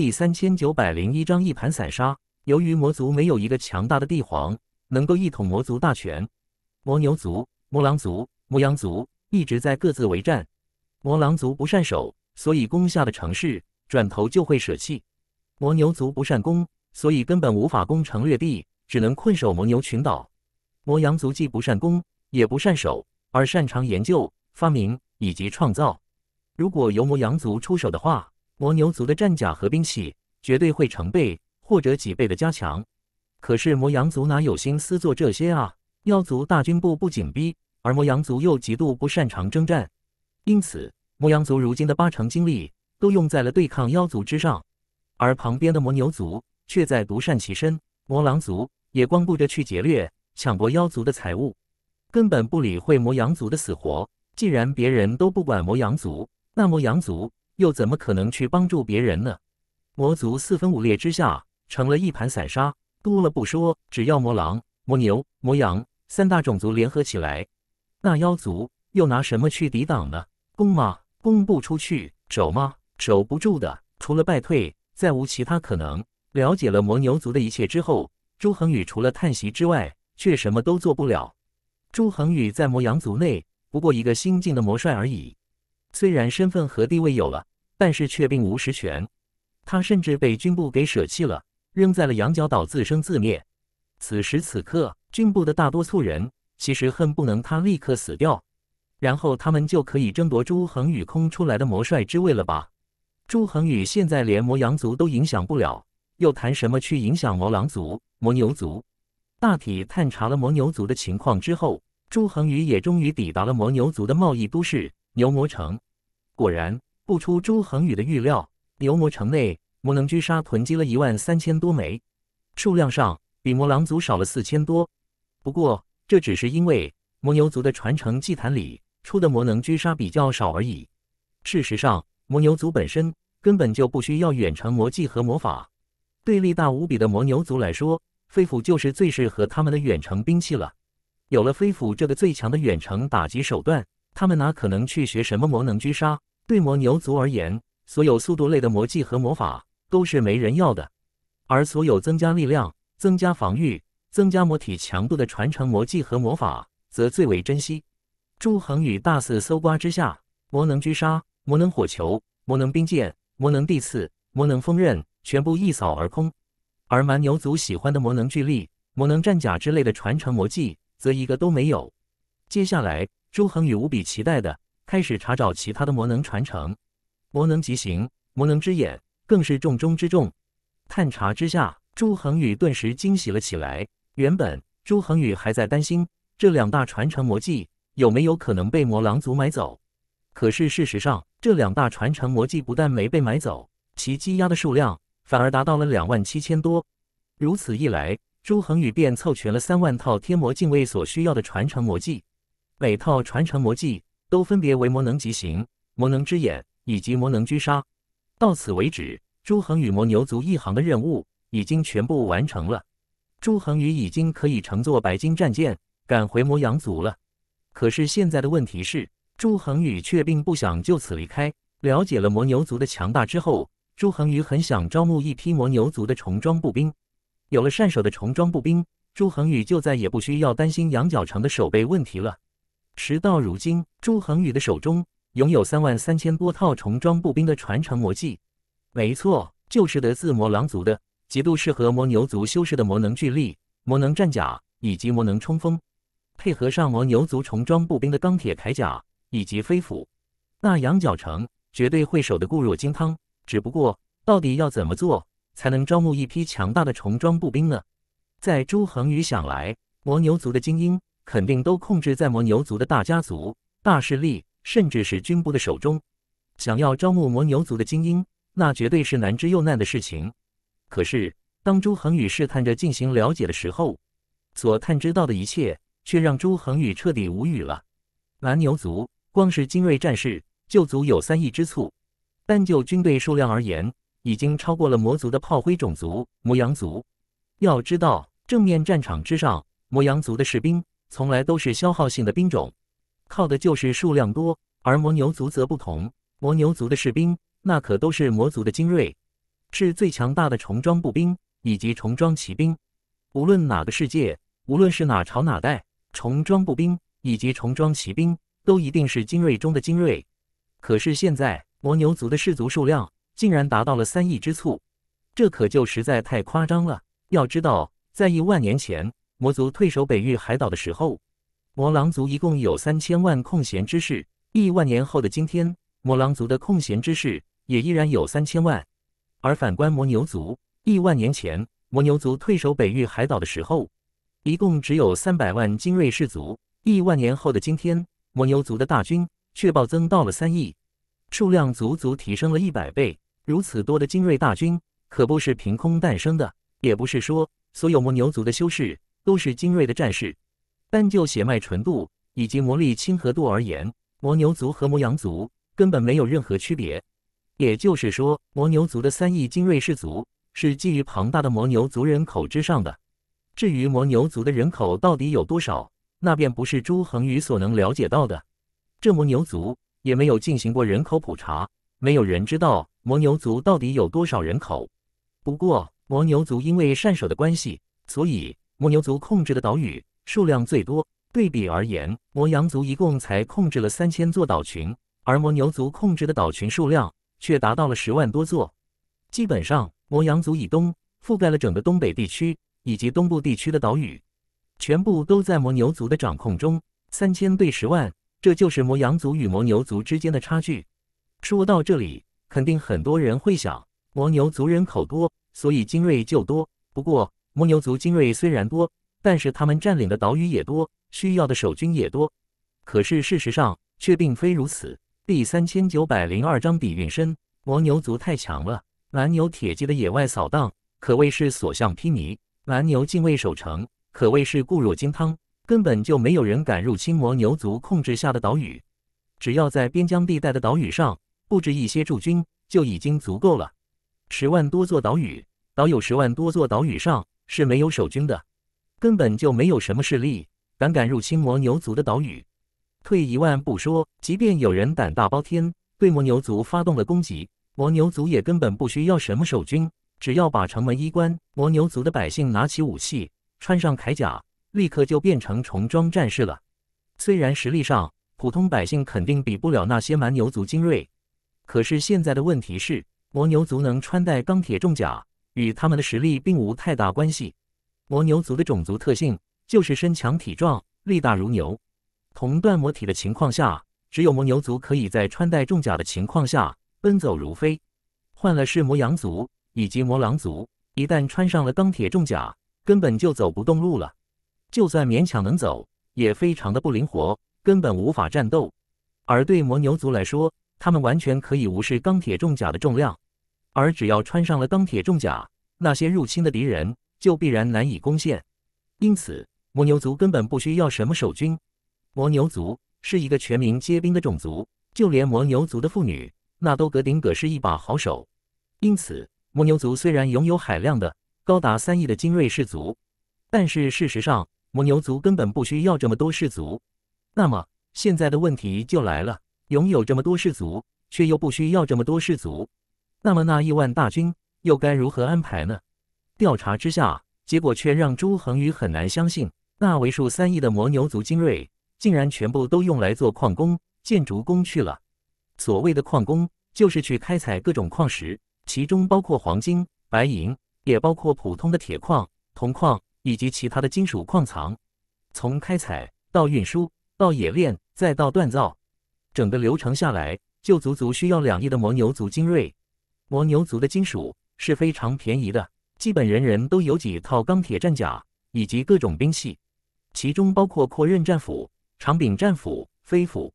第三千九百零一章一盘散沙。由于魔族没有一个强大的帝皇能够一统魔族大权，魔牛族、魔狼族、魔羊族一直在各自为战。魔狼族不善守，所以攻下的城市转头就会舍弃；魔牛族不善攻，所以根本无法攻城略地，只能困守魔牛群岛。魔羊族既不善攻，也不善守，而擅长研究、发明以及创造。如果由魔羊族出手的话，魔牛族的战甲和兵器绝对会成倍或者几倍的加强，可是魔羊族哪有心思做这些啊？妖族大军步步紧逼，而魔羊族又极度不擅长征战，因此魔羊族如今的八成精力都用在了对抗妖族之上，而旁边的魔牛族却在独善其身，魔狼族也光顾着去劫掠抢夺妖族的财物，根本不理会魔羊族的死活。既然别人都不管魔羊族，那魔羊族……又怎么可能去帮助别人呢？魔族四分五裂之下，成了一盘散沙，多了不说，只要魔狼、魔牛、魔羊三大种族联合起来，那妖族又拿什么去抵挡呢？攻吗？攻不出去；守吗？守不住的，除了败退，再无其他可能。了解了魔牛族的一切之后，朱恒宇除了叹息之外，却什么都做不了。朱恒宇在魔羊族内不过一个新晋的魔帅而已，虽然身份和地位有了。但是却并无实权，他甚至被军部给舍弃了，扔在了羊角岛自生自灭。此时此刻，军部的大多数人其实恨不能他立刻死掉，然后他们就可以争夺朱恒宇空出来的魔帅之位了吧？朱恒宇现在连魔羊族都影响不了，又谈什么去影响魔狼族、魔牛族？大体探查了魔牛族的情况之后，朱恒宇也终于抵达了魔牛族的贸易都市牛魔城。果然。不出朱恒宇的预料，牛魔城内魔能狙杀囤积了一万三千多枚，数量上比魔狼族少了四千多。不过，这只是因为魔牛族的传承祭坛里出的魔能狙杀比较少而已。事实上，魔牛族本身根本就不需要远程魔技和魔法。对力大无比的魔牛族来说，飞斧就是最适合他们的远程兵器了。有了飞斧这个最强的远程打击手段，他们哪可能去学什么魔能狙杀？对魔牛族而言，所有速度类的魔技和魔法都是没人要的，而所有增加力量、增加防御、增加魔体强度的传承魔技和魔法则最为珍惜。朱恒宇大肆搜刮之下，魔能狙杀、魔能火球、魔能冰剑、魔能地刺、魔能锋刃全部一扫而空，而蛮牛族喜欢的魔能巨力、魔能战甲之类的传承魔技则一个都没有。接下来，朱恒宇无比期待的。开始查找其他的魔能传承，魔能极形、魔能之眼，更是重中之重。探查之下，朱恒宇顿时惊喜了起来。原本朱恒宇还在担心这两大传承魔技有没有可能被魔狼族买走，可是事实上，这两大传承魔技不但没被买走，其积压的数量反而达到了两万七千多。如此一来，朱恒宇便凑全了三万套天魔禁卫所需要的传承魔技，每套传承魔技。都分别为魔能极行、魔能之眼以及魔能狙杀。到此为止，朱恒宇魔牛族一行的任务已经全部完成了。朱恒宇已经可以乘坐白金战舰赶回魔羊族了。可是现在的问题是，朱恒宇却并不想就此离开。了解了魔牛族的强大之后，朱恒宇很想招募一批魔牛族的重装步兵。有了善手的重装步兵，朱恒宇就再也不需要担心羊角城的守备问题了。时到如今，朱恒宇的手中拥有三万三千多套重装步兵的传承魔技，没错，就是得自魔狼族的极度适合魔牛族修士的魔能巨力、魔能战甲以及魔能冲锋，配合上魔牛族重装步兵的钢铁铠甲以及飞斧，那羊角城绝对会守得固若金汤。只不过，到底要怎么做才能招募一批强大的重装步兵呢？在朱恒宇想来，魔牛族的精英。肯定都控制在魔牛族的大家族、大势力，甚至是军部的手中。想要招募魔牛族的精英，那绝对是难之又难的事情。可是，当朱恒宇试探着进行了解的时候，所探知到的一切却让朱恒宇彻底无语了。蓝牛族光是精锐战士就足有三亿之簇，单就军队数量而言，已经超过了魔族的炮灰种族——魔羊族。要知道，正面战场之上，魔羊族的士兵。从来都是消耗性的兵种，靠的就是数量多。而魔牛族则不同，魔牛族的士兵那可都是魔族的精锐，是最强大的重装步兵以及重装骑兵。无论哪个世界，无论是哪朝哪代，重装步兵以及重装骑兵都一定是精锐中的精锐。可是现在，魔牛族的氏族数量竟然达到了三亿之粗，这可就实在太夸张了。要知道，在亿万年前。魔族退守北域海岛的时候，魔狼族一共有三千万空闲之士。亿万年后的今天，魔狼族的空闲之士也依然有三千万。而反观魔牛族，亿万年前魔牛族退守北域海岛的时候，一共只有三百万精锐士卒。亿万年后的今天，魔牛族的大军却暴增到了三亿，数量足足提升了一百倍。如此多的精锐大军，可不是凭空诞生的，也不是说所有魔牛族的修士。都是精锐的战士，单就血脉纯度以及魔力亲和度而言，魔牛族和魔羊族根本没有任何区别。也就是说，魔牛族的三亿精锐士族是基于庞大的魔牛族人口之上的。至于魔牛族的人口到底有多少，那便不是朱恒宇所能了解到的。这魔牛族也没有进行过人口普查，没有人知道魔牛族到底有多少人口。不过，魔牛族因为善守的关系，所以。牦牛族控制的岛屿数量最多，对比而言，摩羊族一共才控制了三千座岛群，而牦牛族控制的岛群数量却达到了十万多座。基本上，摩羊族以东覆盖了整个东北地区以及东部地区的岛屿，全部都在牦牛族的掌控中。三千对十万，这就是摩羊族与牦牛族之间的差距。说到这里，肯定很多人会想，牦牛族人口多，所以精锐就多。不过，牦牛族精锐虽然多，但是他们占领的岛屿也多，需要的守军也多。可是事实上却并非如此。第三千九百零二章底蕴深，魔牛族太强了，蓝牛铁骑的野外扫荡可谓是所向披靡，蓝牛禁卫守城可谓是固若金汤，根本就没有人敢入侵魔牛族控制下的岛屿。只要在边疆地带的岛屿上布置一些驻军，就已经足够了。十万多座岛屿，岛有十万多座岛屿上。是没有守军的，根本就没有什么势力胆敢入侵魔牛族的岛屿。退一万步说，即便有人胆大包天对魔牛族发动了攻击，魔牛族也根本不需要什么守军，只要把城门一关，魔牛族的百姓拿起武器，穿上铠甲，立刻就变成重装战士了。虽然实力上普通百姓肯定比不了那些蛮牛族精锐，可是现在的问题是，魔牛族能穿戴钢铁重甲。与他们的实力并无太大关系。魔牛族的种族特性就是身强体壮，力大如牛。同锻魔体的情况下，只有魔牛族可以在穿戴重甲的情况下奔走如飞。换了是魔羊族以及魔狼族，一旦穿上了钢铁重甲，根本就走不动路了。就算勉强能走，也非常的不灵活，根本无法战斗。而对魔牛族来说，他们完全可以无视钢铁重甲的重量。而只要穿上了钢铁重甲，那些入侵的敌人就必然难以攻陷。因此，摩牛族根本不需要什么守军。摩牛族是一个全民皆兵的种族，就连摩牛族的妇女，那都格顶格是一把好手。因此，摩牛族虽然拥有海量的高达三亿的精锐士卒，但是事实上，摩牛族根本不需要这么多士卒。那么，现在的问题就来了：拥有这么多士卒，却又不需要这么多士卒。那么那亿万大军又该如何安排呢？调查之下，结果却让朱恒宇很难相信。那为数三亿的牦牛族精锐，竟然全部都用来做矿工、建筑工去了。所谓的矿工，就是去开采各种矿石，其中包括黄金、白银，也包括普通的铁矿、铜矿以及其他的金属矿藏。从开采到运输到冶炼，再到锻造，整个流程下来，就足足需要两亿的牦牛族精锐。牦牛族的金属是非常便宜的，基本人人都有几套钢铁战甲以及各种兵器，其中包括阔刃战斧、长柄战斧、飞斧。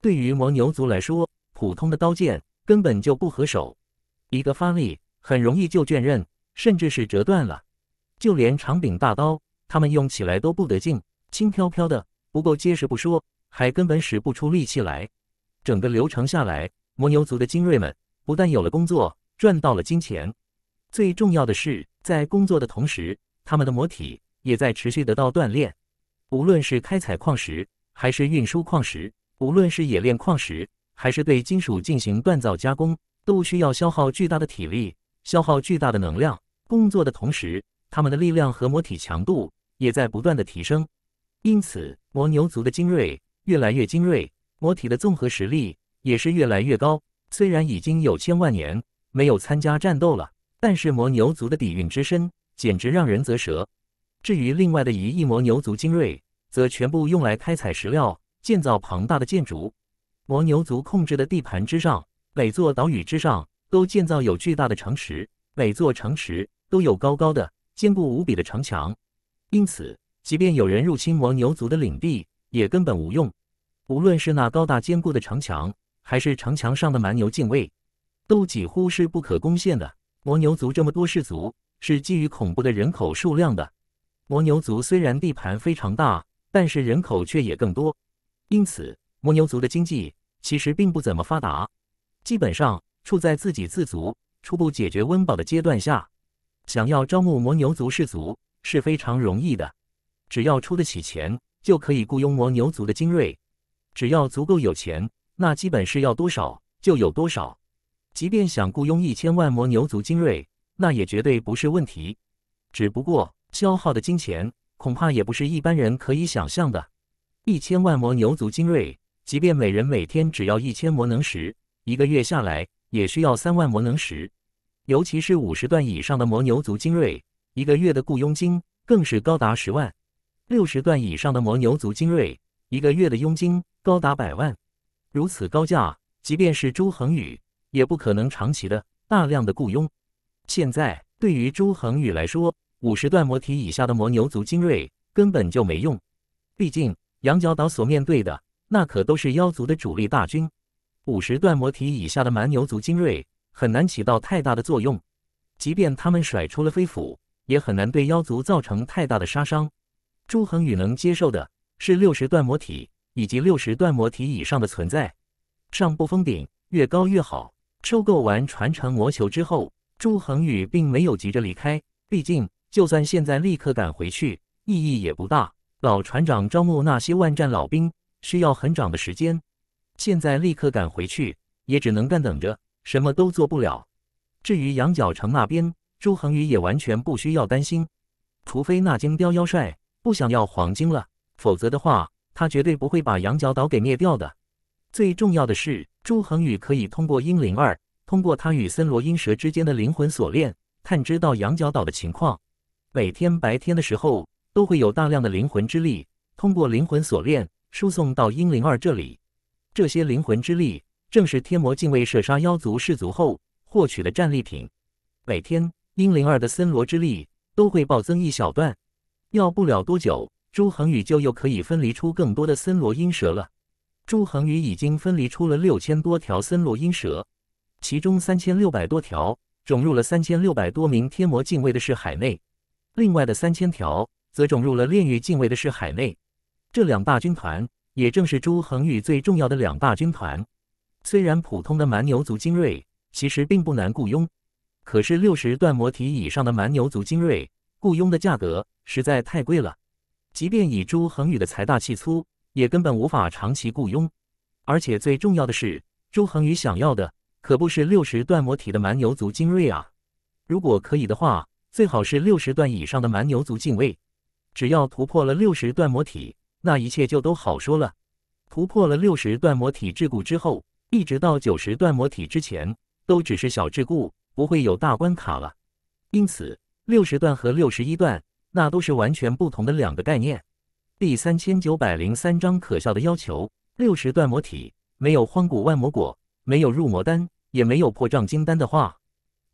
对于牦牛族来说，普通的刀剑根本就不合手，一个发力很容易就卷刃，甚至是折断了。就连长柄大刀，他们用起来都不得劲，轻飘飘的，不够结实不说，还根本使不出力气来。整个流程下来，牦牛族的精锐们。不但有了工作，赚到了金钱，最重要的是，在工作的同时，他们的魔体也在持续得到锻炼。无论是开采矿石，还是运输矿石；无论是冶炼矿石，还是对金属进行锻造加工，都需要消耗巨大的体力，消耗巨大的能量。工作的同时，他们的力量和魔体强度也在不断的提升。因此，魔牛族的精锐越来越精锐，魔体的综合实力也是越来越高。虽然已经有千万年没有参加战斗了，但是魔牛族的底蕴之深简直让人咋舌。至于另外的一亿魔牛族精锐，则全部用来开采石料，建造庞大的建筑。魔牛族控制的地盘之上，每座岛屿之上都建造有巨大的城池，每座城池都有高高的、坚固无比的城墙。因此，即便有人入侵魔牛族的领地，也根本无用。无论是那高大坚固的城墙。还是城墙上的蛮牛禁卫，都几乎是不可攻陷的。魔牛族这么多氏族，是基于恐怖的人口数量的。魔牛族虽然地盘非常大，但是人口却也更多，因此魔牛族的经济其实并不怎么发达，基本上处在自给自足、初步解决温饱的阶段下。想要招募魔牛族士族是非常容易的，只要出得起钱就可以雇佣魔牛族的精锐，只要足够有钱。那基本是要多少就有多少，即便想雇佣一千万魔牛族精锐，那也绝对不是问题。只不过消耗的金钱恐怕也不是一般人可以想象的。一千万魔牛族精锐，即便每人每天只要一千魔能石，一个月下来也需要三万魔能石。尤其是五十段以上的魔牛族精锐，一个月的雇佣金更是高达十万；六十段以上的魔牛族精锐，一个月的佣金高达百万。如此高价，即便是朱恒宇也不可能长期的大量的雇佣。现在对于朱恒宇来说，五十段魔体以下的魔牛族精锐根本就没用。毕竟羊角岛所面对的那可都是妖族的主力大军，五十段魔体以下的蛮牛族精锐很难起到太大的作用。即便他们甩出了飞斧，也很难对妖族造成太大的杀伤。朱恒宇能接受的是六十段魔体。以及六十段魔体以上的存在，上不封顶，越高越好。收购完传承魔球之后，朱恒宇并没有急着离开，毕竟就算现在立刻赶回去，意义也不大。老船长招募那些万战老兵需要很长的时间，现在立刻赶回去也只能干等着，什么都做不了。至于羊角城那边，朱恒宇也完全不需要担心，除非那金雕妖帅不想要黄金了，否则的话。他绝对不会把羊角岛给灭掉的。最重要的是，朱恒宇可以通过英灵二，通过他与森罗阴蛇之间的灵魂锁链，探知到羊角岛的情况。每天白天的时候，都会有大量的灵魂之力通过灵魂锁链输送到英灵二这里。这些灵魂之力正是天魔禁卫射杀妖族氏族后获取的战利品。每天，英灵二的森罗之力都会暴增一小段，要不了多久。朱恒宇就又可以分离出更多的森罗阴蛇了。朱恒宇已经分离出了六千多条森罗阴蛇，其中三千六百多条种入了三千六百多名天魔禁卫的是海内，另外的三千条则种入了炼狱禁卫的是海内。这两大军团也正是朱恒宇最重要的两大军团。虽然普通的蛮牛族精锐其实并不难雇佣，可是六十段魔体以上的蛮牛族精锐雇佣的价格实在太贵了。即便以朱恒宇的财大气粗，也根本无法长期雇佣。而且最重要的是，朱恒宇想要的可不是六十段魔体的蛮牛族精锐啊！如果可以的话，最好是六十段以上的蛮牛族精卫。只要突破了六十段魔体，那一切就都好说了。突破了六十段魔体桎梏之后，一直到九十段魔体之前，都只是小桎梏，不会有大关卡了。因此，六十段和六十一段。那都是完全不同的两个概念。第三千九百零三章可笑的要求。六十段魔体没有荒古万魔果，没有入魔丹，也没有破障金丹的话，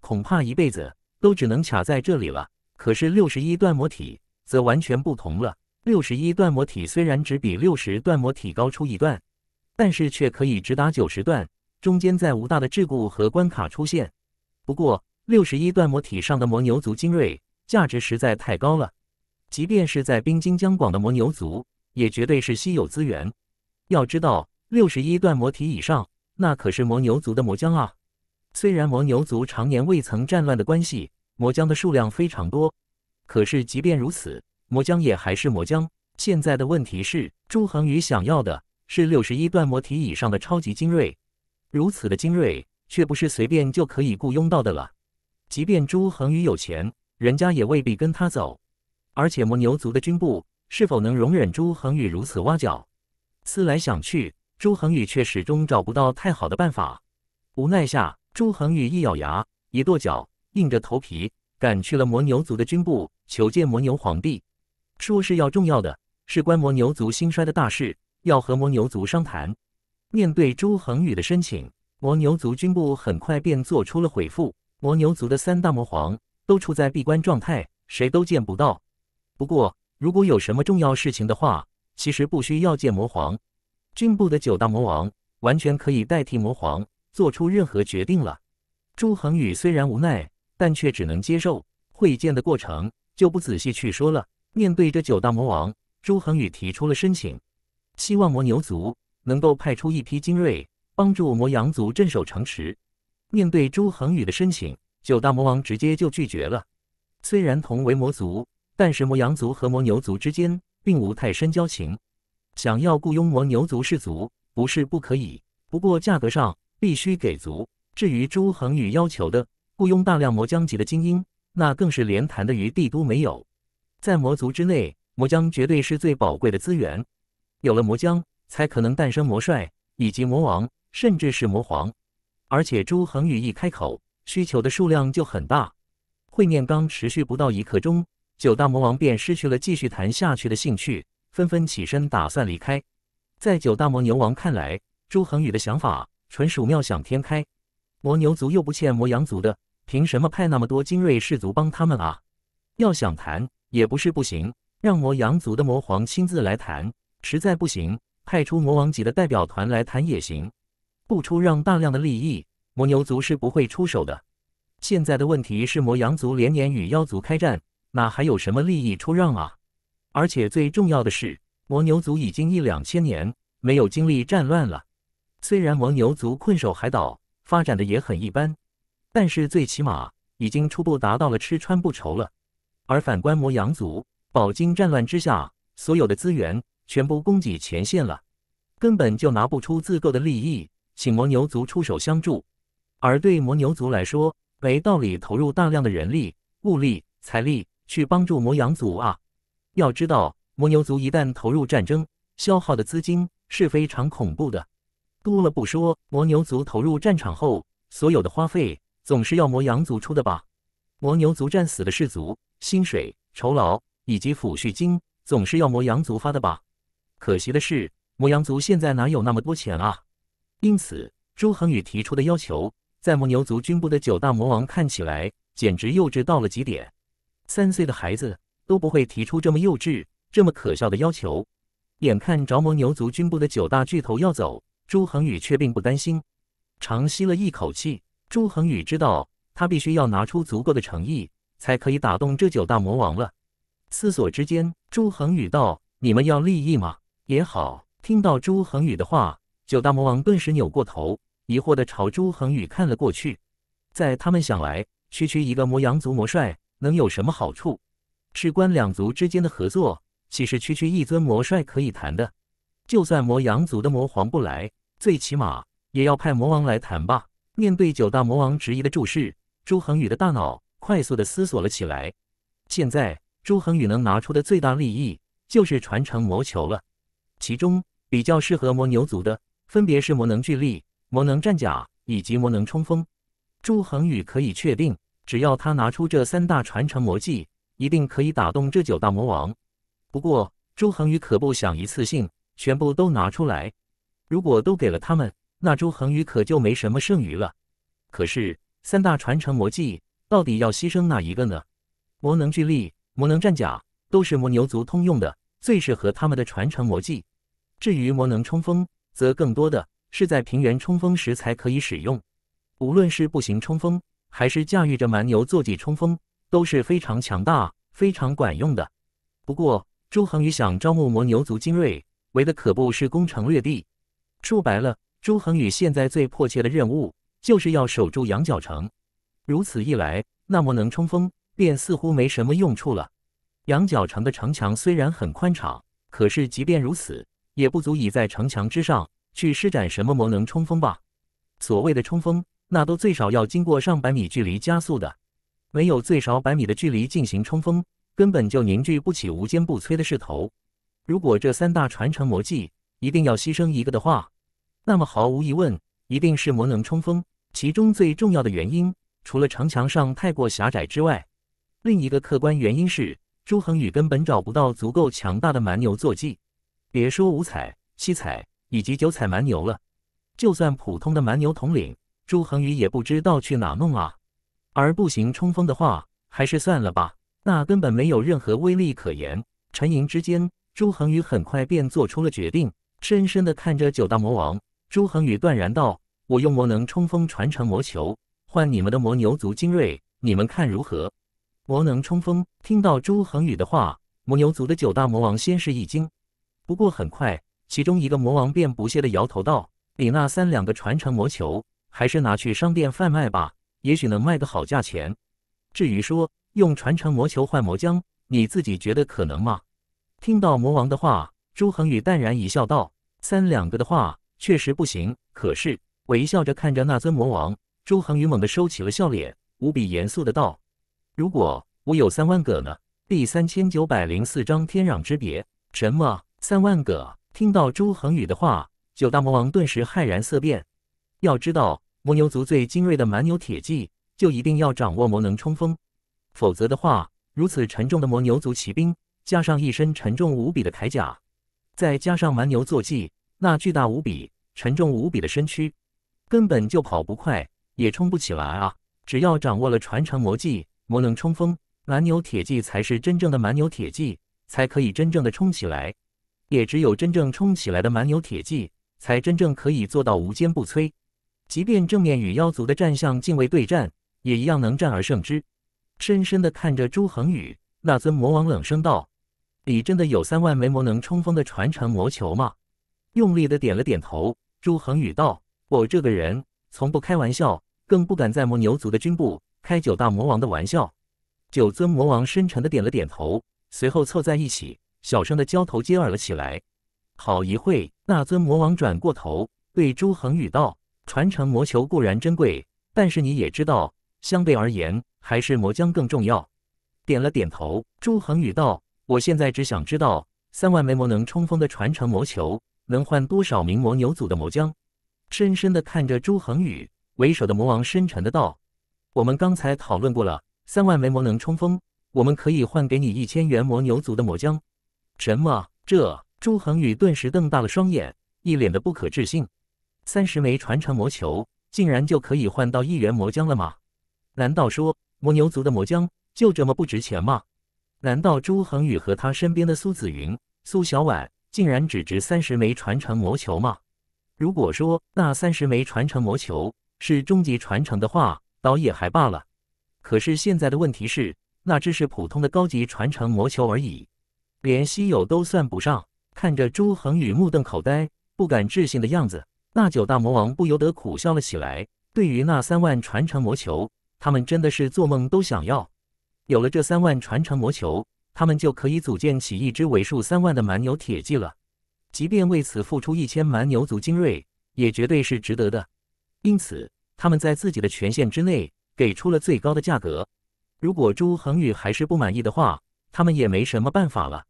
恐怕一辈子都只能卡在这里了。可是六十一段魔体则完全不同了。六十一段魔体虽然只比六十段魔体高出一段，但是却可以直达九十段，中间再无大的桎梏和关卡出现。不过，六十一段魔体上的魔牛族精锐。价值实在太高了，即便是在冰晶将广的魔牛族，也绝对是稀有资源。要知道，六十一段魔体以上，那可是魔牛族的魔将啊！虽然魔牛族常年未曾战乱的关系，魔将的数量非常多，可是即便如此，魔将也还是魔将。现在的问题是，朱恒宇想要的是六十一段魔体以上的超级精锐，如此的精锐，却不是随便就可以雇佣到的了。即便朱恒宇有钱。人家也未必跟他走，而且魔牛族的军部是否能容忍朱恒宇如此挖角？思来想去，朱恒宇却始终找不到太好的办法。无奈下，朱恒宇一咬牙，一跺脚，硬着头皮赶去了魔牛族的军部，求见魔牛皇帝，说是要重要的事关魔牛族兴衰的大事，要和魔牛族商谈。面对朱恒宇的申请，魔牛族军部很快便做出了回复：魔牛族的三大魔皇。都处在闭关状态，谁都见不到。不过，如果有什么重要事情的话，其实不需要见魔皇，军部的九大魔王完全可以代替魔皇做出任何决定了。朱恒宇虽然无奈，但却只能接受。会见的过程就不仔细去说了。面对这九大魔王，朱恒宇提出了申请，希望魔牛族能够派出一批精锐，帮助魔羊族镇守城池。面对朱恒宇的申请。九大魔王直接就拒绝了。虽然同为魔族，但是魔羊族和魔牛族之间并无太深交情。想要雇佣魔牛族士族不是不可以，不过价格上必须给足。至于朱恒宇要求的雇佣大量魔将级的精英，那更是连谈的余地都没有。在魔族之内，魔将绝对是最宝贵的资源。有了魔将，才可能诞生魔帅以及魔王，甚至是魔皇。而且朱恒宇一开口。需求的数量就很大。会面刚持续不到一刻钟，九大魔王便失去了继续谈下去的兴趣，纷纷起身打算离开。在九大魔牛王看来，朱恒宇的想法纯属妙想天开。魔牛族又不欠魔羊族的，凭什么派那么多精锐士族帮他们啊？要想谈也不是不行，让魔羊族的魔皇亲自来谈，实在不行，派出魔王级的代表团来谈也行。不出让大量的利益。魔牛族是不会出手的。现在的问题是，魔羊族连年与妖族开战，哪还有什么利益出让啊？而且最重要的是，魔牛族已经一两千年没有经历战乱了。虽然魔牛族困守海岛，发展的也很一般，但是最起码已经初步达到了吃穿不愁了。而反观魔羊族，饱经战乱之下，所有的资源全部供给前线了，根本就拿不出自购的利益，请魔牛族出手相助。而对魔牛族来说，没道理投入大量的人力、物力、财力去帮助魔羊族啊！要知道，魔牛族一旦投入战争，消耗的资金是非常恐怖的。多了不说，魔牛族投入战场后，所有的花费总是要魔羊族出的吧？魔牛族战死的士卒薪水、酬劳以及抚恤金，总是要魔羊族发的吧？可惜的是，魔羊族现在哪有那么多钱啊？因此，周恒宇提出的要求。在蒙牛族军部的九大魔王看起来简直幼稚到了极点，三岁的孩子都不会提出这么幼稚、这么可笑的要求。眼看着魔牛族军部的九大巨头要走，朱恒宇却并不担心。长吸了一口气，朱恒宇知道他必须要拿出足够的诚意，才可以打动这九大魔王了。思索之间，朱恒宇道：“你们要利益吗？”也好，听到朱恒宇的话，九大魔王顿时扭过头。疑惑地朝朱恒宇看了过去，在他们想来，区区一个魔羊族魔帅能有什么好处？事关两族之间的合作，岂是区区一尊魔帅可以谈的？就算魔羊族的魔皇不来，最起码也要派魔王来谈吧？面对九大魔王质疑的注视，朱恒宇的大脑快速地思索了起来。现在，朱恒宇能拿出的最大利益就是传承魔球了。其中比较适合魔牛族的，分别是魔能聚力。魔能战甲以及魔能冲锋，朱恒宇可以确定，只要他拿出这三大传承魔技，一定可以打动这九大魔王。不过，朱恒宇可不想一次性全部都拿出来。如果都给了他们，那朱恒宇可就没什么剩余了。可是，三大传承魔技到底要牺牲哪一个呢？魔能聚力、魔能战甲都是魔牛族通用的，最适合他们的传承魔技。至于魔能冲锋，则更多的。是在平原冲锋时才可以使用，无论是步行冲锋，还是驾驭着蛮牛坐骑冲锋，都是非常强大、非常管用的。不过，朱恒宇想招募魔牛族精锐，为的可不是攻城略地。说白了，朱恒宇现在最迫切的任务，就是要守住羊角城。如此一来，那么能冲锋便似乎没什么用处了。羊角城的城墙虽然很宽敞，可是即便如此，也不足以在城墙之上。去施展什么魔能冲锋吧？所谓的冲锋，那都最少要经过上百米距离加速的，没有最少百米的距离进行冲锋，根本就凝聚不起无坚不摧的势头。如果这三大传承魔技一定要牺牲一个的话，那么毫无疑问，一定是魔能冲锋。其中最重要的原因，除了城墙上太过狭窄之外，另一个客观原因是朱恒宇根本找不到足够强大的蛮牛坐骑，别说五彩、七彩。以及九彩蛮牛了，就算普通的蛮牛统领朱恒宇也不知道去哪弄啊。而步行冲锋的话，还是算了吧，那根本没有任何威力可言。沉吟之间，朱恒宇很快便做出了决定，深深的看着九大魔王，朱恒宇断然道：“我用魔能冲锋传承魔球换你们的魔牛族精锐，你们看如何？”魔能冲锋，听到朱恒宇的话，魔牛族的九大魔王先是一惊，不过很快。其中一个魔王便不屑地摇头道：“你那三两个传承魔球，还是拿去商店贩卖吧，也许能卖个好价钱。至于说用传承魔球换魔浆，你自己觉得可能吗？”听到魔王的话，朱恒宇淡然一笑，道：“三两个的话，确实不行。可是，微笑着看着那尊魔王，朱恒宇猛地收起了笑脸，无比严肃地道：‘如果我有三万个呢？’”第三千九百零四章天壤之别。什么？三万个？听到朱恒宇的话，九大魔王顿时骇然色变。要知道，魔牛族最精锐的蛮牛铁骑，就一定要掌握魔能冲锋。否则的话，如此沉重的魔牛族骑兵，加上一身沉重无比的铠甲，再加上蛮牛坐骑那巨大无比、沉重无比的身躯，根本就跑不快，也冲不起来啊！只要掌握了传承魔技魔能冲锋，蛮牛铁骑才是真正的蛮牛铁骑，才可以真正的冲起来。也只有真正冲起来的蛮牛铁骑，才真正可以做到无坚不摧。即便正面与妖族的战象、近卫对战，也一样能战而胜之。深深的看着朱恒宇，那尊魔王冷声道：“你真的有三万枚魔能冲锋的传承魔球吗？”用力的点了点头，朱恒宇道：“我这个人从不开玩笑，更不敢在魔牛族的军部开九大魔王的玩笑。”九尊魔王深沉的点了点头，随后凑在一起。小声的交头接耳了起来，好一会，那尊魔王转过头对朱恒宇道：“传承魔球固然珍贵，但是你也知道，相对而言，还是魔浆更重要。”点了点头，朱恒宇道：“我现在只想知道，三万枚魔能冲锋的传承魔球能换多少名魔牛族的魔浆？”深深的看着朱恒宇为首的魔王，深沉的道：“我们刚才讨论过了，三万枚魔能冲锋，我们可以换给你一千元魔牛族的魔浆。”什么？这朱恒宇顿时瞪大了双眼，一脸的不可置信。三十枚传承魔球，竟然就可以换到一元魔浆了吗？难道说魔牛族的魔浆就这么不值钱吗？难道朱恒宇和他身边的苏子云、苏小婉竟然只值三十枚传承魔球吗？如果说那三十枚传承魔球是终极传承的话，倒也还罢了。可是现在的问题是，那只是普通的高级传承魔球而已。连稀有都算不上，看着朱恒宇目瞪口呆、不敢置信的样子，那九大魔王不由得苦笑了起来。对于那三万传承魔球，他们真的是做梦都想要。有了这三万传承魔球，他们就可以组建起一支尾数三万的蛮牛铁骑了。即便为此付出一千蛮牛族精锐，也绝对是值得的。因此，他们在自己的权限之内给出了最高的价格。如果朱恒宇还是不满意的话，他们也没什么办法了，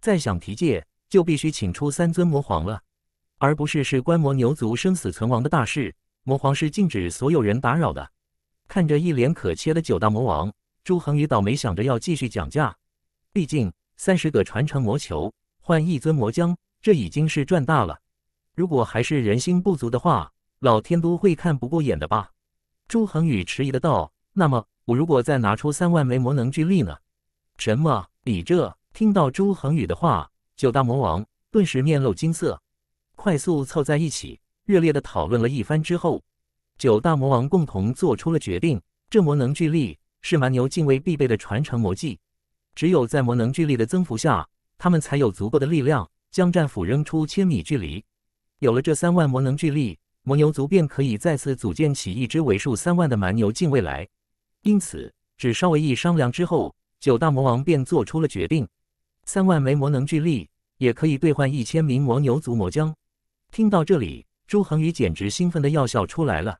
再想提借就必须请出三尊魔皇了，而不是是观摩牛族生死存亡的大事。魔皇是禁止所有人打扰的。看着一脸可切的九大魔王，朱恒宇倒没想着要继续讲价，毕竟三十个传承魔球换一尊魔将，这已经是赚大了。如果还是人心不足的话，老天都会看不过眼的吧？朱恒宇迟疑的道：“那么，我如果再拿出三万枚魔能巨力呢？”什么？你这听到朱恒宇的话，九大魔王顿时面露惊色，快速凑在一起，热烈的讨论了一番之后，九大魔王共同做出了决定：这魔能聚力是蛮牛近卫必备的传承魔技，只有在魔能聚力的增幅下，他们才有足够的力量将战斧扔出千米距离。有了这三万魔能聚力，魔牛族便可以再次组建起一支为数三万的蛮牛禁卫来。因此，只稍微一商量之后。九大魔王便做出了决定：三万枚魔能巨力也可以兑换一千名魔牛族魔将。听到这里，朱恒宇简直兴奋的要笑出来了。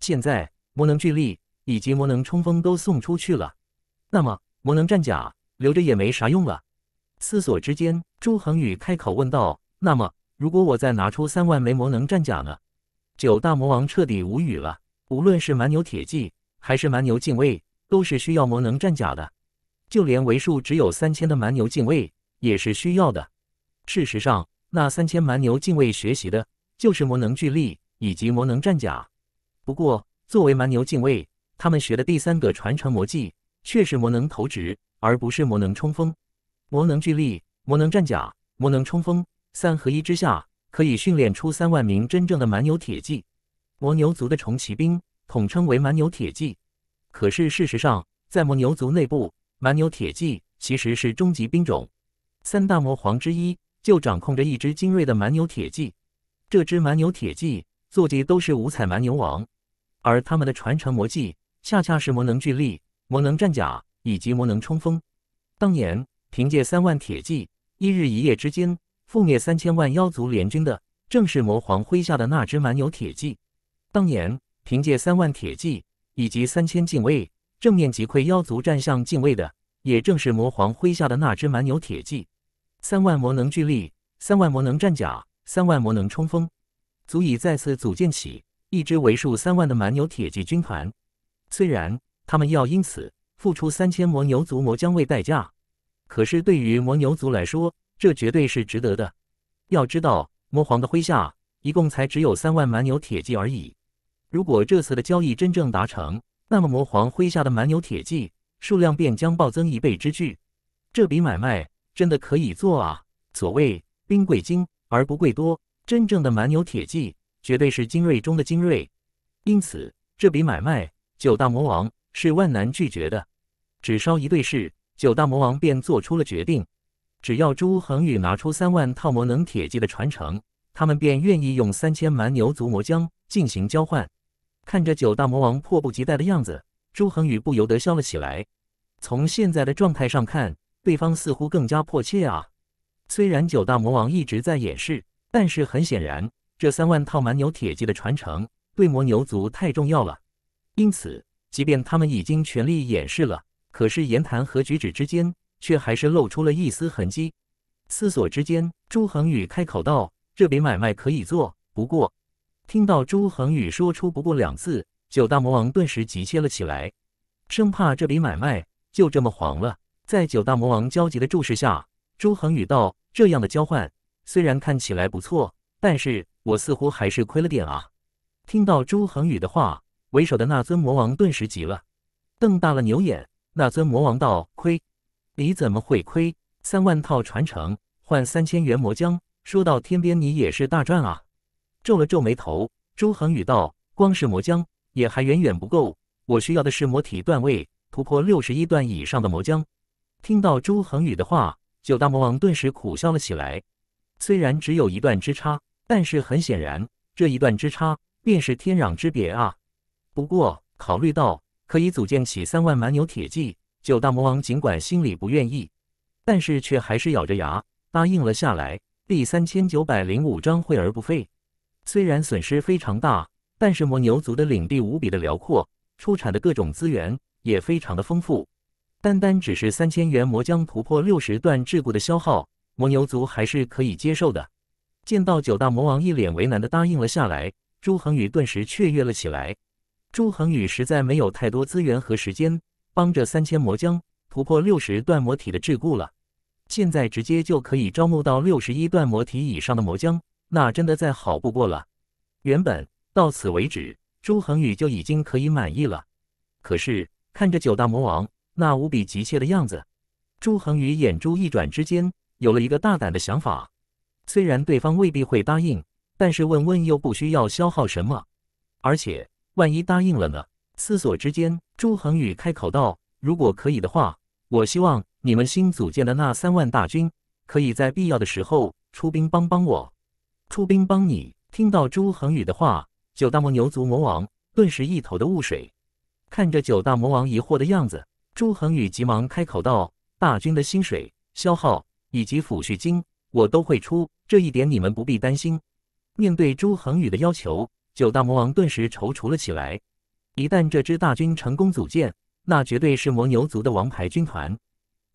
现在魔能巨力以及魔能冲锋都送出去了，那么魔能战甲留着也没啥用了。思索之间，朱恒宇开口问道：“那么，如果我再拿出三万枚魔能战甲呢？”九大魔王彻底无语了。无论是蛮牛铁骑还是蛮牛禁卫，都是需要魔能战甲的。就连为数只有三千的蛮牛禁卫也是需要的。事实上，那三千蛮牛禁卫学习的就是魔能聚力以及魔能战甲。不过，作为蛮牛禁卫，他们学的第三个传承魔技却是魔能投掷，而不是魔能冲锋、魔能聚力、魔能战甲、魔能冲锋三合一之下，可以训练出三万名真正的蛮牛铁骑。魔牛族的重骑兵统称为蛮牛铁骑。可是，事实上，在魔牛族内部。蛮牛铁骑其实是终极兵种，三大魔皇之一就掌控着一支精锐的蛮牛铁骑。这支蛮牛铁骑坐骑都是五彩蛮牛王，而他们的传承魔技恰恰是魔能聚力、魔能战甲以及魔能冲锋。当年凭借三万铁骑，一日一夜之间覆灭三千万妖族联军的，正是魔皇麾下的那支蛮牛铁骑。当年凭借三万铁骑以及三千禁卫。正面击溃妖族战象禁卫的，也正是魔皇麾下的那只蛮牛铁骑。三万魔能巨力，三万魔能战甲，三万魔能冲锋，足以再次组建起一支为数三万的蛮牛铁骑军团。虽然他们要因此付出三千魔牛族魔将卫代价，可是对于魔牛族来说，这绝对是值得的。要知道，魔皇的麾下一共才只有三万蛮牛铁骑而已。如果这次的交易真正达成，那么魔皇麾下的蛮牛铁骑数量便将暴增一倍之巨，这笔买卖真的可以做啊！所谓兵贵精而不贵多，真正的蛮牛铁骑绝对是精锐中的精锐，因此这笔买卖九大魔王是万难拒绝的。只稍一对视，九大魔王便做出了决定：只要朱恒宇拿出三万套魔能铁骑的传承，他们便愿意用三千蛮牛族魔将进行交换。看着九大魔王迫不及待的样子，朱恒宇不由得笑了起来。从现在的状态上看，对方似乎更加迫切啊！虽然九大魔王一直在掩饰，但是很显然，这三万套蛮牛铁骑的传承对魔牛族太重要了。因此，即便他们已经全力掩饰了，可是言谈和举止之间却还是露出了一丝痕迹。思索之间，朱恒宇开口道：“这笔买卖可以做，不过……”听到朱恒宇说出不过两字，九大魔王顿时急切了起来，生怕这笔买卖就这么黄了。在九大魔王焦急的注视下，朱恒宇道：“这样的交换虽然看起来不错，但是我似乎还是亏了点啊。”听到朱恒宇的话，为首的那尊魔王顿时急了，瞪大了牛眼。那尊魔王道：“亏？你怎么会亏？三万套传承换三千元魔浆，说到天边，你也是大赚啊。”皱了皱眉头，周恒宇道：“光是魔浆也还远远不够，我需要的是魔体段位突破六十一段以上的魔浆。”听到周恒宇的话，九大魔王顿时苦笑了起来。虽然只有一段之差，但是很显然，这一段之差便是天壤之别啊！不过考虑到可以组建起三万蛮牛铁骑，九大魔王尽管心里不愿意，但是却还是咬着牙答应了下来。第三千九百零五章惠而不废。虽然损失非常大，但是魔牛族的领地无比的辽阔，出产的各种资源也非常的丰富。单单只是三千元魔浆突破六十段桎梏的消耗，魔牛族还是可以接受的。见到九大魔王一脸为难的答应了下来，朱恒宇顿时雀跃了起来。朱恒宇实在没有太多资源和时间帮着三千魔浆突破六十段魔体的桎梏了，现在直接就可以招募到六十一段魔体以上的魔浆。那真的再好不过了。原本到此为止，朱恒宇就已经可以满意了。可是看着九大魔王那无比急切的样子，朱恒宇眼珠一转之间，有了一个大胆的想法。虽然对方未必会答应，但是问问又不需要消耗什么，而且万一答应了呢？思索之间，朱恒宇开口道：“如果可以的话，我希望你们新组建的那三万大军，可以在必要的时候出兵帮帮我。”出兵帮你！听到朱恒宇的话，九大魔牛族魔王顿时一头的雾水。看着九大魔王疑惑的样子，朱恒宇急忙开口道：“大军的薪水、消耗以及抚恤金，我都会出，这一点你们不必担心。”面对朱恒宇的要求，九大魔王顿时踌躇了起来。一旦这支大军成功组建，那绝对是魔牛族的王牌军团。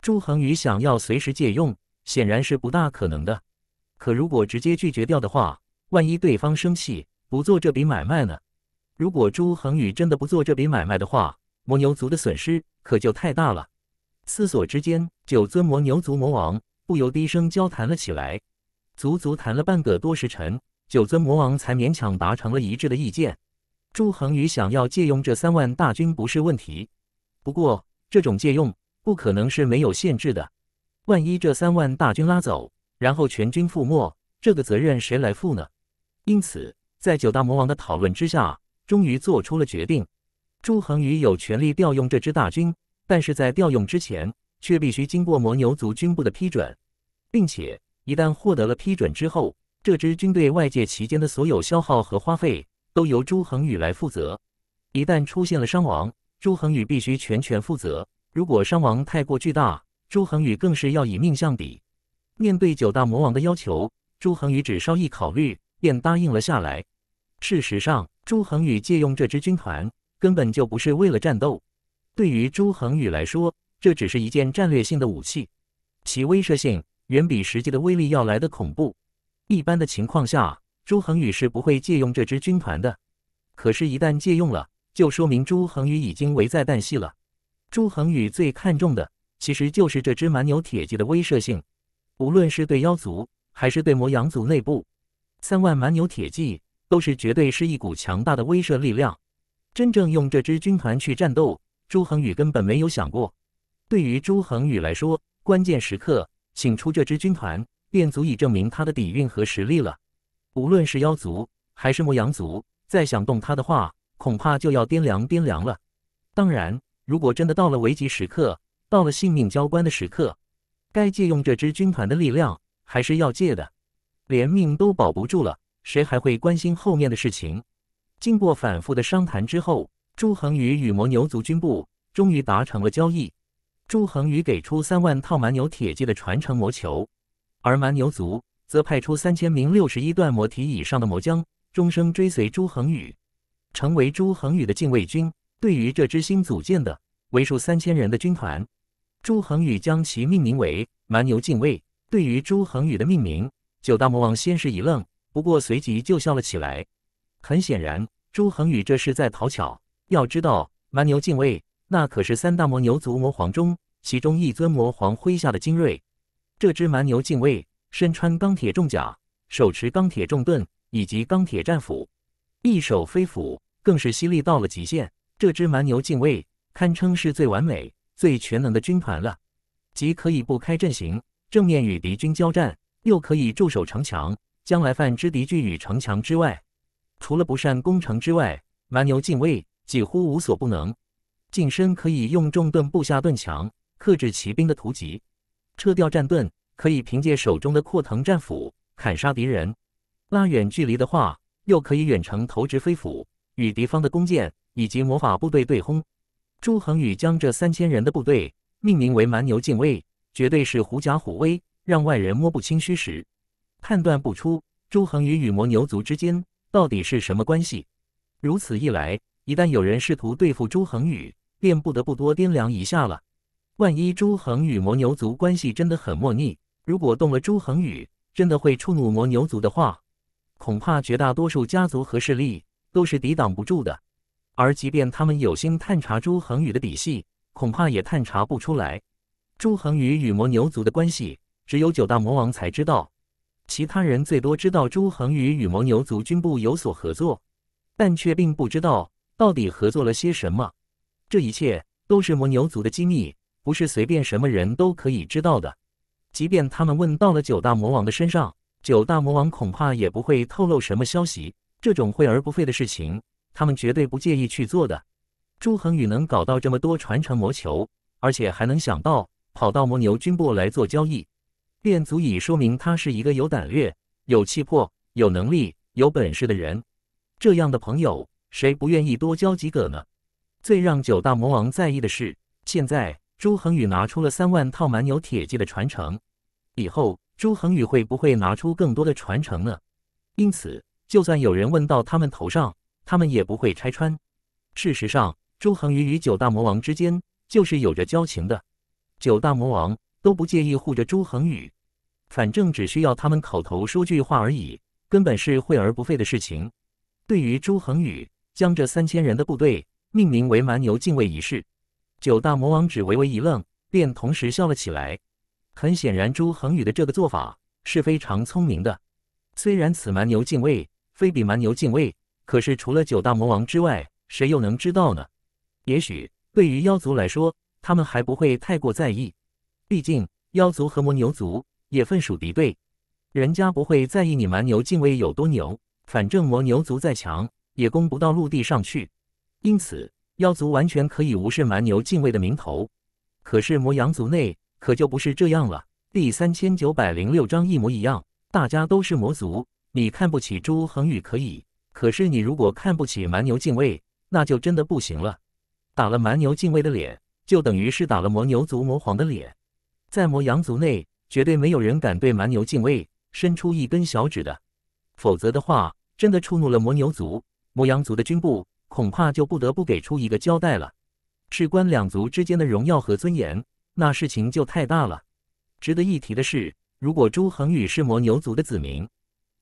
朱恒宇想要随时借用，显然是不大可能的。可如果直接拒绝掉的话，万一对方生气，不做这笔买卖呢？如果朱恒宇真的不做这笔买卖的话，魔牛族的损失可就太大了。思索之间，九尊魔牛族魔王不由低声交谈了起来，足足谈了半个多时辰，九尊魔王才勉强达成了一致的意见。朱恒宇想要借用这三万大军不是问题，不过这种借用不可能是没有限制的，万一这三万大军拉走。然后全军覆没，这个责任谁来负呢？因此，在九大魔王的讨论之下，终于做出了决定：朱恒宇有权利调用这支大军，但是在调用之前，却必须经过魔牛族军部的批准，并且一旦获得了批准之后，这支军队外界期间的所有消耗和花费都由朱恒宇来负责。一旦出现了伤亡，朱恒宇必须全权负责。如果伤亡太过巨大，朱恒宇更是要以命相抵。面对九大魔王的要求，朱恒宇只稍一考虑便答应了下来。事实上，朱恒宇借用这支军团根本就不是为了战斗，对于朱恒宇来说，这只是一件战略性的武器，其威慑性远比实际的威力要来的恐怖。一般的情况下，朱恒宇是不会借用这支军团的。可是，一旦借用了，就说明朱恒宇已经危在旦夕了。朱恒宇最看重的，其实就是这支蛮牛铁骑的威慑性。无论是对妖族，还是对魔羊族内部，三万蛮牛铁骑都是绝对是一股强大的威慑力量。真正用这支军团去战斗，朱恒宇根本没有想过。对于朱恒宇来说，关键时刻请出这支军团，便足以证明他的底蕴和实力了。无论是妖族，还是魔羊族，再想动他的话，恐怕就要掂量掂量了。当然，如果真的到了危急时刻，到了性命交关的时刻。该借用这支军团的力量，还是要借的。连命都保不住了，谁还会关心后面的事情？经过反复的商谈之后，朱恒宇与魔牛族军部终于达成了交易。朱恒宇给出三万套蛮牛铁骑的传承魔球，而蛮牛族则派出三千名六十一段魔体以上的魔将，终生追随朱恒宇，成为朱恒宇的禁卫军。对于这支新组建的、为数三千人的军团，朱恒宇将其命名为蛮牛近卫。对于朱恒宇的命名，九大魔王先是一愣，不过随即就笑了起来。很显然，朱恒宇这是在讨巧。要知道，蛮牛近卫那可是三大魔牛族魔皇中其中一尊魔皇麾下的精锐。这只蛮牛近卫身穿钢铁重甲，手持钢铁重盾以及钢铁战斧，一手飞斧更是犀利到了极限。这只蛮牛近卫堪称是最完美。最全能的军团了，既可以不开阵型正面与敌军交战，又可以驻守城墙，将来犯之敌拒与城墙之外。除了不善攻城之外，蛮牛近卫几乎无所不能。近身可以用重盾布下盾墙克制骑兵的突袭，撤掉战盾可以凭借手中的阔藤战斧砍杀敌人，拉远距离的话又可以远程投掷飞斧，与敌方的弓箭以及魔法部队对轰。朱恒宇将这三千人的部队命名为蛮牛禁卫，绝对是狐假虎威，让外人摸不清虚实，判断不出朱恒宇与魔牛族之间到底是什么关系。如此一来，一旦有人试图对付朱恒宇，便不得不多掂量一下了。万一朱恒宇魔牛族关系真的很莫逆，如果动了朱恒宇，真的会触怒魔牛族的话，恐怕绝大多数家族和势力都是抵挡不住的。而即便他们有心探查朱恒宇的底细，恐怕也探查不出来。朱恒宇与魔牛族的关系，只有九大魔王才知道。其他人最多知道朱恒宇与魔牛族军部有所合作，但却并不知道到底合作了些什么。这一切都是魔牛族的机密，不是随便什么人都可以知道的。即便他们问到了九大魔王的身上，九大魔王恐怕也不会透露什么消息。这种惠而不费的事情。他们绝对不介意去做的。朱恒宇能搞到这么多传承魔球，而且还能想到跑到魔牛军部来做交易，便足以说明他是一个有胆略、有气魄、有能力、有本事的人。这样的朋友，谁不愿意多交几个呢？最让九大魔王在意的是，现在朱恒宇拿出了三万套蛮牛铁骑的传承，以后朱恒宇会不会拿出更多的传承呢？因此，就算有人问到他们头上。他们也不会拆穿。事实上，朱恒宇与九大魔王之间就是有着交情的。九大魔王都不介意护着朱恒宇，反正只需要他们口头说句话而已，根本是惠而不费的事情。对于朱恒宇将这三千人的部队命名为蛮牛禁卫仪式”，九大魔王只微微一愣，便同时笑了起来。很显然，朱恒宇的这个做法是非常聪明的。虽然此蛮牛禁卫非彼蛮牛禁卫。可是除了九大魔王之外，谁又能知道呢？也许对于妖族来说，他们还不会太过在意。毕竟妖族和魔牛族也分属敌对，人家不会在意你蛮牛敬卫有多牛，反正魔牛族再强也攻不到陆地上去。因此，妖族完全可以无视蛮牛敬卫的名头。可是魔羊族内可就不是这样了。第三千九百零六章一模一样，大家都是魔族，你看不起朱恒宇可以。可是你如果看不起蛮牛近卫，那就真的不行了。打了蛮牛近卫的脸，就等于是打了魔牛族魔皇的脸。在魔羊族内，绝对没有人敢对蛮牛近卫伸出一根小指的。否则的话，真的触怒了魔牛族、魔羊族的军部，恐怕就不得不给出一个交代了。事关两族之间的荣耀和尊严，那事情就太大了。值得一提的是，如果朱恒宇是魔牛族的子民，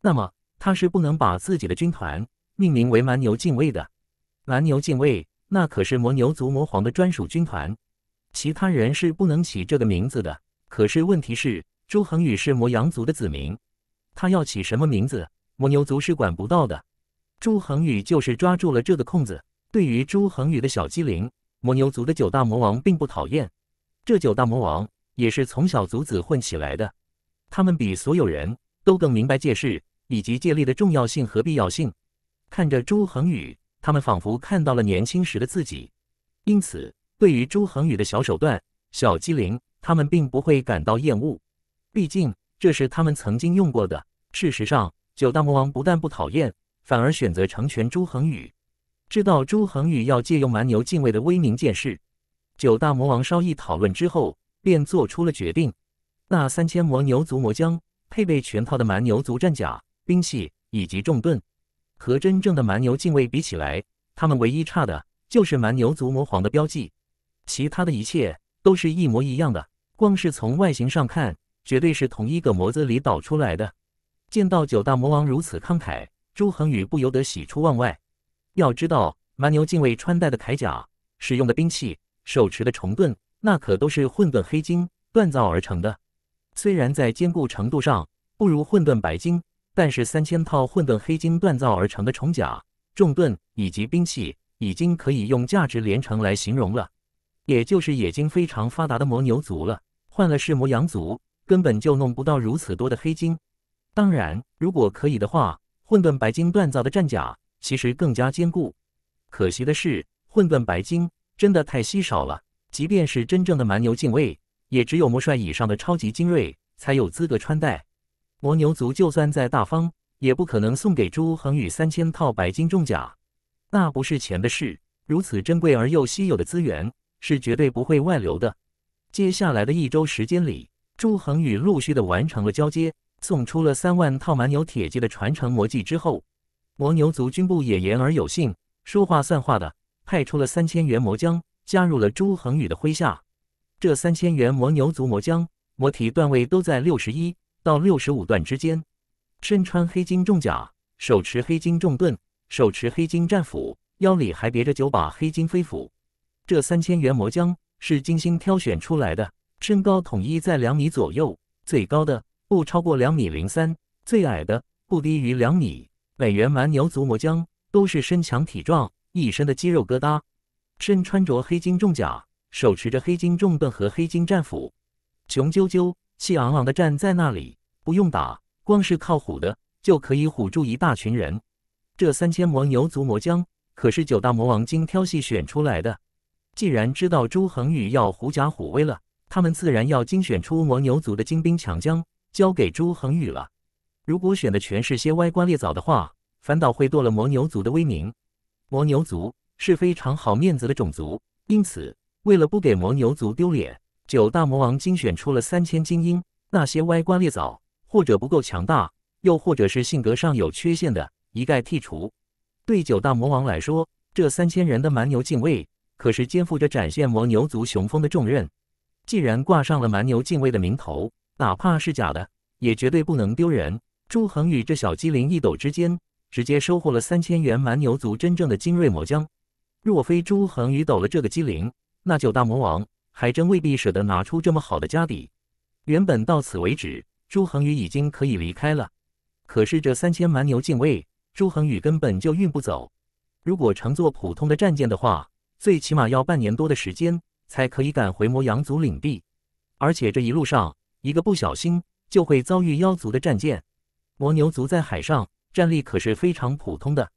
那么。他是不能把自己的军团命名为蛮牛禁卫的，蛮牛禁卫那可是魔牛族魔皇的专属军团，其他人是不能起这个名字的。可是问题是，朱恒宇是魔羊族的子民，他要起什么名字？魔牛族是管不到的。朱恒宇就是抓住了这个空子。对于朱恒宇的小机灵，魔牛族的九大魔王并不讨厌。这九大魔王也是从小族子混起来的，他们比所有人都更明白界事。以及借力的重要性和必要性。看着朱恒宇，他们仿佛看到了年轻时的自己，因此对于朱恒宇的小手段、小机灵，他们并不会感到厌恶。毕竟这是他们曾经用过的。事实上，九大魔王不但不讨厌，反而选择成全朱恒宇。知道朱恒宇要借用蛮牛禁卫的威名借势，九大魔王稍一讨论之后，便做出了决定。那三千魔牛族魔将配备全套的蛮牛族战甲。兵器以及重盾，和真正的蛮牛禁卫比起来，他们唯一差的就是蛮牛族魔皇的标记，其他的一切都是一模一样的。光是从外形上看，绝对是同一个模子里导出来的。见到九大魔王如此慷慨，朱恒宇不由得喜出望外。要知道，蛮牛禁卫穿戴的铠甲、使用的兵器、手持的重盾，那可都是混沌黑金锻造而成的。虽然在坚固程度上不如混沌白金。但是三千套混沌黑金锻造而成的重甲、重盾以及兵器，已经可以用价值连城来形容了。也就是冶金非常发达的魔牛族了。换了是魔羊族，根本就弄不到如此多的黑金。当然，如果可以的话，混沌白金锻造的战甲其实更加坚固。可惜的是，混沌白金真的太稀少了。即便是真正的蛮牛近卫，也只有魔帅以上的超级精锐才有资格穿戴。魔牛族就算再大方，也不可能送给朱恒宇三千套白金重甲，那不是钱的事。如此珍贵而又稀有的资源，是绝对不会外流的。接下来的一周时间里，朱恒宇陆续的完成了交接，送出了三万套满牛铁骑的传承魔技之后，魔牛族军部也言而有信，说话算话的派出了三千员魔将加入了朱恒宇的麾下。这三千员魔牛族魔将，魔体段位都在六十一。到六十五段之间，身穿黑金重甲，手持黑金重盾，手持黑金战斧，腰里还别着九把黑金飞斧。这三千元魔将，是精心挑选出来的，身高统一在两米左右，最高的不超过两米零三，最矮的不低于两米。每元蛮牛族魔浆都是身强体壮，一身的肌肉疙瘩，身穿着黑金重甲，手持着黑金重盾和黑金战斧，雄赳赳。气昂昂的站在那里，不用打，光是靠唬的就可以唬住一大群人。这三千魔牛族魔将可是九大魔王精挑细选出来的。既然知道朱恒宇要狐假虎威了，他们自然要精选出魔牛族的精兵强将交给朱恒宇了。如果选的全是些歪瓜裂枣的话，反倒会堕了魔牛族的威名。魔牛族是非常好面子的种族，因此为了不给魔牛族丢脸。九大魔王精选出了三千精英，那些歪瓜裂枣或者不够强大，又或者是性格上有缺陷的，一概剔除。对九大魔王来说，这三千人的蛮牛禁卫可是肩负着展现魔牛族雄风的重任。既然挂上了蛮牛禁卫的名头，哪怕是假的，也绝对不能丢人。朱恒宇这小机灵一抖之间，直接收获了三千元蛮牛族真正的精锐魔将。若非朱恒宇抖了这个机灵，那九大魔王。海真未必舍得拿出这么好的家底。原本到此为止，朱恒宇已经可以离开了。可是这三千蛮牛精卫，朱恒宇根本就运不走。如果乘坐普通的战舰的话，最起码要半年多的时间才可以赶回魔羊族领地。而且这一路上，一个不小心就会遭遇妖族的战舰。魔牛族在海上战力可是非常普通的，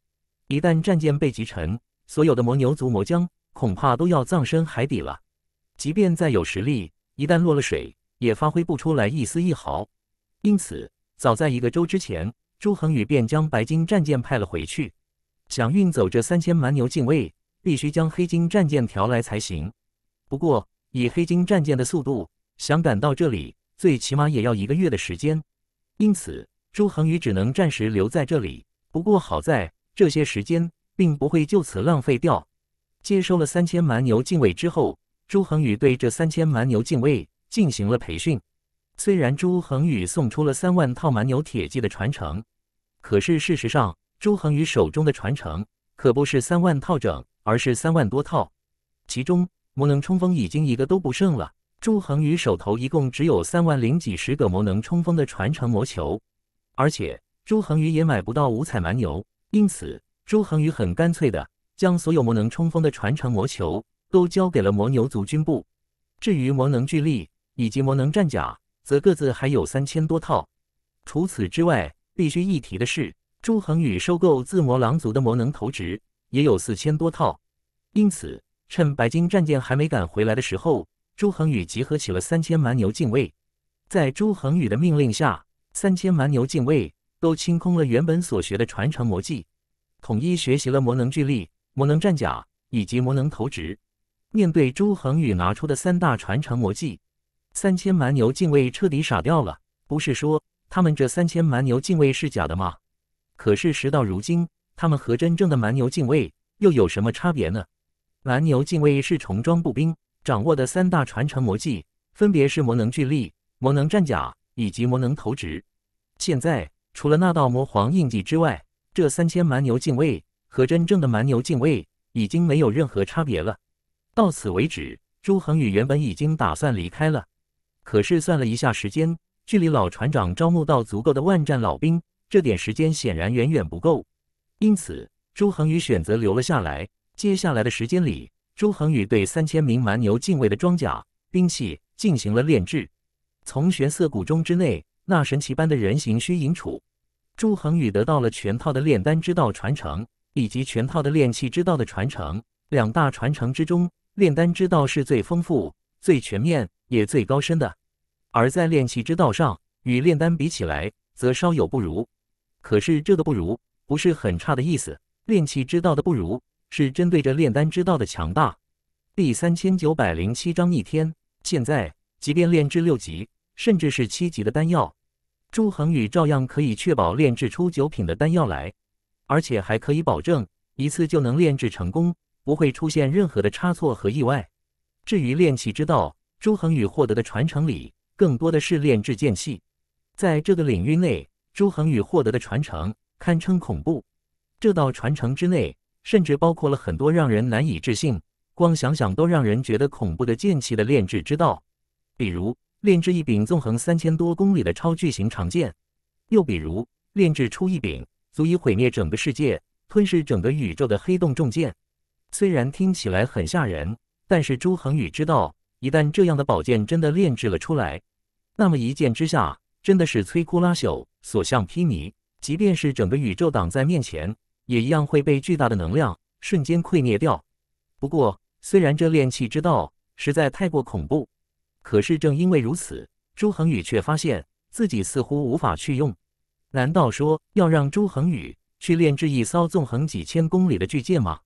一旦战舰被击沉，所有的魔牛族魔将恐怕都要葬身海底了。即便再有实力，一旦落了水，也发挥不出来一丝一毫。因此，早在一个周之前，朱恒宇便将白金战舰派了回去，想运走这三千蛮牛禁卫，必须将黑金战舰调来才行。不过，以黑金战舰的速度，想赶到这里，最起码也要一个月的时间。因此，朱恒宇只能暂时留在这里。不过，好在这些时间并不会就此浪费掉。接收了三千蛮牛禁卫之后，朱恒宇对这三千蛮牛禁卫进行了培训。虽然朱恒宇送出了三万套蛮牛铁骑的传承，可是事实上，朱恒宇手中的传承可不是三万套整，而是三万多套。其中魔能冲锋已经一个都不剩了。朱恒宇手头一共只有三万零几十个魔能冲锋的传承魔球，而且朱恒宇也买不到五彩蛮牛，因此朱恒宇很干脆的将所有魔能冲锋的传承魔球。都交给了魔牛族军部。至于魔能巨力以及魔能战甲，则各自还有三千多套。除此之外，必须一提的是，朱恒宇收购自魔狼族的魔能投掷也有四千多套。因此，趁白金战舰还没赶回来的时候，朱恒宇集合起了三千蛮牛禁卫。在朱恒宇的命令下，三千蛮牛禁卫都清空了原本所学的传承魔技，统一学习了魔能巨力、魔能战甲以及魔能投掷。面对朱恒宇拿出的三大传承魔技，三千蛮牛禁卫彻底傻掉了。不是说他们这三千蛮牛禁卫是假的吗？可是时到如今，他们和真正的蛮牛禁卫又有什么差别呢？蛮牛禁卫是重装步兵，掌握的三大传承魔技分别是魔能聚力、魔能战甲以及魔能投掷。现在除了那道魔皇印记之外，这三千蛮牛禁卫和真正的蛮牛禁卫已经没有任何差别了。到此为止，朱恒宇原本已经打算离开了，可是算了一下时间，距离老船长招募到足够的万战老兵，这点时间显然远远不够。因此，朱恒宇选择留了下来。接下来的时间里，朱恒宇对三千名蛮牛精卫的装甲兵器进行了炼制。从玄色谷中之内那神奇般的人形虚影处，朱恒宇得到了全套的炼丹之道传承以及全套的炼器之道的传承。两大传承之中。炼丹之道是最丰富、最全面，也最高深的，而在炼器之道上，与炼丹比起来，则稍有不如。可是这个不如，不是很差的意思。炼器之道的不如，是针对着炼丹之道的强大。第三千九百零七章逆天。现在，即便炼制六级，甚至是七级的丹药，朱恒宇照样可以确保炼制出九品的丹药来，而且还可以保证一次就能炼制成功。不会出现任何的差错和意外。至于炼器之道，朱恒宇获得的传承里更多的是炼制剑器。在这个领域内，朱恒宇获得的传承堪称恐怖。这道传承之内，甚至包括了很多让人难以置信、光想想都让人觉得恐怖的剑器的炼制之道。比如炼制一柄纵横三千多公里的超巨型长剑，又比如炼制出一柄足以毁灭整个世界、吞噬整个宇宙的黑洞重剑。虽然听起来很吓人，但是朱恒宇知道，一旦这样的宝剑真的炼制了出来，那么一剑之下真的是摧枯拉朽、所向披靡，即便是整个宇宙挡在面前，也一样会被巨大的能量瞬间溃灭掉。不过，虽然这炼器之道实在太过恐怖，可是正因为如此，朱恒宇却发现自己似乎无法去用。难道说要让朱恒宇去炼制一艘纵横几千公里的巨舰吗？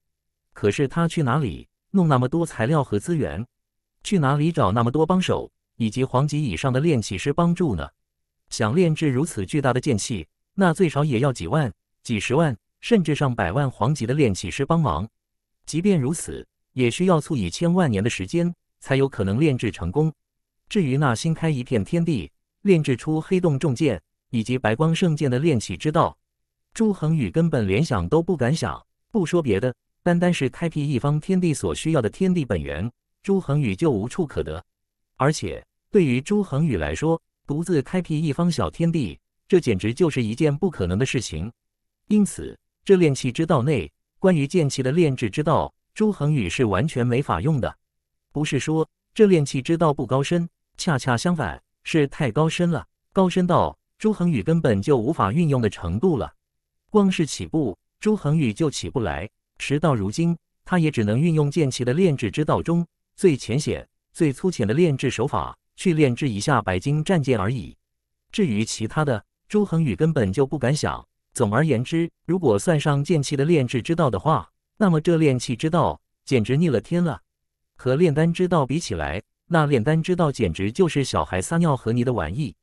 可是他去哪里弄那么多材料和资源？去哪里找那么多帮手以及黄级以上的炼器师帮助呢？想炼制如此巨大的剑器，那最少也要几万、几十万，甚至上百万黄级的炼器师帮忙。即便如此，也需要促以千万年的时间才有可能炼制成功。至于那新开一片天地，炼制出黑洞重剑以及白光圣剑的炼器之道，朱恒宇根本连想都不敢想，不说别的。单单是开辟一方天地所需要的天地本源，朱恒宇就无处可得。而且对于朱恒宇来说，独自开辟一方小天地，这简直就是一件不可能的事情。因此，这炼气之道内关于剑气的炼制之道，朱恒宇是完全没法用的。不是说这炼气之道不高深，恰恰相反，是太高深了，高深到朱恒宇根本就无法运用的程度了。光是起步，朱恒宇就起不来。时到如今，他也只能运用剑气的炼制之道中最浅显、最粗浅的炼制手法去炼制一下白金战舰而已。至于其他的，周恒宇根本就不敢想。总而言之，如果算上剑气的炼制之道的话，那么这炼气之道简直逆了天了。和炼丹之道比起来，那炼丹之道简直就是小孩撒尿和泥的玩意。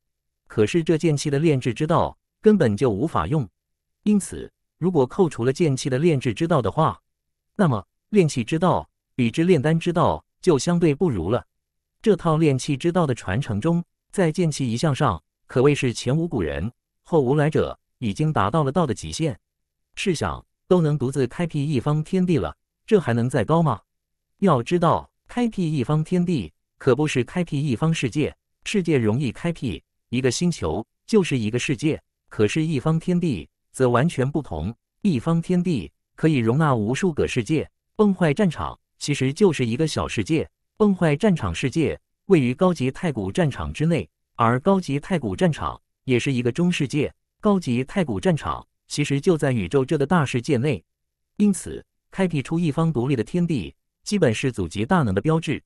可是这剑气的炼制之道根本就无法用，因此。如果扣除了剑气的炼制之道的话，那么炼气之道比之炼丹之道就相对不如了。这套炼气之道的传承中，在剑气一项上可谓是前无古人后无来者，已经达到了道的极限。试想，都能独自开辟一方天地了，这还能再高吗？要知道，开辟一方天地可不是开辟一方世界，世界容易开辟，一个星球就是一个世界，可是，一方天地。则完全不同，一方天地可以容纳无数个世界。崩坏战场其实就是一个小世界，崩坏战场世界位于高级太古战场之内，而高级太古战场也是一个中世界。高级太古战场其实就在宇宙这的大世界内，因此开辟出一方独立的天地，基本是祖籍大能的标志。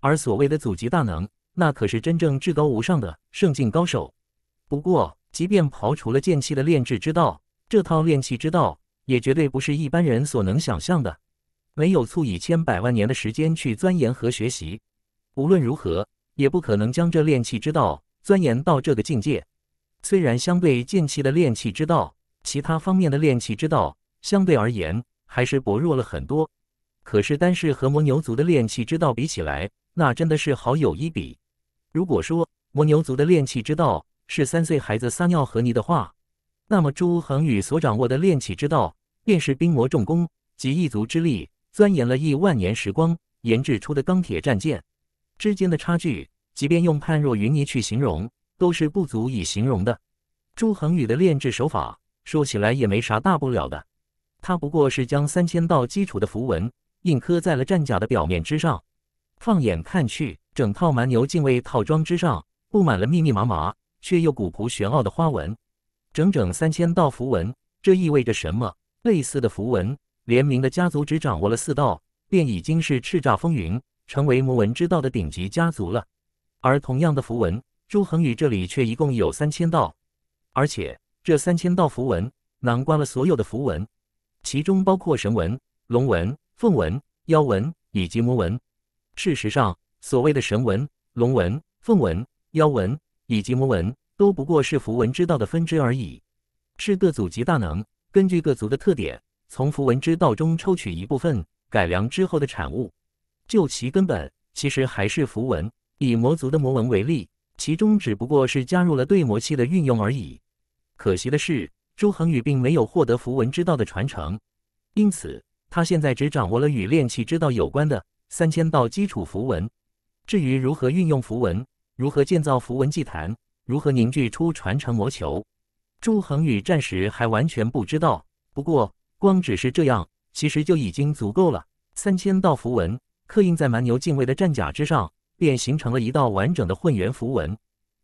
而所谓的祖籍大能，那可是真正至高无上的圣境高手。不过，即便刨除了剑气的炼制之道，这套炼气之道也绝对不是一般人所能想象的，没有促以千百万年的时间去钻研和学习，无论如何也不可能将这炼气之道钻研到这个境界。虽然相对剑气的炼气之道，其他方面的炼气之道相对而言还是薄弱了很多，可是单是和魔牛族的炼气之道比起来，那真的是好有一比。如果说魔牛族的炼气之道是三岁孩子撒尿和泥的话，那么，朱恒宇所掌握的炼器之道，便是冰魔重工集一族之力钻研了亿万年时光研制出的钢铁战舰之间的差距，即便用判若云泥去形容，都是不足以形容的。朱恒宇的炼制手法说起来也没啥大不了的，他不过是将三千道基础的符文印刻在了战甲的表面之上。放眼看去，整套蛮牛禁卫套装之上布满了密密麻麻却又古朴玄奥的花纹。整整三千道符文，这意味着什么？类似的符文，联名的家族只掌握了四道，便已经是叱咤风云，成为魔文之道的顶级家族了。而同样的符文，朱恒宇这里却一共有三千道，而且这三千道符文囊括了所有的符文，其中包括神纹、龙纹、凤纹、妖纹以及魔纹。事实上，所谓的神纹、龙纹、凤纹、妖纹以及魔纹。都不过是符文之道的分支而已，是各祖级大能根据各族的特点，从符文之道中抽取一部分，改良之后的产物。就其根本，其实还是符文。以魔族的魔文为例，其中只不过是加入了对魔器的运用而已。可惜的是，周恒宇并没有获得符文之道的传承，因此他现在只掌握了与炼器之道有关的三千道基础符文。至于如何运用符文，如何建造符文祭坛。如何凝聚出传承魔球？朱恒宇暂时还完全不知道。不过，光只是这样，其实就已经足够了。三千道符文刻印在蛮牛禁卫的战甲之上，便形成了一道完整的混元符文。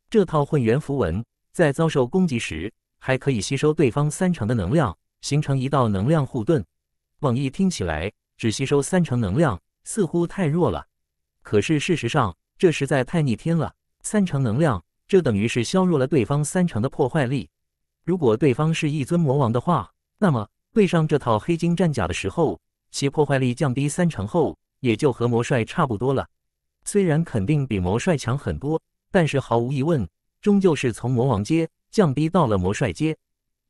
这套混元符文在遭受攻击时，还可以吸收对方三成的能量，形成一道能量护盾。网易听起来只吸收三成能量，似乎太弱了。可是事实上，这实在太逆天了。三成能量。这等于是削弱了对方三成的破坏力。如果对方是一尊魔王的话，那么对上这套黑金战甲的时候，其破坏力降低三成后，也就和魔帅差不多了。虽然肯定比魔帅强很多，但是毫无疑问，终究是从魔王阶降低到了魔帅阶。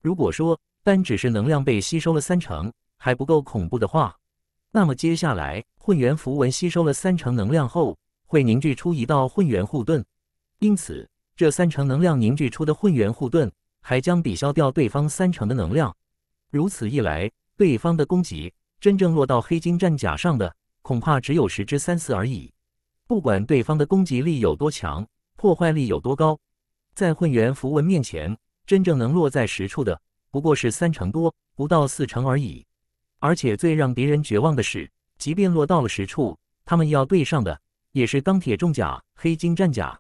如果说单只是能量被吸收了三成还不够恐怖的话，那么接下来混元符文吸收了三成能量后，会凝聚出一道混元护盾，因此。这三成能量凝聚出的混元护盾，还将抵消掉对方三成的能量。如此一来，对方的攻击真正落到黑金战甲上的，恐怕只有十之三四而已。不管对方的攻击力有多强，破坏力有多高，在混元符文面前，真正能落在实处的，不过是三成多，不到四成而已。而且最让敌人绝望的是，即便落到了实处，他们要对上的也是钢铁重甲、黑金战甲。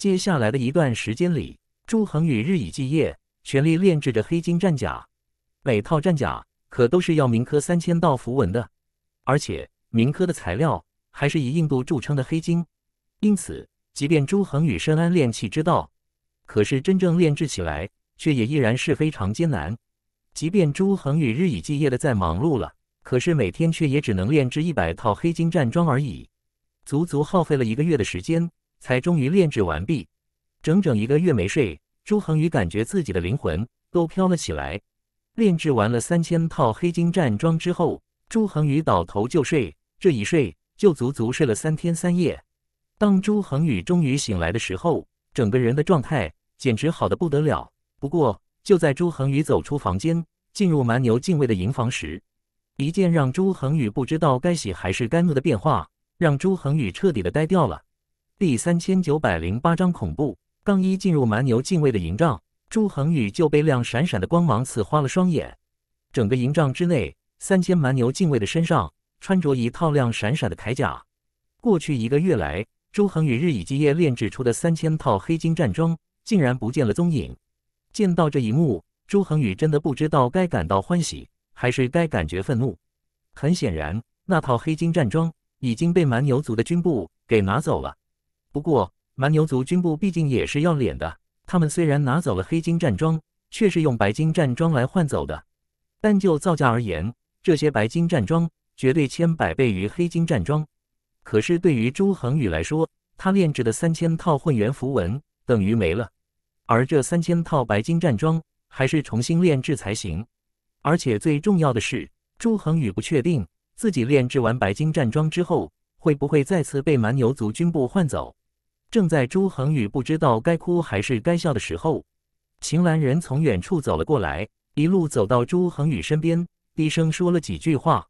接下来的一段时间里，朱恒宇日以继夜，全力炼制着黑金战甲。每套战甲可都是要铭刻三千道符文的，而且铭刻的材料还是以印度著称的黑金。因此，即便朱恒宇深谙炼器之道，可是真正炼制起来，却也依然是非常艰难。即便朱恒宇日以继夜的在忙碌了，可是每天却也只能炼制一百套黑金战装而已，足足耗费了一个月的时间。才终于炼制完毕，整整一个月没睡，朱恒宇感觉自己的灵魂都飘了起来。炼制完了三千套黑金战装之后，朱恒宇倒头就睡，这一睡就足足睡了三天三夜。当朱恒宇终于醒来的时候，整个人的状态简直好的不得了。不过，就在朱恒宇走出房间，进入蛮牛禁卫的营房时，一件让朱恒宇不知道该喜还是该怒的变化，让朱恒宇彻底的呆掉了。第三千九百零八章恐怖。刚一进入蛮牛禁卫的营帐，朱恒宇就被亮闪闪的光芒刺花了双眼。整个营帐之内，三千蛮牛禁卫的身上穿着一套亮闪闪的铠甲。过去一个月来，朱恒宇日以继夜炼制出的三千套黑金战装，竟然不见了踪影。见到这一幕，朱恒宇真的不知道该感到欢喜，还是该感觉愤怒。很显然，那套黑金战装已经被蛮牛族的军部给拿走了。不过蛮牛族军部毕竟也是要脸的，他们虽然拿走了黑金战装，却是用白金战装来换走的。但就造价而言，这些白金战装绝对千百倍于黑金战装。可是对于朱恒宇来说，他炼制的三千套混元符文等于没了，而这三千套白金战装还是重新炼制才行。而且最重要的是，朱恒宇不确定自己炼制完白金战装之后，会不会再次被蛮牛族军部换走。正在朱恒宇不知道该哭还是该笑的时候，秦岚人从远处走了过来，一路走到朱恒宇身边，低声说了几句话。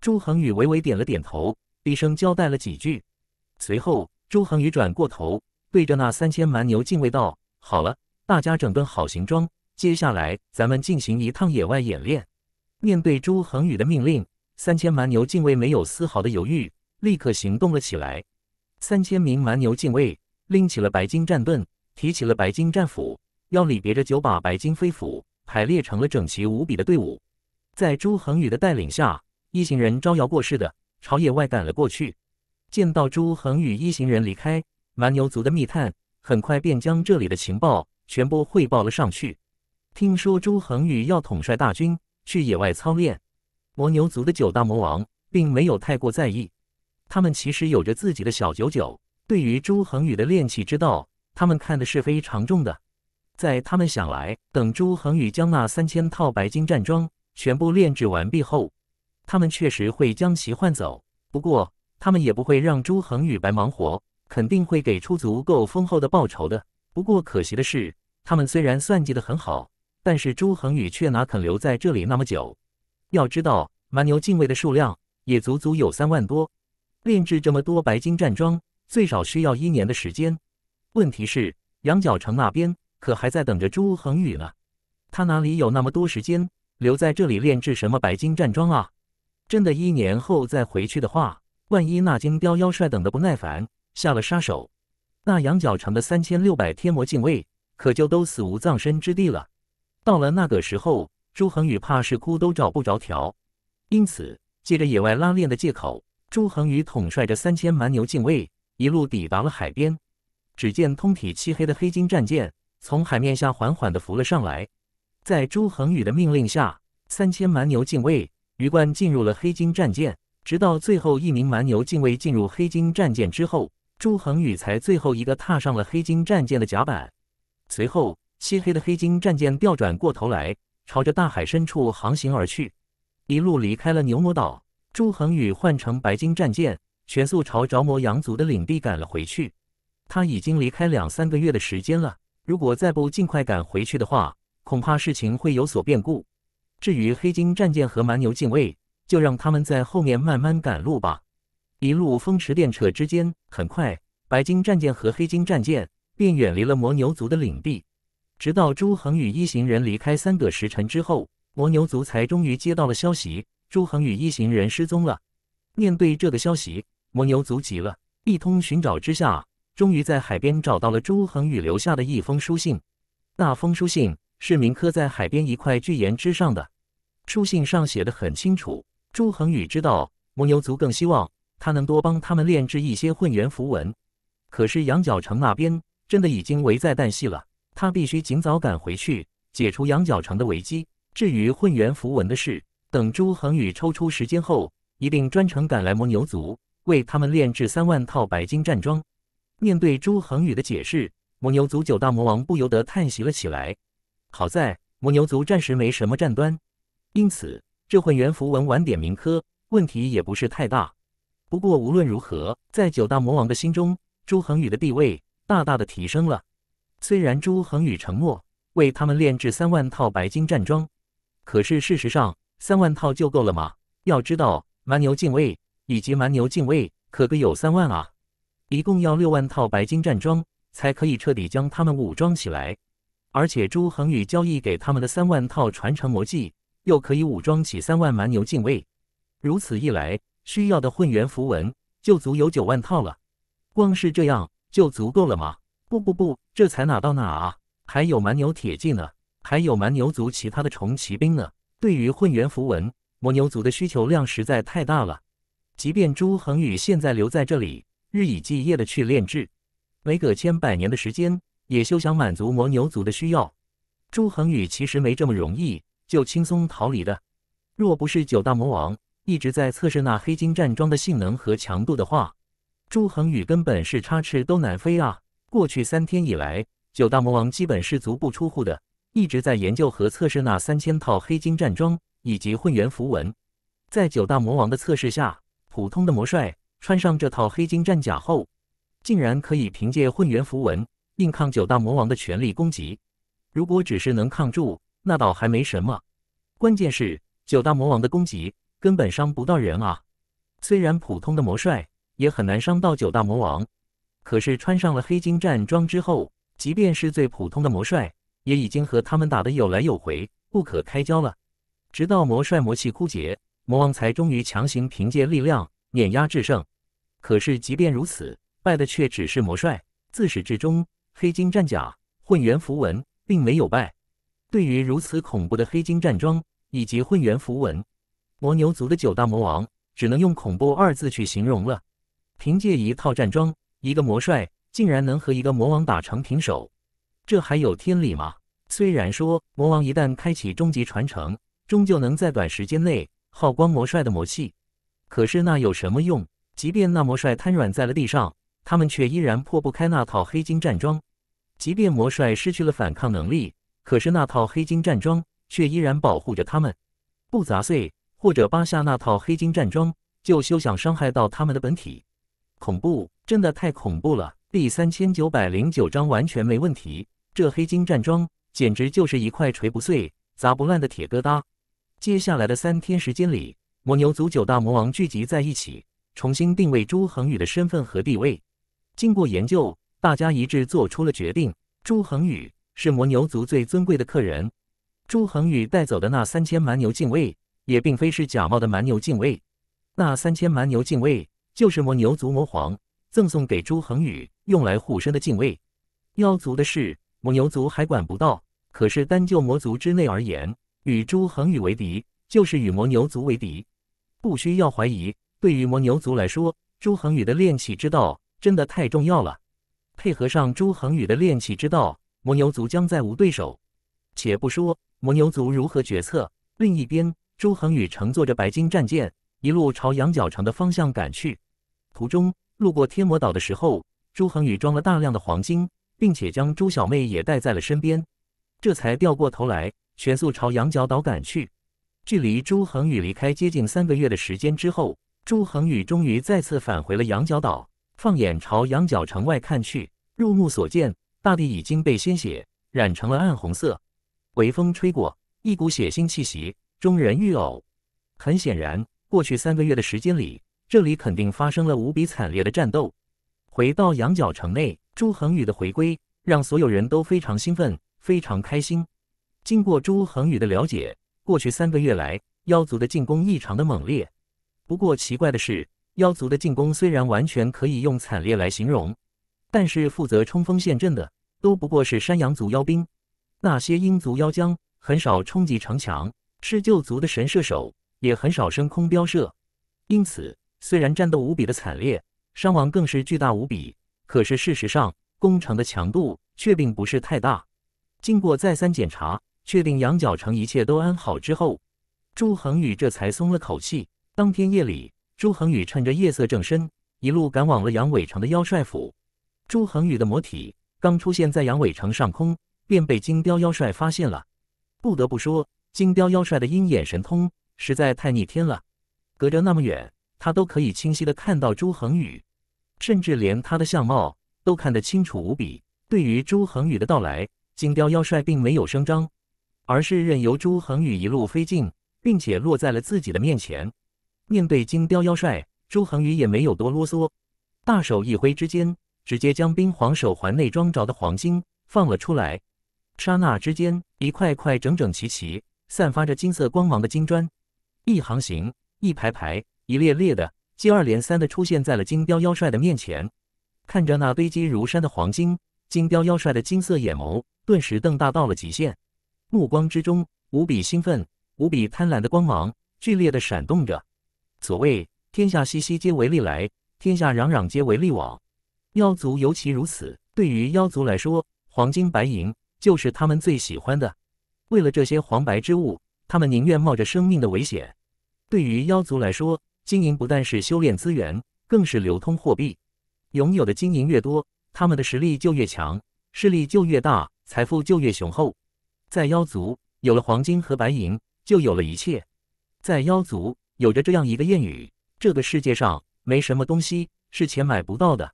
朱恒宇微微点了点头，低声交代了几句。随后，朱恒宇转过头，对着那三千蛮牛敬畏道：“好了，大家整顿好行装，接下来咱们进行一趟野外演练。”面对朱恒宇的命令，三千蛮牛敬畏没有丝毫的犹豫，立刻行动了起来。三千名蛮牛禁卫拎起了白金战盾，提起了白金战斧，腰里别着九把白金飞斧，排列成了整齐无比的队伍。在朱恒宇的带领下，一行人招摇过市的朝野外赶了过去。见到朱恒宇一行人离开，蛮牛族的密探很快便将这里的情报全部汇报了上去。听说朱恒宇要统帅大军去野外操练，魔牛族的九大魔王并没有太过在意。他们其实有着自己的小九九，对于朱恒宇的炼器之道，他们看的是非常重的。在他们想来，等朱恒宇将那三千套白金战装全部炼制完毕后，他们确实会将其换走。不过，他们也不会让朱恒宇白忙活，肯定会给出足够丰厚的报酬的。不过，可惜的是，他们虽然算计得很好，但是朱恒宇却哪肯留在这里那么久？要知道，蛮牛敬卫的数量也足足有三万多。炼制这么多白金战装，最少需要一年的时间。问题是，羊角城那边可还在等着朱恒宇呢，他哪里有那么多时间留在这里炼制什么白金战装啊？真的，一年后再回去的话，万一那金雕妖帅等得不耐烦，下了杀手，那羊角城的三千六百天魔禁卫可就都死无葬身之地了。到了那个时候，朱恒宇怕是哭都找不着调。因此，借着野外拉练的借口。朱恒宇统帅着三千蛮牛禁卫，一路抵达了海边。只见通体漆黑的黑金战舰从海面下缓缓地浮了上来。在朱恒宇的命令下，三千蛮牛禁卫鱼贯进入了黑金战舰。直到最后一名蛮牛禁卫进入黑金战舰之后，朱恒宇才最后一个踏上了黑金战舰的甲板。随后，漆黑的黑金战舰调转过头来，朝着大海深处航行而去，一路离开了牛魔岛。朱恒宇换成白金战舰，全速朝着魔羊族的领地赶了回去。他已经离开两三个月的时间了，如果再不尽快赶回去的话，恐怕事情会有所变故。至于黑金战舰和蛮牛近卫，就让他们在后面慢慢赶路吧。一路风驰电掣之间，很快，白金战舰和黑金战舰便远离了魔牛族的领地。直到朱恒宇一行人离开三个时辰之后，魔牛族才终于接到了消息。朱恒宇一行人失踪了。面对这个消息，蒙牛族急了。一通寻找之下，终于在海边找到了朱恒宇留下的一封书信。那封书信是铭刻在海边一块巨岩之上的。书信上写的很清楚，朱恒宇知道蒙牛族更希望他能多帮他们炼制一些混元符文。可是羊角城那边真的已经危在旦夕了，他必须尽早赶回去解除羊角城的危机。至于混元符文的事，等朱恒宇抽出时间后，一定专程赶来魔牛族，为他们炼制三万套白金战装。面对朱恒宇的解释，魔牛族九大魔王不由得叹息了起来。好在魔牛族暂时没什么战端，因此这混元符文晚点铭刻问题也不是太大。不过无论如何，在九大魔王的心中，朱恒宇的地位大大的提升了。虽然朱恒宇承诺为他们炼制三万套白金战装，可是事实上。三万套就够了吗？要知道蛮牛禁卫以及蛮牛禁卫可各有三万啊，一共要六万套白金战装才可以彻底将他们武装起来。而且朱恒宇交易给他们的三万套传承魔技，又可以武装起三万蛮牛禁卫。如此一来，需要的混元符文就足有九万套了。光是这样就足够了吗？不不不，这才哪到哪啊？还有蛮牛铁骑呢，还有蛮牛族其他的重骑兵呢。对于混元符文，魔牛族的需求量实在太大了。即便朱恒宇现在留在这里，日以继夜的去炼制，没个千百年的时间，也休想满足魔牛族的需要。朱恒宇其实没这么容易就轻松逃离的。若不是九大魔王一直在测试那黑金战装的性能和强度的话，朱恒宇根本是插翅都难飞啊！过去三天以来，九大魔王基本是足不出户的。一直在研究和测试那三千套黑金战装以及混元符文，在九大魔王的测试下，普通的魔帅穿上这套黑金战甲后，竟然可以凭借混元符文硬抗九大魔王的全力攻击。如果只是能抗住，那倒还没什么。关键是九大魔王的攻击根本伤不到人啊！虽然普通的魔帅也很难伤到九大魔王，可是穿上了黑金战装之后，即便是最普通的魔帅。也已经和他们打得有来有回，不可开交了。直到魔帅魔气枯竭，魔王才终于强行凭借力量碾压制胜。可是即便如此，败的却只是魔帅。自始至终，黑金战甲、混元符文并没有败。对于如此恐怖的黑金战装以及混元符文，魔牛族的九大魔王只能用“恐怖”二字去形容了。凭借一套战装，一个魔帅竟然能和一个魔王打成平手。这还有天理吗？虽然说魔王一旦开启终极传承，终究能在短时间内耗光魔帅的魔气，可是那有什么用？即便那魔帅瘫软在了地上，他们却依然破不开那套黑金战装。即便魔帅失去了反抗能力，可是那套黑金战装却依然保护着他们，不砸碎或者扒下那套黑金战装，就休想伤害到他们的本体。恐怖，真的太恐怖了！第三千九百零九章完全没问题。这黑金战装简直就是一块锤不碎、砸不烂的铁疙瘩。接下来的三天时间里，魔牛族九大魔王聚集在一起，重新定位朱恒宇的身份和地位。经过研究，大家一致做出了决定：朱恒宇是魔牛族最尊贵的客人。朱恒宇带走的那三千蛮牛禁卫，也并非是假冒的蛮牛禁卫，那三千蛮牛禁卫就是魔牛族魔皇赠送给朱恒宇用来护身的禁卫。妖族的事。魔牛族还管不到，可是单就魔族之内而言，与朱恒宇为敌，就是与魔牛族为敌，不需要怀疑。对于魔牛族来说，朱恒宇的炼器之道真的太重要了。配合上朱恒宇的炼器之道，魔牛族将再无对手。且不说魔牛族如何决策，另一边，朱恒宇乘坐着白金战舰，一路朝羊角城的方向赶去。途中路过天魔岛的时候，朱恒宇装了大量的黄金。并且将朱小妹也带在了身边，这才掉过头来，全速朝羊角岛赶去。距离朱恒宇离开接近三个月的时间之后，朱恒宇终于再次返回了羊角岛。放眼朝羊角城外看去，入目所见，大地已经被鲜血染成了暗红色，微风吹过，一股血腥气息，中人欲呕。很显然，过去三个月的时间里，这里肯定发生了无比惨烈的战斗。回到羊角城内。朱恒宇的回归让所有人都非常兴奋，非常开心。经过朱恒宇的了解，过去三个月来，妖族的进攻异常的猛烈。不过奇怪的是，妖族的进攻虽然完全可以用惨烈来形容，但是负责冲锋陷阵的都不过是山羊族妖兵，那些鹰族妖将很少冲击城墙，是鹫族的神射手也很少升空标射，因此虽然战斗无比的惨烈，伤亡更是巨大无比。可是事实上，工程的强度却并不是太大。经过再三检查，确定羊角城一切都安好之后，朱恒宇这才松了口气。当天夜里，朱恒宇趁着夜色正深，一路赶往了杨伟城的妖帅府。朱恒宇的魔体刚出现在杨伟城上空，便被金雕妖帅发现了。不得不说，金雕妖帅的鹰眼神通实在太逆天了，隔着那么远，他都可以清晰的看到朱恒宇。甚至连他的相貌都看得清楚无比。对于朱恒宇的到来，金雕妖帅并没有声张，而是任由朱恒宇一路飞进，并且落在了自己的面前。面对金雕妖帅，朱恒宇也没有多啰嗦，大手一挥之间，直接将冰皇手环内装着的黄金放了出来。刹那之间，一块块整整齐齐、散发着金色光芒的金砖，一行行、一排排、一列列的。接二连三的出现在了金雕妖帅的面前，看着那堆积如山的黄金，金雕妖帅的金色眼眸顿时瞪大到了极限，目光之中无比兴奋、无比贪婪的光芒剧烈的闪动着。所谓天下熙熙皆为利来，天下攘攘皆为利往，妖族尤其如此。对于妖族来说，黄金白银就是他们最喜欢的。为了这些黄白之物，他们宁愿冒着生命的危险。对于妖族来说，经营不但是修炼资源，更是流通货币。拥有的经营越多，他们的实力就越强，势力就越大，财富就越雄厚。在妖族，有了黄金和白银，就有了一切。在妖族，有着这样一个谚语：这个世界上没什么东西是钱买不到的，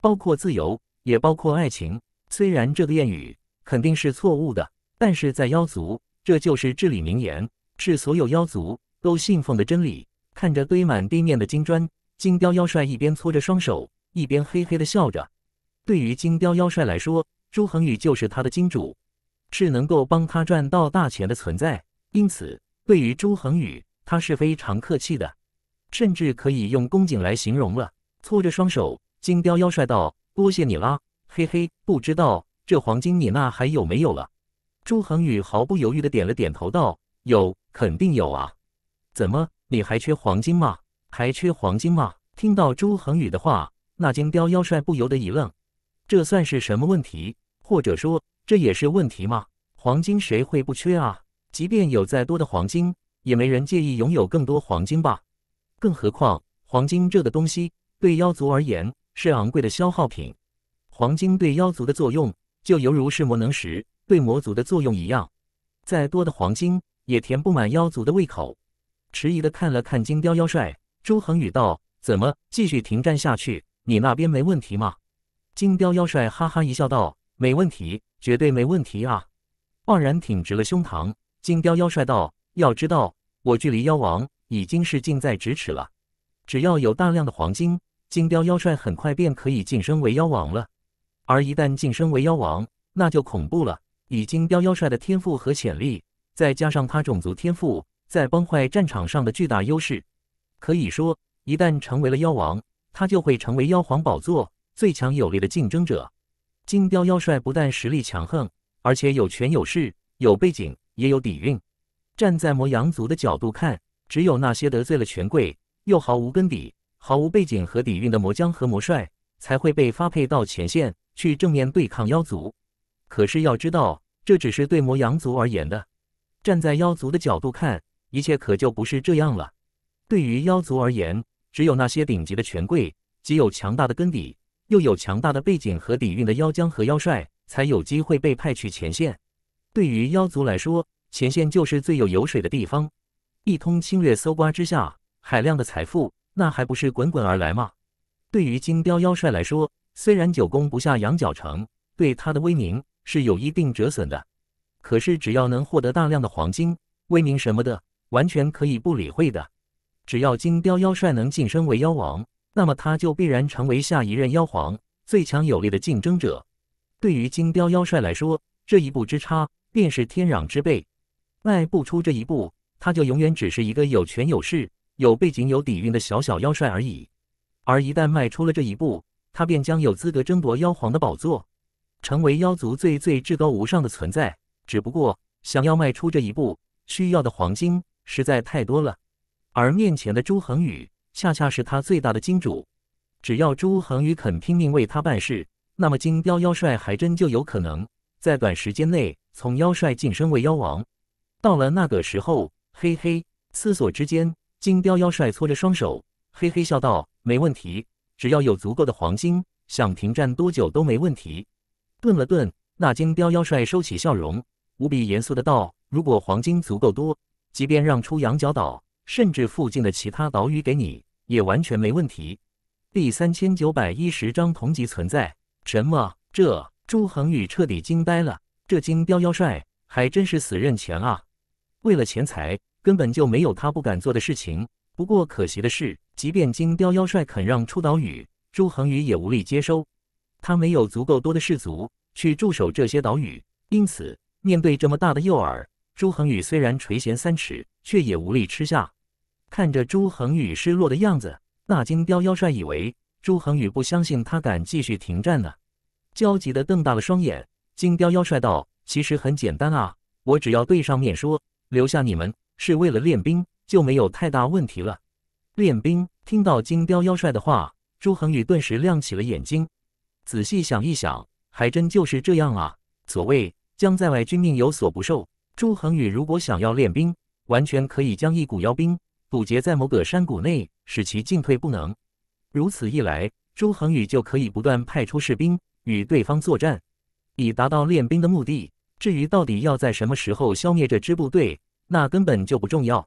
包括自由，也包括爱情。虽然这个谚语肯定是错误的，但是在妖族，这就是至理名言，是所有妖族都信奉的真理。看着堆满地面的金砖，金雕妖帅一边搓着双手，一边嘿嘿的笑着。对于金雕妖帅来说，朱恒宇就是他的金主，是能够帮他赚到大钱的存在，因此对于朱恒宇，他是非常客气的，甚至可以用恭敬来形容了。搓着双手，金雕妖帅道：“多谢你啦，嘿嘿，不知道这黄金你那还有没有了？”朱恒宇毫不犹豫的点了点头，道：“有，肯定有啊。”怎么？你还缺黄金吗？还缺黄金吗？听到朱恒宇的话，那金雕妖帅不由得一愣。这算是什么问题？或者说，这也是问题吗？黄金谁会不缺啊？即便有再多的黄金，也没人介意拥有更多黄金吧？更何况，黄金这个东西对妖族而言是昂贵的消耗品。黄金对妖族的作用，就犹如是魔能石对魔族的作用一样。再多的黄金，也填不满妖族的胃口。迟疑地看了看金雕妖帅，周恒宇道：“怎么继续停战下去？你那边没问题吗？”金雕妖帅哈哈一笑道：“没问题，绝对没问题啊！”傲然挺直了胸膛。金雕妖帅道：“要知道，我距离妖王已经是近在咫尺了。只要有大量的黄金，金雕妖帅很快便可以晋升为妖王了。而一旦晋升为妖王，那就恐怖了。以金雕妖帅的天赋和潜力，再加上他种族天赋。”在崩坏战场上的巨大优势，可以说，一旦成为了妖王，他就会成为妖皇宝座最强有力的竞争者。金雕妖帅不但实力强横，而且有权有势、有背景也有底蕴。站在魔羊族的角度看，只有那些得罪了权贵、又毫无根底、毫无背景和底蕴的魔将和魔帅，才会被发配到前线去正面对抗妖族。可是要知道，这只是对魔羊族而言的，站在妖族的角度看。一切可就不是这样了。对于妖族而言，只有那些顶级的权贵，既有强大的根底，又有强大的背景和底蕴的妖将和妖帅，才有机会被派去前线。对于妖族来说，前线就是最有油水的地方。一通侵略搜刮之下，海量的财富，那还不是滚滚而来吗？对于金雕妖帅来说，虽然久攻不下羊角城，对他的威名是有一定折损的，可是只要能获得大量的黄金，威名什么的。完全可以不理会的。只要金雕妖帅能晋升为妖王，那么他就必然成为下一任妖皇最强有力的竞争者。对于金雕妖帅来说，这一步之差便是天壤之别。迈不出这一步，他就永远只是一个有权有势、有背景、有底蕴的小小妖帅而已。而一旦迈出了这一步，他便将有资格争夺妖皇的宝座，成为妖族最最至高无上的存在。只不过，想要迈出这一步，需要的黄金。实在太多了，而面前的朱恒宇恰恰是他最大的金主。只要朱恒宇肯拼命为他办事，那么金雕妖帅还真就有可能在短时间内从妖帅晋升为妖王。到了那个时候，嘿嘿，思索之间，金雕妖帅搓着双手，嘿嘿笑道：“没问题，只要有足够的黄金，想停战多久都没问题。”顿了顿，那金雕妖帅收起笑容，无比严肃的道：“如果黄金足够多。”即便让出羊角岛，甚至附近的其他岛屿给你，也完全没问题。第三千九百一十章同级存在。什么？这朱恒宇彻底惊呆了。这金雕妖帅还真是死认钱啊！为了钱财，根本就没有他不敢做的事情。不过可惜的是，即便金雕妖帅肯让出岛屿，朱恒宇也无力接收。他没有足够多的士卒去驻守这些岛屿，因此面对这么大的诱饵。朱恒宇虽然垂涎三尺，却也无力吃下。看着朱恒宇失落的样子，那金雕妖帅以为朱恒宇不相信他敢继续停战呢，焦急地瞪大了双眼。金雕妖帅道：“其实很简单啊，我只要对上面说留下你们是为了练兵，就没有太大问题了。”练兵。听到金雕妖帅的话，朱恒宇顿时亮起了眼睛。仔细想一想，还真就是这样啊。所谓将在外，君命有所不受。朱恒宇如果想要练兵，完全可以将一股妖兵堵截在某个山谷内，使其进退不能。如此一来，朱恒宇就可以不断派出士兵与对方作战，以达到练兵的目的。至于到底要在什么时候消灭这支部队，那根本就不重要。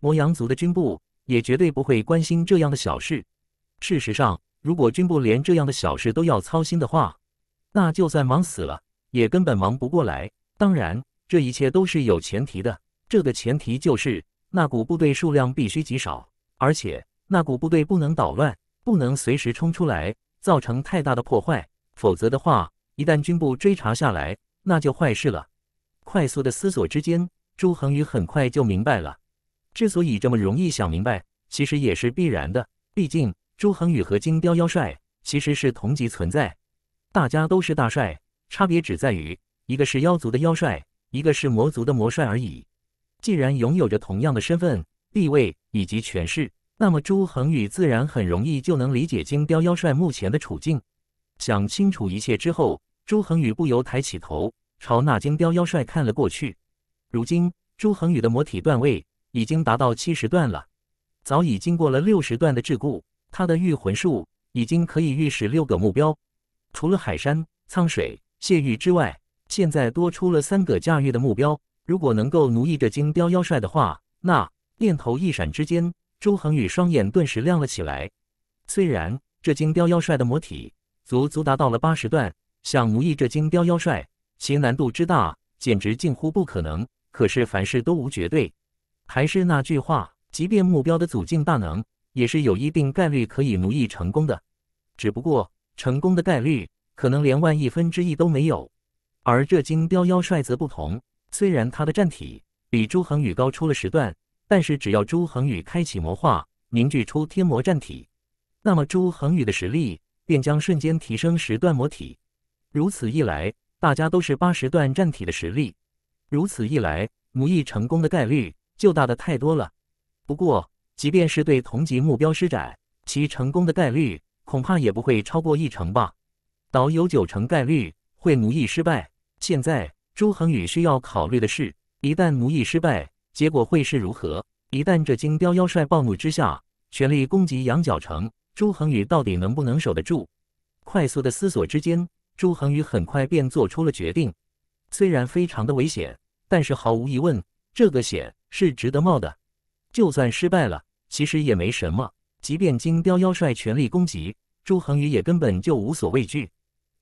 魔羊族的军部也绝对不会关心这样的小事。事实上，如果军部连这样的小事都要操心的话，那就算忙死了，也根本忙不过来。当然。这一切都是有前提的，这个前提就是那股部队数量必须极少，而且那股部队不能捣乱，不能随时冲出来造成太大的破坏，否则的话，一旦军部追查下来，那就坏事了。快速的思索之间，朱恒宇很快就明白了。之所以这么容易想明白，其实也是必然的，毕竟朱恒宇和金雕妖帅其实是同级存在，大家都是大帅，差别只在于一个是妖族的妖帅。一个是魔族的魔帅而已，既然拥有着同样的身份、地位以及权势，那么朱恒宇自然很容易就能理解金雕妖帅目前的处境。想清楚一切之后，朱恒宇不由抬起头，朝那金雕妖帅看了过去。如今，朱恒宇的魔体段位已经达到七十段了，早已经过了六十段的桎梏，他的御魂术已经可以御使六个目标，除了海山、沧水、谢玉之外。现在多出了三个驾驭的目标，如果能够奴役这金雕妖帅的话，那念头一闪之间，周恒宇双眼顿时亮了起来。虽然这金雕妖帅的魔体足足达到了八十段，想奴役这金雕妖帅，其难度之大，简直近乎不可能。可是凡事都无绝对，还是那句话，即便目标的祖境大能，也是有一定概率可以奴役成功的，只不过成功的概率可能连万亿分之一都没有。而这金雕妖帅则不同，虽然他的战体比朱恒宇高出了十段，但是只要朱恒宇开启魔化，凝聚出天魔战体，那么朱恒宇的实力便将瞬间提升十段魔体。如此一来，大家都是八十段战体的实力，如此一来，奴役成功的概率就大的太多了。不过，即便是对同级目标施展，其成功的概率恐怕也不会超过一成吧？倒有九成概率会奴役失败。现在，朱恒宇需要考虑的是，一旦奴役失败，结果会是如何？一旦这金雕妖帅暴怒之下，全力攻击羊角城，朱恒宇到底能不能守得住？快速的思索之间，朱恒宇很快便做出了决定。虽然非常的危险，但是毫无疑问，这个险是值得冒的。就算失败了，其实也没什么。即便金雕妖帅全力攻击，朱恒宇也根本就无所畏惧。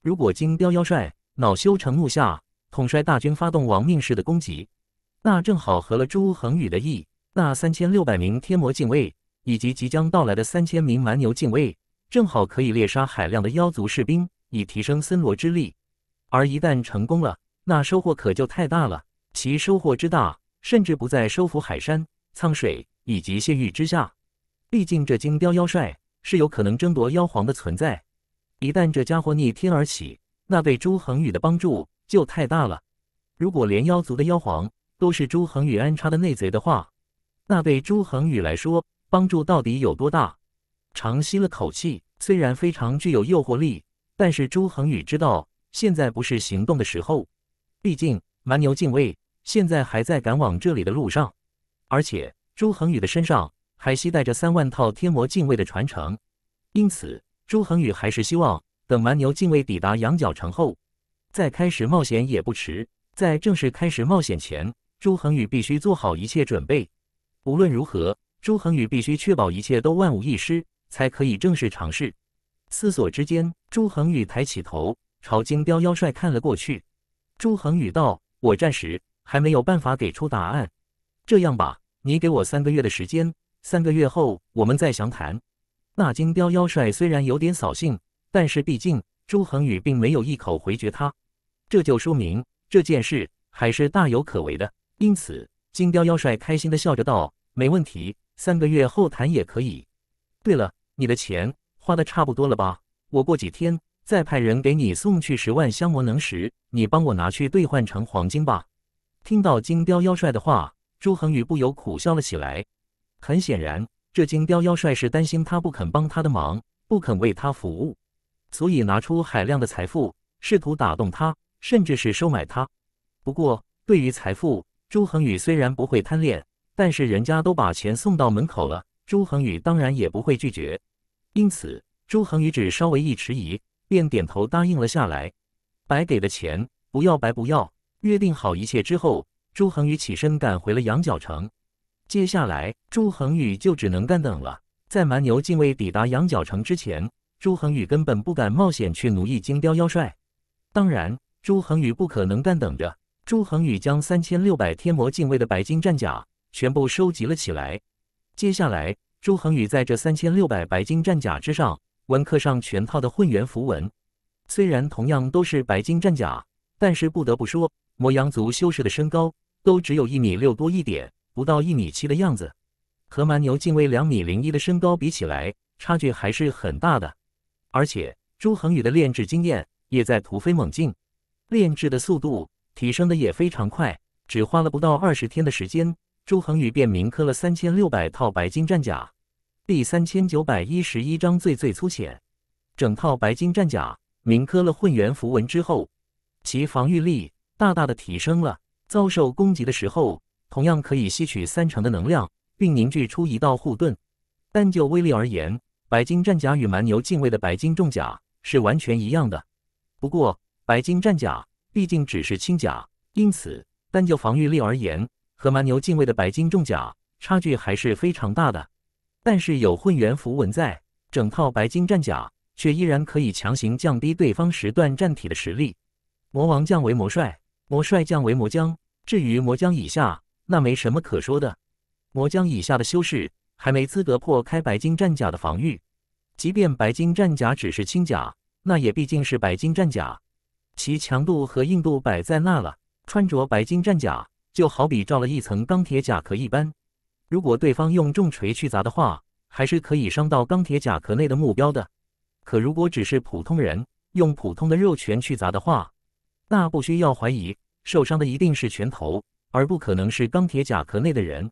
如果金雕妖帅，恼羞成怒下，统帅大军发动亡命式的攻击，那正好合了朱恒宇的意。那三千六百名天魔禁卫以及即将到来的三千名蛮牛禁卫，正好可以猎杀海量的妖族士兵，以提升森罗之力。而一旦成功了，那收获可就太大了。其收获之大，甚至不在收服海山、苍水以及谢玉之下。毕竟这金雕妖帅是有可能争夺妖皇的存在。一旦这家伙逆天而起，那对朱恒宇的帮助就太大了。如果连妖族的妖皇都是朱恒宇安插的内贼的话，那对朱恒宇来说，帮助到底有多大？长吸了口气，虽然非常具有诱惑力，但是朱恒宇知道现在不是行动的时候。毕竟蛮牛禁卫现在还在赶往这里的路上，而且朱恒宇的身上还携带着三万套天魔禁卫的传承，因此朱恒宇还是希望。等蛮牛近卫抵达羊角城后，再开始冒险也不迟。在正式开始冒险前，朱恒宇必须做好一切准备。无论如何，朱恒宇必须确保一切都万无一失，才可以正式尝试。思索之间，朱恒宇抬起头，朝金雕妖帅看了过去。朱恒宇道：“我暂时还没有办法给出答案。这样吧，你给我三个月的时间，三个月后我们再详谈。”那金雕妖帅虽然有点扫兴。但是毕竟朱恒宇并没有一口回绝他，这就说明这件事还是大有可为的。因此，金雕妖帅开心的笑着道：“没问题，三个月后谈也可以。对了，你的钱花的差不多了吧？我过几天再派人给你送去十万香魔能石，你帮我拿去兑换成黄金吧。”听到金雕妖帅的话，朱恒宇不由苦笑了起来。很显然，这金雕妖帅是担心他不肯帮他的忙，不肯为他服务。所以拿出海量的财富，试图打动他，甚至是收买他。不过，对于财富，朱恒宇虽然不会贪恋，但是人家都把钱送到门口了，朱恒宇当然也不会拒绝。因此，朱恒宇只稍微一迟疑，便点头答应了下来。白给的钱，不要白不要。约定好一切之后，朱恒宇起身赶回了羊角城。接下来，朱恒宇就只能干等了，在蛮牛竟卫抵达羊角城之前。朱恒宇根本不敢冒险去奴役精雕妖帅。当然，朱恒宇不可能干等着。朱恒宇将三千六百天魔禁卫的白金战甲全部收集了起来。接下来，朱恒宇在这三千六百白金战甲之上纹刻上全套的混元符文。虽然同样都是白金战甲，但是不得不说，魔羊族修士的身高都只有一米六多一点，不到一米七的样子，和蛮牛禁卫两米零一的身高比起来，差距还是很大的。而且朱恒宇的炼制经验也在突飞猛进，炼制的速度提升的也非常快，只花了不到二十天的时间，朱恒宇便铭刻了三千六百套白金战甲。第三千九百一十一章最最粗浅。整套白金战甲铭刻了混元符文之后，其防御力大大的提升了，遭受攻击的时候，同样可以吸取三成的能量，并凝聚出一道护盾。单就威力而言，白金战甲与蛮牛近卫的白金重甲是完全一样的，不过白金战甲毕竟只是轻甲，因此，单就防御力而言，和蛮牛近卫的白金重甲差距还是非常大的。但是有混元符文在，整套白金战甲却依然可以强行降低对方十段战体的实力，魔王降为魔帅，魔帅降为魔将，至于魔将以下，那没什么可说的。魔将以下的修士还没资格破开白金战甲的防御。即便白金战甲只是轻甲，那也毕竟是白金战甲，其强度和硬度摆在那了。穿着白金战甲，就好比罩了一层钢铁甲壳一般。如果对方用重锤去砸的话，还是可以伤到钢铁甲壳内的目标的。可如果只是普通人用普通的肉拳去砸的话，那不需要怀疑，受伤的一定是拳头，而不可能是钢铁甲壳内的人。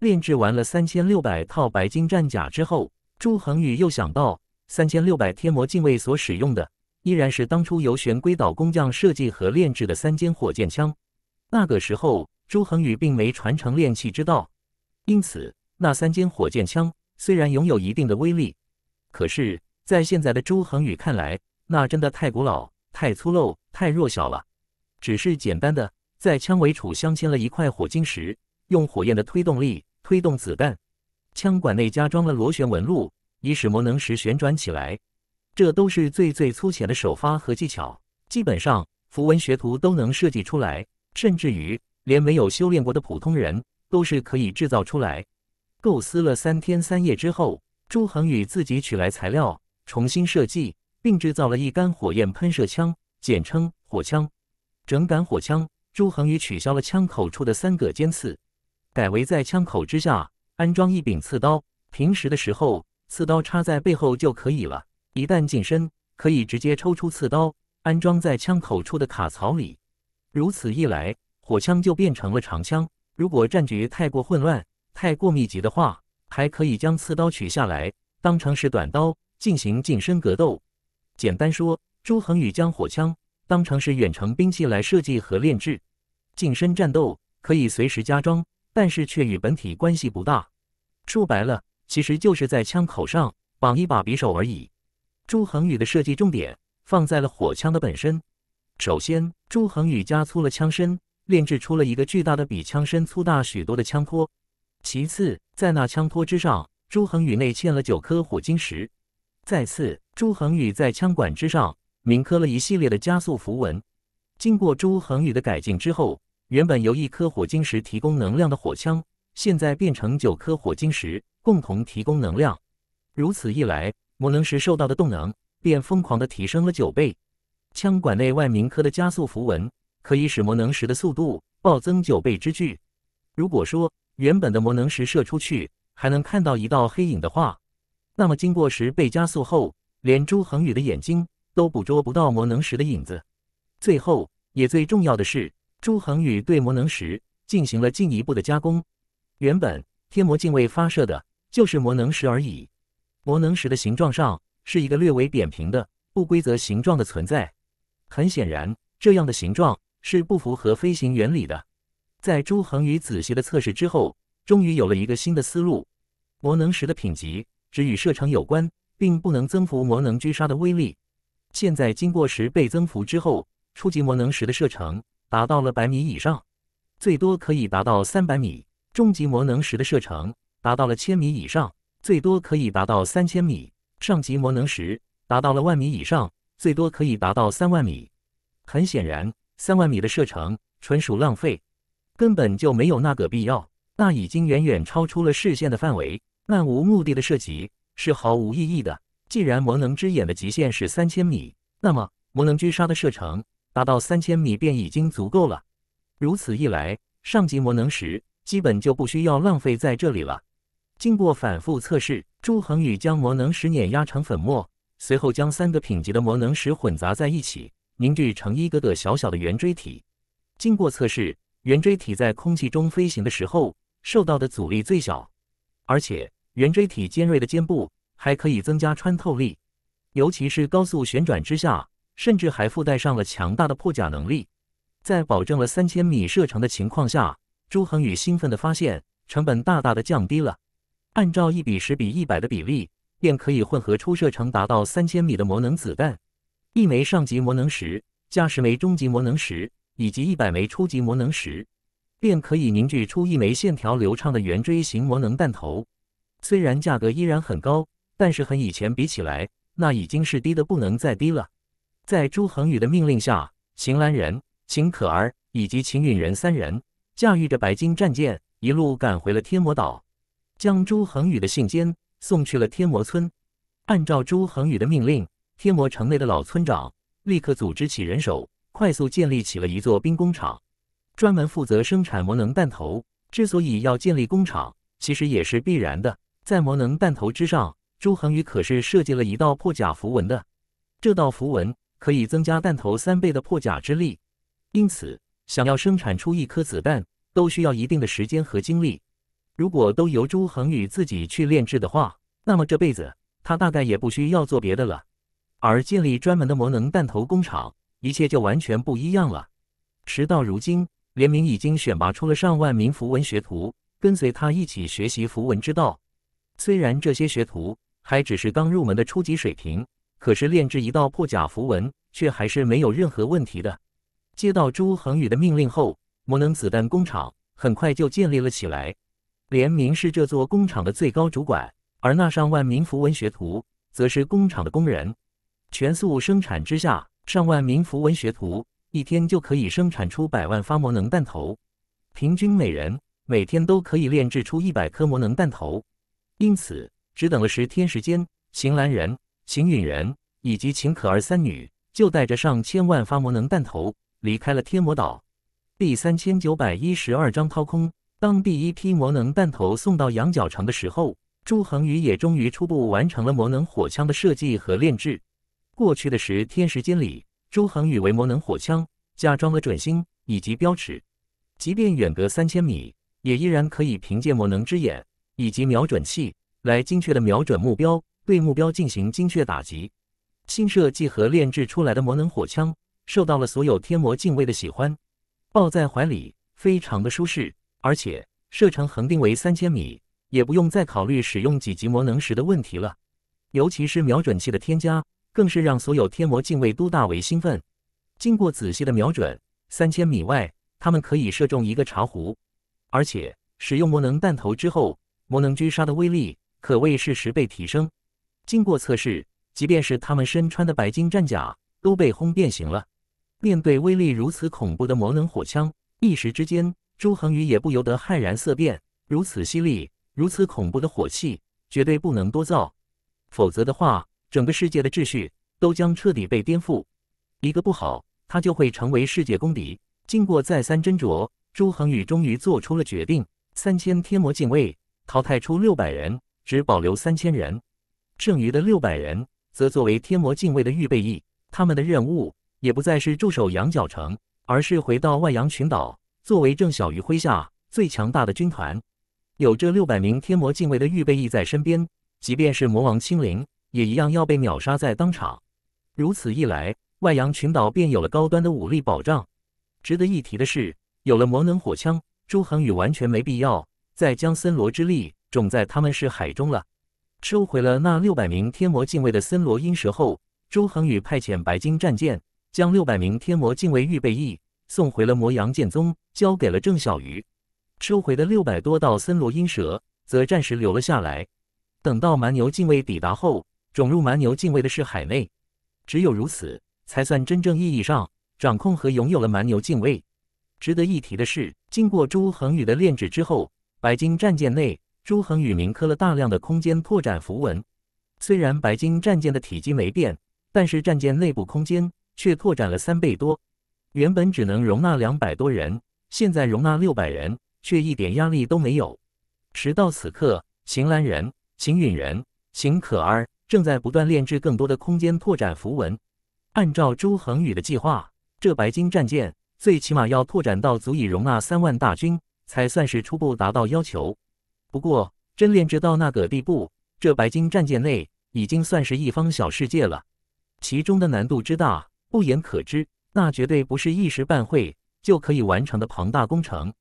炼制完了三千六百套白金战甲之后。朱恒宇又想到，三千六百天魔禁卫所使用的依然是当初由玄龟岛工匠设计和炼制的三尖火箭枪。那个时候，朱恒宇并没传承炼器之道，因此那三尖火箭枪虽然拥有一定的威力，可是，在现在的朱恒宇看来，那真的太古老、太粗陋、太弱小了。只是简单的在枪尾处镶嵌了一块火晶石，用火焰的推动力推动子弹。枪管内加装了螺旋纹路，以使魔能石旋转起来。这都是最最粗浅的手法和技巧，基本上符文学徒都能设计出来，甚至于连没有修炼过的普通人都是可以制造出来。构思了三天三夜之后，朱恒宇自己取来材料，重新设计并制造了一杆火焰喷射枪，简称火枪。整杆火枪，朱恒宇取消了枪口处的三个尖刺，改为在枪口之下。安装一柄刺刀，平时的时候刺刀插在背后就可以了。一旦近身，可以直接抽出刺刀，安装在枪口处的卡槽里。如此一来，火枪就变成了长枪。如果战局太过混乱、太过密集的话，还可以将刺刀取下来，当成是短刀进行近身格斗。简单说，朱恒宇将火枪当成是远程兵器来设计和炼制，近身战斗可以随时加装。但是却与本体关系不大，说白了，其实就是在枪口上绑一把匕首而已。朱恒宇的设计重点放在了火枪的本身。首先，朱恒宇加粗了枪身，炼制出了一个巨大的、比枪身粗大许多的枪托。其次，在那枪托之上，朱恒宇内嵌了九颗火晶石。再次，朱恒宇在枪管之上铭刻了一系列的加速符文。经过朱恒宇的改进之后。原本由一颗火晶石提供能量的火枪，现在变成九颗火晶石共同提供能量。如此一来，魔能石受到的动能便疯狂地提升了九倍。枪管内外铭刻的加速符文，可以使魔能石的速度暴增九倍之巨。如果说原本的魔能石射出去还能看到一道黑影的话，那么经过十倍加速后，连朱恒宇的眼睛都捕捉不到魔能石的影子。最后，也最重要的是。朱恒宇对魔能石进行了进一步的加工。原本天魔镜未发射的就是魔能石而已。魔能石的形状上是一个略微扁平的不规则形状的存在。很显然，这样的形状是不符合飞行原理的。在朱恒宇仔细的测试之后，终于有了一个新的思路。魔能石的品级只与射程有关，并不能增幅魔能狙杀的威力。现在经过十倍增幅之后，初级魔能石的射程。达到了百米以上，最多可以达到三百米；终极魔能石的射程达到了千米以上，最多可以达到三千米；上级魔能石达到了万米以上，最多可以达到三万米。很显然，三万米的射程纯属浪费，根本就没有那个必要。那已经远远超出了视线的范围，漫无目的的射击是毫无意义的。既然魔能之眼的极限是三千米，那么魔能狙杀的射程。达到三千米便已经足够了。如此一来，上级魔能石基本就不需要浪费在这里了。经过反复测试，朱恒宇将魔能石碾压成粉末，随后将三个品级的魔能石混杂在一起，凝聚成一个个小小的圆锥体。经过测试，圆锥体在空气中飞行的时候受到的阻力最小，而且圆锥体尖锐的肩部还可以增加穿透力，尤其是高速旋转之下。甚至还附带上了强大的破甲能力，在保证了三千米射程的情况下，朱恒宇兴奋地发现成本大大的降低了。按照一比十比一百的比例，便可以混合出射程达到三千米的魔能子弹。一枚上级魔能石加十枚中级魔能石以及一百枚初级魔能石，便可以凝聚出一枚线条流畅的圆锥形魔能弹头。虽然价格依然很高，但是和以前比起来，那已经是低的不能再低了。在朱恒宇的命令下，秦兰人、秦可儿以及秦允仁三人驾驭着白金战舰，一路赶回了天魔岛，将朱恒宇的信笺送去了天魔村。按照朱恒宇的命令，天魔城内的老村长立刻组织起人手，快速建立起了一座兵工厂，专门负责生产魔能弹头。之所以要建立工厂，其实也是必然的。在魔能弹头之上，朱恒宇可是设计了一道破甲符文的，这道符文。可以增加弹头三倍的破甲之力，因此想要生产出一颗子弹，都需要一定的时间和精力。如果都由朱恒宇自己去炼制的话，那么这辈子他大概也不需要做别的了。而建立专门的魔能弹头工厂，一切就完全不一样了。时到如今，联名已经选拔出了上万名符文学徒，跟随他一起学习符文之道。虽然这些学徒还只是刚入门的初级水平。可是炼制一道破甲符文却还是没有任何问题的。接到朱恒宇的命令后，魔能子弹工厂很快就建立了起来。连明是这座工厂的最高主管，而那上万名符文学徒则是工厂的工人。全速生产之下，上万名符文学徒一天就可以生产出百万发魔能弹头，平均每人每天都可以炼制出一百颗魔能弹头。因此，只等了十天时间，邢兰人。秦允仁以及秦可儿三女就带着上千万发魔能弹头离开了天魔岛。第三千九百一十二章掏空。当第一批魔能弹头送到羊角城的时候，朱恒宇也终于初步完成了魔能火枪的设计和炼制。过去的十天时间里，朱恒宇为魔能火枪加装了准星以及标尺，即便远隔三千米，也依然可以凭借魔能之眼以及瞄准器来精确的瞄准目标。对目标进行精确打击。新设计和炼制出来的魔能火枪受到了所有天魔禁卫的喜欢，抱在怀里非常的舒适，而且射程恒定为三千米，也不用再考虑使用几级魔能时的问题了。尤其是瞄准器的添加，更是让所有天魔禁卫都大为兴奋。经过仔细的瞄准，三千米外他们可以射中一个茶壶，而且使用魔能弹头之后，魔能狙杀的威力可谓是十倍提升。经过测试，即便是他们身穿的白金战甲都被轰变形了。面对威力如此恐怖的魔能火枪，一时之间，朱恒宇也不由得骇然色变。如此犀利、如此恐怖的火器，绝对不能多造，否则的话，整个世界的秩序都将彻底被颠覆。一个不好，他就会成为世界公敌。经过再三斟酌，朱恒宇终于做出了决定：三千天魔禁卫淘汰出六百人，只保留三千人。剩余的六百人则作为天魔禁卫的预备役，他们的任务也不再是驻守羊角城，而是回到外洋群岛，作为郑小鱼麾下最强大的军团。有这六百名天魔禁卫的预备役在身边，即便是魔王亲灵，也一样要被秒杀在当场。如此一来，外洋群岛便有了高端的武力保障。值得一提的是，有了魔能火枪，朱恒宇完全没必要再将森罗之力种在他们是海中了。收回了那六百名天魔禁卫的森罗阴蛇后，周恒宇派遣白金战舰将六百名天魔禁卫预备役送回了魔阳剑宗，交给了郑小鱼。收回的六百多道森罗阴蛇则暂时留了下来，等到蛮牛禁卫抵达后，种入蛮牛禁卫的是海内。只有如此，才算真正意义上掌控和拥有了蛮牛禁卫。值得一提的是，经过周恒宇的炼制之后，白金战舰内。朱恒宇铭刻了大量的空间拓展符文，虽然白金战舰的体积没变，但是战舰内部空间却拓展了三倍多。原本只能容纳两百多人，现在容纳六百人，却一点压力都没有。直到此刻，邢兰人、邢允人、邢可儿正在不断炼制更多的空间拓展符文。按照朱恒宇的计划，这白金战舰最起码要拓展到足以容纳三万大军，才算是初步达到要求。不过，真炼制到那个地步，这白金战舰内已经算是一方小世界了。其中的难度之大，不言可知。那绝对不是一时半会就可以完成的庞大工程。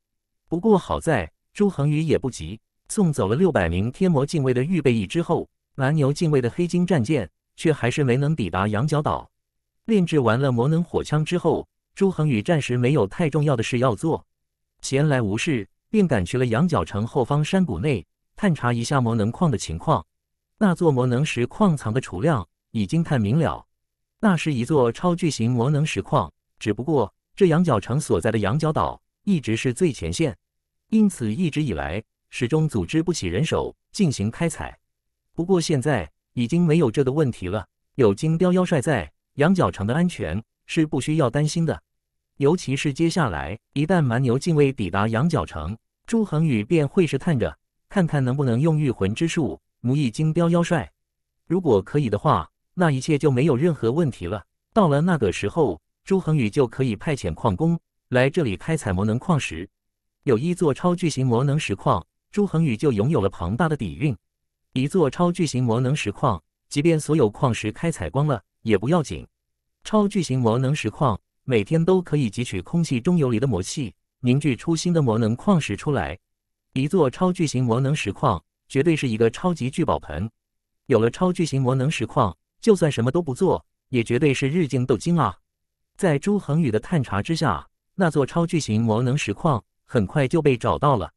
不过好在朱恒宇也不急，送走了六百名天魔禁卫的预备役之后，蓝牛禁卫的黑金战舰却还是没能抵达羊角岛。炼制完了魔能火枪之后，朱恒宇暂时没有太重要的事要做，闲来无事。并赶去了羊角城后方山谷内探查一下魔能矿的情况。那座魔能石矿藏的储量已经探明了，那是一座超巨型魔能石矿。只不过这羊角城所在的羊角岛一直是最前线，因此一直以来始终组织不起人手进行开采。不过现在已经没有这个问题了，有金雕妖帅在，羊角城的安全是不需要担心的。尤其是接下来一旦蛮牛近卫抵达羊角城，朱恒宇便会试探着看看能不能用御魂之术模拟金雕妖帅，如果可以的话，那一切就没有任何问题了。到了那个时候，朱恒宇就可以派遣矿工来这里开采魔能矿石。有一座超巨型魔能石矿，朱恒宇就拥有了庞大的底蕴。一座超巨型魔能石矿，即便所有矿石开采光了也不要紧。超巨型魔能石矿每天都可以汲取空气中游离的魔气。凝聚出新的魔能矿石出来，一座超巨型魔能石矿绝对是一个超级聚宝盆。有了超巨型魔能石矿，就算什么都不做，也绝对是日进斗金啊！在朱恒宇的探查之下，那座超巨型魔能石矿很快就被找到了。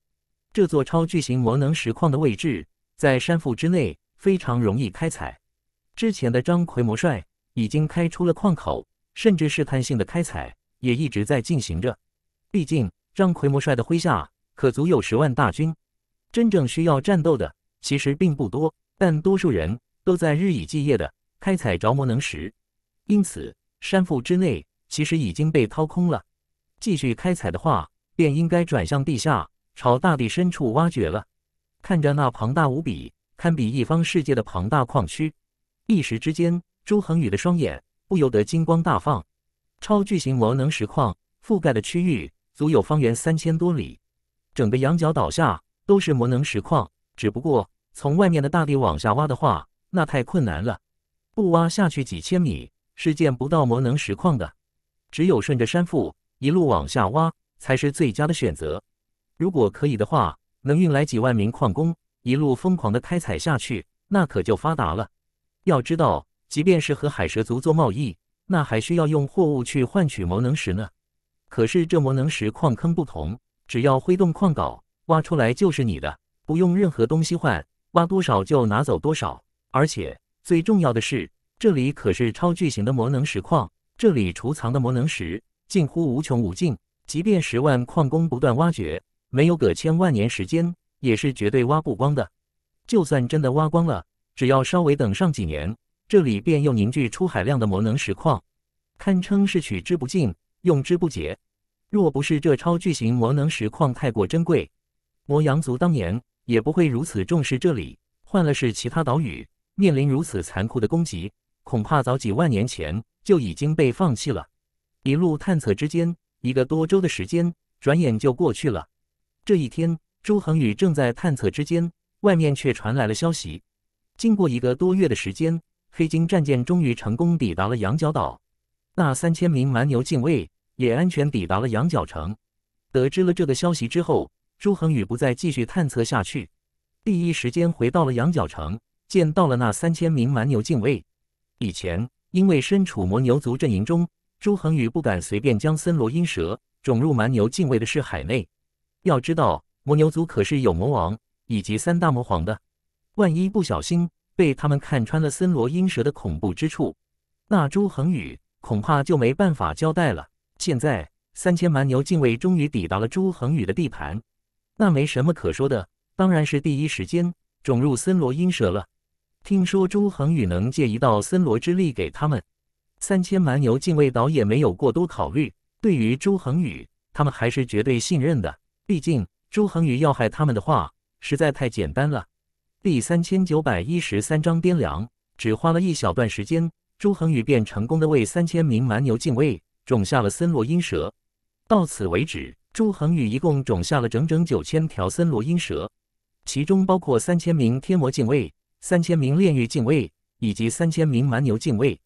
这座超巨型魔能石矿的位置在山腹之内，非常容易开采。之前的张奎魔帅已经开出了矿口，甚至试探性的开采也一直在进行着。毕竟，张奎魔帅的麾下可足有十万大军，真正需要战斗的其实并不多，但多数人都在日以继夜的开采着魔能石，因此山腹之内其实已经被掏空了。继续开采的话，便应该转向地下，朝大地深处挖掘了。看着那庞大无比、堪比一方世界的庞大矿区，一时之间，朱恒宇的双眼不由得金光大放。超巨型魔能石矿覆盖的区域。足有方圆三千多里，整个羊角岛下都是魔能石矿，只不过从外面的大地往下挖的话，那太困难了，不挖下去几千米是见不到魔能石矿的，只有顺着山腹一路往下挖才是最佳的选择。如果可以的话，能运来几万名矿工，一路疯狂的开采下去，那可就发达了。要知道，即便是和海蛇族做贸易，那还需要用货物去换取魔能石呢。可是这魔能石矿坑不同，只要挥动矿镐挖出来就是你的，不用任何东西换，挖多少就拿走多少。而且最重要的是，这里可是超巨型的魔能石矿，这里储藏的魔能石近乎无穷无尽，即便十万矿工不断挖掘，没有个千万年时间，也是绝对挖不光的。就算真的挖光了，只要稍微等上几年，这里便又凝聚出海量的魔能石矿，堪称是取之不尽。用之不竭。若不是这超巨型魔能石矿太过珍贵，魔羊族当年也不会如此重视这里。换了是其他岛屿，面临如此残酷的攻击，恐怕早几万年前就已经被放弃了。一路探测之间，一个多周的时间，转眼就过去了。这一天，朱恒宇正在探测之间，外面却传来了消息：经过一个多月的时间，黑金战舰终于成功抵达了羊角岛。那三千名蛮牛禁卫也安全抵达了羊角城。得知了这个消息之后，朱恒宇不再继续探测下去，第一时间回到了羊角城，见到了那三千名蛮牛禁卫。以前因为身处魔牛族阵营中，朱恒宇不敢随便将森罗阴蛇种入蛮牛禁卫的视海内。要知道，魔牛族可是有魔王以及三大魔皇的，万一不小心被他们看穿了森罗阴蛇的恐怖之处，那朱恒宇。恐怕就没办法交代了。现在三千蛮牛禁卫终于抵达了朱恒宇的地盘，那没什么可说的，当然是第一时间种入森罗阴蛇了。听说朱恒宇能借一道森罗之力给他们，三千蛮牛禁卫倒也没有过多考虑。对于朱恒宇，他们还是绝对信任的。毕竟朱恒宇要害他们的话，实在太简单了。第三千九百一十三章边梁，只花了一小段时间。朱恒宇便成功的为三千名蛮牛禁卫种下了森罗阴蛇。到此为止，朱恒宇一共种下了整整九千条森罗阴蛇，其中包括三千名天魔禁卫、三千名炼狱禁卫以及三千名蛮牛禁卫。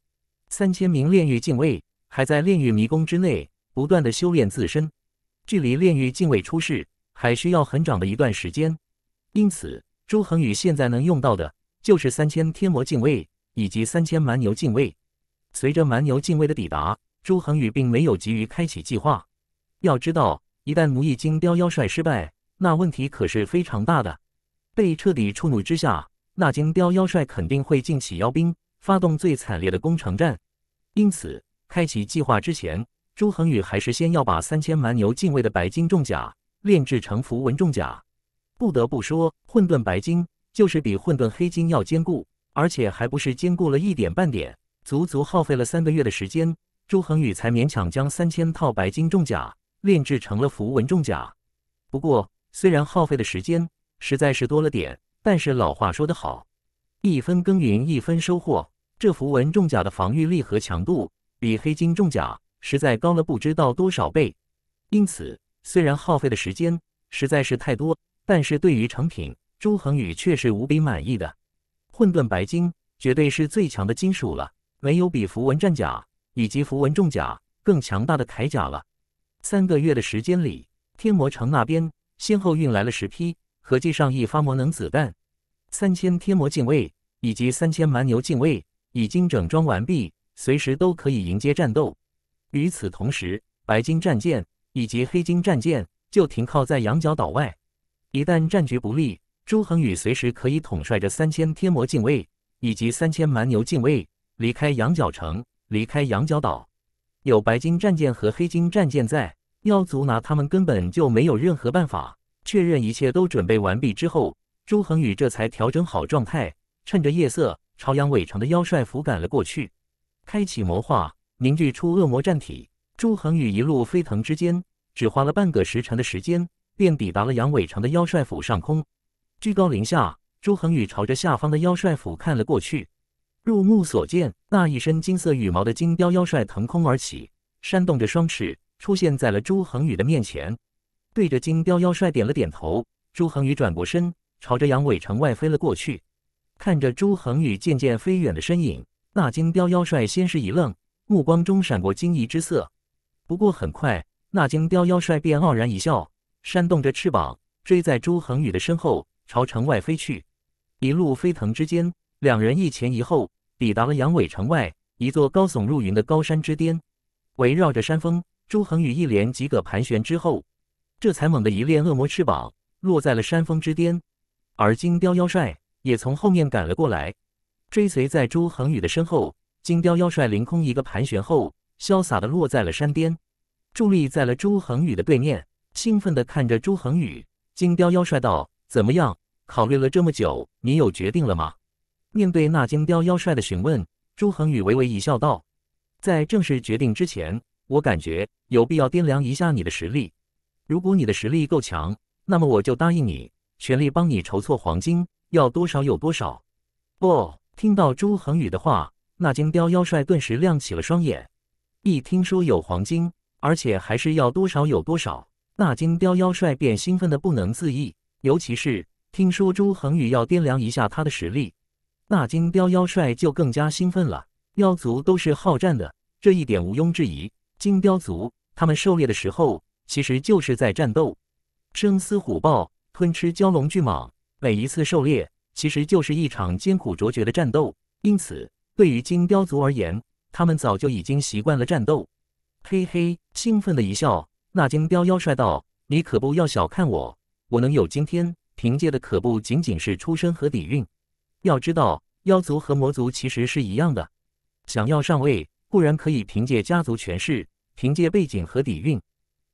三千名炼狱禁卫还在炼狱迷宫之内不断的修炼自身，距离炼狱禁卫出世还需要很长的一段时间。因此，朱恒宇现在能用到的就是三千天魔禁卫。以及三千蛮牛禁卫。随着蛮牛禁卫的抵达，朱恒宇并没有急于开启计划。要知道，一旦奴役金雕妖帅失败，那问题可是非常大的。被彻底触怒之下，那金雕妖帅肯定会进起妖兵，发动最惨烈的攻城战。因此，开启计划之前，朱恒宇还是先要把三千蛮牛禁卫的白金重甲炼制成符文重甲。不得不说，混沌白金就是比混沌黑金要坚固。而且还不是兼顾了一点半点，足足耗费了三个月的时间，周恒宇才勉强将三千套白金重甲炼制成了符文重甲。不过，虽然耗费的时间实在是多了点，但是老话说得好，“一分耕耘一分收获”，这符文重甲的防御力和强度比黑金重甲实在高了不知道多少倍。因此，虽然耗费的时间实在是太多，但是对于成品，周恒宇却是无比满意的。混沌白金绝对是最强的金属了，没有比符文战甲以及符文重甲更强大的铠甲了。三个月的时间里，天魔城那边先后运来了十批，合计上亿发魔能子弹，三千天魔禁卫以及三千蛮牛禁卫已经整装完毕，随时都可以迎接战斗。与此同时，白金战舰以及黑金战舰就停靠在羊角岛外，一旦战局不利。朱恒宇随时可以统帅着三千天魔禁卫以及三千蛮牛禁卫离开羊角城，离开羊角岛。有白金战舰和黑金战舰在，妖族拿他们根本就没有任何办法。确认一切都准备完毕之后，朱恒宇这才调整好状态，趁着夜色朝阳尾城的妖帅府赶了过去，开启魔化，凝聚出恶魔战体。朱恒宇一路飞腾之间，只花了半个时辰的时间，便抵达了阳尾城的妖帅府上空。居高临下，朱恒宇朝着下方的妖帅府看了过去。入目所见，那一身金色羽毛的金雕妖帅腾空而起，扇动着双翅，出现在了朱恒宇的面前。对着金雕妖帅点了点头，朱恒宇转过身，朝着杨伟城外飞了过去。看着朱恒宇渐渐飞远的身影，那金雕妖帅先是一愣，目光中闪过惊疑之色。不过很快，那金雕妖帅便傲然一笑，扇动着翅膀，追在朱恒宇的身后。朝城外飞去，一路飞腾之间，两人一前一后抵达了阳痿城外一座高耸入云的高山之巅。围绕着山峰，朱恒宇一连几个盘旋之后，这才猛地一练恶魔翅膀，落在了山峰之巅。而金雕妖帅也从后面赶了过来，追随在朱恒宇的身后。金雕妖帅凌空一个盘旋后，潇洒的落在了山巅，伫立在了朱恒宇的对面，兴奋的看着朱恒宇。金雕妖帅道。怎么样？考虑了这么久，你有决定了吗？面对那金雕妖帅的询问，朱恒宇微微一笑道：“在正式决定之前，我感觉有必要掂量一下你的实力。如果你的实力够强，那么我就答应你，全力帮你筹措黄金，要多少有多少。”不，听到朱恒宇的话，那金雕妖帅顿时亮起了双眼。一听说有黄金，而且还是要多少有多少，那金雕妖帅便兴奋得不能自已。尤其是听说朱恒宇要掂量一下他的实力，那金彪妖帅就更加兴奋了。妖族都是好战的，这一点毋庸置疑。金彪族他们狩猎的时候，其实就是在战斗，生撕虎豹，吞吃蛟龙巨蟒，每一次狩猎，其实就是一场艰苦卓绝的战斗。因此，对于金彪族而言，他们早就已经习惯了战斗。嘿嘿，兴奋的一笑，那金彪妖帅道：“你可不要小看我。”我能有今天，凭借的可不仅仅是出身和底蕴。要知道，妖族和魔族其实是一样的，想要上位固然可以凭借家族权势、凭借背景和底蕴，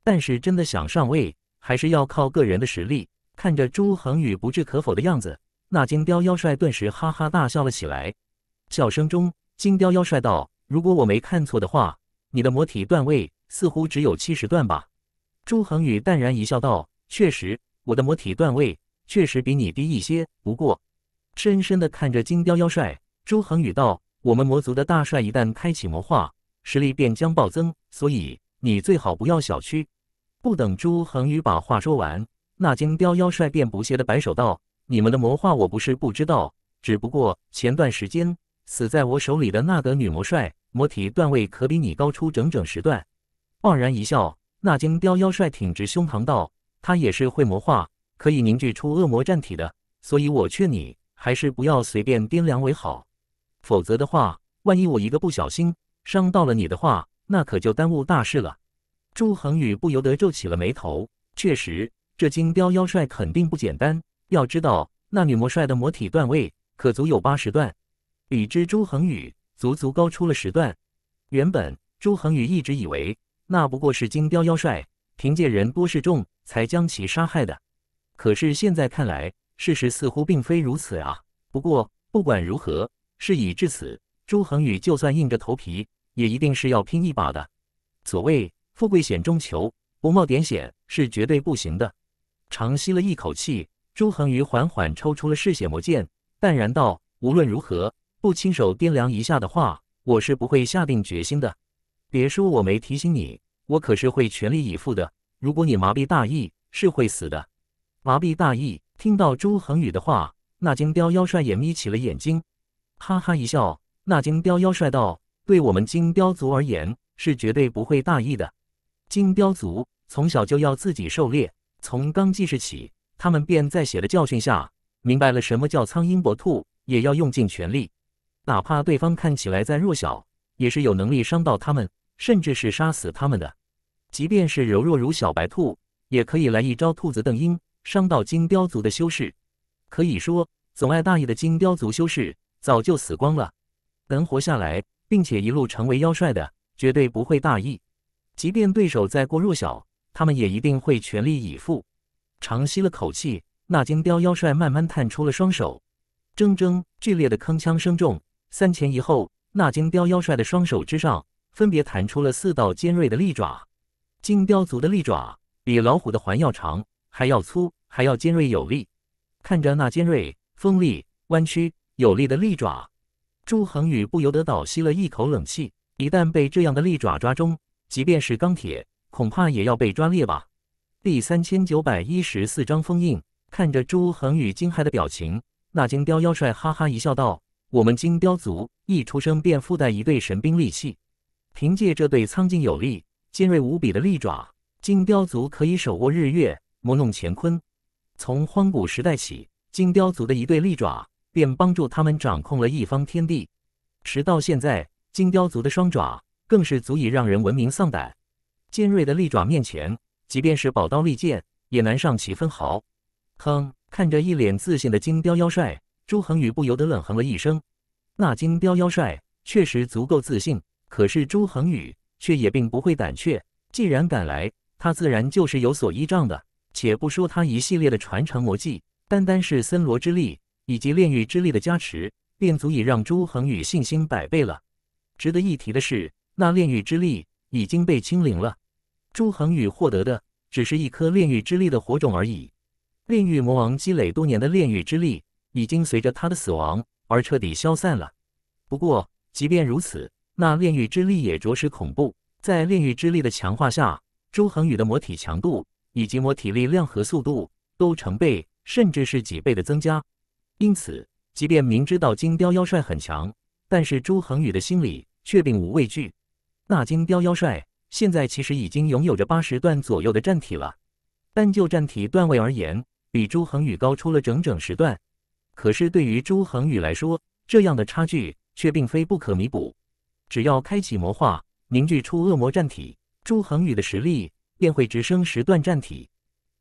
但是真的想上位，还是要靠个人的实力。看着朱恒宇不置可否的样子，那金雕妖帅顿时哈哈大笑了起来。笑声中，金雕妖帅道：“如果我没看错的话，你的魔体段位似乎只有七十段吧？”朱恒宇淡然一笑，道：“确实。”我的魔体段位确实比你低一些，不过，深深的看着金雕妖帅朱恒宇道：“我们魔族的大帅一旦开启魔化，实力便将暴增，所以你最好不要小觑。”不等朱恒宇把话说完，那金雕妖帅便不屑的摆手道：“你们的魔化我不是不知道，只不过前段时间死在我手里的那个女魔帅，魔体段位可比你高出整整十段。”傲然一笑，那金雕妖帅挺直胸膛道。他也是会魔化，可以凝聚出恶魔战体的，所以我劝你还是不要随便掂量为好，否则的话，万一我一个不小心伤到了你的话，那可就耽误大事了。朱恒宇不由得皱起了眉头，确实，这金雕妖帅肯定不简单。要知道，那女魔帅的魔体段位可足有八十段，比之朱恒宇足足高出了十段。原本朱恒宇一直以为那不过是金雕妖帅凭借人多势众。才将其杀害的，可是现在看来，事实似乎并非如此啊。不过不管如何，事已至此，朱恒宇就算硬着头皮，也一定是要拼一把的。所谓富贵险中求，不冒点险是绝对不行的。长吸了一口气，朱恒宇缓缓抽出了嗜血魔剑，淡然道：“无论如何，不亲手掂量一下的话，我是不会下定决心的。别说我没提醒你，我可是会全力以赴的。”如果你麻痹大意，是会死的。麻痹大意！听到朱恒宇的话，那金彪妖帅也眯起了眼睛，哈哈一笑。那金彪妖帅道：“对我们金彪族而言，是绝对不会大意的。金彪族从小就要自己狩猎，从刚记事起，他们便在血的教训下明白了什么叫苍蝇搏兔，也要用尽全力。哪怕对方看起来再弱小，也是有能力伤到他们，甚至是杀死他们的。”即便是柔弱如小白兔，也可以来一招兔子瞪鹰，伤到金雕族的修士。可以说，总爱大意的金雕族修士早就死光了。能活下来并且一路成为妖帅的，绝对不会大意。即便对手再过弱小，他们也一定会全力以赴。长吸了口气，那金雕妖帅慢慢探出了双手，铮铮剧烈的铿锵声中，三前一后，那金雕妖帅的双手之上分别弹出了四道尖锐的利爪。金雕族的利爪比老虎的环要长，还要粗，还要尖锐有力。看着那尖锐、锋利、弯曲、有力的利爪，朱恒宇不由得倒吸了一口冷气。一旦被这样的利爪抓中，即便是钢铁，恐怕也要被抓裂吧。第三千九百一十四章封印。看着朱恒宇惊骇的表情，那金雕妖帅哈哈一笑道：“我们金雕族一出生便附带一对神兵利器，凭借这对苍劲有力。”尖锐无比的利爪，金雕族可以手握日月，摩弄乾坤。从荒古时代起，金雕族的一对利爪便帮助他们掌控了一方天地。直到现在，金雕族的双爪更是足以让人闻名丧胆。尖锐的利爪面前，即便是宝刀利剑也难上其分毫。哼！看着一脸自信的金雕妖帅朱恒宇，不由得冷哼了一声。那金雕妖帅确实足够自信，可是朱恒宇。却也并不会胆怯。既然敢来，他自然就是有所依仗的。且不说他一系列的传承魔技，单单是森罗之力以及炼狱之力的加持，便足以让朱恒宇信心百倍了。值得一提的是，那炼狱之力已经被清零了。朱恒宇获得的只是一颗炼狱之力的火种而已。炼狱魔王积累多年的炼狱之力，已经随着他的死亡而彻底消散了。不过，即便如此。那炼狱之力也着实恐怖，在炼狱之力的强化下，朱恒宇的魔体强度以及魔体力量和速度都成倍甚至是几倍的增加。因此，即便明知道金雕妖帅很强，但是朱恒宇的心里却并无畏惧。那金雕妖帅现在其实已经拥有着八十段左右的战体了，但就战体段位而言，比朱恒宇高出了整整十段。可是对于朱恒宇来说，这样的差距却并非不可弥补。只要开启魔化，凝聚出恶魔战体，朱恒宇的实力便会直升十段战体，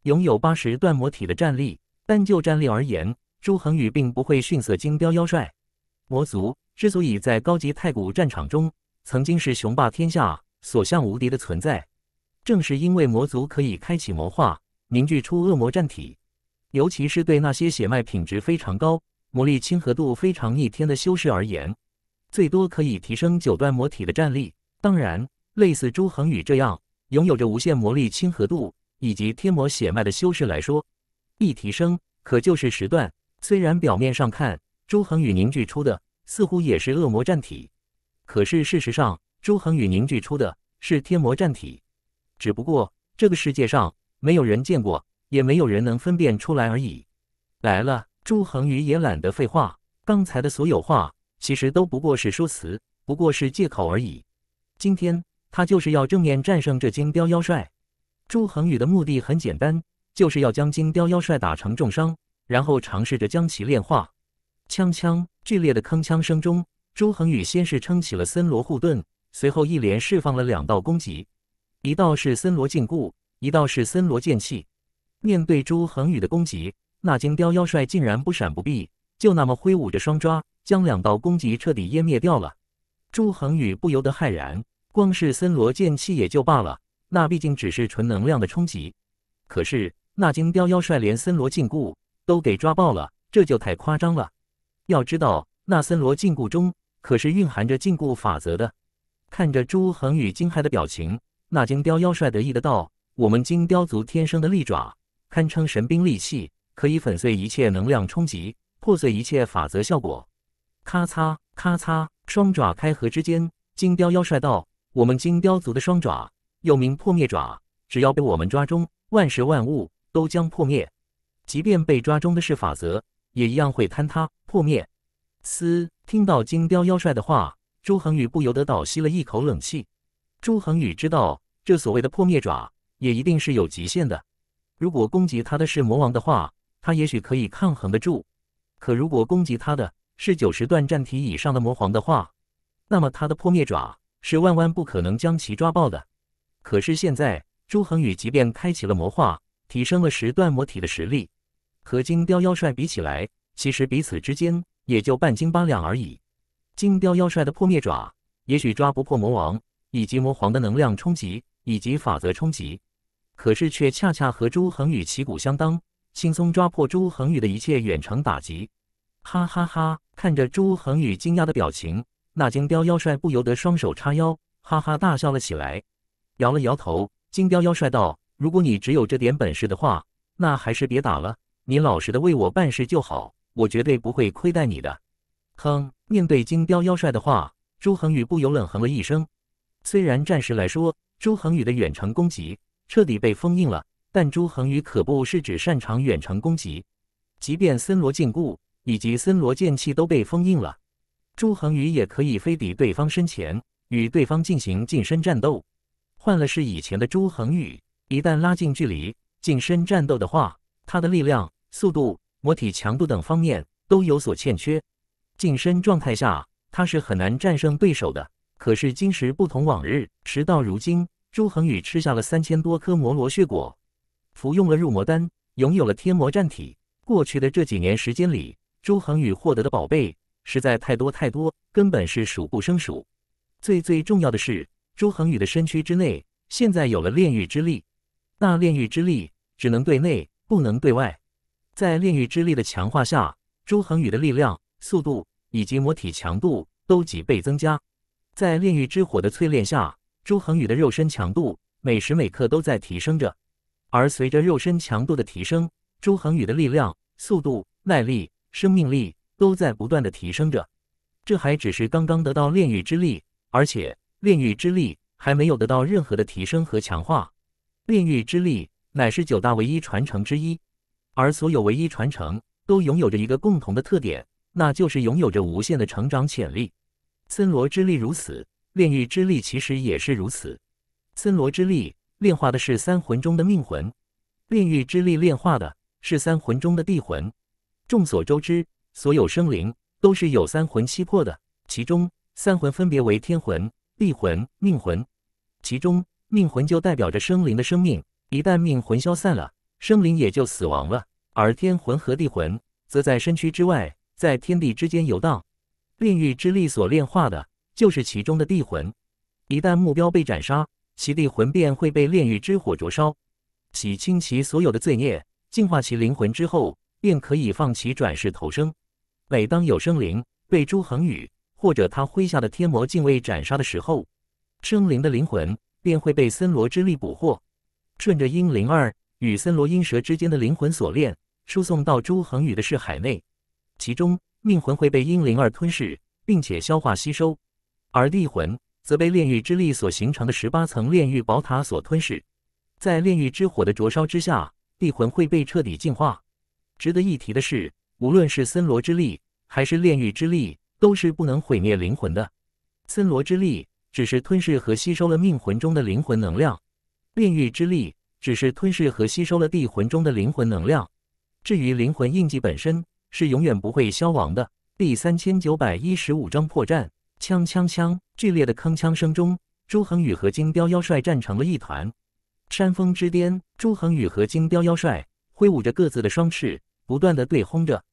拥有八十段魔体的战力。单就战力而言，朱恒宇并不会逊色金雕妖帅。魔族之所以在高级太古战场中曾经是雄霸天下、所向无敌的存在，正是因为魔族可以开启魔化，凝聚出恶魔战体。尤其是对那些血脉品质非常高、魔力亲和度非常逆天的修士而言。最多可以提升九段魔体的战力。当然，类似朱恒宇这样拥有着无限魔力亲和度以及天魔血脉的修士来说，一提升可就是十段。虽然表面上看，朱恒宇凝聚出的似乎也是恶魔战体，可是事实上，朱恒宇凝聚出的是天魔战体，只不过这个世界上没有人见过，也没有人能分辨出来而已。来了，朱恒宇也懒得废话，刚才的所有话。其实都不过是说辞，不过是借口而已。今天他就是要正面战胜这金雕妖帅。朱恒宇的目的很简单，就是要将金雕妖帅打成重伤，然后尝试着将其炼化。锵锵！剧烈的铿锵声中，朱恒宇先是撑起了森罗护盾，随后一连释放了两道攻击，一道是森罗禁锢，一道是森罗剑气。面对朱恒宇的攻击，那金雕妖帅竟然不闪不避。就那么挥舞着双爪，将两道攻击彻底湮灭掉了。朱恒宇不由得骇然，光是森罗剑气也就罢了，那毕竟只是纯能量的冲击。可是那金雕妖帅连森罗禁锢都给抓爆了，这就太夸张了。要知道，那森罗禁锢中可是蕴含着禁锢法则的。看着朱恒宇惊骇的表情，那金雕妖帅得意的道：“我们金雕族天生的利爪，堪称神兵利器，可以粉碎一切能量冲击。”破碎一切法则效果，咔嚓咔嚓，双爪开合之间，金雕妖帅道：“我们金雕族的双爪又名破灭爪，只要被我们抓中，万事万物都将破灭，即便被抓中的是法则，也一样会坍塌破灭。”嘶！听到金雕妖帅的话，朱恒宇不由得倒吸了一口冷气。朱恒宇知道，这所谓的破灭爪也一定是有极限的。如果攻击他的是魔王的话，他也许可以抗衡得住。可如果攻击他的是九十段战体以上的魔皇的话，那么他的破灭爪是万万不可能将其抓爆的。可是现在，朱恒宇即便开启了魔化，提升了十段魔体的实力，和金雕妖帅比起来，其实彼此之间也就半斤八两而已。金雕妖帅的破灭爪也许抓不破魔王以及魔皇的能量冲击以及法则冲击，可是却恰恰和朱恒宇旗鼓相当。轻松抓破朱恒宇的一切远程打击，哈哈哈！看着朱恒宇惊讶的表情，那金雕妖帅不由得双手叉腰，哈哈大笑了起来，摇了摇头。金雕妖帅道：“如果你只有这点本事的话，那还是别打了，你老实的为我办事就好，我绝对不会亏待你的。”哼！面对金雕妖帅的话，朱恒宇不由冷哼了一声。虽然暂时来说，朱恒宇的远程攻击彻底被封印了。但朱恒宇可不是只擅长远程攻击，即便森罗禁锢以及森罗剑气都被封印了，朱恒宇也可以飞抵对方身前，与对方进行近身战斗。换了是以前的朱恒宇，一旦拉近距离近身战斗的话，他的力量、速度、魔体强度等方面都有所欠缺，近身状态下他是很难战胜对手的。可是今时不同往日，时到如今，朱恒宇吃下了三千多颗摩罗血果。服用了入魔丹，拥有了天魔战体。过去的这几年时间里，朱恒宇获得的宝贝实在太多太多，根本是数不胜数。最最重要的是，朱恒宇的身躯之内现在有了炼狱之力。那炼狱之力只能对内，不能对外。在炼狱之力的强化下，朱恒宇的力量、速度以及魔体强度都几倍增加。在炼狱之火的淬炼下，朱恒宇的肉身强度每时每刻都在提升着。而随着肉身强度的提升，周恒宇的力量、速度、耐力、生命力都在不断的提升着。这还只是刚刚得到炼狱之力，而且炼狱之力还没有得到任何的提升和强化。炼狱之力乃是九大唯一传承之一，而所有唯一传承都拥有着一个共同的特点，那就是拥有着无限的成长潜力。森罗之力如此，炼狱之力其实也是如此。森罗之力。炼化的是三魂中的命魂，炼狱之力炼化的是三魂中的地魂。众所周知，所有生灵都是有三魂七魄的，其中三魂分别为天魂、地魂、命魂。其中命魂就代表着生灵的生命，一旦命魂消散了，生灵也就死亡了。而天魂和地魂则在身躯之外，在天地之间游荡。炼狱之力所炼化的就是其中的地魂，一旦目标被斩杀。其地魂便会被炼狱之火灼烧，洗清其所有的罪孽，净化其灵魂之后，便可以放其转世投生。每当有生灵被朱恒宇或者他麾下的天魔禁卫斩杀的时候，生灵的灵魂便会被森罗之力捕获，顺着阴灵儿与森罗阴蛇之间的灵魂锁链，输送到朱恒宇的视海内，其中命魂会被阴灵儿吞噬，并且消化吸收，而地魂。则被炼狱之力所形成的十八层炼狱宝塔所吞噬，在炼狱之火的灼烧之下，地魂会被彻底净化。值得一提的是，无论是森罗之力还是炼狱之力，都是不能毁灭灵魂的。森罗之力只是吞噬和吸收了命魂中的灵魂能量，炼狱之力只是吞噬和吸收了地魂中的灵魂能量。至于灵魂印记本身，是永远不会消亡的。第三千九百一十五章破绽。枪枪枪！剧烈的铿锵声中，朱恒宇和金雕妖帅战成了一团。山峰之巅，朱恒宇和金雕妖帅挥舞着各自的双翅，不断的对轰着。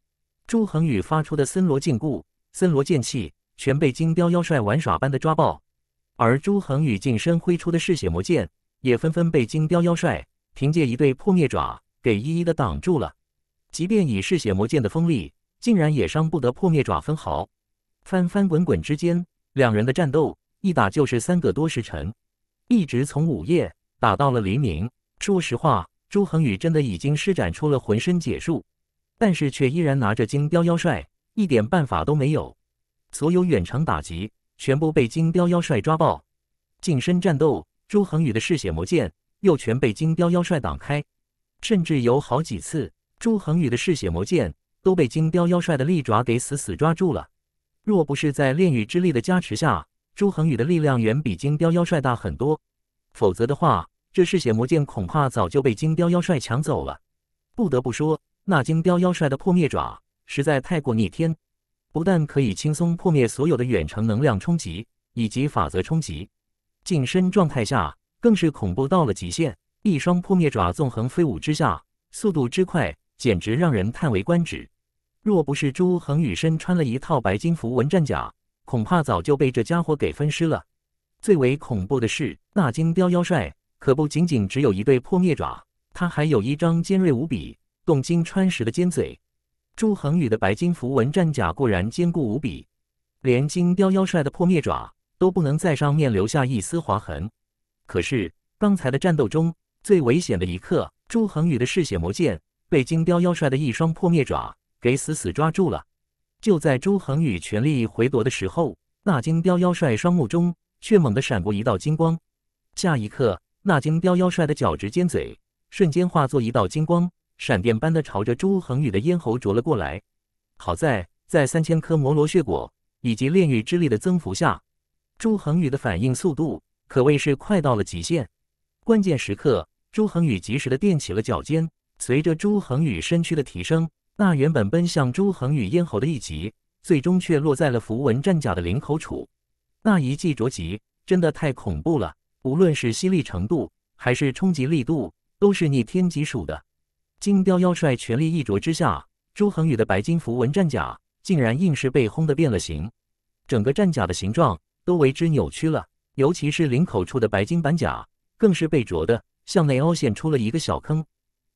朱恒宇发出的森罗禁锢、森罗剑气，全被金雕妖帅玩耍般的抓爆；而朱恒宇近身挥出的嗜血魔剑，也纷纷被金雕妖帅凭借一对破灭爪给一一的挡住了。即便以嗜血魔剑的锋利，竟然也伤不得破灭爪分毫。翻翻滚滚之间，两人的战斗一打就是三个多时辰，一直从午夜打到了黎明。说实话，朱恒宇真的已经施展出了浑身解数，但是却依然拿着金雕妖帅一点办法都没有。所有远程打击全部被金雕妖帅抓爆，近身战斗，朱恒宇的嗜血魔剑又全被金雕妖帅挡开，甚至有好几次，朱恒宇的嗜血魔剑都被金雕妖帅的利爪给死死抓住了。若不是在炼狱之力的加持下，朱恒宇的力量远比金雕妖帅大很多。否则的话，这嗜血魔剑恐怕早就被金雕妖帅抢走了。不得不说，那金雕妖帅的破灭爪实在太过逆天，不但可以轻松破灭所有的远程能量冲击以及法则冲击，近身状态下更是恐怖到了极限。一双破灭爪纵横飞舞之下，速度之快，简直让人叹为观止。若不是朱恒宇身穿了一套白金符文战甲，恐怕早就被这家伙给分尸了。最为恐怖的是，那金雕妖帅可不仅仅只有一对破灭爪，他还有一张尖锐无比、洞金穿石的尖嘴。朱恒宇的白金符文战甲固然坚固无比，连金雕妖帅的破灭爪都不能在上面留下一丝划痕。可是刚才的战斗中最危险的一刻，朱恒宇的嗜血魔剑被金雕妖帅的一双破灭爪。给死死抓住了。就在朱恒宇全力回夺的时候，那金雕妖帅双目中却猛地闪过一道金光。下一刻，那金雕妖帅的脚趾尖嘴瞬间化作一道金光，闪电般的朝着朱恒宇的咽喉啄了过来。好在在三千颗摩罗血果以及炼狱之力的增幅下，朱恒宇的反应速度可谓是快到了极限。关键时刻，朱恒宇及时的垫起了脚尖，随着朱恒宇身躯的提升。那原本奔向朱恒宇咽喉的一击，最终却落在了符文战甲的领口处。那一记着击真的太恐怖了，无论是犀利程度，还是冲击力度，都是逆天级数的。金雕妖帅全力一啄之下，朱恒宇的白金符文战甲竟然硬是被轰得变了形，整个战甲的形状都为之扭曲了。尤其是领口处的白金板甲，更是被啄的向内凹陷出了一个小坑。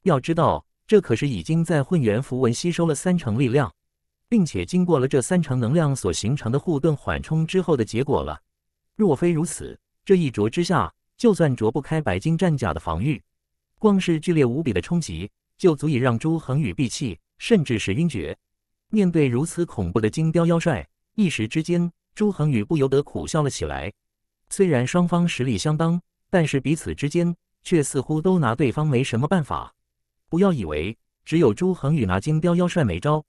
要知道。这可是已经在混元符文吸收了三成力量，并且经过了这三成能量所形成的护盾缓冲之后的结果了。若非如此，这一啄之下，就算啄不开白金战甲的防御，光是剧烈无比的冲击，就足以让朱恒宇闭气，甚至是晕厥。面对如此恐怖的金雕妖帅，一时之间，朱恒宇不由得苦笑了起来。虽然双方实力相当，但是彼此之间却似乎都拿对方没什么办法。不要以为只有朱恒宇拿金雕妖帅没招，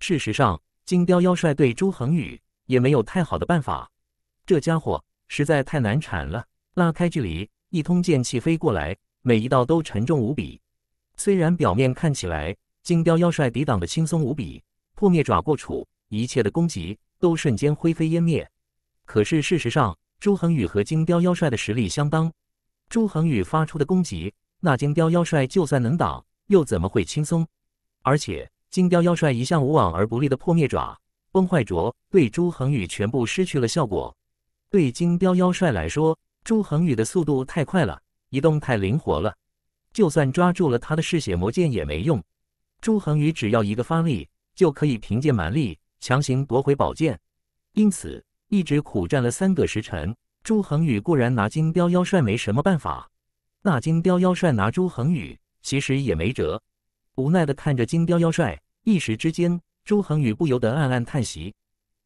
事实上金雕妖帅对朱恒宇也没有太好的办法。这家伙实在太难缠了，拉开距离，一通剑气飞过来，每一道都沉重无比。虽然表面看起来金雕妖帅抵挡的轻松无比，破灭爪过处，一切的攻击都瞬间灰飞烟灭。可是事实上，朱恒宇和金雕妖帅的实力相当，朱恒宇发出的攻击，那金雕妖帅就算能挡。又怎么会轻松？而且金雕妖帅一向无往而不利的破灭爪、崩坏镯，对朱恒宇全部失去了效果。对金雕妖帅来说，朱恒宇的速度太快了，移动太灵活了，就算抓住了他的嗜血魔剑也没用。朱恒宇只要一个发力，就可以凭借蛮力强行夺回宝剑。因此，一直苦战了三个时辰，朱恒宇固然拿金雕妖帅没什么办法，那金雕妖帅拿朱恒宇？其实也没辙，无奈的看着金雕妖帅，一时之间，朱恒宇不由得暗暗叹息。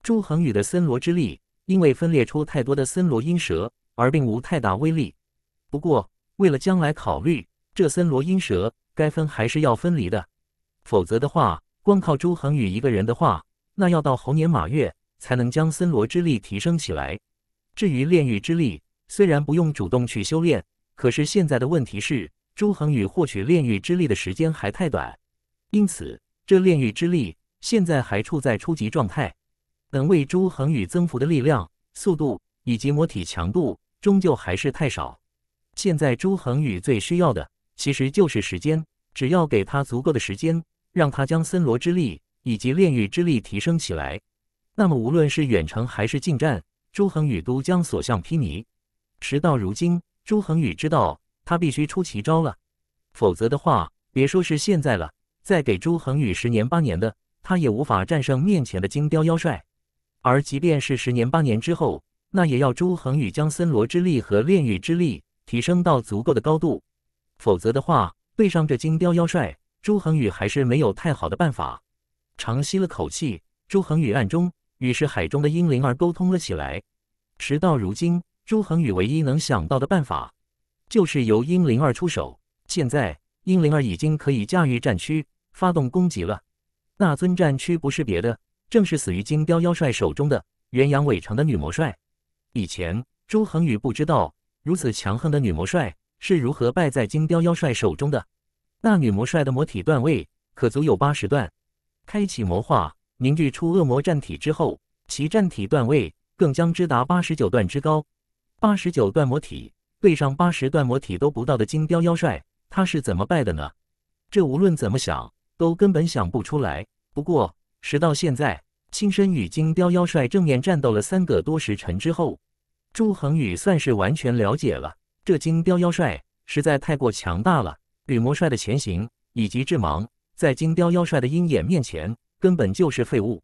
朱恒宇的森罗之力，因为分裂出太多的森罗阴蛇，而并无太大威力。不过，为了将来考虑，这森罗阴蛇该分还是要分离的，否则的话，光靠朱恒宇一个人的话，那要到猴年马月才能将森罗之力提升起来。至于炼狱之力，虽然不用主动去修炼，可是现在的问题是。朱恒宇获取炼狱之力的时间还太短，因此这炼狱之力现在还处在初级状态，能为朱恒宇增幅的力量、速度以及魔体强度，终究还是太少。现在朱恒宇最需要的其实就是时间，只要给他足够的时间，让他将森罗之力以及炼狱之力提升起来，那么无论是远程还是近战，朱恒宇都将所向披靡。时到如今，朱恒宇知道。他必须出奇招了，否则的话，别说是现在了，再给朱恒宇十年八年的，他也无法战胜面前的金雕妖帅。而即便是十年八年之后，那也要朱恒宇将森罗之力和炼狱之力提升到足够的高度，否则的话，对上这金雕妖帅，朱恒宇还是没有太好的办法。长吸了口气，朱恒宇暗中与石海中的英灵儿沟通了起来。直到如今，朱恒宇唯一能想到的办法。就是由英灵儿出手。现在英灵儿已经可以驾驭战区发动攻击了。那尊战区不是别的，正是死于金雕妖帅手中的元阳伟城的女魔帅。以前周恒宇不知道如此强横的女魔帅是如何败在金雕妖帅手中的。那女魔帅的魔体段位可足有八十段，开启魔化凝聚出恶魔战体之后，其战体段位更将之达八十九段之高。八十九段魔体。对上八十段魔体都不到的金雕妖帅，他是怎么败的呢？这无论怎么想都根本想不出来。不过，直到现在，亲身与金雕妖帅正面战斗了三个多时辰之后，朱恒宇算是完全了解了，这金雕妖帅实在太过强大了。吕魔帅的潜行以及智盲，在金雕妖帅的鹰眼面前根本就是废物，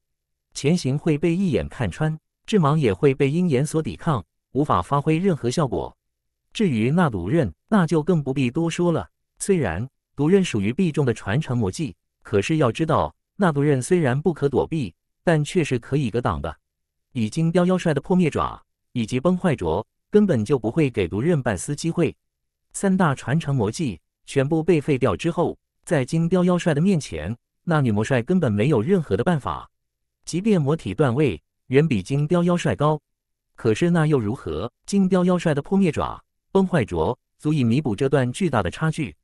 潜行会被一眼看穿，智盲也会被鹰眼所抵抗，无法发挥任何效果。至于那毒刃，那就更不必多说了。虽然毒刃属于必中的传承魔技，可是要知道，那毒刃虽然不可躲避，但却是可以格挡的。金雕妖帅的破灭爪以及崩坏镯，根本就不会给毒刃半丝机会。三大传承魔技全部被废掉之后，在金雕妖帅的面前，那女魔帅根本没有任何的办法。即便魔体段位远比金雕妖帅高，可是那又如何？金雕妖帅的破灭爪。崩坏着，足以弥补这段巨大的差距。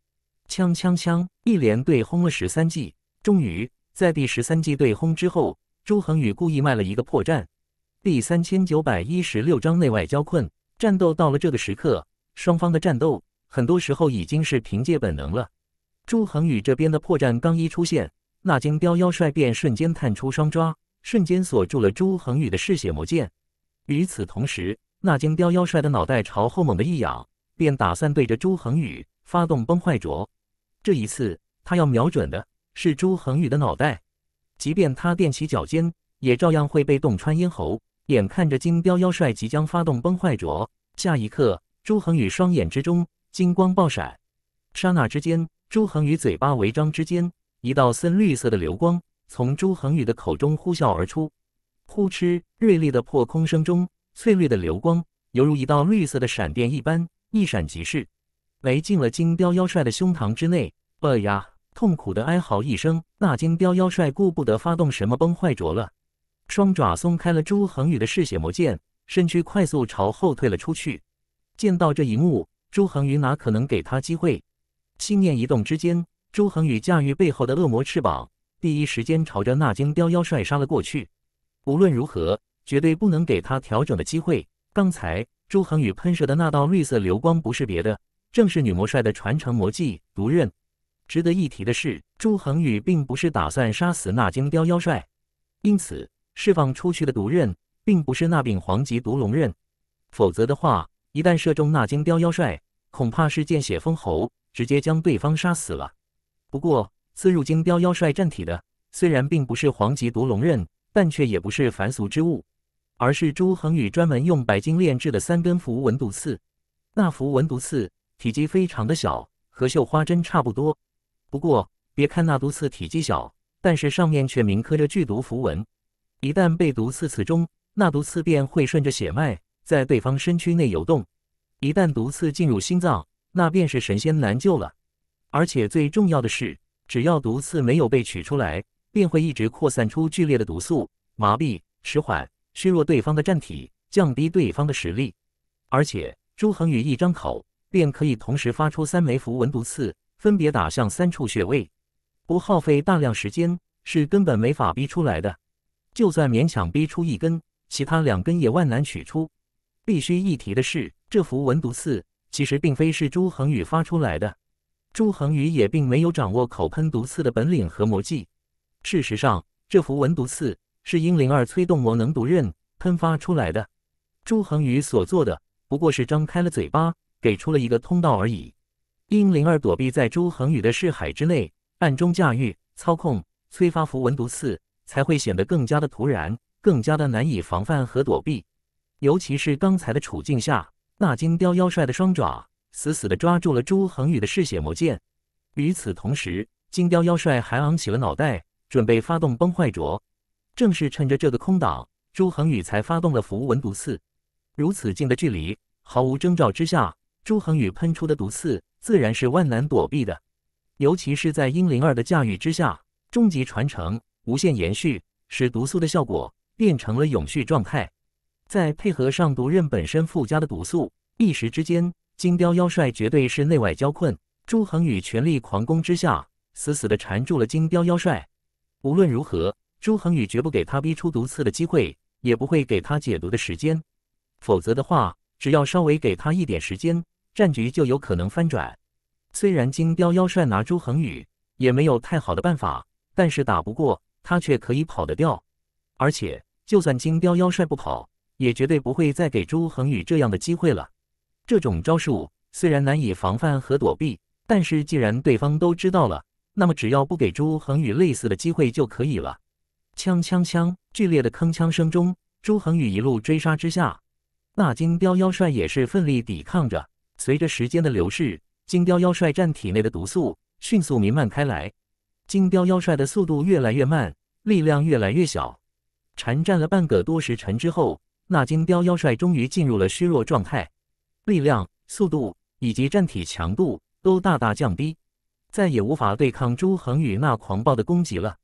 枪枪枪，一连对轰了十三记，终于在第十三记对轰之后，朱恒宇故意卖了一个破绽。第三千九百一十六章内外交困。战斗到了这个时刻，双方的战斗很多时候已经是凭借本能了。朱恒宇这边的破绽刚一出现，那金雕妖帅便瞬间探出双抓，瞬间锁住了朱恒宇的嗜血魔剑。与此同时，那金雕妖帅的脑袋朝后猛地一仰，便打算对着朱恒宇发动崩坏镯。这一次，他要瞄准的是朱恒宇的脑袋，即便他踮起脚尖，也照样会被洞穿咽喉。眼看着金雕妖帅即将发动崩坏镯，下一刻，朱恒宇双眼之中金光爆闪，刹那之间，朱恒宇嘴巴微张之间，一道深绿色的流光从朱恒宇的口中呼啸而出，呼哧，锐利的破空声中。翠绿的流光犹如一道绿色的闪电一般，一闪即逝，没进了金雕妖帅的胸膛之内。哎呀！痛苦的哀嚎一声，那金雕妖帅顾不得发动什么崩坏着了，双爪松开了朱恒宇的嗜血魔剑，身躯快速朝后退了出去。见到这一幕，朱恒宇哪可能给他机会？心念一动之间，朱恒宇驾驭背后的恶魔翅膀，第一时间朝着那金雕妖帅杀了过去。无论如何。绝对不能给他调整的机会。刚才朱恒宇喷射的那道绿色流光不是别的，正是女魔帅的传承魔技毒刃。值得一提的是，朱恒宇并不是打算杀死那精雕妖帅，因此释放出去的毒刃并不是那柄黄级毒龙刃。否则的话，一旦射中那金雕妖帅，恐怕是见血封喉，直接将对方杀死了。不过刺入金雕妖帅战体的，虽然并不是黄级毒龙刃，但却也不是凡俗之物。而是朱恒宇专门用白金炼制的三根符文毒刺。那符文毒刺体积非常的小，和绣花针差不多。不过，别看那毒刺体积小，但是上面却铭刻着剧毒符文。一旦被毒刺刺中，那毒刺便会顺着血脉在对方身躯内游动。一旦毒刺进入心脏，那便是神仙难救了。而且最重要的是，只要毒刺没有被取出来，便会一直扩散出剧烈的毒素，麻痹、迟缓。削弱对方的战体，降低对方的实力。而且朱恒宇一张口便可以同时发出三枚符文毒刺，分别打向三处穴位，不耗费大量时间是根本没法逼出来的。就算勉强逼出一根，其他两根也万难取出。必须一提的是，这符文毒刺其实并非是朱恒宇发出来的，朱恒宇也并没有掌握口喷毒刺的本领和魔技。事实上，这符文毒刺。是英灵儿催动魔能毒刃喷发出来的。朱恒宇所做的不过是张开了嘴巴，给出了一个通道而已。英灵儿躲避在朱恒宇的视海之内，暗中驾驭操控，催发符文毒刺，才会显得更加的突然，更加的难以防范和躲避。尤其是刚才的处境下，那金雕妖帅的双爪死死地抓住了朱恒宇的嗜血魔剑。与此同时，金雕妖帅还昂起了脑袋，准备发动崩坏镯，正是趁着这个空档，朱恒宇才发动了符文毒刺。如此近的距离，毫无征兆之下，朱恒宇喷出的毒刺自然是万难躲避的。尤其是在英灵儿的驾驭之下，终极传承无限延续，使毒素的效果变成了永续状态。再配合上毒刃本身附加的毒素，一时之间，金雕妖帅绝对是内外交困。朱恒宇全力狂攻之下，死死的缠住了金雕妖帅。无论如何。朱恒宇绝不给他逼出毒刺的机会，也不会给他解毒的时间。否则的话，只要稍微给他一点时间，战局就有可能翻转。虽然金雕妖帅拿朱恒宇也没有太好的办法，但是打不过他却可以跑得掉。而且，就算金雕妖帅不跑，也绝对不会再给朱恒宇这样的机会了。这种招数虽然难以防范和躲避，但是既然对方都知道了，那么只要不给朱恒宇类似的机会就可以了。枪枪枪！剧烈的铿锵声中，朱恒宇一路追杀之下，那金雕妖帅也是奋力抵抗着。随着时间的流逝，金雕妖帅战体内的毒素迅速弥漫开来，金雕妖帅的速度越来越慢，力量越来越小。缠战了半个多时辰之后，那金雕妖帅终于进入了虚弱状态，力量、速度以及战体强度都大大降低，再也无法对抗朱恒宇那狂暴的攻击了。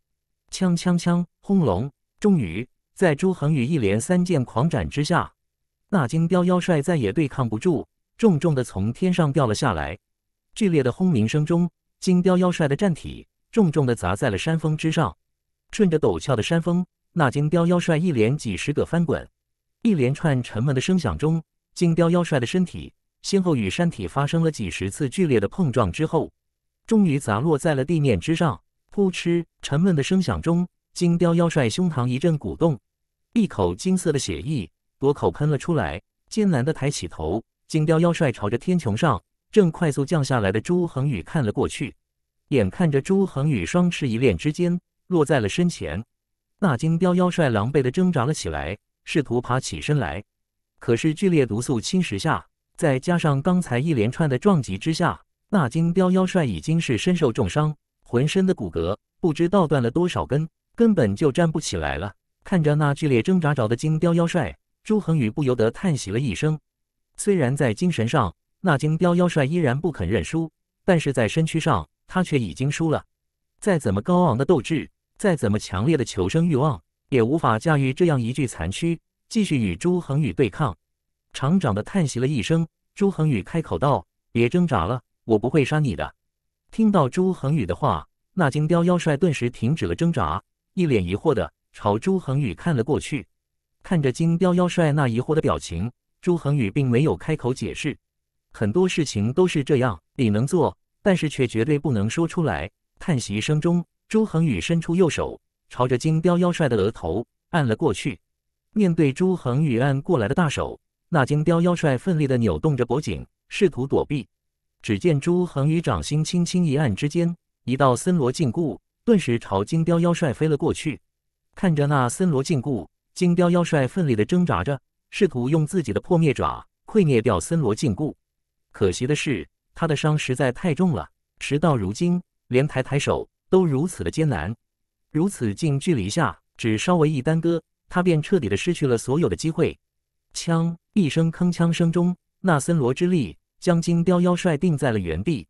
枪枪枪！轰隆！终于，在朱恒宇一连三剑狂斩之下，那金雕妖帅再也对抗不住，重重的从天上掉了下来。剧烈的轰鸣声中，金雕妖帅的战体重重的砸在了山峰之上。顺着陡峭的山峰，那金雕妖帅一连几十个翻滚，一连串沉闷的声响中，金雕妖帅的身体先后与山体发生了几十次剧烈的碰撞之后，终于砸落在了地面之上。扑哧！沉闷的声响中，金雕妖帅胸膛一阵鼓动，一口金色的血液夺口喷了出来。艰难的抬起头，金雕妖帅朝着天穹上正快速降下来的朱恒宇看了过去。眼看着朱恒宇双翅一练之间落在了身前，那金雕妖帅狼狈地挣扎了起来，试图爬起身来。可是剧烈毒素侵蚀下，再加上刚才一连串的撞击之下，那金雕妖帅已经是身受重伤。浑身的骨骼不知道断了多少根，根本就站不起来了。看着那剧烈挣扎着的金雕妖帅朱恒宇，不由得叹息了一声。虽然在精神上，那金雕妖帅依然不肯认输，但是在身躯上，他却已经输了。再怎么高昂的斗志，再怎么强烈的求生欲望，也无法驾驭这样一具残躯继续与朱恒宇对抗。厂长的叹息了一声，朱恒宇开口道：“别挣扎了，我不会杀你的。”听到朱恒宇的话，那金雕妖帅顿时停止了挣扎，一脸疑惑的朝朱恒宇看了过去。看着金雕妖帅那疑惑的表情，朱恒宇并没有开口解释。很多事情都是这样，你能做，但是却绝对不能说出来。叹息声中，朱恒宇伸出右手，朝着金雕妖帅的额头按了过去。面对朱恒宇按过来的大手，那金雕妖帅奋力的扭动着脖颈，试图躲避。只见朱恒于掌心轻轻一按之间，一道森罗禁锢顿时朝金雕妖帅飞了过去。看着那森罗禁锢，金雕妖帅奋力的挣扎着，试图用自己的破灭爪溃灭掉森罗禁锢。可惜的是，他的伤实在太重了，时到如今，连抬抬手都如此的艰难。如此近距离下，只稍微一耽搁，他便彻底的失去了所有的机会。枪一声铿锵声中，那森罗之力。将金雕妖帅定在了原地，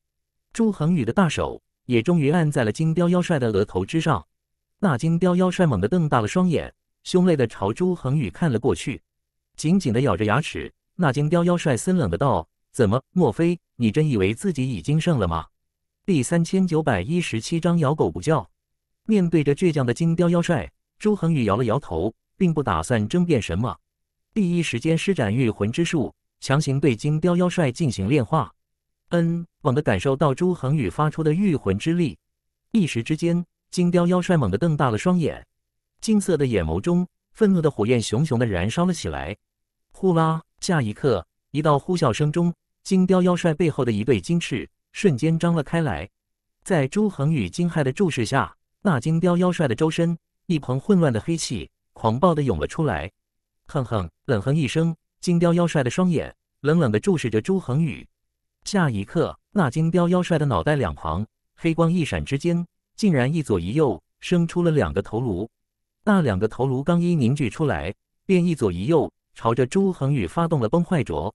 朱恒宇的大手也终于按在了金雕妖帅的额头之上。那金雕妖帅猛地瞪大了双眼，凶厉的朝朱恒宇看了过去，紧紧的咬着牙齿。那金雕妖帅森冷的道：“怎么？莫非你真以为自己已经胜了吗？”第三千九百一十七章咬狗不叫。面对着倔强的金雕妖帅，朱恒宇摇了摇头，并不打算争辩什么，第一时间施展御魂之术。强行对金雕妖帅进行炼化。嗯，猛地感受到朱恒宇发出的御魂之力，一时之间，金雕妖帅猛地瞪大了双眼，金色的眼眸中，愤怒的火焰熊熊的燃烧了起来。呼啦！下一刻，一道呼啸声中，金雕妖帅背后的一对金翅瞬间张了开来。在朱恒宇惊骇的注视下，那金雕妖帅的周身，一蓬混乱的黑气狂暴的涌了出来。哼哼，冷哼一声。金雕妖帅的双眼冷冷地注视着朱恒宇，下一刻，那金雕妖帅的脑袋两旁黑光一闪之间，竟然一左一右生出了两个头颅。那两个头颅刚一凝聚出来，便一左一右朝着朱恒宇发动了崩坏啄。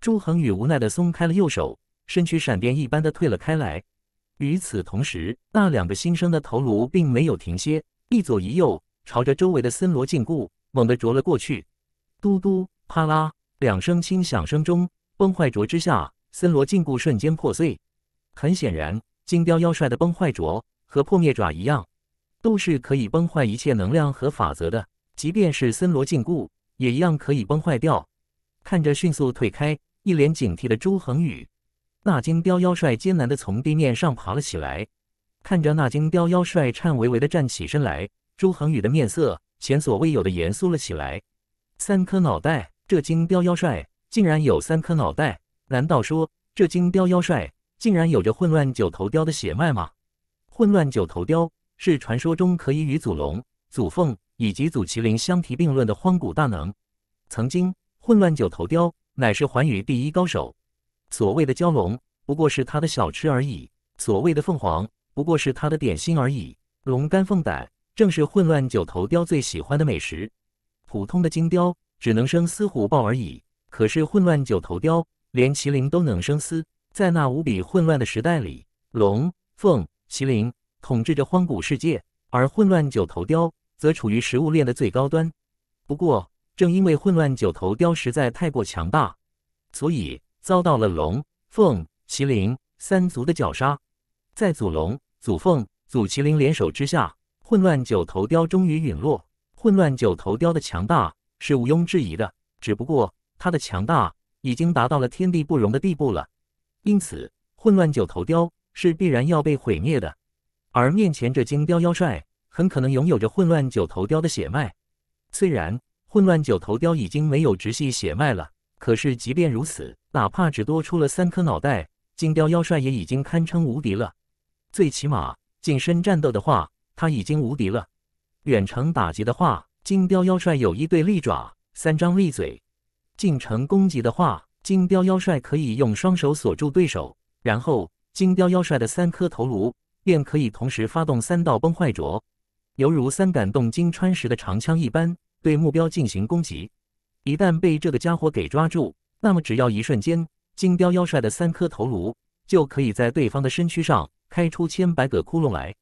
朱恒宇无奈地松开了右手，身躯闪电一般的退了开来。与此同时，那两个新生的头颅并没有停歇，一左一右朝着周围的森罗禁锢猛地啄了过去。嘟嘟。啪啦两声轻响声中，崩坏镯之下，森罗禁锢瞬间破碎。很显然，金雕妖帅的崩坏镯和破灭爪一样，都是可以崩坏一切能量和法则的。即便是森罗禁锢，也一样可以崩坏掉。看着迅速退开、一脸警惕的朱恒宇，那金雕妖帅艰难的从地面上爬了起来。看着那金雕妖帅颤巍巍的站起身来，朱恒宇的面色前所未有的严肃了起来。三颗脑袋。这金雕妖帅竟然有三颗脑袋？难道说这金雕妖帅竟然有着混乱九头雕的血脉吗？混乱九头雕是传说中可以与祖龙、祖凤以及祖麒麟相提并论的荒古大能。曾经，混乱九头雕乃是寰宇第一高手。所谓的蛟龙不过是他的小吃而已，所谓的凤凰不过是他的点心而已。龙肝凤胆正是混乱九头雕最喜欢的美食。普通的金雕。只能生司虎豹而已。可是混乱九头雕连麒麟都能生司。在那无比混乱的时代里，龙、凤、麒麟统治着荒古世界，而混乱九头雕则处于食物链的最高端。不过，正因为混乱九头雕实在太过强大，所以遭到了龙、凤、麒麟三族的绞杀。在祖龙、祖凤、祖麒麟联手之下，混乱九头雕终于陨落。混乱九头雕的强大。是毋庸置疑的，只不过它的强大已经达到了天地不容的地步了，因此混乱九头雕是必然要被毁灭的。而面前这金雕妖帅很可能拥有着混乱九头雕的血脉，虽然混乱九头雕已经没有直系血脉了，可是即便如此，哪怕只多出了三颗脑袋，金雕妖帅也已经堪称无敌了。最起码近身战斗的话，他已经无敌了；远程打击的话，金雕妖帅有一对利爪，三张利嘴。近程攻击的话，金雕妖帅可以用双手锁住对手，然后金雕妖帅的三颗头颅便可以同时发动三道崩坏镯，犹如三杆洞金穿石的长枪一般，对目标进行攻击。一旦被这个家伙给抓住，那么只要一瞬间，金雕妖帅的三颗头颅就可以在对方的身躯上开出千百个窟窿来。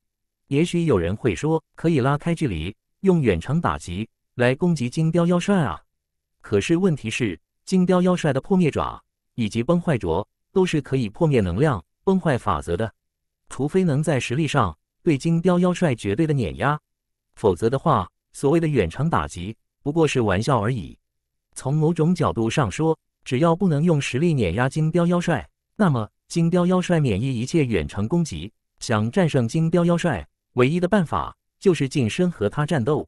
也许有人会说，可以拉开距离。用远程打击来攻击金雕妖帅啊！可是问题是，金雕妖帅的破灭爪以及崩坏镯都是可以破灭能量、崩坏法则的。除非能在实力上对金雕妖帅绝对的碾压，否则的话，所谓的远程打击不过是玩笑而已。从某种角度上说，只要不能用实力碾压金雕妖帅，那么金雕妖帅免疫一切远程攻击。想战胜金雕妖帅，唯一的办法。就是近身和他战斗，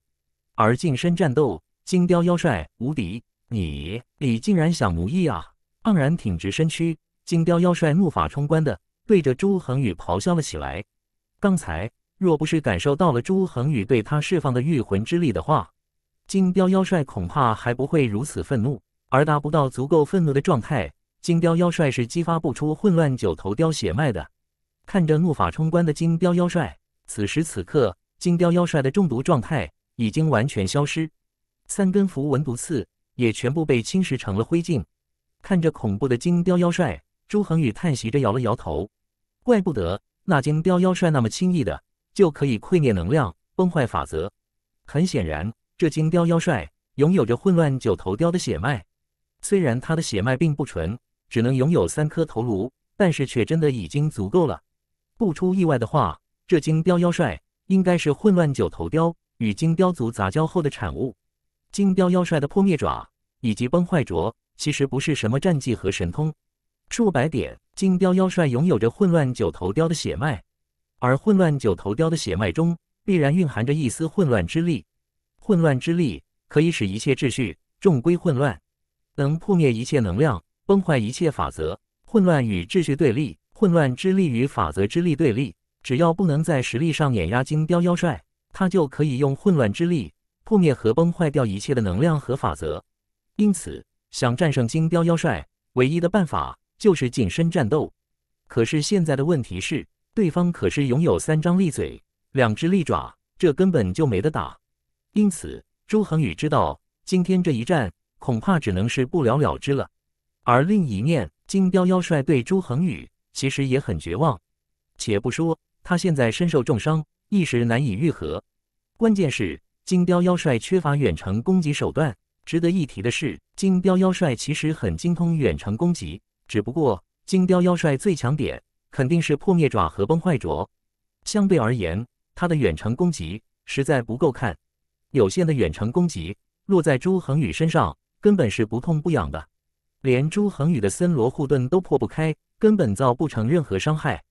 而近身战斗，金雕妖帅无敌。你，你竟然想奴役啊！昂然挺直身躯，金雕妖帅怒发冲冠的对着朱恒宇咆哮了起来。刚才若不是感受到了朱恒宇对他释放的御魂之力的话，金雕妖帅恐怕还不会如此愤怒。而达不到足够愤怒的状态，金雕妖帅是激发不出混乱九头雕血脉的。看着怒发冲冠的金雕妖帅，此时此刻。金雕妖帅的中毒状态已经完全消失，三根符文毒刺也全部被侵蚀成了灰烬。看着恐怖的金雕妖帅，朱恒宇叹息着摇了摇头。怪不得那金雕妖帅那么轻易的就可以溃灭能量崩坏法则。很显然，这金雕妖帅拥有着混乱九头雕的血脉。虽然他的血脉并不纯，只能拥有三颗头颅，但是却真的已经足够了。不出意外的话，这金雕妖帅。应该是混乱九头雕与金雕族杂交后的产物。金雕妖帅的破灭爪以及崩坏镯其实不是什么战绩和神通。数百点金雕妖帅拥有着混乱九头雕的血脉，而混乱九头雕的血脉中必然蕴含着一丝混乱之力。混乱之力可以使一切秩序重归混乱，能破灭一切能量，崩坏一切法则。混乱与秩序对立，混乱之力与法则之力对立。只要不能在实力上碾压金雕妖帅，他就可以用混乱之力破灭和崩坏掉一切的能量和法则。因此，想战胜金雕妖帅，唯一的办法就是近身战斗。可是现在的问题是，对方可是拥有三张利嘴、两只利爪，这根本就没得打。因此，朱恒宇知道今天这一战恐怕只能是不了了之了。而另一面，金雕妖帅对朱恒宇其实也很绝望，且不说。他现在身受重伤，一时难以愈合。关键是金雕妖帅缺乏远程攻击手段。值得一提的是，金雕妖帅其实很精通远程攻击，只不过金雕妖帅最强点肯定是破灭爪和崩坏爪。相对而言，他的远程攻击实在不够看。有限的远程攻击落在朱恒宇身上，根本是不痛不痒的，连朱恒宇的森罗护盾都破不开，根本造不成任何伤害。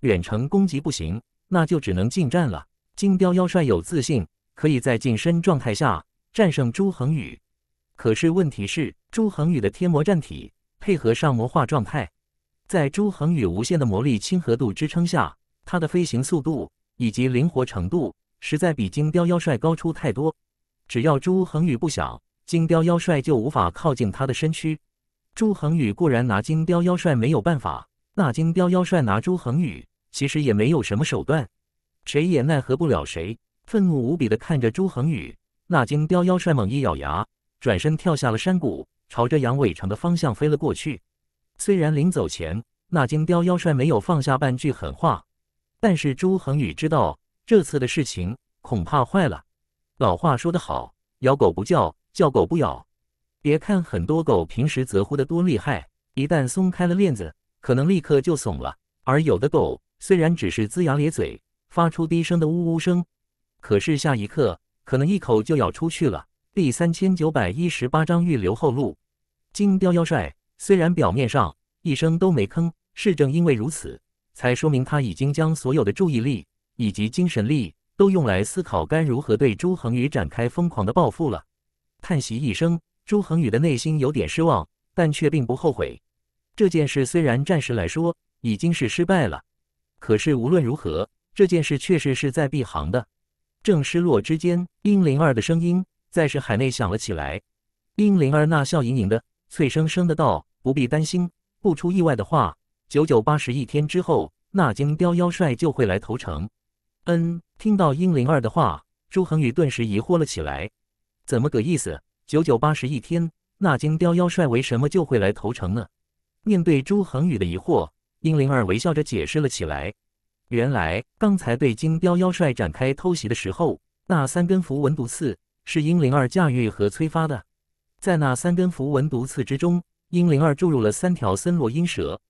远程攻击不行，那就只能近战了。金雕妖帅有自信，可以在近身状态下战胜朱恒宇。可是问题是，朱恒宇的天魔战体配合上魔化状态，在朱恒宇无限的魔力亲和度支撑下，他的飞行速度以及灵活程度实在比金雕妖帅高出太多。只要朱恒宇不小，金雕妖帅就无法靠近他的身躯。朱恒宇固然拿金雕妖帅没有办法。那金彪妖帅拿朱恒宇，其实也没有什么手段，谁也奈何不了谁。愤怒无比的看着朱恒宇，那金彪妖帅猛一咬牙，转身跳下了山谷，朝着杨尾城的方向飞了过去。虽然临走前，那金彪妖帅没有放下半句狠话，但是朱恒宇知道，这次的事情恐怕坏了。老话说得好，咬狗不叫，叫狗不咬。别看很多狗平时则呼得多厉害，一旦松开了链子。可能立刻就怂了，而有的狗虽然只是龇牙咧嘴，发出低声的呜呜声，可是下一刻可能一口就要出去了。第三千九百一十八章预留后路。金雕妖帅虽然表面上一声都没吭，是正因为如此，才说明他已经将所有的注意力以及精神力都用来思考该如何对朱恒宇展开疯狂的报复了。叹息一声，朱恒宇的内心有点失望，但却并不后悔。这件事虽然暂时来说已经是失败了，可是无论如何，这件事确实是在必行的。正失落之间，英灵儿的声音在是海内响了起来。英灵儿那笑盈盈的、脆生生的道：“不必担心，不出意外的话，九九八十一天之后，那金雕妖帅就会来投诚。”嗯，听到英灵儿的话，朱恒宇顿时疑惑了起来：怎么个意思？九九八十一天，那金雕妖帅为什么就会来投诚呢？面对朱恒宇的疑惑，殷灵儿微笑着解释了起来。原来，刚才对金彪妖帅展开偷袭的时候，那三根符文毒刺是殷灵儿驾驭和催发的。在那三根符文毒刺之中，殷灵儿注入了三条森罗阴蛇，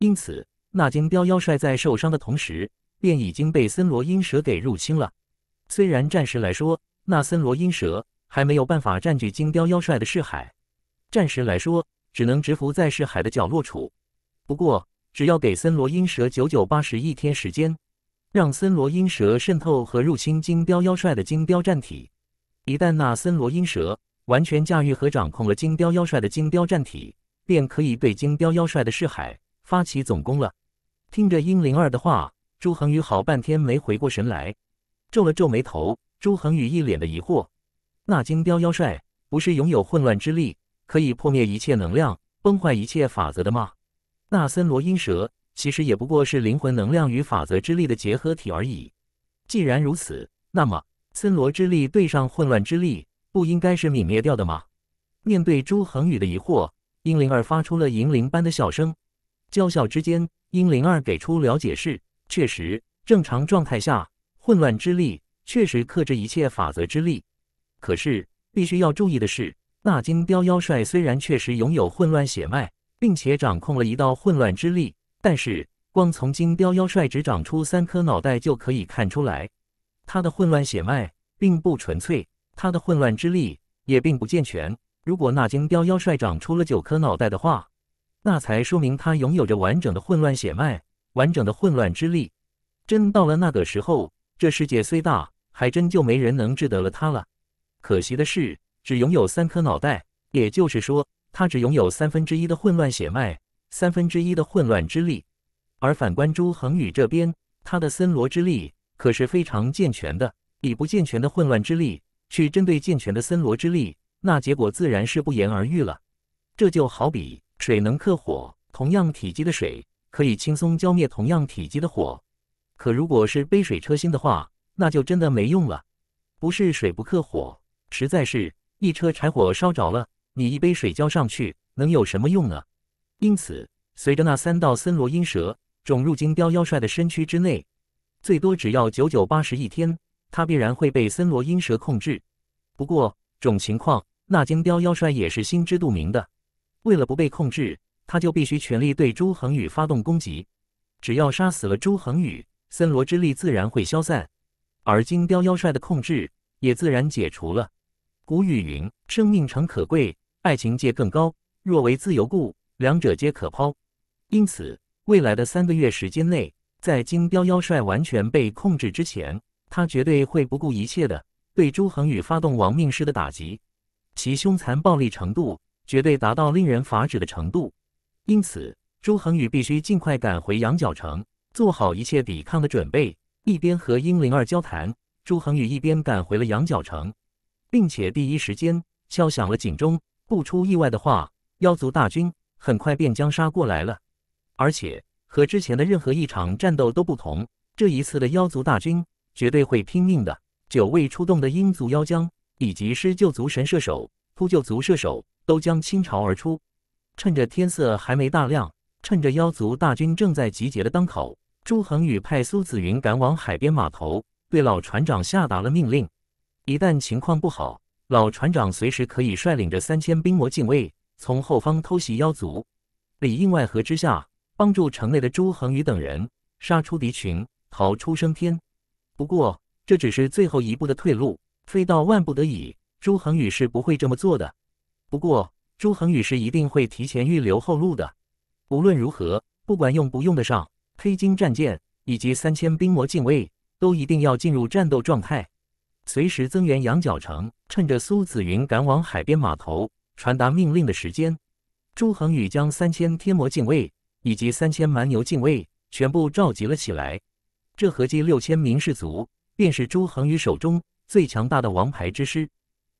因此那金彪妖帅在受伤的同时，便已经被森罗阴蛇给入侵了。虽然暂时来说，那森罗阴蛇还没有办法占据金彪妖帅的视海，暂时来说。只能蛰伏在世海的角落处。不过，只要给森罗阴蛇九九八十一天时间，让森罗阴蛇渗透和入侵金雕妖帅的金雕战体。一旦那森罗阴蛇完全驾驭和掌控了金雕妖帅的金雕战体，便可以对金雕妖帅的世海发起总攻了。听着英灵儿的话，朱恒宇好半天没回过神来，皱了皱眉头。朱恒宇一脸的疑惑：那金雕妖帅不是拥有混乱之力？可以破灭一切能量、崩坏一切法则的吗？那森罗阴蛇其实也不过是灵魂能量与法则之力的结合体而已。既然如此，那么森罗之力对上混乱之力，不应该是泯灭掉的吗？面对朱恒宇的疑惑，英灵儿发出了银铃般的笑声，娇笑之间，英灵儿给出了解释：确实，正常状态下，混乱之力确实克制一切法则之力。可是，必须要注意的是。那金雕妖帅虽然确实拥有混乱血脉，并且掌控了一道混乱之力，但是光从金雕妖帅只长出三颗脑袋就可以看出来，他的混乱血脉并不纯粹，他的混乱之力也并不健全。如果那金雕妖帅长出了九颗脑袋的话，那才说明他拥有着完整的混乱血脉，完整的混乱之力。真到了那个时候，这世界虽大，还真就没人能治得了他了。可惜的是。只拥有三颗脑袋，也就是说，他只拥有三分之一的混乱血脉，三分之一的混乱之力。而反观朱恒宇这边，他的森罗之力可是非常健全的，以不健全的混乱之力去针对健全的森罗之力，那结果自然是不言而喻了。这就好比水能克火，同样体积的水可以轻松浇灭同样体积的火，可如果是杯水车薪的话，那就真的没用了。不是水不克火，实在是。一车柴火烧着了，你一杯水浇上去能有什么用呢？因此，随着那三道森罗阴蛇种入金雕妖帅的身躯之内，最多只要九九八十一天，他必然会被森罗阴蛇控制。不过，种情况，那金雕妖帅也是心知肚明的。为了不被控制，他就必须全力对朱恒宇发动攻击。只要杀死了朱恒宇，森罗之力自然会消散，而金雕妖帅的控制也自然解除了。古语云：生命诚可贵，爱情价更高。若为自由故，两者皆可抛。因此，未来的三个月时间内，在金彪妖帅完全被控制之前，他绝对会不顾一切的对朱恒宇发动亡命式的打击，其凶残暴力程度绝对达到令人发指的程度。因此，朱恒宇必须尽快赶回羊角城，做好一切抵抗的准备。一边和英灵儿交谈，朱恒宇一边赶回了羊角城。并且第一时间敲响了警钟。不出意外的话，妖族大军很快便将杀过来了。而且和之前的任何一场战斗都不同，这一次的妖族大军绝对会拼命的。九未出动的鹰族妖将以及狮鹫族神射手、秃鹫族射手都将倾巢而出。趁着天色还没大亮，趁着妖族大军正在集结的当口，朱恒宇派苏子云赶往海边码头，对老船长下达了命令。一旦情况不好，老船长随时可以率领着三千兵魔禁卫从后方偷袭妖族，里应外合之下，帮助城内的朱恒宇等人杀出敌群，逃出升天。不过，这只是最后一步的退路，非到万不得已，朱恒宇是不会这么做的。不过，朱恒宇是一定会提前预留后路的。无论如何，不管用不用得上，黑金战舰以及三千兵魔禁卫都一定要进入战斗状态。随时增援羊角城，趁着苏子云赶往海边码头传达命令的时间，朱恒宇将三千天魔禁卫以及三千蛮牛禁卫全部召集了起来。这合计六千名士卒，便是朱恒宇手中最强大的王牌之师。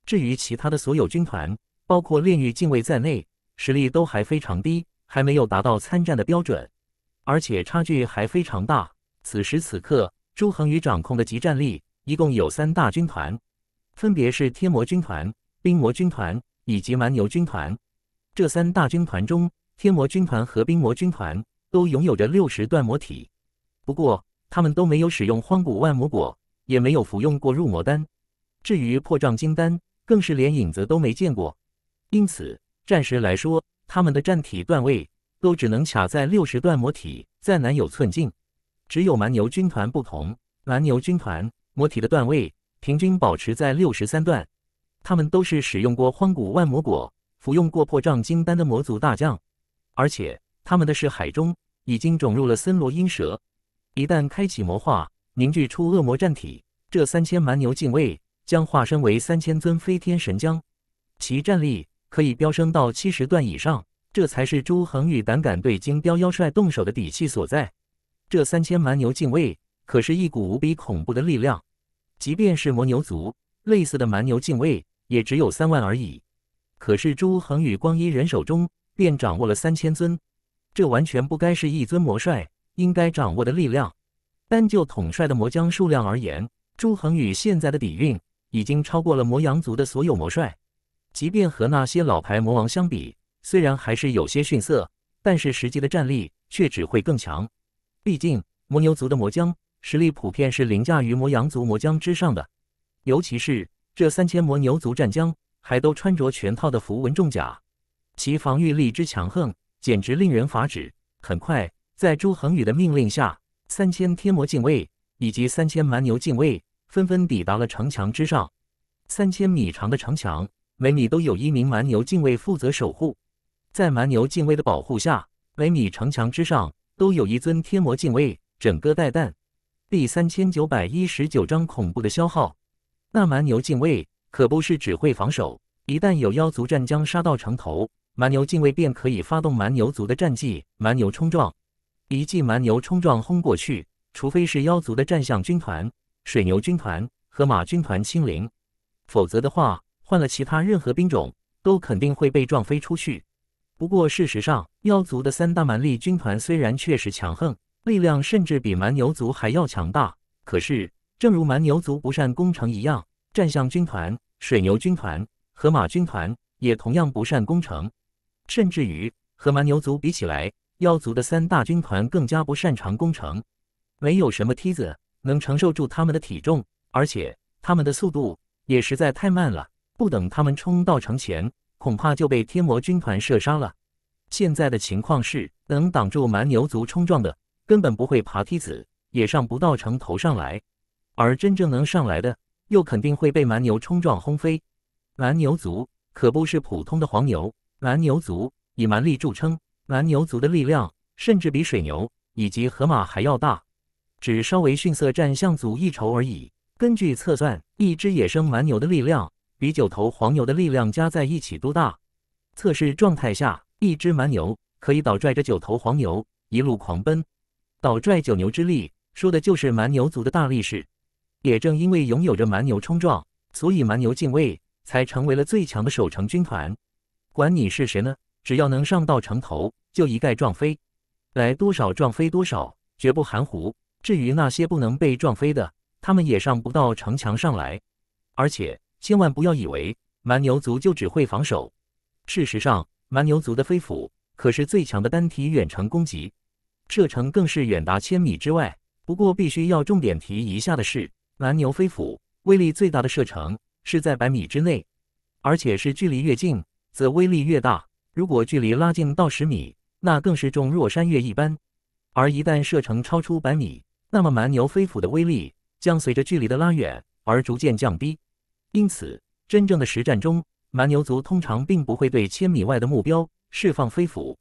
至于其他的所有军团，包括炼狱禁卫在内，实力都还非常低，还没有达到参战的标准，而且差距还非常大。此时此刻，朱恒宇掌控的集战力。一共有三大军团，分别是天魔军团、冰魔军团以及蛮牛军团。这三大军团中，天魔军团和冰魔军团都拥有着六十段魔体，不过他们都没有使用荒古万魔果，也没有服用过入魔丹。至于破障金丹，更是连影子都没见过。因此，暂时来说，他们的战体段位都只能卡在六十段魔体，再难有寸进。只有蛮牛军团不同，蛮牛军团。魔体的段位平均保持在六十三段，他们都是使用过荒古万魔果、服用过破障金丹的魔族大将，而且他们的是海中已经种入了森罗阴蛇，一旦开启魔化，凝聚出恶魔战体，这三千蛮牛禁卫将化身为三千尊飞天神将，其战力可以飙升到七十段以上，这才是朱恒宇胆敢对金雕妖帅动手的底气所在。这三千蛮牛禁卫。可是一股无比恐怖的力量，即便是魔牛族类似的蛮牛禁卫，也只有三万而已。可是朱恒宇光一人手中便掌握了三千尊，这完全不该是一尊魔帅应该掌握的力量。单就统帅的魔将数量而言，朱恒宇现在的底蕴已经超过了魔羊族的所有魔帅，即便和那些老牌魔王相比，虽然还是有些逊色，但是实际的战力却只会更强。毕竟魔牛族的魔将。实力普遍是凌驾于魔羊族、魔将之上的，尤其是这三千魔牛族战将，还都穿着全套的符文重甲，其防御力之强横，简直令人发指。很快，在朱恒宇的命令下，三千天魔禁卫以及三千蛮牛禁卫纷纷抵达了城墙之上。三千米长的城墙，每米都有一名蛮牛禁卫负责守护。在蛮牛禁卫的保护下，每米城墙之上都有一尊天魔禁卫。整个带弹。第三千九百一十九章恐怖的消耗。那蛮牛禁卫可不是只会防守，一旦有妖族战将杀到城头，蛮牛禁卫便可以发动蛮牛族的战技——蛮牛冲撞。一记蛮牛冲撞轰过去，除非是妖族的战象军团、水牛军团和马军团清零，否则的话，换了其他任何兵种都肯定会被撞飞出去。不过事实上，妖族的三大蛮力军团虽然确实强横。力量甚至比蛮牛族还要强大。可是，正如蛮牛族不善攻城一样，战象军团、水牛军团、河马军团也同样不善攻城。甚至于和蛮牛族比起来，妖族的三大军团更加不擅长攻城。没有什么梯子能承受住他们的体重，而且他们的速度也实在太慢了。不等他们冲到城前，恐怕就被天魔军团射杀了。现在的情况是，能挡住蛮牛族冲撞的。根本不会爬梯子，也上不到城头上来。而真正能上来的，又肯定会被蛮牛冲撞轰飞。蛮牛族可不是普通的黄牛，蛮牛族以蛮力著称，蛮牛族的力量甚至比水牛以及河马还要大，只稍微逊色战象族一筹而已。根据测算，一只野生蛮牛的力量比九头黄牛的力量加在一起都大。测试状态下，一只蛮牛可以倒拽着九头黄牛一路狂奔。倒拽九牛之力，说的就是蛮牛族的大力士。也正因为拥有着蛮牛冲撞，所以蛮牛敬畏才成为了最强的守城军团。管你是谁呢，只要能上到城头，就一概撞飞，来多少撞飞多少，绝不含糊。至于那些不能被撞飞的，他们也上不到城墙上来。而且千万不要以为蛮牛族就只会防守，事实上，蛮牛族的飞斧可是最强的单体远程攻击。射程更是远达千米之外。不过必须要重点提一下的是，蛮牛飞斧威力最大的射程是在百米之内，而且是距离越近则威力越大。如果距离拉近到十米，那更是重若山岳一般。而一旦射程超出百米，那么蛮牛飞斧的威力将随着距离的拉远而逐渐降低。因此，真正的实战中，蛮牛族通常并不会对千米外的目标释放飞斧，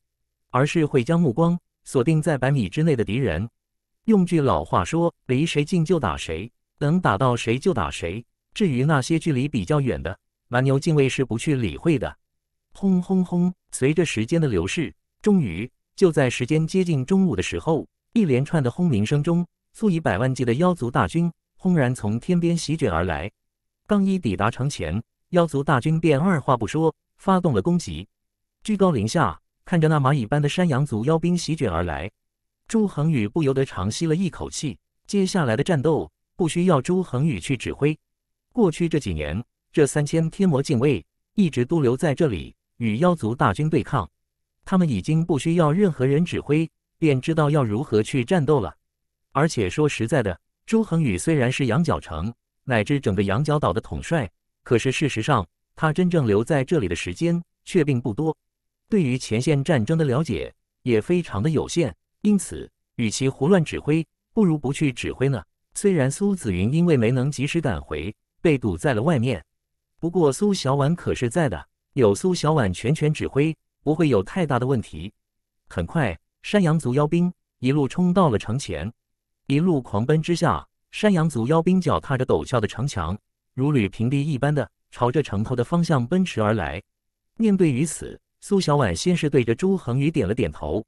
而是会将目光。锁定在百米之内的敌人，用句老话说，离谁近就打谁，能打到谁就打谁。至于那些距离比较远的，蛮牛近卫是不去理会的。轰轰轰！随着时间的流逝，终于就在时间接近中午的时候，一连串的轰鸣声中，数以百万计的妖族大军轰然从天边席卷而来。刚一抵达城前，妖族大军便二话不说发动了攻击，居高临下。看着那蚂蚁般的山羊族妖兵席卷而来，朱恒宇不由得长吸了一口气。接下来的战斗不需要朱恒宇去指挥。过去这几年，这三千天魔禁卫一直都留在这里与妖族大军对抗，他们已经不需要任何人指挥，便知道要如何去战斗了。而且说实在的，朱恒宇虽然是羊角城乃至整个羊角岛的统帅，可是事实上他真正留在这里的时间却并不多。对于前线战争的了解也非常的有限，因此与其胡乱指挥，不如不去指挥呢。虽然苏子云因为没能及时赶回，被堵在了外面，不过苏小婉可是在的，有苏小婉全权指挥，不会有太大的问题。很快，山羊族妖兵一路冲到了城前，一路狂奔之下，山羊族妖兵脚踏着陡峭的城墙，如履平地一般的朝着城头的方向奔驰而来。面对于此。苏小婉先是对着朱恒宇点了点头，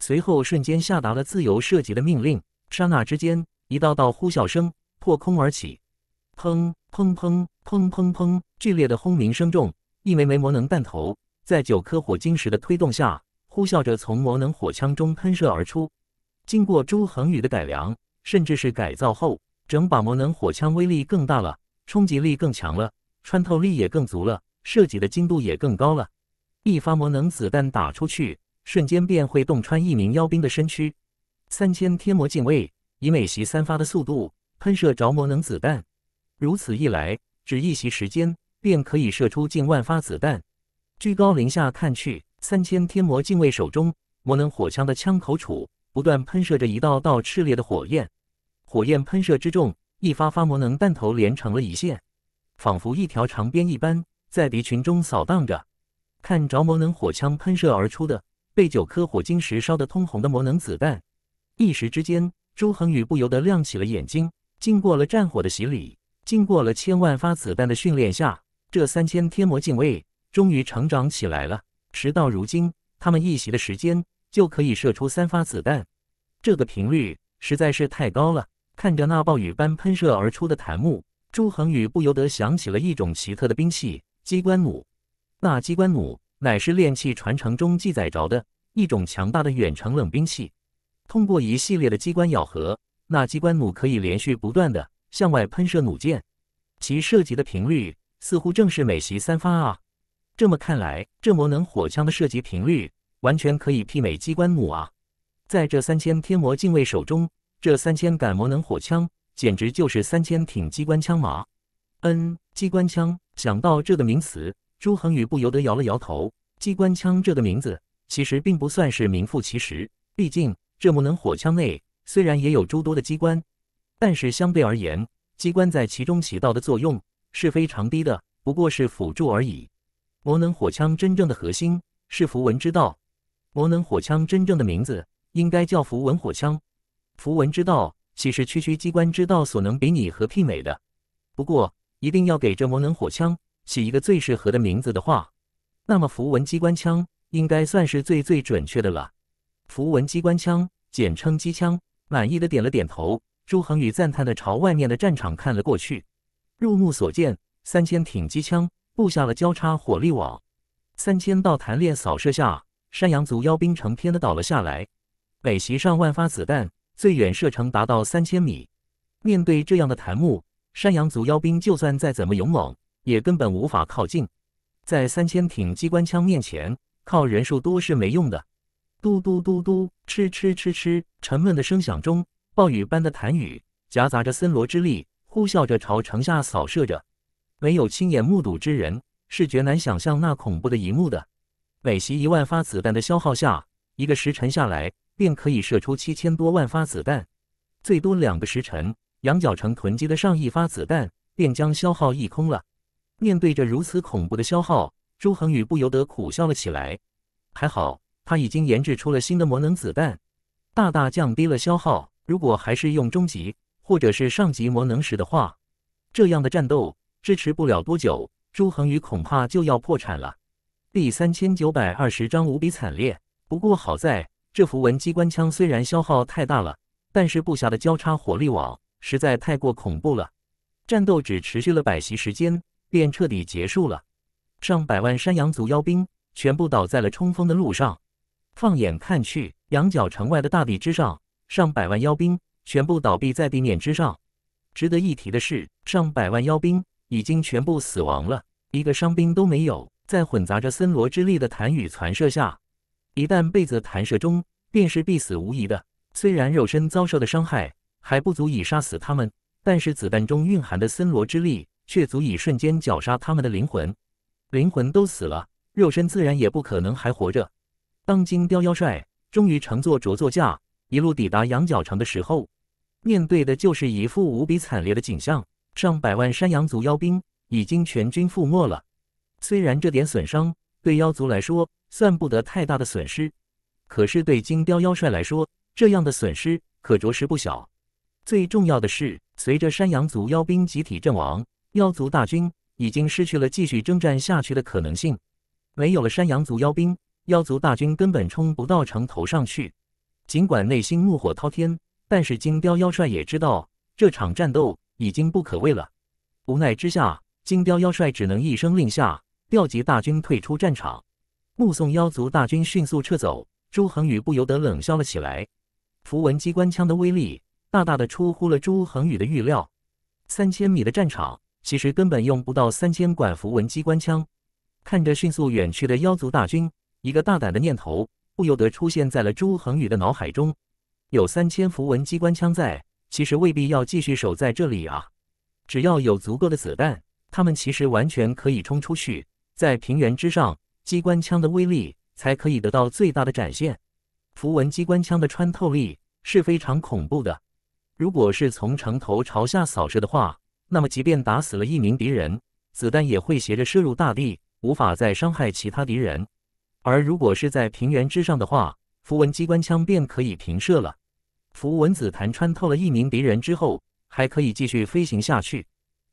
随后瞬间下达了自由射击的命令。刹那之间，一道道呼啸声破空而起，砰砰砰砰砰砰！剧烈的轰鸣声中，一枚枚魔能弹头在九颗火晶石的推动下，呼啸着从魔能火枪中喷射而出。经过朱恒宇的改良，甚至是改造后，整把魔能火枪威力更大了，冲击力更强了，穿透力也更足了，射击的精度也更高了。一发魔能子弹打出去，瞬间便会洞穿一名妖兵的身躯。三千天魔禁卫以每袭三发的速度喷射着魔能子弹，如此一来，只一袭时间便可以射出近万发子弹。居高临下看去，三千天魔禁卫手中魔能火枪的枪口处不断喷射着一道道炽烈的火焰，火焰喷射之中，一发发魔能弹头连成了一线，仿佛一条长鞭一般在敌群中扫荡着。看着魔能火枪喷射而出的被九颗火晶石烧得通红的魔能子弹，一时之间，朱恒宇不由得亮起了眼睛。经过了战火的洗礼，经过了千万发子弹的训练下，这三千天魔禁卫终于成长起来了。时到如今，他们一袭的时间就可以射出三发子弹，这个频率实在是太高了。看着那暴雨般喷射而出的弹幕，朱恒宇不由得想起了一种奇特的兵器——机关弩。那机关弩乃是炼器传承中记载着的一种强大的远程冷兵器，通过一系列的机关咬合，那机关弩可以连续不断的向外喷射弩箭，其射击的频率似乎正是每袭三发啊！这么看来，这魔能火枪的射击频率完全可以媲美机关弩啊！在这三千天魔禁卫手中，这三千杆魔能火枪简直就是三千挺机关枪嘛！嗯，机关枪，想到这个名词。朱恒宇不由得摇了摇头。机关枪这个名字其实并不算是名副其实，毕竟这魔能火枪内虽然也有诸多的机关，但是相对而言，机关在其中起到的作用是非常低的，不过是辅助而已。魔能火枪真正的核心是符文之道，魔能火枪真正的名字应该叫符文火枪。符文之道岂是区区机关之道所能比拟和媲美的？不过一定要给这魔能火枪。起一个最适合的名字的话，那么符文机关枪应该算是最最准确的了。符文机关枪，简称机枪。满意的点了点头，朱恒宇赞叹的朝外面的战场看了过去。入目所见，三千挺机枪布下了交叉火力网，三千道弹链扫射下，山羊族妖兵成片的倒了下来。每袭上万发子弹，最远射程达到三千米。面对这样的弹幕，山羊族妖兵就算再怎么勇猛，也根本无法靠近，在三千挺机关枪面前，靠人数多是没用的。嘟嘟嘟嘟，吃吃吃吃，沉闷的声响中，暴雨般的弹雨夹杂着森罗之力，呼啸着朝城下扫射着。没有亲眼目睹之人，是绝难想象那恐怖的一幕的。每袭一万发子弹的消耗下，一个时辰下来便可以射出七千多万发子弹，最多两个时辰，羊角城囤积的上亿发子弹便将消耗一空了。面对着如此恐怖的消耗，朱恒宇不由得苦笑了起来。还好他已经研制出了新的魔能子弹，大大降低了消耗。如果还是用中级或者是上级魔能石的话，这样的战斗支持不了多久，朱恒宇恐怕就要破产了。第三千九百二十章无比惨烈。不过好在这符文机关枪虽然消耗太大了，但是布下的交叉火力网实在太过恐怖了，战斗只持续了百息时间。便彻底结束了。上百万山羊族妖兵全部倒在了冲锋的路上。放眼看去，羊角城外的大地之上，上百万妖兵全部倒闭在地面之上。值得一提的是，上百万妖兵已经全部死亡了，一个伤兵都没有。在混杂着森罗之力的弹雨弹射下，一旦被子弹射中，便是必死无疑的。虽然肉身遭受的伤害还不足以杀死他们，但是子弹中蕴含的森罗之力。却足以瞬间绞杀他们的灵魂，灵魂都死了，肉身自然也不可能还活着。当今雕妖帅终于乘坐着座驾，一路抵达羊角城的时候，面对的就是一副无比惨烈的景象：上百万山羊族妖兵已经全军覆没了。虽然这点损伤对妖族来说算不得太大的损失，可是对金雕妖帅来说，这样的损失可着实不小。最重要的是，随着山羊族妖兵集体阵亡。妖族大军已经失去了继续征战下去的可能性，没有了山羊族妖兵，妖族大军根本冲不到城头上去。尽管内心怒火滔天，但是金雕妖帅也知道这场战斗已经不可为了。无奈之下，金雕妖帅只能一声令下，调集大军退出战场，目送妖族大军迅速撤走。朱恒宇不由得冷笑了起来。符文机关枪的威力大大的出乎了朱恒宇的预料，三千米的战场。其实根本用不到三千管符文机关枪。看着迅速远去的妖族大军，一个大胆的念头不由得出现在了朱恒宇的脑海中：有三千符文机关枪在，其实未必要继续守在这里啊！只要有足够的子弹，他们其实完全可以冲出去，在平原之上，机关枪的威力才可以得到最大的展现。符文机关枪的穿透力是非常恐怖的，如果是从城头朝下扫射的话。那么，即便打死了一名敌人，子弹也会斜着射入大地，无法再伤害其他敌人。而如果是在平原之上的话，符文机关枪便可以平射了。符文子弹穿透了一名敌人之后，还可以继续飞行下去，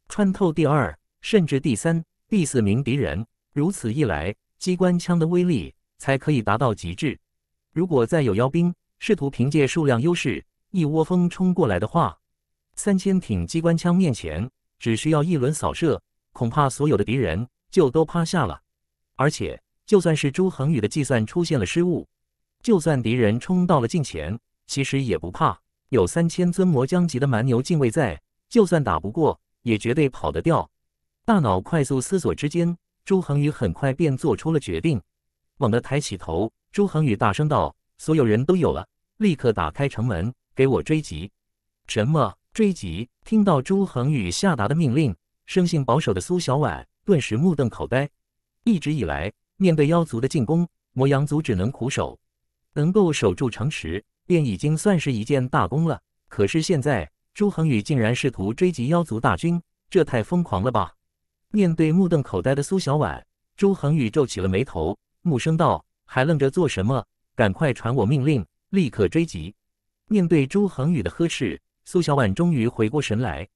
穿透第二、甚至第三、第四名敌人。如此一来，机关枪的威力才可以达到极致。如果再有妖兵试图凭借数量优势一窝蜂冲过来的话，三千挺机关枪面前，只需要一轮扫射，恐怕所有的敌人就都趴下了。而且，就算是朱恒宇的计算出现了失误，就算敌人冲到了近前，其实也不怕。有三千尊魔将级的蛮牛禁卫在，就算打不过，也绝对跑得掉。大脑快速思索之间，朱恒宇很快便做出了决定。猛地抬起头，朱恒宇大声道：“所有人都有了，立刻打开城门，给我追击！”什么？追击！听到朱恒宇下达的命令，生性保守的苏小婉顿时目瞪口呆。一直以来，面对妖族的进攻，魔阳族只能苦守，能够守住城池便已经算是一件大功了。可是现在，朱恒宇竟然试图追击妖族大军，这太疯狂了吧！面对目瞪口呆的苏小婉，朱恒宇皱起了眉头，怒声道：“还愣着做什么？赶快传我命令，立刻追击！”面对朱恒宇的呵斥。苏小婉终于回过神来，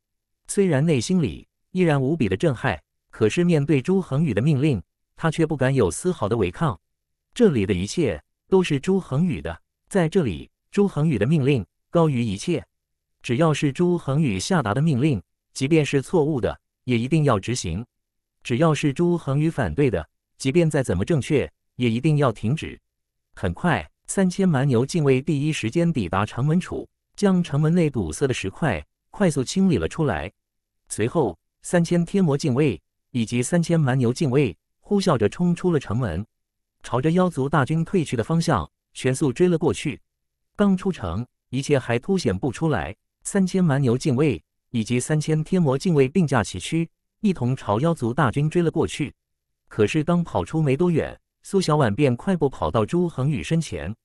虽然内心里依然无比的震撼，可是面对朱恒宇的命令，她却不敢有丝毫的违抗。这里的一切都是朱恒宇的，在这里，朱恒宇的命令高于一切。只要是朱恒宇下达的命令，即便是错误的，也一定要执行；只要是朱恒宇反对的，即便再怎么正确，也一定要停止。很快，三千蛮牛禁卫第一时间抵达长门处。将城门内堵塞的石块快速清理了出来，随后三千天魔禁卫以及三千蛮牛禁卫呼啸着冲出了城门，朝着妖族大军退去的方向全速追了过去。刚出城，一切还凸显不出来。三千蛮牛禁卫以及三千天魔禁卫并驾齐驱，一同朝妖族大军追了过去。可是，刚跑出没多远，苏小婉便快步跑到朱恒宇身前，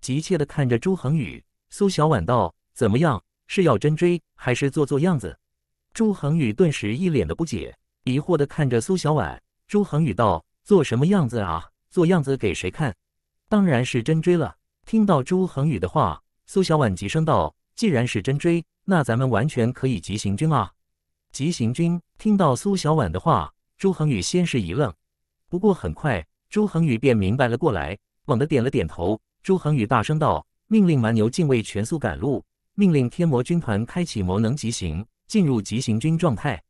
急切地看着朱恒宇。苏小婉道：“怎么样？是要真追，还是做做样子？”朱恒宇顿时一脸的不解，疑惑的看着苏小婉。朱恒宇道：“做什么样子啊？做样子给谁看？”“当然是真追了。”听到朱恒宇的话，苏小婉急声道：“既然是真追，那咱们完全可以急行军啊！”急行军。听到苏小婉的话，朱恒宇先是一愣，不过很快，朱恒宇便明白了过来，猛地点了点头。朱恒宇大声道。命令蛮牛禁卫全速赶路，命令天魔军团开启魔能极行，进入极行军状态。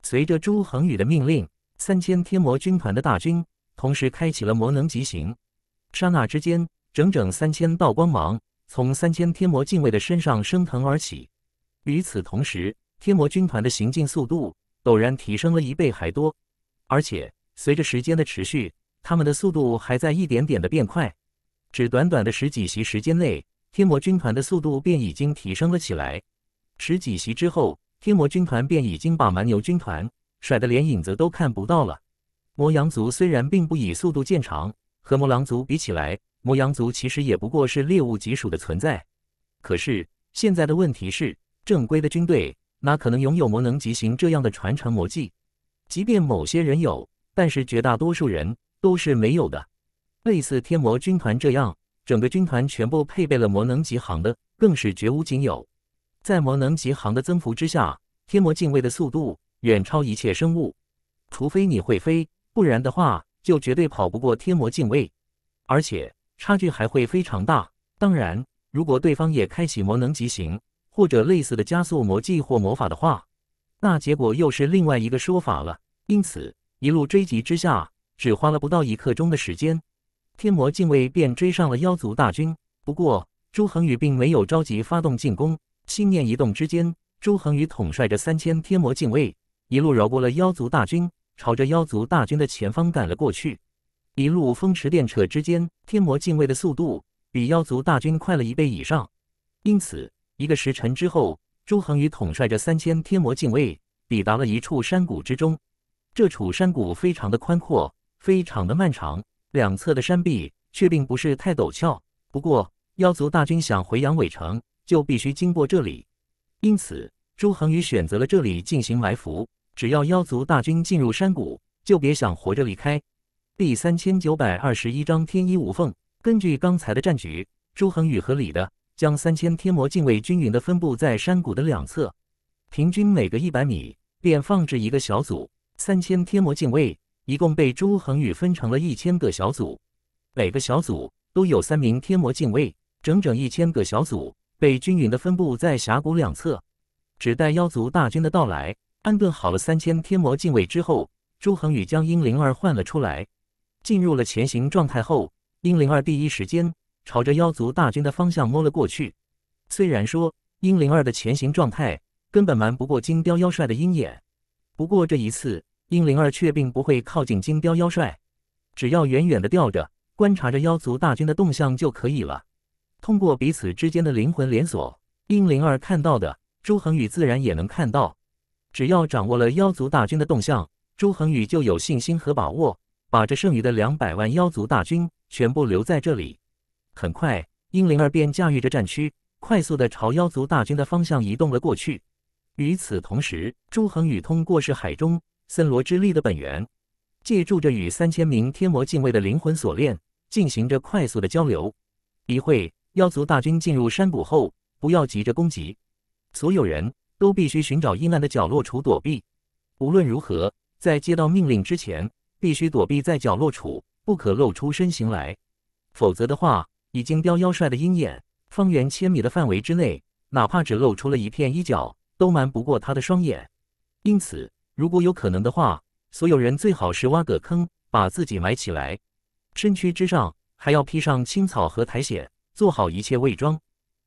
随着朱恒宇的命令，三千天魔军团的大军同时开启了魔能极行。刹那之间，整整三千道光芒从三千天魔禁卫的身上升腾而起。与此同时，天魔军团的行进速度陡然提升了一倍还多，而且随着时间的持续，他们的速度还在一点点的变快。只短短的十几席时间内，天魔军团的速度便已经提升了起来。十几席之后，天魔军团便已经把蛮牛军团甩得连影子都看不到了。魔羊族虽然并不以速度见长，和魔狼族比起来，魔羊族其实也不过是猎物级属的存在。可是现在的问题是，正规的军队哪可能拥有魔能疾行这样的传承魔技？即便某些人有，但是绝大多数人都是没有的。类似天魔军团这样，整个军团全部配备了魔能极行的，更是绝无仅有。在魔能极行的增幅之下，天魔近卫的速度远超一切生物，除非你会飞，不然的话就绝对跑不过天魔近卫，而且差距还会非常大。当然，如果对方也开启魔能极行或者类似的加速魔技或魔法的话，那结果又是另外一个说法了。因此，一路追击之下，只花了不到一刻钟的时间。天魔禁卫便追上了妖族大军，不过朱恒宇并没有着急发动进攻。心念一动之间，朱恒宇统帅着三千天魔禁卫，一路绕过了妖族大军，朝着妖族大军的前方赶了过去。一路风驰电掣之间，天魔禁卫的速度比妖族大军快了一倍以上。因此，一个时辰之后，朱恒宇统帅着三千天魔禁卫抵达了一处山谷之中。这处山谷非常的宽阔，非常的漫长。两侧的山壁却并不是太陡峭，不过妖族大军想回阳尾城，就必须经过这里，因此朱恒宇选择了这里进行埋伏。只要妖族大军进入山谷，就别想活着离开。第三千九百二十一章天衣无缝。根据刚才的战局，朱恒宇合理的将三千天魔禁卫均匀的分布在山谷的两侧，平均每个一百米便放置一个小组，三千天魔禁卫。一共被朱恒宇分成了一千个小组，每个小组都有三名天魔禁卫，整整一千个小组被均匀的分布在峡谷两侧，只待妖族大军的到来。安顿好了三千天魔禁卫之后，朱恒宇将英灵儿唤了出来，进入了前行状态后，英灵儿第一时间朝着妖族大军的方向摸了过去。虽然说英灵儿的前行状态根本瞒不过金雕妖帅的鹰眼，不过这一次。英灵儿却并不会靠近金雕妖帅，只要远远的吊着，观察着妖族大军的动向就可以了。通过彼此之间的灵魂连锁，英灵儿看到的，朱恒宇自然也能看到。只要掌握了妖族大军的动向，朱恒宇就有信心和把握把这剩余的两百万妖族大军全部留在这里。很快，英灵儿便驾驭着战区，快速的朝妖族大军的方向移动了过去。与此同时，朱恒宇通过视海中。森罗之力的本源，借助着与三千名天魔禁卫的灵魂锁链进行着快速的交流。一会，妖族大军进入山谷后，不要急着攻击，所有人都必须寻找阴暗的角落处躲避。无论如何，在接到命令之前，必须躲避在角落处，不可露出身形来。否则的话，已经雕妖帅的鹰眼，方圆千米的范围之内，哪怕只露出了一片衣角，都瞒不过他的双眼。因此。如果有可能的话，所有人最好是挖个坑，把自己埋起来，身躯之上还要披上青草和苔藓，做好一切伪装。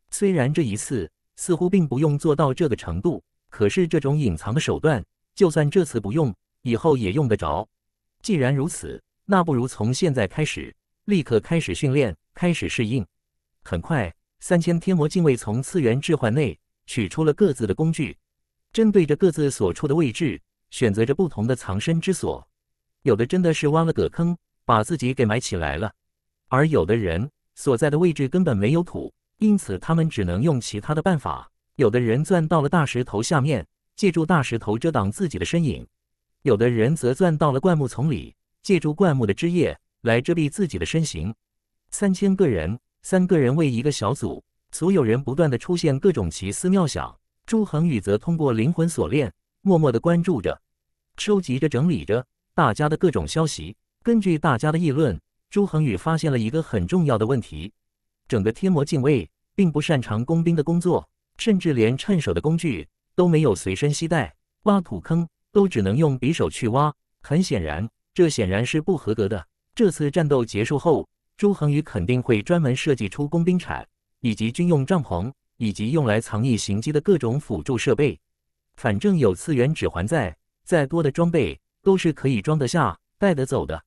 虽然这一次似乎并不用做到这个程度，可是这种隐藏的手段，就算这次不用，以后也用得着。既然如此，那不如从现在开始，立刻开始训练，开始适应。很快，三千天魔镜卫从次元置换内取出了各自的工具，针对着各自所处的位置。选择着不同的藏身之所，有的真的是挖了个坑，把自己给埋起来了；而有的人所在的位置根本没有土，因此他们只能用其他的办法。有的人钻到了大石头下面，借助大石头遮挡自己的身影；有的人则钻到了灌木丛里，借助灌木的枝叶来遮蔽自己的身形。三千个人，三个人为一个小组，所有人不断的出现各种奇思妙想。朱恒宇则通过灵魂锁链。默默的关注着，收集着、整理着大家的各种消息。根据大家的议论，朱恒宇发现了一个很重要的问题：整个天魔禁卫并不擅长工兵的工作，甚至连趁手的工具都没有随身携带。挖土坑都只能用匕首去挖。很显然，这显然是不合格的。这次战斗结束后，朱恒宇肯定会专门设计出工兵铲，以及军用帐篷，以及用来藏匿行迹的各种辅助设备。反正有次元指环在，再多的装备都是可以装得下、带得走的。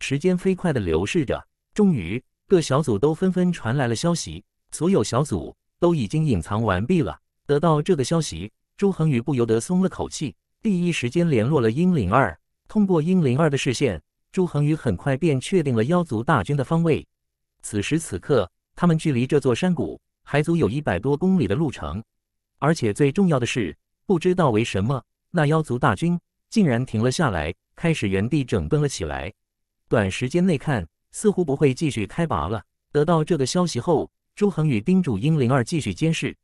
时间飞快地流逝着，终于，各小组都纷纷传来了消息，所有小组都已经隐藏完毕了。得到这个消息，朱恒宇不由得松了口气，第一时间联络了英灵二。通过英灵二的视线，朱恒宇很快便确定了妖族大军的方位。此时此刻，他们距离这座山谷还足有一百多公里的路程，而且最重要的是。不知道为什么，那妖族大军竟然停了下来，开始原地整顿了起来。短时间内看，似乎不会继续开拔了。得到这个消息后，朱恒宇叮嘱英灵儿继续监视，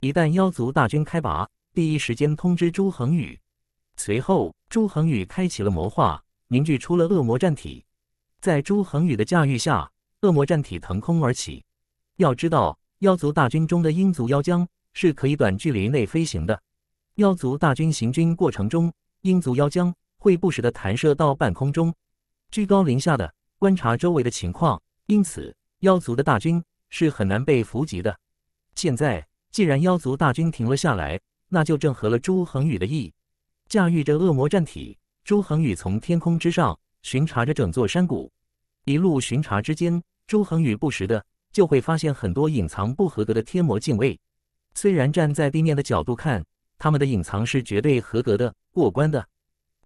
一旦妖族大军开拔，第一时间通知朱恒宇。随后，朱恒宇开启了魔化，凝聚出了恶魔战体。在朱恒宇的驾驭下，恶魔战体腾空而起。要知道，妖族大军中的鹰族妖将是可以短距离内飞行的。妖族大军行军过程中，鹰族妖将会不时的弹射到半空中，居高临下的观察周围的情况。因此，妖族的大军是很难被伏击的。现在，既然妖族大军停了下来，那就正合了朱恒宇的意。驾驭着恶魔战体，朱恒宇从天空之上巡查着整座山谷。一路巡查之间，朱恒宇不时的就会发现很多隐藏不合格的天魔禁卫。虽然站在地面的角度看，他们的隐藏是绝对合格的、过关的。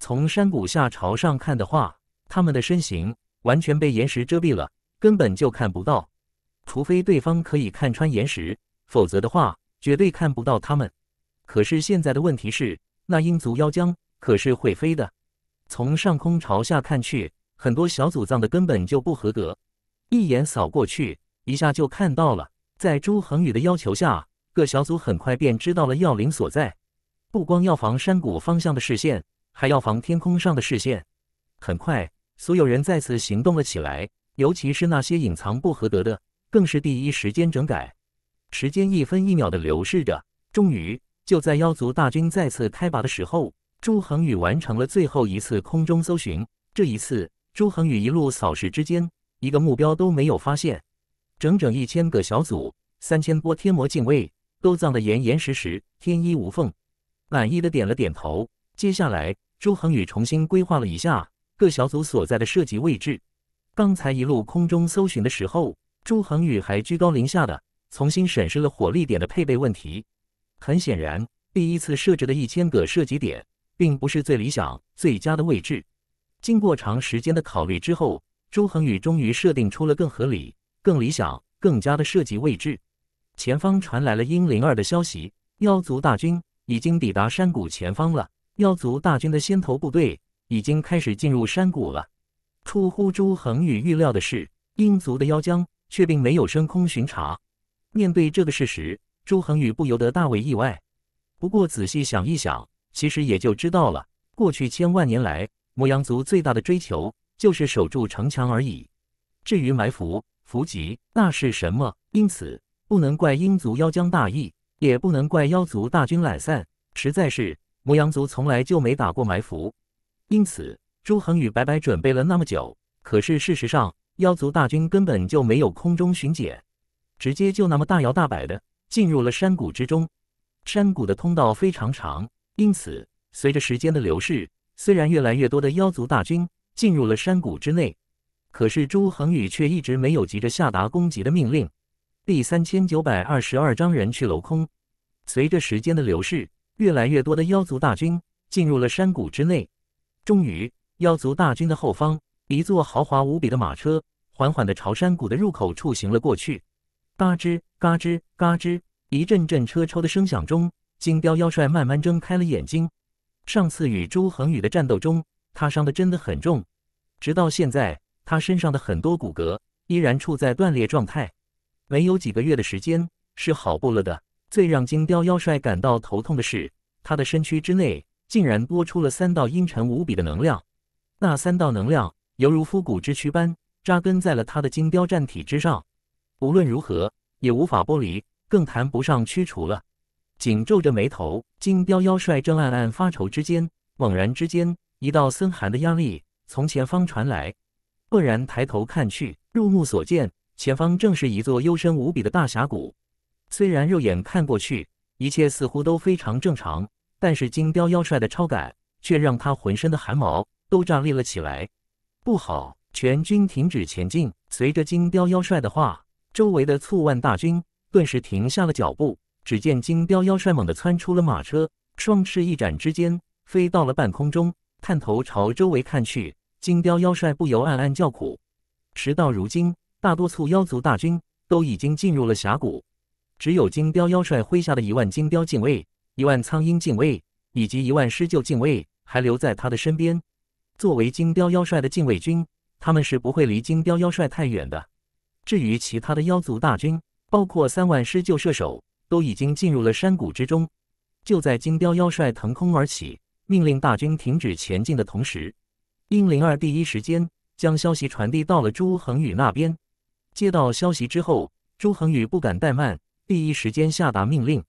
从山谷下朝上看的话，他们的身形完全被岩石遮蔽了，根本就看不到。除非对方可以看穿岩石，否则的话绝对看不到他们。可是现在的问题是，那鹰族妖将可是会飞的。从上空朝下看去，很多小组藏的根本就不合格，一眼扫过去，一下就看到了。在朱恒宇的要求下，各小组很快便知道了要领所在。不光要防山谷方向的视线，还要防天空上的视线。很快，所有人再次行动了起来，尤其是那些隐藏不合格的，更是第一时间整改。时间一分一秒的流逝着，终于就在妖族大军再次开拔的时候，朱恒宇完成了最后一次空中搜寻。这一次，朱恒宇一路扫视之间，一个目标都没有发现。整整一千个小组，三千多天魔禁卫，都藏得严严实实，天衣无缝。满意的点了点头。接下来，朱恒宇重新规划了一下各小组所在的射击位置。刚才一路空中搜寻的时候，朱恒宇还居高临下的重新审视了火力点的配备问题。很显然，第一次设置的一千个射击点并不是最理想、最佳的位置。经过长时间的考虑之后，朱恒宇终于设定出了更合理、更理想、更加的射击位置。前方传来了英灵儿的消息：妖族大军。已经抵达山谷前方了，妖族大军的先头部队已经开始进入山谷了。出乎朱恒宇预料的是，鹰族的妖将却并没有升空巡查。面对这个事实，朱恒宇不由得大为意外。不过仔细想一想，其实也就知道了。过去千万年来，牧羊族最大的追求就是守住城墙而已。至于埋伏伏击，那是什么？因此不能怪鹰族妖将大意。也不能怪妖族大军懒散，实在是魔羊族从来就没打过埋伏，因此朱恒宇白白准备了那么久。可是事实上，妖族大军根本就没有空中巡检，直接就那么大摇大摆的进入了山谷之中。山谷的通道非常长，因此随着时间的流逝，虽然越来越多的妖族大军进入了山谷之内，可是朱恒宇却一直没有急着下达攻击的命令。第三千九百二十二章人去楼空。随着时间的流逝，越来越多的妖族大军进入了山谷之内。终于，妖族大军的后方，一座豪华无比的马车缓缓地朝山谷的入口处行了过去。嘎吱，嘎吱，嘎吱，一阵阵车抽的声响中，金雕妖帅慢慢睁开了眼睛。上次与朱恒宇的战斗中，他伤的真的很重，直到现在，他身上的很多骨骼依然处在断裂状态。没有几个月的时间是好不了的。最让金雕妖帅感到头痛的是，他的身躯之内竟然多出了三道阴沉无比的能量。那三道能量犹如枯骨之躯般扎根在了他的金雕战体之上，无论如何也无法剥离，更谈不上驱除了。紧皱着眉头，金雕妖帅正暗暗发愁之间，猛然之间，一道森寒的压力从前方传来。愕然抬头看去，入目所见。前方正是一座幽深无比的大峡谷，虽然肉眼看过去一切似乎都非常正常，但是金雕妖帅的超感却让他浑身的汗毛都炸裂了起来。不好！全军停止前进。随着金雕妖帅的话，周围的簇万大军顿时停下了脚步。只见金雕妖帅猛地窜出了马车，双翅一展之间飞到了半空中，探头朝周围看去。金雕妖帅不由暗暗叫苦。直到如今。大多数妖族大军都已经进入了峡谷，只有金雕妖帅麾下的一万金雕禁卫、一万苍鹰禁卫以及一万狮鹫禁卫还留在他的身边。作为金雕妖帅的禁卫军，他们是不会离金雕妖帅太远的。至于其他的妖族大军，包括三万狮鹫射手，都已经进入了山谷之中。就在金雕妖帅腾空而起，命令大军停止前进的同时，英灵儿第一时间将消息传递到了朱恒宇那边。接到消息之后，朱恒宇不敢怠慢，第一时间下达命令。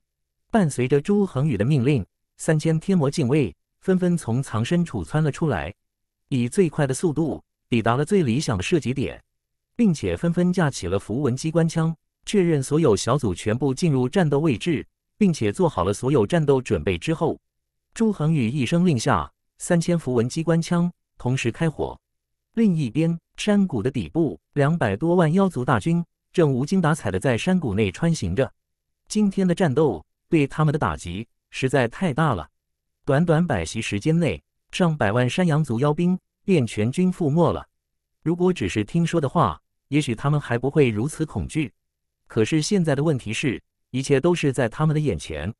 伴随着朱恒宇的命令，三千天魔禁卫纷纷从藏身处窜了出来，以最快的速度抵达了最理想的射击点，并且纷纷架起了符文机关枪，确认所有小组全部进入战斗位置，并且做好了所有战斗准备之后，朱恒宇一声令下，三千符文机关枪同时开火。另一边。山谷的底部，两百多万妖族大军正无精打采地在山谷内穿行着。今天的战斗对他们的打击实在太大了。短短百息时间内，上百万山羊族妖兵便全军覆没了。如果只是听说的话，也许他们还不会如此恐惧。可是现在的问题是，一切都是在他们的眼前，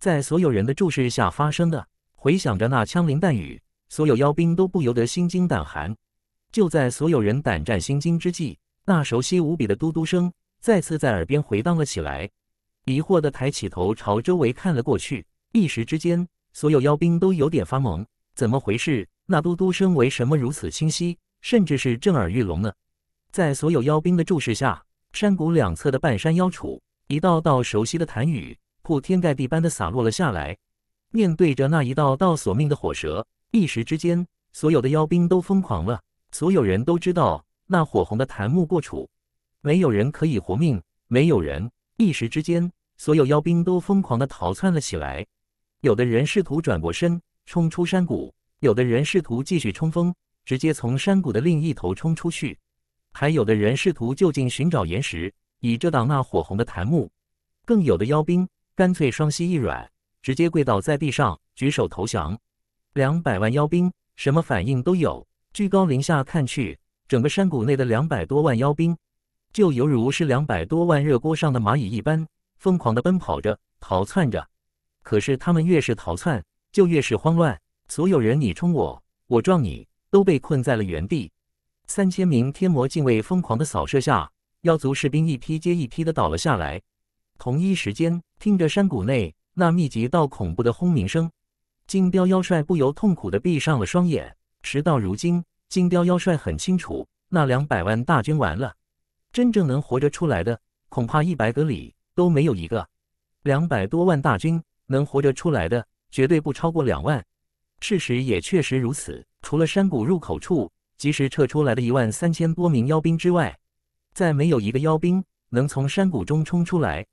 在所有人的注视下发生的。回想着那枪林弹雨，所有妖兵都不由得心惊胆寒。就在所有人胆战心惊之际，那熟悉无比的嘟嘟声再次在耳边回荡了起来。疑惑地抬起头朝周围看了过去，一时之间，所有妖兵都有点发懵：怎么回事？那嘟嘟声为什么如此清晰，甚至是震耳欲聋呢？在所有妖兵的注视下，山谷两侧的半山腰处，一道道熟悉的弹雨铺天盖地般的洒落了下来。面对着那一道道索命的火舌，一时之间，所有的妖兵都疯狂了。所有人都知道那火红的檀木过处，没有人可以活命。没有人，一时之间，所有妖兵都疯狂地逃窜了起来。有的人试图转过身冲出山谷，有的人试图继续冲锋，直接从山谷的另一头冲出去，还有的人试图就近寻找岩石以遮挡那火红的檀木，更有的妖兵干脆双膝一软，直接跪倒在地上举手投降。两百万妖兵，什么反应都有。居高临下看去，整个山谷内的两百多万妖兵，就犹如是两百多万热锅上的蚂蚁一般，疯狂地奔跑着、逃窜着。可是他们越是逃窜，就越是慌乱。所有人你冲我，我撞你，都被困在了原地。三千名天魔禁卫疯狂的扫射下，妖族士兵一批接一批的倒了下来。同一时间，听着山谷内那密集到恐怖的轰鸣声，金彪妖帅不由痛苦地闭上了双眼。时到如今。金雕妖帅很清楚，那两百万大军完了，真正能活着出来的，恐怕一百个里都没有一个。两百多万大军能活着出来的，绝对不超过两万。事实也确实如此，除了山谷入口处及时撤出来的一万三千多名妖兵之外，再没有一个妖兵能从山谷中冲出来。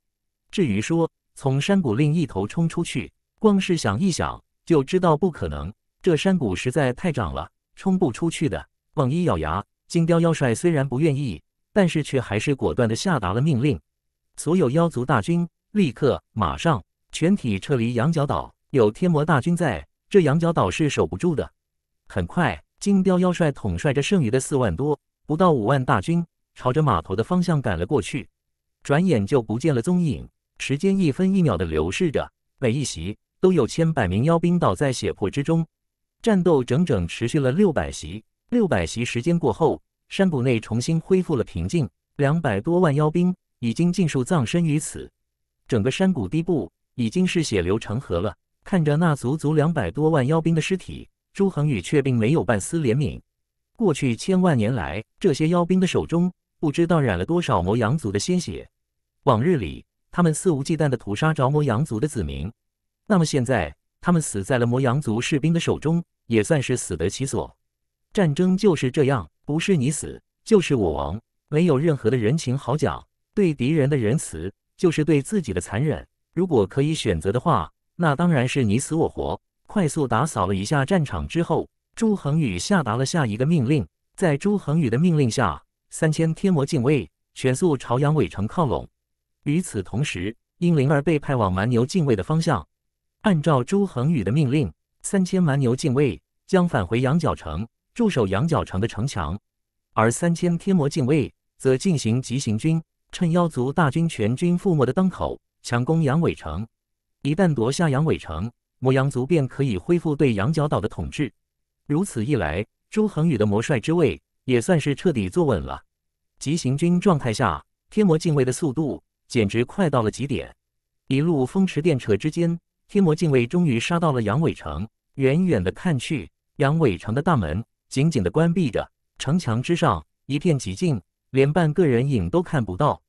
至于说从山谷另一头冲出去，光是想一想就知道不可能，这山谷实在太长了。冲不出去的，猛一咬牙，金雕妖帅虽然不愿意，但是却还是果断的下达了命令：所有妖族大军立刻马上全体撤离羊角岛。有天魔大军在这羊角岛是守不住的。很快，金雕妖帅统帅着剩余的四万多不到五万大军，朝着码头的方向赶了过去，转眼就不见了踪影。时间一分一秒的流逝着，每一席都有千百名妖兵倒在血泊之中。战斗整整持续了六百席，六百席时间过后，山谷内重新恢复了平静。两百多万妖兵已经尽数葬身于此，整个山谷底部已经是血流成河了。看着那足足两百多万妖兵的尸体，朱恒宇却并没有半丝怜悯。过去千万年来，这些妖兵的手中不知道染了多少魔阳族的鲜血。往日里，他们肆无忌惮地屠杀着魔阳族的子民，那么现在，他们死在了魔阳族士兵的手中。也算是死得其所。战争就是这样，不是你死就是我亡，没有任何的人情好讲。对敌人的仁慈就是对自己的残忍。如果可以选择的话，那当然是你死我活。快速打扫了一下战场之后，朱恒宇下达了下一个命令。在朱恒宇的命令下，三千天魔禁卫全速朝阳尾城靠拢。与此同时，殷灵儿被派往蛮牛禁卫的方向，按照朱恒宇的命令。三千蛮牛禁卫将返回羊角城驻守羊角城的城墙，而三千天魔禁卫则进行急行军，趁妖族大军全军覆没的当口强攻羊尾城。一旦夺下羊尾城，魔羊族便可以恢复对羊角岛的统治。如此一来，周恒宇的魔帅之位也算是彻底坐稳了。急行军状态下，天魔禁卫的速度简直快到了极点，一路风驰电掣之间，天魔禁卫终于杀到了羊尾城。远远的看去，杨伟城的大门紧紧的关闭着，城墙之上一片寂静，连半个人影都看不到。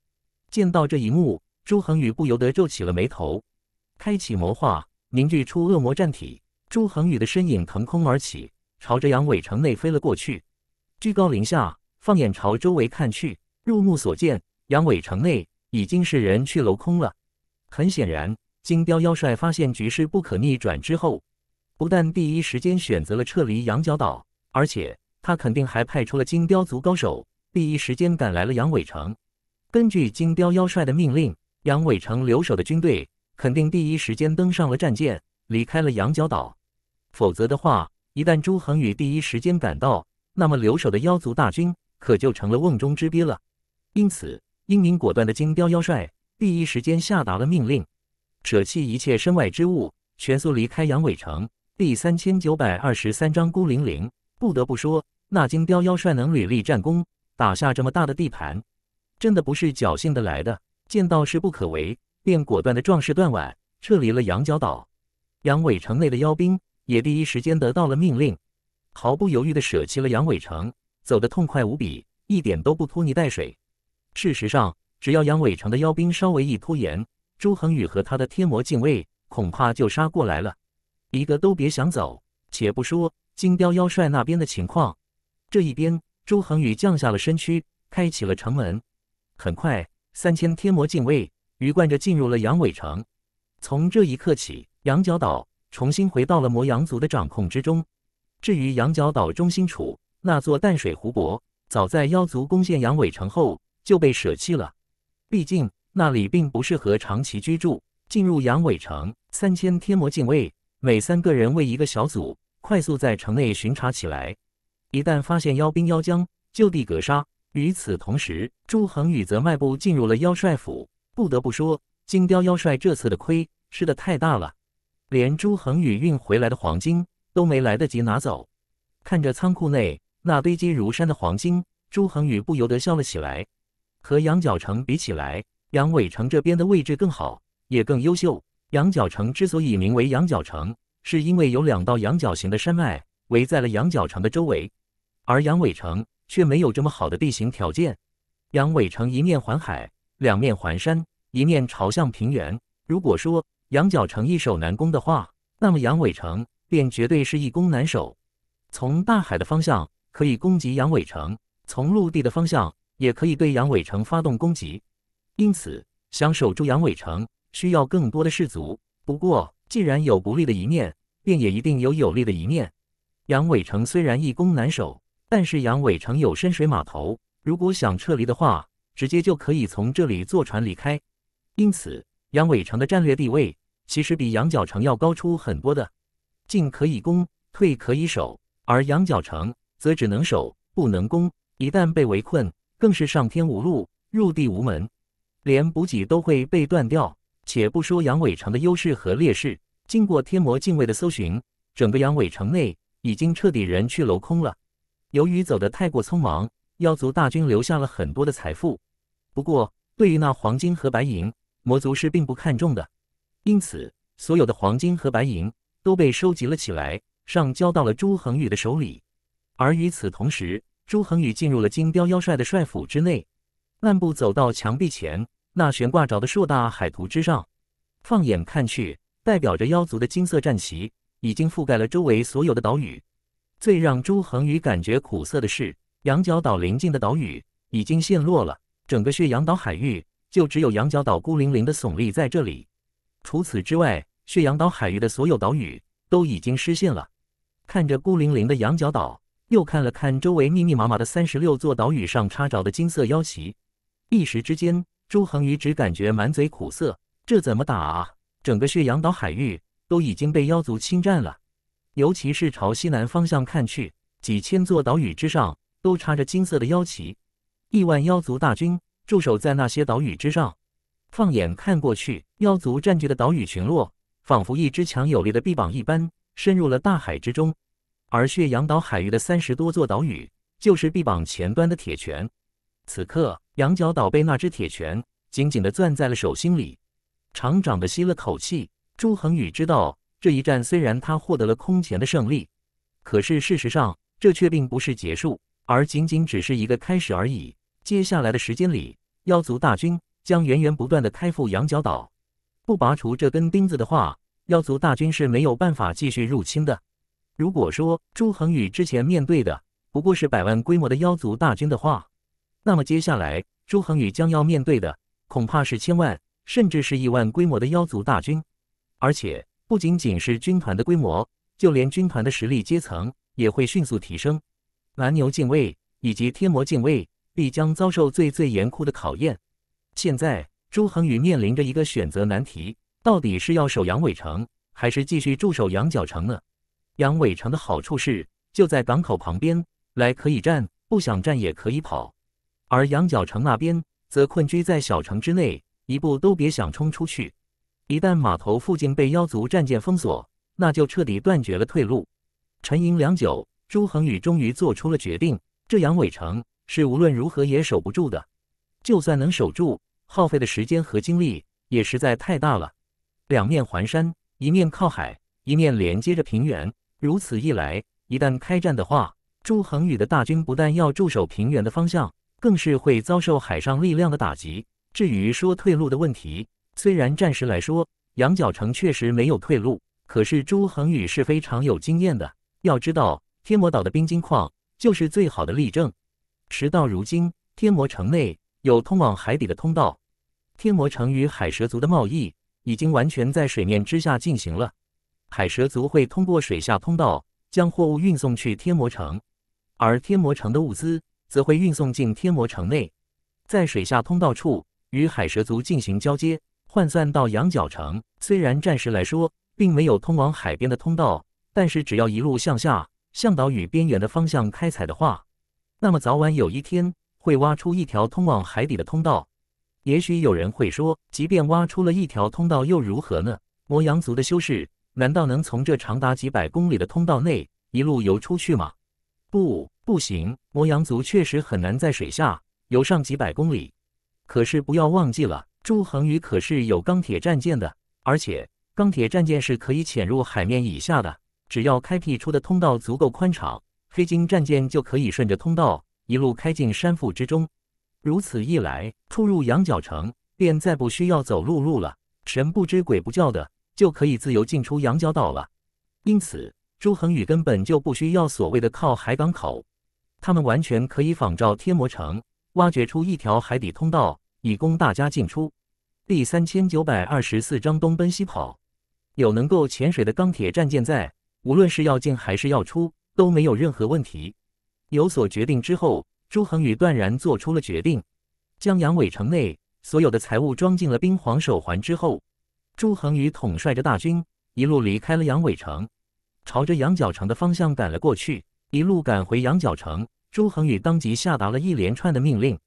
见到这一幕，朱恒宇不由得皱起了眉头。开启魔化，凝聚出恶魔战体，朱恒宇的身影腾空而起，朝着杨伟城内飞了过去。居高临下，放眼朝周围看去，入目所见，杨伟城内已经是人去楼空了。很显然，金雕妖帅发现局势不可逆转之后。不但第一时间选择了撤离羊角岛，而且他肯定还派出了金雕族高手第一时间赶来了羊尾城。根据金雕妖帅的命令，杨伟城留守的军队肯定第一时间登上了战舰，离开了羊角岛。否则的话，一旦朱恒宇第一时间赶到，那么留守的妖族大军可就成了瓮中之鳖了。因此，英明果断的金雕妖帅第一时间下达了命令，舍弃一切身外之物，全速离开羊尾城。第三千九百二十三章孤零零。不得不说，那金雕妖帅能屡立战功，打下这么大的地盘，真的不是侥幸的来的。见到势不可为，便果断的壮士断腕，撤离了羊角岛。杨伟城内的妖兵也第一时间得到了命令，毫不犹豫的舍弃了杨伟城，走得痛快无比，一点都不拖泥带水。事实上，只要杨伟城的妖兵稍微一拖延，朱恒宇和他的天魔禁卫恐怕就杀过来了。一个都别想走！且不说金雕妖帅那边的情况，这一边，周恒宇降下了身躯，开启了城门。很快，三千天魔禁卫鱼贯着进入了阳尾城。从这一刻起，羊角岛重新回到了魔羊族的掌控之中。至于羊角岛中心处那座淡水湖泊，早在妖族攻陷阳尾城后就被舍弃了。毕竟那里并不适合长期居住。进入阳尾城，三千天魔禁卫。每三个人为一个小组，快速在城内巡查起来。一旦发现妖兵妖将，就地格杀。与此同时，朱恒宇则迈步进入了妖帅府。不得不说，金雕妖帅这次的亏吃得太大了，连朱恒宇运回来的黄金都没来得及拿走。看着仓库内那堆积如山的黄金，朱恒宇不由得笑了起来。和羊角城比起来，羊尾城这边的位置更好，也更优秀。羊角城之所以名为羊角城，是因为有两道羊角形的山脉围在了羊角城的周围，而羊尾城却没有这么好的地形条件。羊尾城一面环海，两面环山，一面朝向平原。如果说羊角城易守难攻的话，那么羊尾城便绝对是一攻难守。从大海的方向可以攻击羊尾城，从陆地的方向也可以对羊尾城发动攻击。因此，想守住羊尾城。需要更多的士卒。不过，既然有不利的一面，便也一定有有利的一面。杨伟城虽然易攻难守，但是杨伟城有深水码头，如果想撤离的话，直接就可以从这里坐船离开。因此，杨伟城的战略地位其实比羊角城要高出很多的。进可以攻，退可以守，而羊角城则只能守不能攻，一旦被围困，更是上天无路，入地无门，连补给都会被断掉。且不说杨伟城的优势和劣势，经过天魔禁卫的搜寻，整个杨伟城内已经彻底人去楼空了。由于走得太过匆忙，妖族大军留下了很多的财富。不过，对于那黄金和白银，魔族是并不看重的，因此所有的黄金和白银都被收集了起来，上交到了朱恒宇的手里。而与此同时，朱恒宇进入了金雕妖帅的帅府之内，漫步走到墙壁前。那悬挂着的硕大海图之上，放眼看去，代表着妖族的金色战旗已经覆盖了周围所有的岛屿。最让朱恒宇感觉苦涩的是，羊角岛临近的岛屿已经陷落了，整个血阳岛海域就只有羊角岛孤零零的耸立在这里。除此之外，血阳岛海域的所有岛屿都已经失陷了。看着孤零零的羊角岛，又看了看周围密密麻麻的三十六座岛屿上插着的金色妖旗，一时之间。朱恒宇只感觉满嘴苦涩，这怎么打啊？整个血阳岛海域都已经被妖族侵占了。尤其是朝西南方向看去，几千座岛屿之上都插着金色的妖旗，亿万妖族大军驻守在那些岛屿之上。放眼看过去，妖族占据的岛屿群落仿佛一只强有力的臂膀一般，深入了大海之中。而血阳岛海域的三十多座岛屿，就是臂膀前端的铁拳。此刻，羊角岛被那只铁拳紧紧地攥在了手心里。长长的吸了口气，朱恒宇知道，这一战虽然他获得了空前的胜利，可是事实上，这却并不是结束，而仅仅只是一个开始而已。接下来的时间里，妖族大军将源源不断的开赴羊角岛。不拔除这根钉子的话，妖族大军是没有办法继续入侵的。如果说朱恒宇之前面对的不过是百万规模的妖族大军的话，那么接下来，朱恒宇将要面对的恐怕是千万甚至是亿万规模的妖族大军，而且不仅仅是军团的规模，就连军团的实力阶层也会迅速提升。蓝牛禁卫以及天魔禁卫必将遭受最最严酷的考验。现在，朱恒宇面临着一个选择难题：到底是要守阳尾城，还是继续驻守羊角城呢？阳尾城的好处是就在港口旁边，来可以站，不想站也可以跑。而羊角城那边则困居在小城之内，一步都别想冲出去。一旦码头附近被妖族战舰封锁，那就彻底断绝了退路。沉吟良久，朱恒宇终于做出了决定：这羊尾城是无论如何也守不住的。就算能守住，耗费的时间和精力也实在太大了。两面环山，一面靠海，一面连接着平原。如此一来，一旦开战的话，朱恒宇的大军不但要驻守平原的方向。更是会遭受海上力量的打击。至于说退路的问题，虽然暂时来说，羊角城确实没有退路，可是朱恒宇是非常有经验的。要知道，天魔岛的冰晶矿就是最好的例证。时到如今，天魔城内有通往海底的通道，天魔城与海蛇族的贸易已经完全在水面之下进行了。海蛇族会通过水下通道将货物运送去天魔城，而天魔城的物资。则会运送进天魔城内，在水下通道处与海蛇族进行交接，换算到羊角城。虽然暂时来说并没有通往海边的通道，但是只要一路向下向岛屿边缘的方向开采的话，那么早晚有一天会挖出一条通往海底的通道。也许有人会说，即便挖出了一条通道又如何呢？魔羊族的修士难道能从这长达几百公里的通道内一路游出去吗？不。不行，摩羊族确实很难在水下游上几百公里。可是不要忘记了，朱恒宇可是有钢铁战舰的，而且钢铁战舰是可以潜入海面以下的。只要开辟出的通道足够宽敞，黑金战舰就可以顺着通道一路开进山腹之中。如此一来，出入羊角城便再不需要走陆路了，神不知鬼不觉的就可以自由进出羊角岛了。因此，朱恒宇根本就不需要所谓的靠海港口。他们完全可以仿照天魔城，挖掘出一条海底通道，以供大家进出。第三千九百二十四章东奔西跑。有能够潜水的钢铁战舰在，无论是要进还是要出，都没有任何问题。有所决定之后，朱恒宇断然做出了决定，将杨伟城内所有的财物装进了冰皇手环之后，朱恒宇统帅着大军一路离开了杨伟城，朝着羊角城的方向赶了过去，一路赶回羊角城。朱恒宇当即下达了一连串的命令。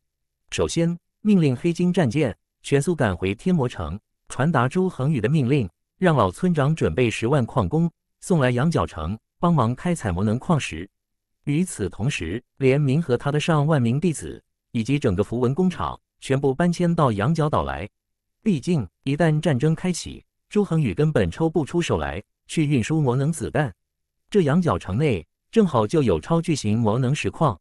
首先，命令黑金战舰全速赶回天魔城，传达朱恒宇的命令，让老村长准备十万矿工，送来羊角城帮忙开采魔能矿石。与此同时，连明和他的上万名弟子以及整个符文工厂全部搬迁到羊角岛来。毕竟，一旦战争开启，朱恒宇根本抽不出手来去运输魔能子弹。这羊角城内。正好就有超巨型魔能石矿，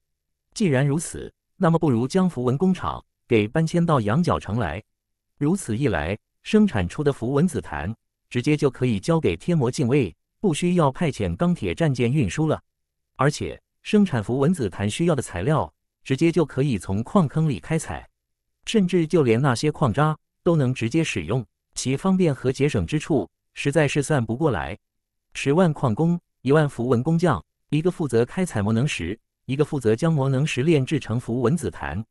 既然如此，那么不如将符文工厂给搬迁到羊角城来。如此一来，生产出的符文紫檀直接就可以交给天魔禁卫，不需要派遣钢铁战舰运输了。而且，生产符文紫檀需要的材料，直接就可以从矿坑里开采，甚至就连那些矿渣都能直接使用。其方便和节省之处，实在是算不过来。十万矿工，一万符文工匠。一个负责开采魔能石，一个负责将魔能石炼制成符文紫檀，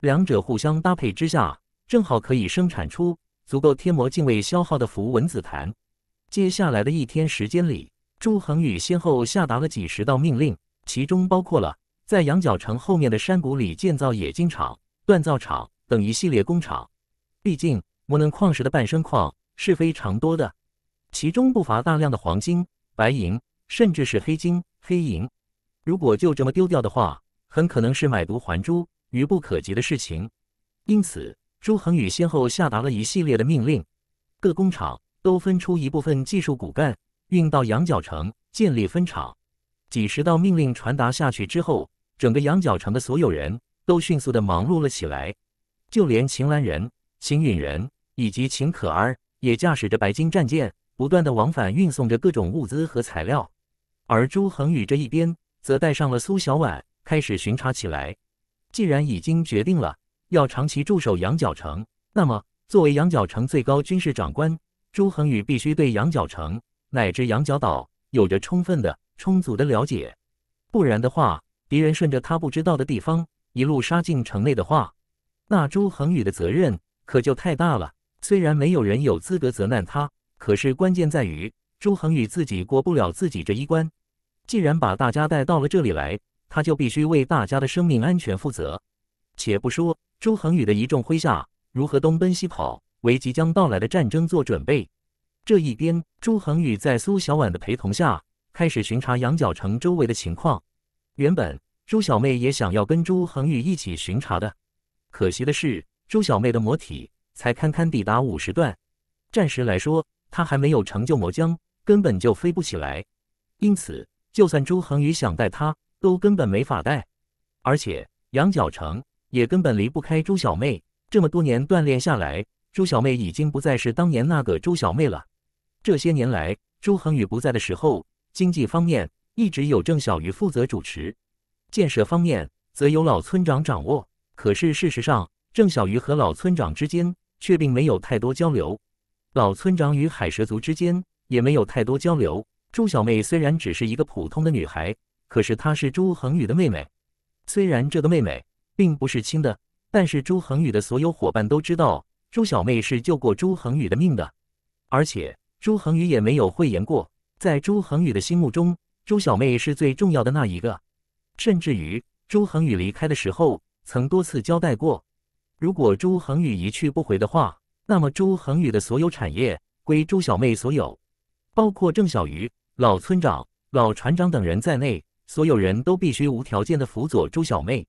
两者互相搭配之下，正好可以生产出足够天魔境位消耗的符文紫檀。接下来的一天时间里，朱恒宇先后下达了几十道命令，其中包括了在羊角城后面的山谷里建造冶金厂、锻造厂等一系列工厂。毕竟魔能矿石的伴生矿是非常多的，其中不乏大量的黄金、白银，甚至是黑金。黑银，如果就这么丢掉的话，很可能是买椟还珠、愚不可及的事情。因此，朱恒宇先后下达了一系列的命令，各工厂都分出一部分技术骨干，运到羊角城建立分厂。几十道命令传达下去之后，整个羊角城的所有人都迅速的忙碌了起来。就连秦岚人、秦允人以及秦可儿也驾驶着白金战舰，不断的往返运送着各种物资和材料。而朱恒宇这一边则带上了苏小婉，开始巡查起来。既然已经决定了要长期驻守羊角城，那么作为羊角城最高军事长官，朱恒宇必须对羊角城乃至羊角岛有着充分的、充足的了解。不然的话，敌人顺着他不知道的地方一路杀进城内的话，那朱恒宇的责任可就太大了。虽然没有人有资格责难他，可是关键在于朱恒宇自己过不了自己这一关。既然把大家带到了这里来，他就必须为大家的生命安全负责。且不说朱恒宇的一众麾下如何东奔西跑，为即将到来的战争做准备。这一边，朱恒宇在苏小婉的陪同下开始巡查羊角城周围的情况。原本，周小妹也想要跟朱恒宇一起巡查的，可惜的是，周小妹的魔体才堪堪抵达五十段，暂时来说，她还没有成就魔将，根本就飞不起来。因此。就算朱恒宇想带他，都根本没法带，而且杨角城也根本离不开朱小妹。这么多年锻炼下来，朱小妹已经不再是当年那个朱小妹了。这些年来，朱恒宇不在的时候，经济方面一直由郑小鱼负责主持，建设方面则由老村长掌握。可是事实上，郑小鱼和老村长之间却并没有太多交流，老村长与海蛇族之间也没有太多交流。朱小妹虽然只是一个普通的女孩，可是她是朱恒宇的妹妹。虽然这个妹妹并不是亲的，但是朱恒宇的所有伙伴都知道，朱小妹是救过朱恒宇的命的。而且朱恒宇也没有讳言过，在朱恒宇的心目中，朱小妹是最重要的那一个。甚至于朱恒宇离开的时候，曾多次交代过，如果朱恒宇一去不回的话，那么朱恒宇的所有产业归朱小妹所有，包括郑小鱼。老村长、老船长等人在内，所有人都必须无条件的辅佐朱小妹。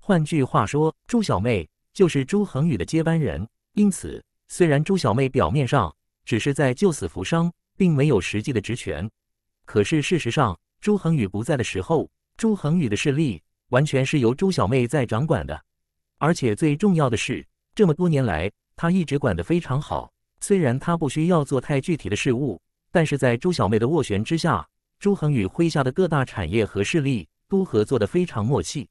换句话说，朱小妹就是朱恒宇的接班人。因此，虽然朱小妹表面上只是在救死扶伤，并没有实际的职权，可是事实上，朱恒宇不在的时候，朱恒宇的势力完全是由朱小妹在掌管的。而且最重要的是，这么多年来，她一直管得非常好。虽然她不需要做太具体的事物。但是在朱小妹的斡旋之下，朱恒宇麾下的各大产业和势力都合作得非常默契。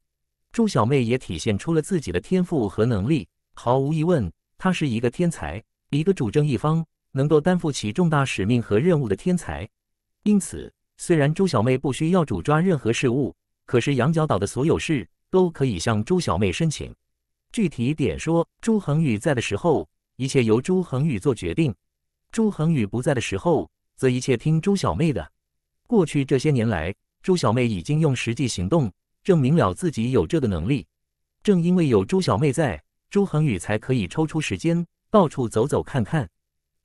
朱小妹也体现出了自己的天赋和能力，毫无疑问，她是一个天才，一个主政一方，能够担负起重大使命和任务的天才。因此，虽然朱小妹不需要主抓任何事务，可是羊角岛的所有事都可以向朱小妹申请。具体点说，朱恒宇在的时候，一切由朱恒宇做决定；朱恒宇不在的时候，则一切听朱小妹的。过去这些年来，朱小妹已经用实际行动证明了自己有这个能力。正因为有朱小妹在，朱恒宇才可以抽出时间到处走走看看。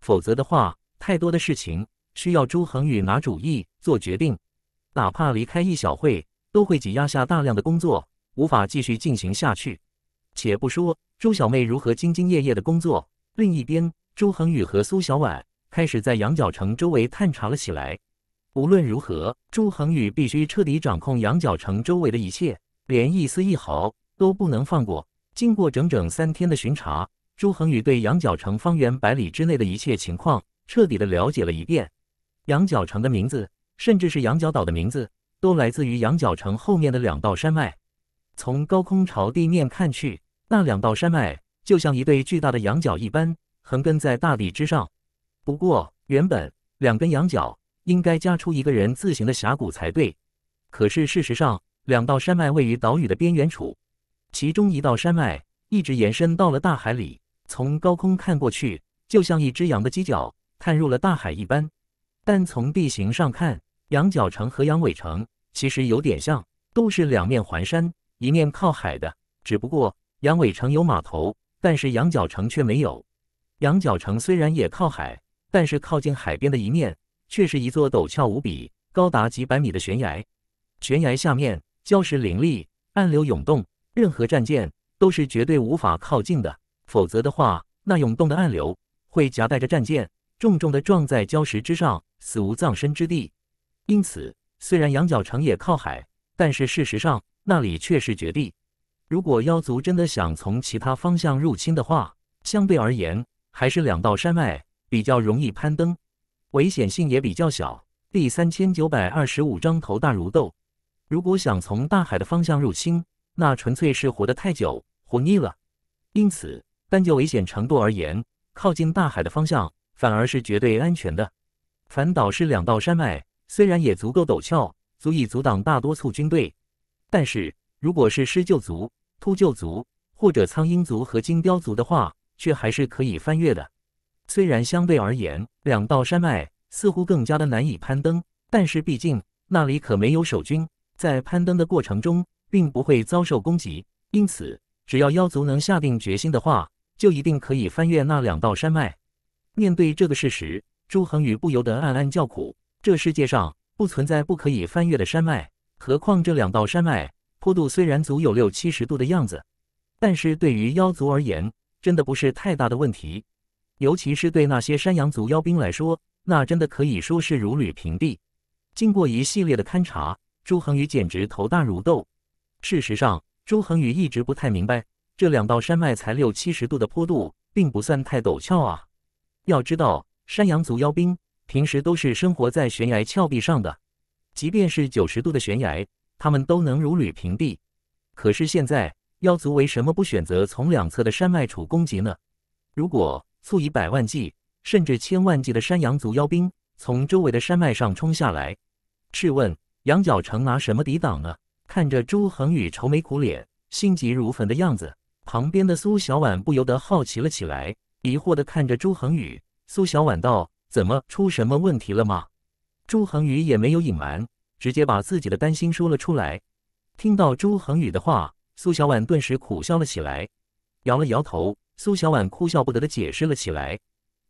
否则的话，太多的事情需要朱恒宇拿主意做决定，哪怕离开一小会，都会挤压下大量的工作，无法继续进行下去。且不说朱小妹如何兢兢业业的工作，另一边，朱恒宇和苏小婉。开始在羊角城周围探查了起来。无论如何，朱恒宇必须彻底掌控羊角城周围的一切，连一丝一毫都不能放过。经过整整三天的巡查，朱恒宇对羊角城方圆百里之内的一切情况彻底的了解了一遍。羊角城的名字，甚至是羊角岛的名字，都来自于羊角城后面的两道山脉。从高空朝地面看去，那两道山脉就像一对巨大的羊角一般，横亘在大地之上。不过，原本两根羊角应该夹出一个人字形的峡谷才对。可是事实上，两道山脉位于岛屿的边缘处，其中一道山脉一直延伸到了大海里。从高空看过去，就像一只羊的犄角探入了大海一般。但从地形上看，羊角城和羊尾城其实有点像，都是两面环山、一面靠海的。只不过羊尾城有码头，但是羊角城却没有。羊角城虽然也靠海，但是靠近海边的一面却是一座陡峭无比、高达几百米的悬崖，悬崖下面礁石林立，暗流涌动，任何战舰都是绝对无法靠近的。否则的话，那涌动的暗流会夹带着战舰重重的撞在礁石之上，死无葬身之地。因此，虽然羊角城也靠海，但是事实上那里却是绝地。如果妖族真的想从其他方向入侵的话，相对而言，还是两道山脉。比较容易攀登，危险性也比较小。第三千九百二十五章头大如斗。如果想从大海的方向入侵，那纯粹是活得太久，活腻了。因此，单就危险程度而言，靠近大海的方向反而是绝对安全的。反倒是两道山脉，虽然也足够陡峭，足以阻挡大多数军队，但是如果是狮鹫族、秃鹫族或者苍鹰族和金雕族的话，却还是可以翻越的。虽然相对而言，两道山脉似乎更加的难以攀登，但是毕竟那里可没有守军，在攀登的过程中并不会遭受攻击，因此只要妖族能下定决心的话，就一定可以翻越那两道山脉。面对这个事实，朱恒宇不由得暗暗叫苦：这世界上不存在不可以翻越的山脉，何况这两道山脉坡度虽然足有六七十度的样子，但是对于妖族而言，真的不是太大的问题。尤其是对那些山羊族妖兵来说，那真的可以说是如履平地。经过一系列的勘察，朱恒宇简直头大如斗。事实上，朱恒宇一直不太明白，这两道山脉才六七十度的坡度，并不算太陡峭啊。要知道，山羊族妖兵平时都是生活在悬崖峭壁上的，即便是九十度的悬崖，他们都能如履平地。可是现在，妖族为什么不选择从两侧的山脉处攻击呢？如果数以百万计，甚至千万计的山羊族妖兵从周围的山脉上冲下来，试问羊角城拿什么抵挡呢？看着朱恒宇愁眉苦脸、心急如焚的样子，旁边的苏小婉不由得好奇了起来，疑惑地看着朱恒宇。苏小婉道：“怎么出什么问题了吗？”朱恒宇也没有隐瞒，直接把自己的担心说了出来。听到朱恒宇的话，苏小婉顿时苦笑了起来，摇了摇头。苏小婉哭笑不得的解释了起来。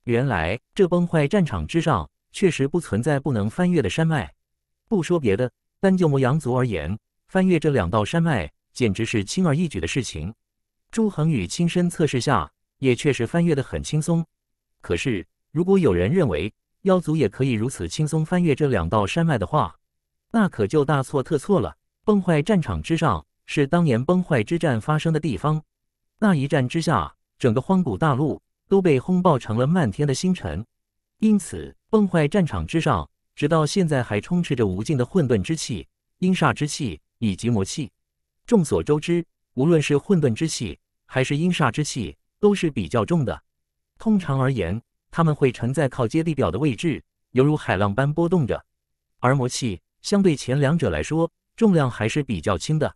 原来这崩坏战场之上确实不存在不能翻越的山脉，不说别的，单就魔羊族而言，翻越这两道山脉简直是轻而易举的事情。朱恒宇亲身测试下，也确实翻越的很轻松。可是如果有人认为妖族也可以如此轻松翻越这两道山脉的话，那可就大错特错了。崩坏战场之上是当年崩坏之战发生的地方，那一战之下。整个荒古大陆都被轰爆成了漫天的星辰，因此崩坏战场之上，直到现在还充斥着无尽的混沌之气、阴煞之气以及魔气。众所周知，无论是混沌之气还是阴煞之气，都是比较重的。通常而言，它们会沉在靠接地表的位置，犹如海浪般波动着。而魔气相对前两者来说，重量还是比较轻的。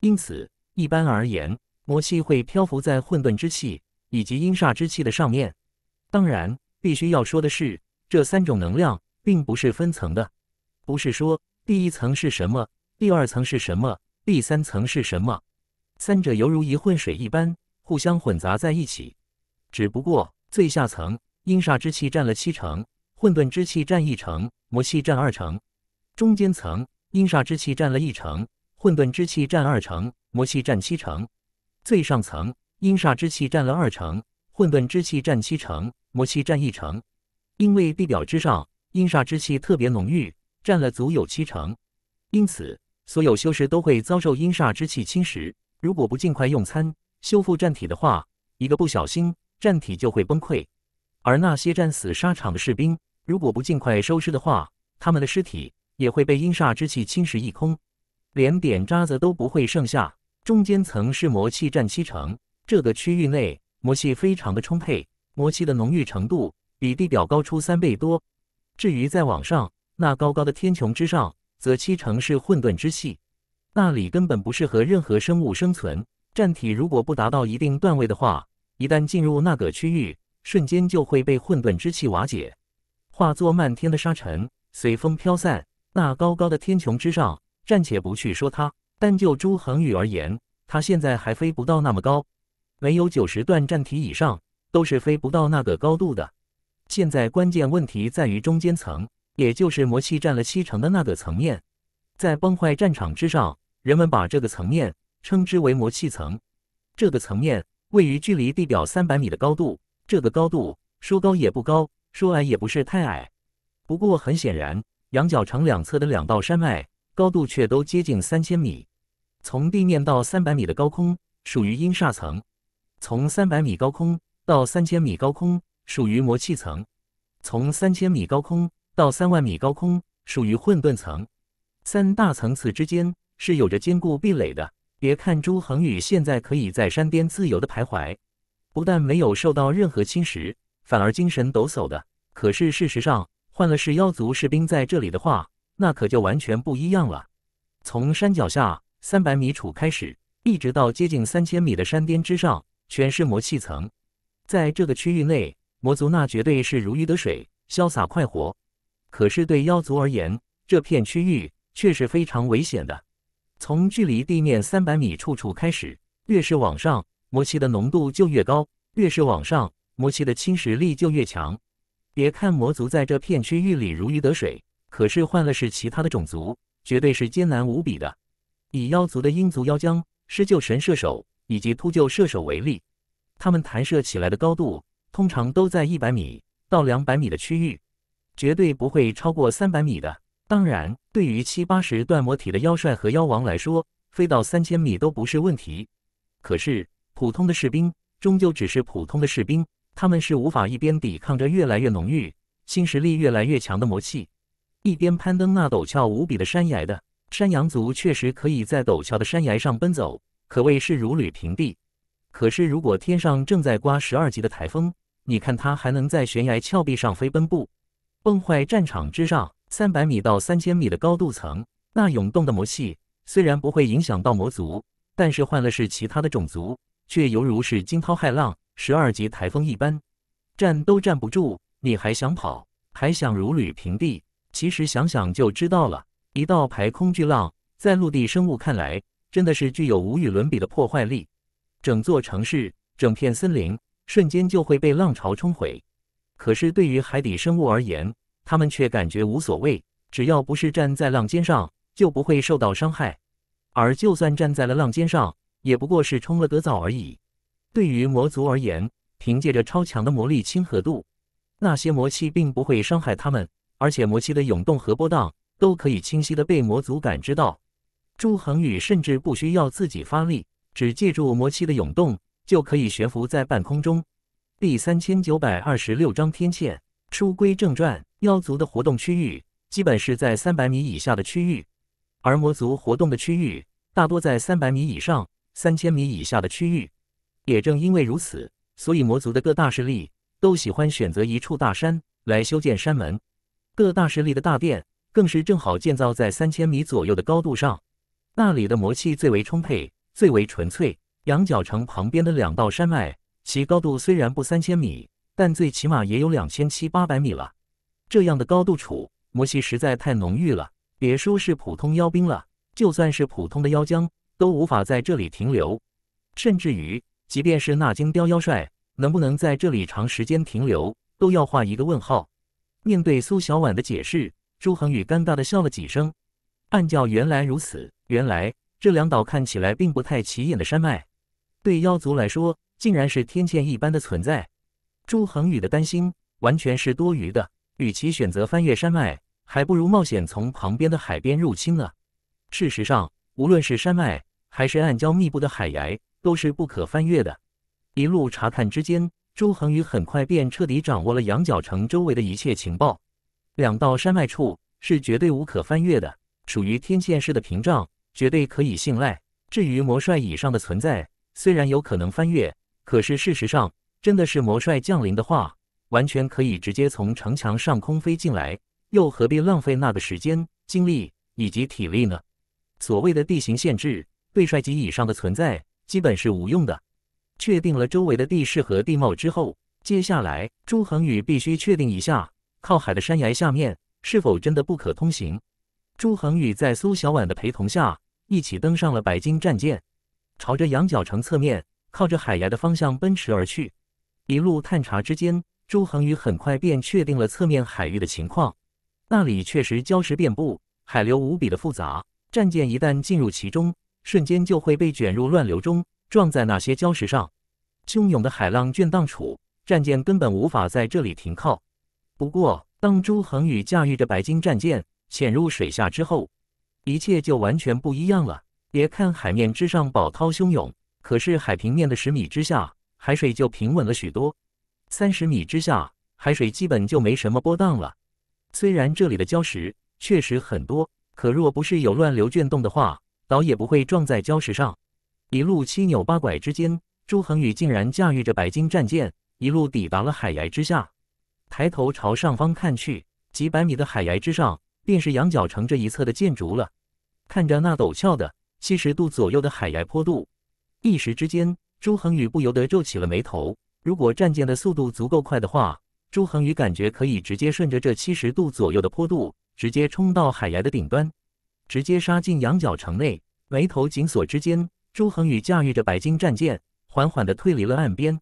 因此，一般而言，魔气会漂浮在混沌之气。以及阴煞之气的上面，当然必须要说的是，这三种能量并不是分层的，不是说第一层是什么，第二层是什么，第三层是什么，三者犹如一混水一般，互相混杂在一起。只不过最下层阴煞之气占了七成，混沌之气占一成，魔气占二成；中间层阴煞之气占了一成，混沌之气占二成，魔气占七成；最上层。阴煞之气占了二成，混沌之气占七成，魔气占一成。因为地表之上阴煞之气特别浓郁，占了足有七成，因此所有修士都会遭受阴煞之气侵蚀。如果不尽快用餐修复战体的话，一个不小心战体就会崩溃。而那些战死沙场的士兵，如果不尽快收尸的话，他们的尸体也会被阴煞之气侵蚀一空，连点渣子都不会剩下。中间层是魔气占七成。这个区域内魔气非常的充沛，魔气的浓郁程度比地表高出三倍多。至于再往上，那高高的天穹之上，则七成是混沌之气，那里根本不适合任何生物生存。战体如果不达到一定段位的话，一旦进入那个区域，瞬间就会被混沌之气瓦解，化作漫天的沙尘，随风飘散。那高高的天穹之上，暂且不去说它，但就朱恒宇而言，他现在还飞不到那么高。没有九十段战体以上都是飞不到那个高度的。现在关键问题在于中间层，也就是魔气占了七成的那个层面。在崩坏战场之上，人们把这个层面称之为魔气层。这个层面位于距离地表三百米的高度，这个高度说高也不高，说矮也不是太矮。不过很显然，羊角城两侧的两道山脉高度却都接近三千米。从地面到三百米的高空属于阴煞层。从三百米高空到三千米高空属于魔气层，从三千米高空到三万米高空属于混沌层。三大层次之间是有着坚固壁垒的。别看朱恒宇现在可以在山巅自由的徘徊，不但没有受到任何侵蚀，反而精神抖擞的。可是事实上，换了是妖族士兵在这里的话，那可就完全不一样了。从山脚下三百米处开始，一直到接近三千米的山巅之上。全是魔气层，在这个区域内，魔族那绝对是如鱼得水，潇洒快活。可是对妖族而言，这片区域却是非常危险的。从距离地面三百米处处开始，越是往上，魔气的浓度就越高；越是往上，魔气的侵蚀力就越强。别看魔族在这片区域里如鱼得水，可是换了是其他的种族，绝对是艰难无比的。以妖族的鹰族妖将施救神射手。以及秃鹫射手为例，他们弹射起来的高度通常都在一百米到两百米的区域，绝对不会超过三百米的。当然，对于七八十段魔体的妖帅和妖王来说，飞到三千米都不是问题。可是，普通的士兵终究只是普通的士兵，他们是无法一边抵抗着越来越浓郁、新实力越来越强的魔气，一边攀登那陡峭无比的山崖的。山羊族确实可以在陡峭的山崖上奔走。可谓是如履平地。可是，如果天上正在刮十二级的台风，你看它还能在悬崖峭壁上飞奔不？崩坏战场之上，三百米到三千米的高度层，那涌动的魔气虽然不会影响到魔族，但是换了是其他的种族，却犹如是惊涛骇浪、十二级台风一般，站都站不住。你还想跑，还想如履平地？其实想想就知道了，一道排空巨浪，在陆地生物看来。真的是具有无与伦比的破坏力，整座城市、整片森林瞬间就会被浪潮冲毁。可是对于海底生物而言，他们却感觉无所谓，只要不是站在浪尖上，就不会受到伤害。而就算站在了浪尖上，也不过是冲了个澡而已。对于魔族而言，凭借着超强的魔力亲和度，那些魔气并不会伤害他们，而且魔气的涌动和波荡都可以清晰的被魔族感知到。朱恒宇甚至不需要自己发力，只借助魔气的涌动就可以悬浮在半空中。第三千九百二十六章天堑。书归正传，妖族的活动区域基本是在三百米以下的区域，而魔族活动的区域大多在三百米以上、三千米以下的区域。也正因为如此，所以魔族的各大势力都喜欢选择一处大山来修建山门。各大势力的大殿更是正好建造在三千米左右的高度上。那里的魔气最为充沛，最为纯粹。羊角城旁边的两道山脉，其高度虽然不三千米，但最起码也有两千七八百米了。这样的高度处，魔气实在太浓郁了，别说是普通妖兵了，就算是普通的妖将，都无法在这里停留。甚至于，即便是纳金雕妖帅，能不能在这里长时间停留，都要画一个问号。面对苏小婉的解释，朱恒宇尴尬的笑了几声。暗叫原来如此，原来这两岛看起来并不太起眼的山脉，对妖族来说竟然是天堑一般的存在。朱恒宇的担心完全是多余的，与其选择翻越山脉，还不如冒险从旁边的海边入侵呢。事实上，无论是山脉还是暗礁密布的海崖，都是不可翻越的。一路查看之间，朱恒宇很快便彻底掌握了羊角城周围的一切情报。两道山脉处是绝对无可翻越的。属于天线式的屏障，绝对可以信赖。至于魔帅以上的存在，虽然有可能翻越，可是事实上，真的是魔帅降临的话，完全可以直接从城墙上空飞进来，又何必浪费那个时间、精力以及体力呢？所谓的地形限制，对帅级以上的存在基本是无用的。确定了周围的地势和地貌之后，接下来朱恒宇必须确定一下，靠海的山崖下面是否真的不可通行。朱恒宇在苏小婉的陪同下，一起登上了白鲸战舰，朝着羊角城侧面靠着海崖的方向奔驰而去。一路探查之间，朱恒宇很快便确定了侧面海域的情况。那里确实礁石遍布，海流无比的复杂。战舰一旦进入其中，瞬间就会被卷入乱流中，撞在那些礁石上。汹涌的海浪卷荡处，战舰根本无法在这里停靠。不过，当朱恒宇驾驭着白鲸战舰。潜入水下之后，一切就完全不一样了。别看海面之上波涛汹涌，可是海平面的十米之下，海水就平稳了许多。三十米之下，海水基本就没什么波荡了。虽然这里的礁石确实很多，可若不是有乱流卷动的话，岛也不会撞在礁石上。一路七扭八拐之间，朱恒宇竟然驾驭着白金战舰，一路抵达了海崖之下。抬头朝上方看去，几百米的海崖之上。便是羊角城这一侧的建筑了。看着那陡峭的七十度左右的海崖坡度，一时之间，朱恒宇不由得皱起了眉头。如果战舰的速度足够快的话，朱恒宇感觉可以直接顺着这七十度左右的坡度，直接冲到海崖的顶端，直接杀进羊角城内。眉头紧锁之间，朱恒宇驾驭着白金战舰，缓缓的退离了岸边。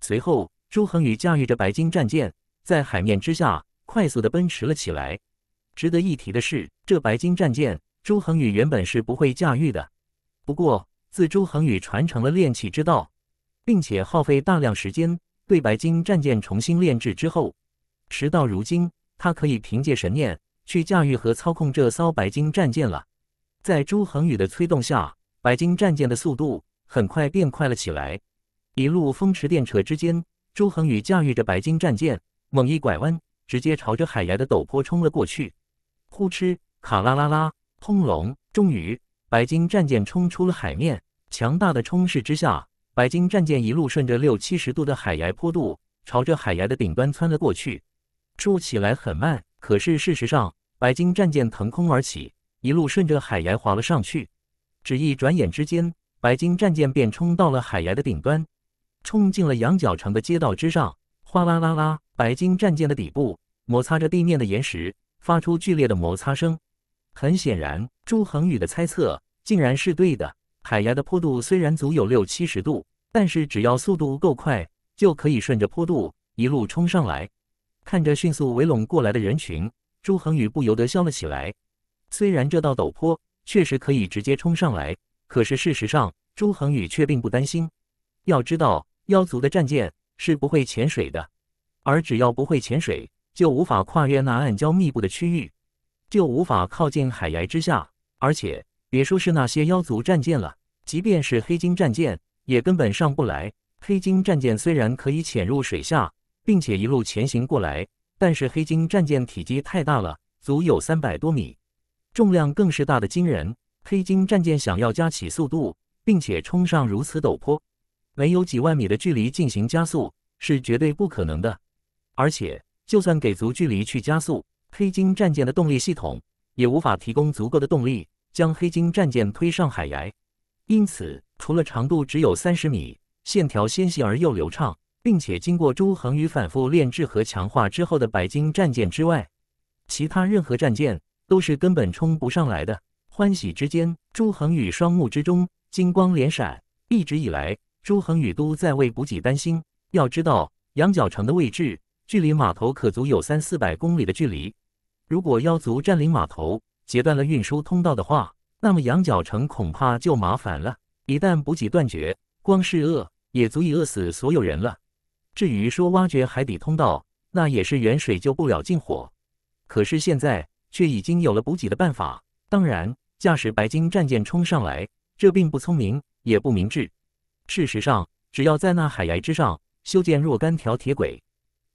随后，朱恒宇驾驭着白金战舰，在海面之下快速的奔驰了起来。值得一提的是，这白金战舰朱恒宇原本是不会驾驭的。不过，自朱恒宇传承了炼器之道，并且耗费大量时间对白金战舰重新炼制之后，时到如今，他可以凭借神念去驾驭和操控这艘白金战舰了。在朱恒宇的催动下，白金战舰的速度很快变快了起来，一路风驰电掣之间，朱恒宇驾驭着白金战舰猛一拐弯，直接朝着海崖的陡坡冲了过去。呼哧，卡啦啦啦，轰隆！终于，白金战舰冲出了海面。强大的冲势之下，白金战舰一路顺着六七十度的海崖坡度，朝着海崖的顶端窜了过去。说起来很慢，可是事实上，白金战舰腾空而起，一路顺着海崖滑了上去。只一转眼之间，白金战舰便冲到了海崖的顶端，冲进了羊角城的街道之上。哗啦啦啦，白金战舰的底部摩擦着地面的岩石。发出剧烈的摩擦声，很显然，朱恒宇的猜测竟然是对的。海崖的坡度虽然足有六七十度，但是只要速度够快，就可以顺着坡度一路冲上来。看着迅速围拢过来的人群，朱恒宇不由得笑了起来。虽然这道陡坡确实可以直接冲上来，可是事实上，朱恒宇却并不担心。要知道，妖族的战舰是不会潜水的，而只要不会潜水。就无法跨越那暗礁密布的区域，就无法靠近海崖之下。而且，别说是那些妖族战舰了，即便是黑金战舰，也根本上不来。黑金战舰虽然可以潜入水下，并且一路前行过来，但是黑金战舰体积太大了，足有三百多米，重量更是大的惊人。黑金战舰想要加起速度，并且冲上如此陡坡，没有几万米的距离进行加速，是绝对不可能的。而且。就算给足距离去加速，黑金战舰的动力系统也无法提供足够的动力将黑金战舰推上海崖。因此，除了长度只有三十米、线条纤细而又流畅，并且经过朱恒宇反复炼制和强化之后的白金战舰之外，其他任何战舰都是根本冲不上来的。欢喜之间，朱恒宇双目之中金光连闪。一直以来，朱恒宇都在为补给担心。要知道，羊角城的位置。距离码头可足有三四百公里的距离。如果妖族占领码头，截断了运输通道的话，那么羊角城恐怕就麻烦了。一旦补给断绝，光是饿也足以饿死所有人了。至于说挖掘海底通道，那也是远水救不了近火。可是现在却已经有了补给的办法。当然，驾驶白金战舰冲上来，这并不聪明，也不明智。事实上，只要在那海崖之上修建若干条铁轨。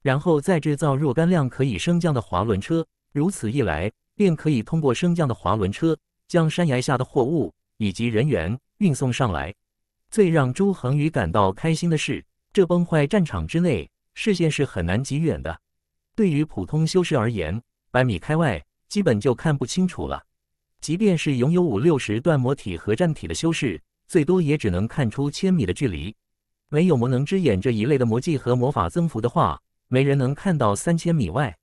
然后再制造若干辆可以升降的滑轮车，如此一来，便可以通过升降的滑轮车将山崖下的货物以及人员运送上来。最让朱恒宇感到开心的是，这崩坏战场之内视线是很难及远的。对于普通修士而言，百米开外基本就看不清楚了。即便是拥有五六十段魔体和战体的修士，最多也只能看出千米的距离。没有魔能之眼这一类的魔技和魔法增幅的话，没人能看到三千米外，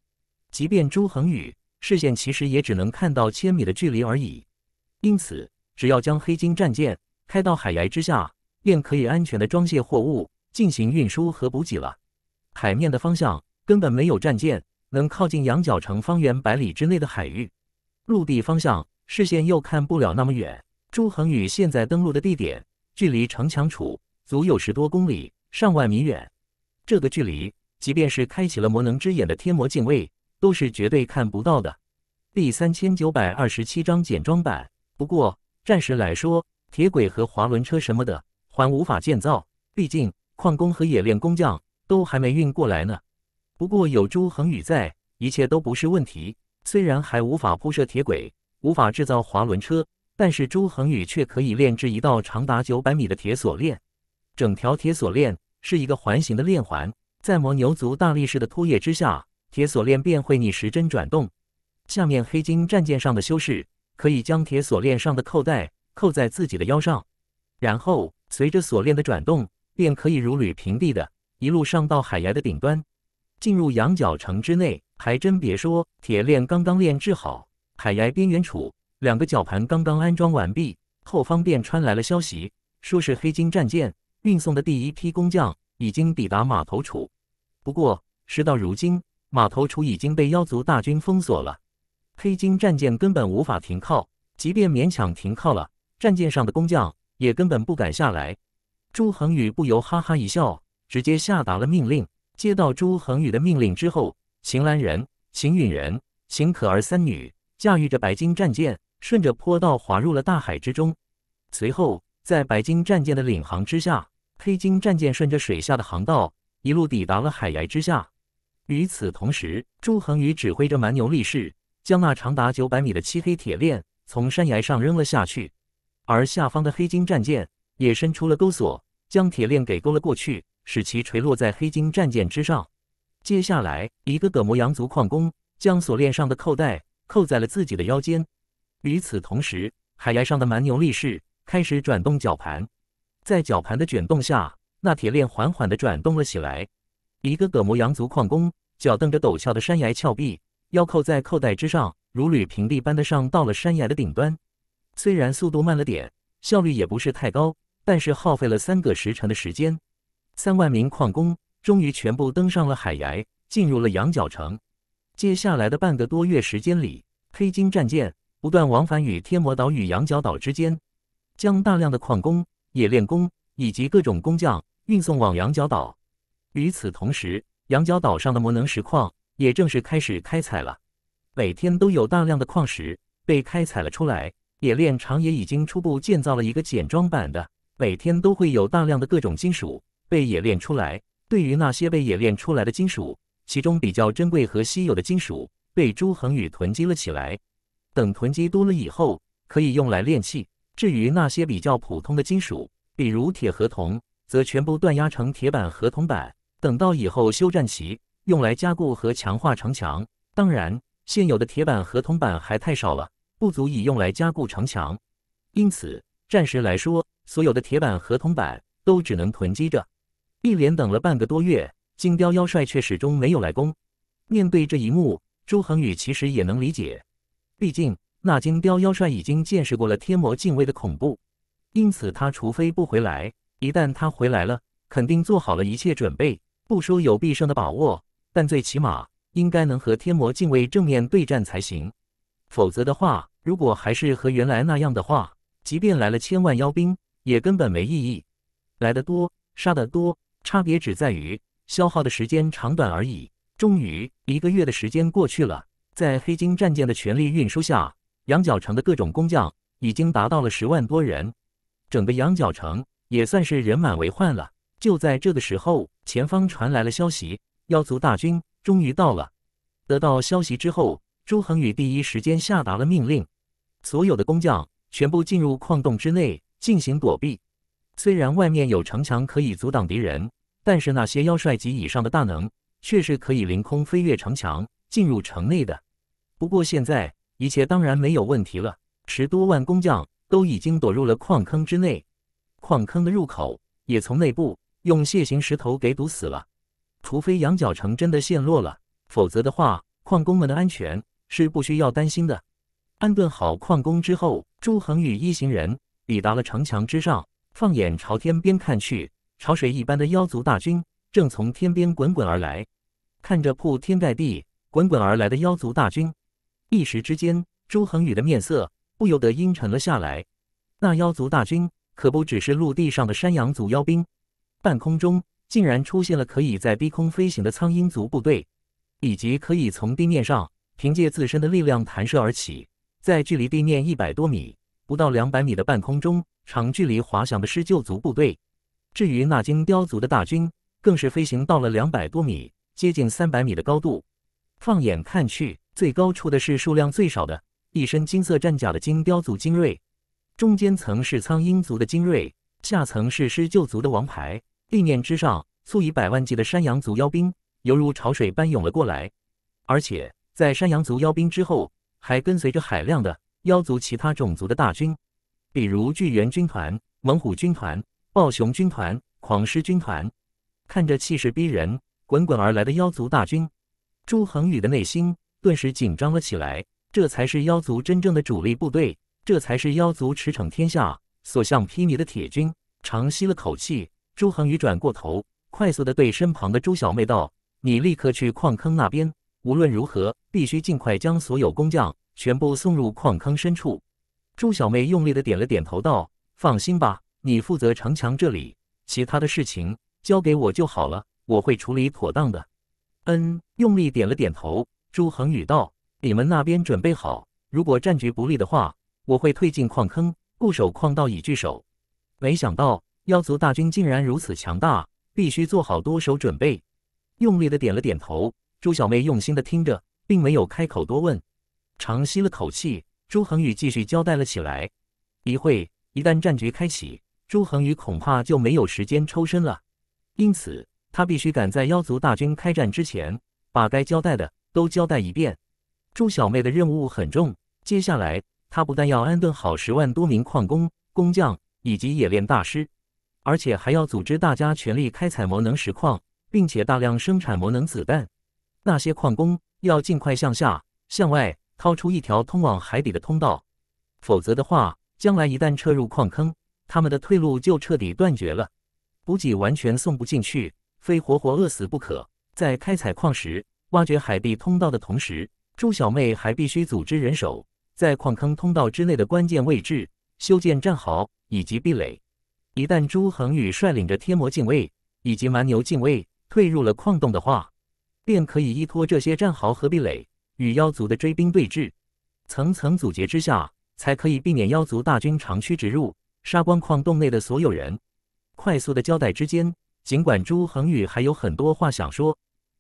即便朱恒宇视线其实也只能看到千米的距离而已。因此，只要将黑金战舰开到海崖之下，便可以安全的装卸货物、进行运输和补给了。海面的方向根本没有战舰能靠近羊角城方圆百里之内的海域，陆地方向视线又看不了那么远。朱恒宇现在登陆的地点距离城墙处足有十多公里、上万米远，这个距离。即便是开启了魔能之眼的天魔禁位，都是绝对看不到的。第三千九百二十七章简装版。不过暂时来说，铁轨和滑轮车什么的还无法建造，毕竟矿工和冶炼工匠都还没运过来呢。不过有朱恒宇在，一切都不是问题。虽然还无法铺设铁轨，无法制造滑轮车，但是朱恒宇却可以炼制一道长达九百米的铁锁链。整条铁锁链是一个环形的链环。在蒙牛族大力士的突叶之下，铁锁链便会逆时针转动。下面黑金战舰上的修士可以将铁锁链上的扣带扣在自己的腰上，然后随着锁链的转动，便可以如履平地的一路上到海崖的顶端，进入羊角城之内。还真别说，铁链刚刚炼制好，海崖边缘处两个绞盘刚刚安装完毕后，方便传来了消息，说是黑金战舰运送的第一批工匠。已经抵达码头处，不过事到如今，码头处已经被妖族大军封锁了，黑金战舰根本无法停靠。即便勉强停靠了，战舰上的工匠也根本不敢下来。朱恒宇不由哈哈一笑，直接下达了命令。接到朱恒宇的命令之后，秦兰人、秦允人、秦可儿三女驾驭着白金战舰，顺着坡道滑入了大海之中。随后，在白金战舰的领航之下。黑金战舰顺着水下的航道一路抵达了海崖之下。与此同时，朱恒宇指挥着蛮牛力士将那长达九百米的漆黑铁链从山崖上扔了下去，而下方的黑金战舰也伸出了钩索，将铁链给勾了过去，使其垂落在黑金战舰之上。接下来，一个个摩羊族矿工将锁链上的扣带扣在了自己的腰间。与此同时，海崖上的蛮牛力士开始转动绞盘。在绞盘的卷动下，那铁链缓缓地转动了起来。一个个魔羊族矿工脚蹬着陡峭的山崖峭壁，腰扣在扣带之上，如履平地般的上到了山崖的顶端。虽然速度慢了点，效率也不是太高，但是耗费了三个时辰的时间，三万名矿工终于全部登上了海崖，进入了羊角城。接下来的半个多月时间里，黑金战舰不断往返于天魔岛与羊角岛之间，将大量的矿工。冶炼工以及各种工匠运送往羊角岛。与此同时，羊角岛上的摩能石矿也正式开始开采了，每天都有大量的矿石被开采了出来。冶炼厂也已经初步建造了一个简装版的，每天都会有大量的各种金属被冶炼出来。对于那些被冶炼出来的金属，其中比较珍贵和稀有的金属被朱恒宇囤积了起来。等囤积多了以后，可以用来炼器。至于那些比较普通的金属，比如铁合铜，则全部锻压成铁板合铜板，等到以后修战旗，用来加固和强化城墙。当然，现有的铁板合铜板还太少了，不足以用来加固城墙，因此暂时来说，所有的铁板合铜板都只能囤积着。一连等了半个多月，金雕妖帅却始终没有来攻。面对这一幕，朱恒宇其实也能理解，毕竟。那金雕妖帅已经见识过了天魔禁卫的恐怖，因此他除非不回来，一旦他回来了，肯定做好了一切准备，不说有必胜的把握，但最起码应该能和天魔禁卫正面对战才行。否则的话，如果还是和原来那样的话，即便来了千万妖兵，也根本没意义。来的多，杀的多，差别只在于消耗的时间长短而已。终于，一个月的时间过去了，在黑金战舰的全力运输下。羊角城的各种工匠已经达到了十万多人，整个羊角城也算是人满为患了。就在这个时候，前方传来了消息，妖族大军终于到了。得到消息之后，朱恒宇第一时间下达了命令，所有的工匠全部进入矿洞之内进行躲避。虽然外面有城墙可以阻挡敌人，但是那些妖帅级以上的大能却是可以凌空飞跃城墙进入城内的。不过现在。一切当然没有问题了，十多万工匠都已经躲入了矿坑之内，矿坑的入口也从内部用楔形石头给堵死了。除非羊角城真的陷落了，否则的话，矿工们的安全是不需要担心的。安顿好矿工之后，朱恒宇一行人抵达了城墙之上，放眼朝天边看去，潮水一般的妖族大军正从天边滚滚而来。看着铺天盖地、滚滚而来的妖族大军。一时之间，朱恒宇的面色不由得阴沉了下来。那妖族大军可不只是陆地上的山羊族妖兵，半空中竟然出现了可以在低空飞行的苍鹰族部队，以及可以从地面上凭借自身的力量弹射而起，在距离地面一百多米、不到两百米的半空中长距离滑翔的狮鹫族部队。至于那金雕族的大军，更是飞行到了两百多米、接近三百米的高度，放眼看去。最高处的是数量最少的一身金色战甲的金雕族精锐，中间层是苍鹰族的精锐，下层是狮鹫族的王牌。地面之上，数以百万计的山羊族妖兵犹如潮水般涌了过来，而且在山羊族妖兵之后，还跟随着海量的妖族其他种族的大军，比如巨猿军团、猛虎军团、暴熊军团、狂狮军团。看着气势逼人、滚滚而来的妖族大军，朱恒宇的内心。顿时紧张了起来。这才是妖族真正的主力部队，这才是妖族驰骋天下、所向披靡的铁军。长吸了口气，朱恒宇转过头，快速的对身旁的朱小妹道：“你立刻去矿坑那边，无论如何，必须尽快将所有工匠全部送入矿坑深处。”朱小妹用力的点了点头，道：“放心吧，你负责城墙这里，其他的事情交给我就好了，我会处理妥当的。”“嗯。”用力点了点头。朱恒宇道：“你们那边准备好，如果战局不利的话，我会退进矿坑，固守矿道以据守。没想到妖族大军竟然如此强大，必须做好多手准备。”用力的点了点头，朱小妹用心的听着，并没有开口多问。长吸了口气，朱恒宇继续交代了起来：“一会一旦战局开启，朱恒宇恐怕就没有时间抽身了，因此他必须赶在妖族大军开战之前把该交代的。”都交代一遍，朱小妹的任务很重。接下来，她不但要安顿好十万多名矿工、工匠以及冶炼大师，而且还要组织大家全力开采魔能石矿，并且大量生产魔能子弹。那些矿工要尽快向下、向外掏出一条通往海底的通道，否则的话，将来一旦撤入矿坑，他们的退路就彻底断绝了，补给完全送不进去，非活活饿死不可。在开采矿石。挖掘海地通道的同时，朱小妹还必须组织人手，在矿坑通道之内的关键位置修建战壕以及壁垒。一旦朱恒宇率领着天魔禁卫以及蛮牛禁卫退入了矿洞的话，便可以依托这些战壕和壁垒与妖族的追兵对峙，层层阻截之下，才可以避免妖族大军长驱直入，杀光矿洞内的所有人。快速的交代之间，尽管朱恒宇还有很多话想说。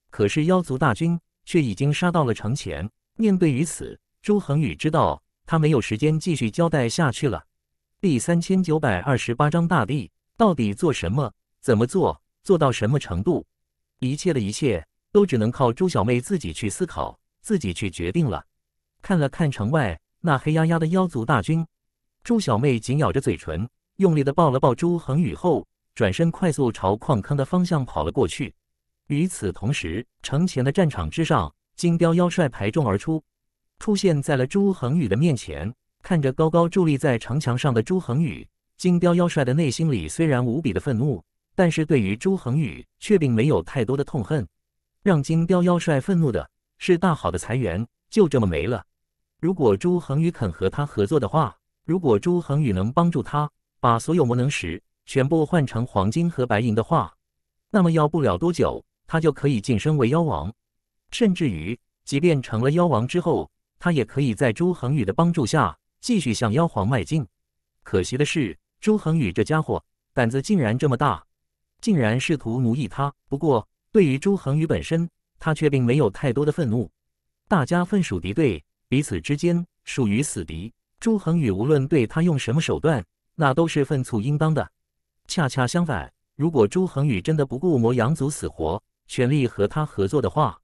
可是妖族大军却已经杀到了城前，面对于此，朱恒宇知道他没有时间继续交代下去了。第三千九百二十八章，大力到底做什么？怎么做？做到什么程度？一切的一切都只能靠朱小妹自己去思考，自己去决定了。看了看城外那黑压压的妖族大军，朱小妹紧咬着嘴唇，用力的抱了抱朱恒宇后，转身快速朝矿坑的方向跑了过去。与此同时，城前的战场之上，金雕妖帅排众而出，出现在了朱恒宇的面前。看着高高伫立在城墙上的朱恒宇，金雕妖帅的内心里虽然无比的愤怒，但是对于朱恒宇却并没有太多的痛恨。让金雕妖帅愤怒的是，大好的财源就这么没了。如果朱恒宇肯和他合作的话，如果朱恒宇能帮助他把所有魔能石全部换成黄金和白银的话，那么要不了多久。他就可以晋升为妖王，甚至于，即便成了妖王之后，他也可以在朱恒宇的帮助下继续向妖皇迈进。可惜的是，朱恒宇这家伙胆子竟然这么大，竟然试图奴役他。不过，对于朱恒宇本身，他却并没有太多的愤怒。大家分属敌对，彼此之间属于死敌。朱恒宇无论对他用什么手段，那都是分处应当的。恰恰相反，如果朱恒宇真的不顾魔阳族死活，全力和他合作的话，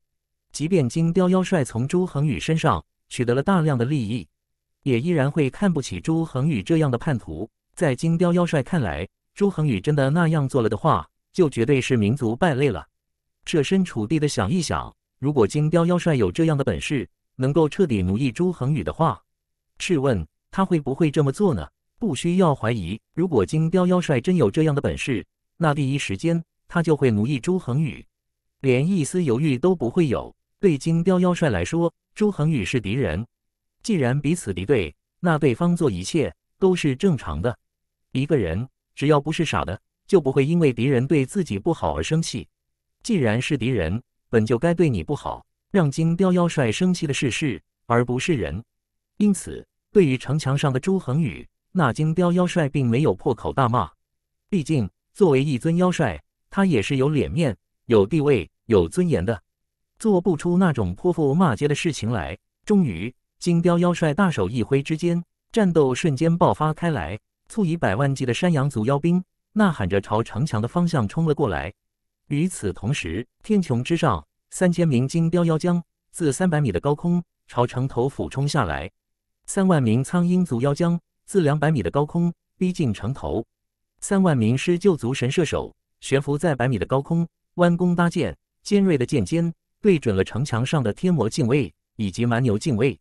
即便金雕妖帅从朱恒宇身上取得了大量的利益，也依然会看不起朱恒宇这样的叛徒。在金雕妖帅看来，朱恒宇真的那样做了的话，就绝对是民族败类了。设身处地的想一想，如果金雕妖帅有这样的本事，能够彻底奴役朱恒宇的话，试问他会不会这么做呢？不需要怀疑，如果金雕妖帅真有这样的本事，那第一时间他就会奴役朱恒宇。连一丝犹豫都不会有。对金雕妖帅来说，朱恒宇是敌人。既然彼此敌对，那对方做一切都是正常的。一个人只要不是傻的，就不会因为敌人对自己不好而生气。既然是敌人，本就该对你不好。让金雕妖帅生气的是事，而不是人。因此，对于城墙上的朱恒宇，那金雕妖帅并没有破口大骂。毕竟，作为一尊妖帅，他也是有脸面、有地位。有尊严的，做不出那种泼妇骂街的事情来。终于，金雕妖帅大手一挥之间，战斗瞬间爆发开来。数以百万计的山羊族妖兵呐喊着朝城墙的方向冲了过来。与此同时，天穹之上，三千名金雕妖将自三百米的高空朝城头俯冲下来；三万名苍鹰族妖将自两百米的高空逼近城头；三万名狮鹫族神射手悬浮在百米的高空，弯弓搭箭。尖锐的剑尖对准了城墙上的天魔禁卫以及蛮牛禁卫。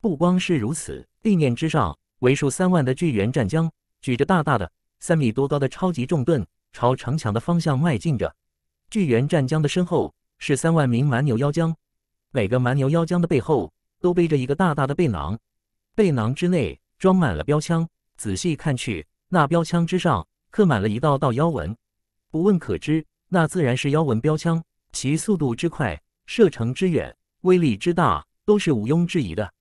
不光是如此，地面之上，为数三万的巨猿战将举着大大的三米多高的超级重盾，朝城墙的方向迈进着。巨猿战将的身后是三万名蛮牛腰将，每个蛮牛腰将的背后都背着一个大大的背囊，背囊之内装满了标枪。仔细看去，那标枪之上刻满了一道道妖纹，不问可知，那自然是妖纹标枪。其速度之快，射程之远，威力之大，都是毋庸置疑的。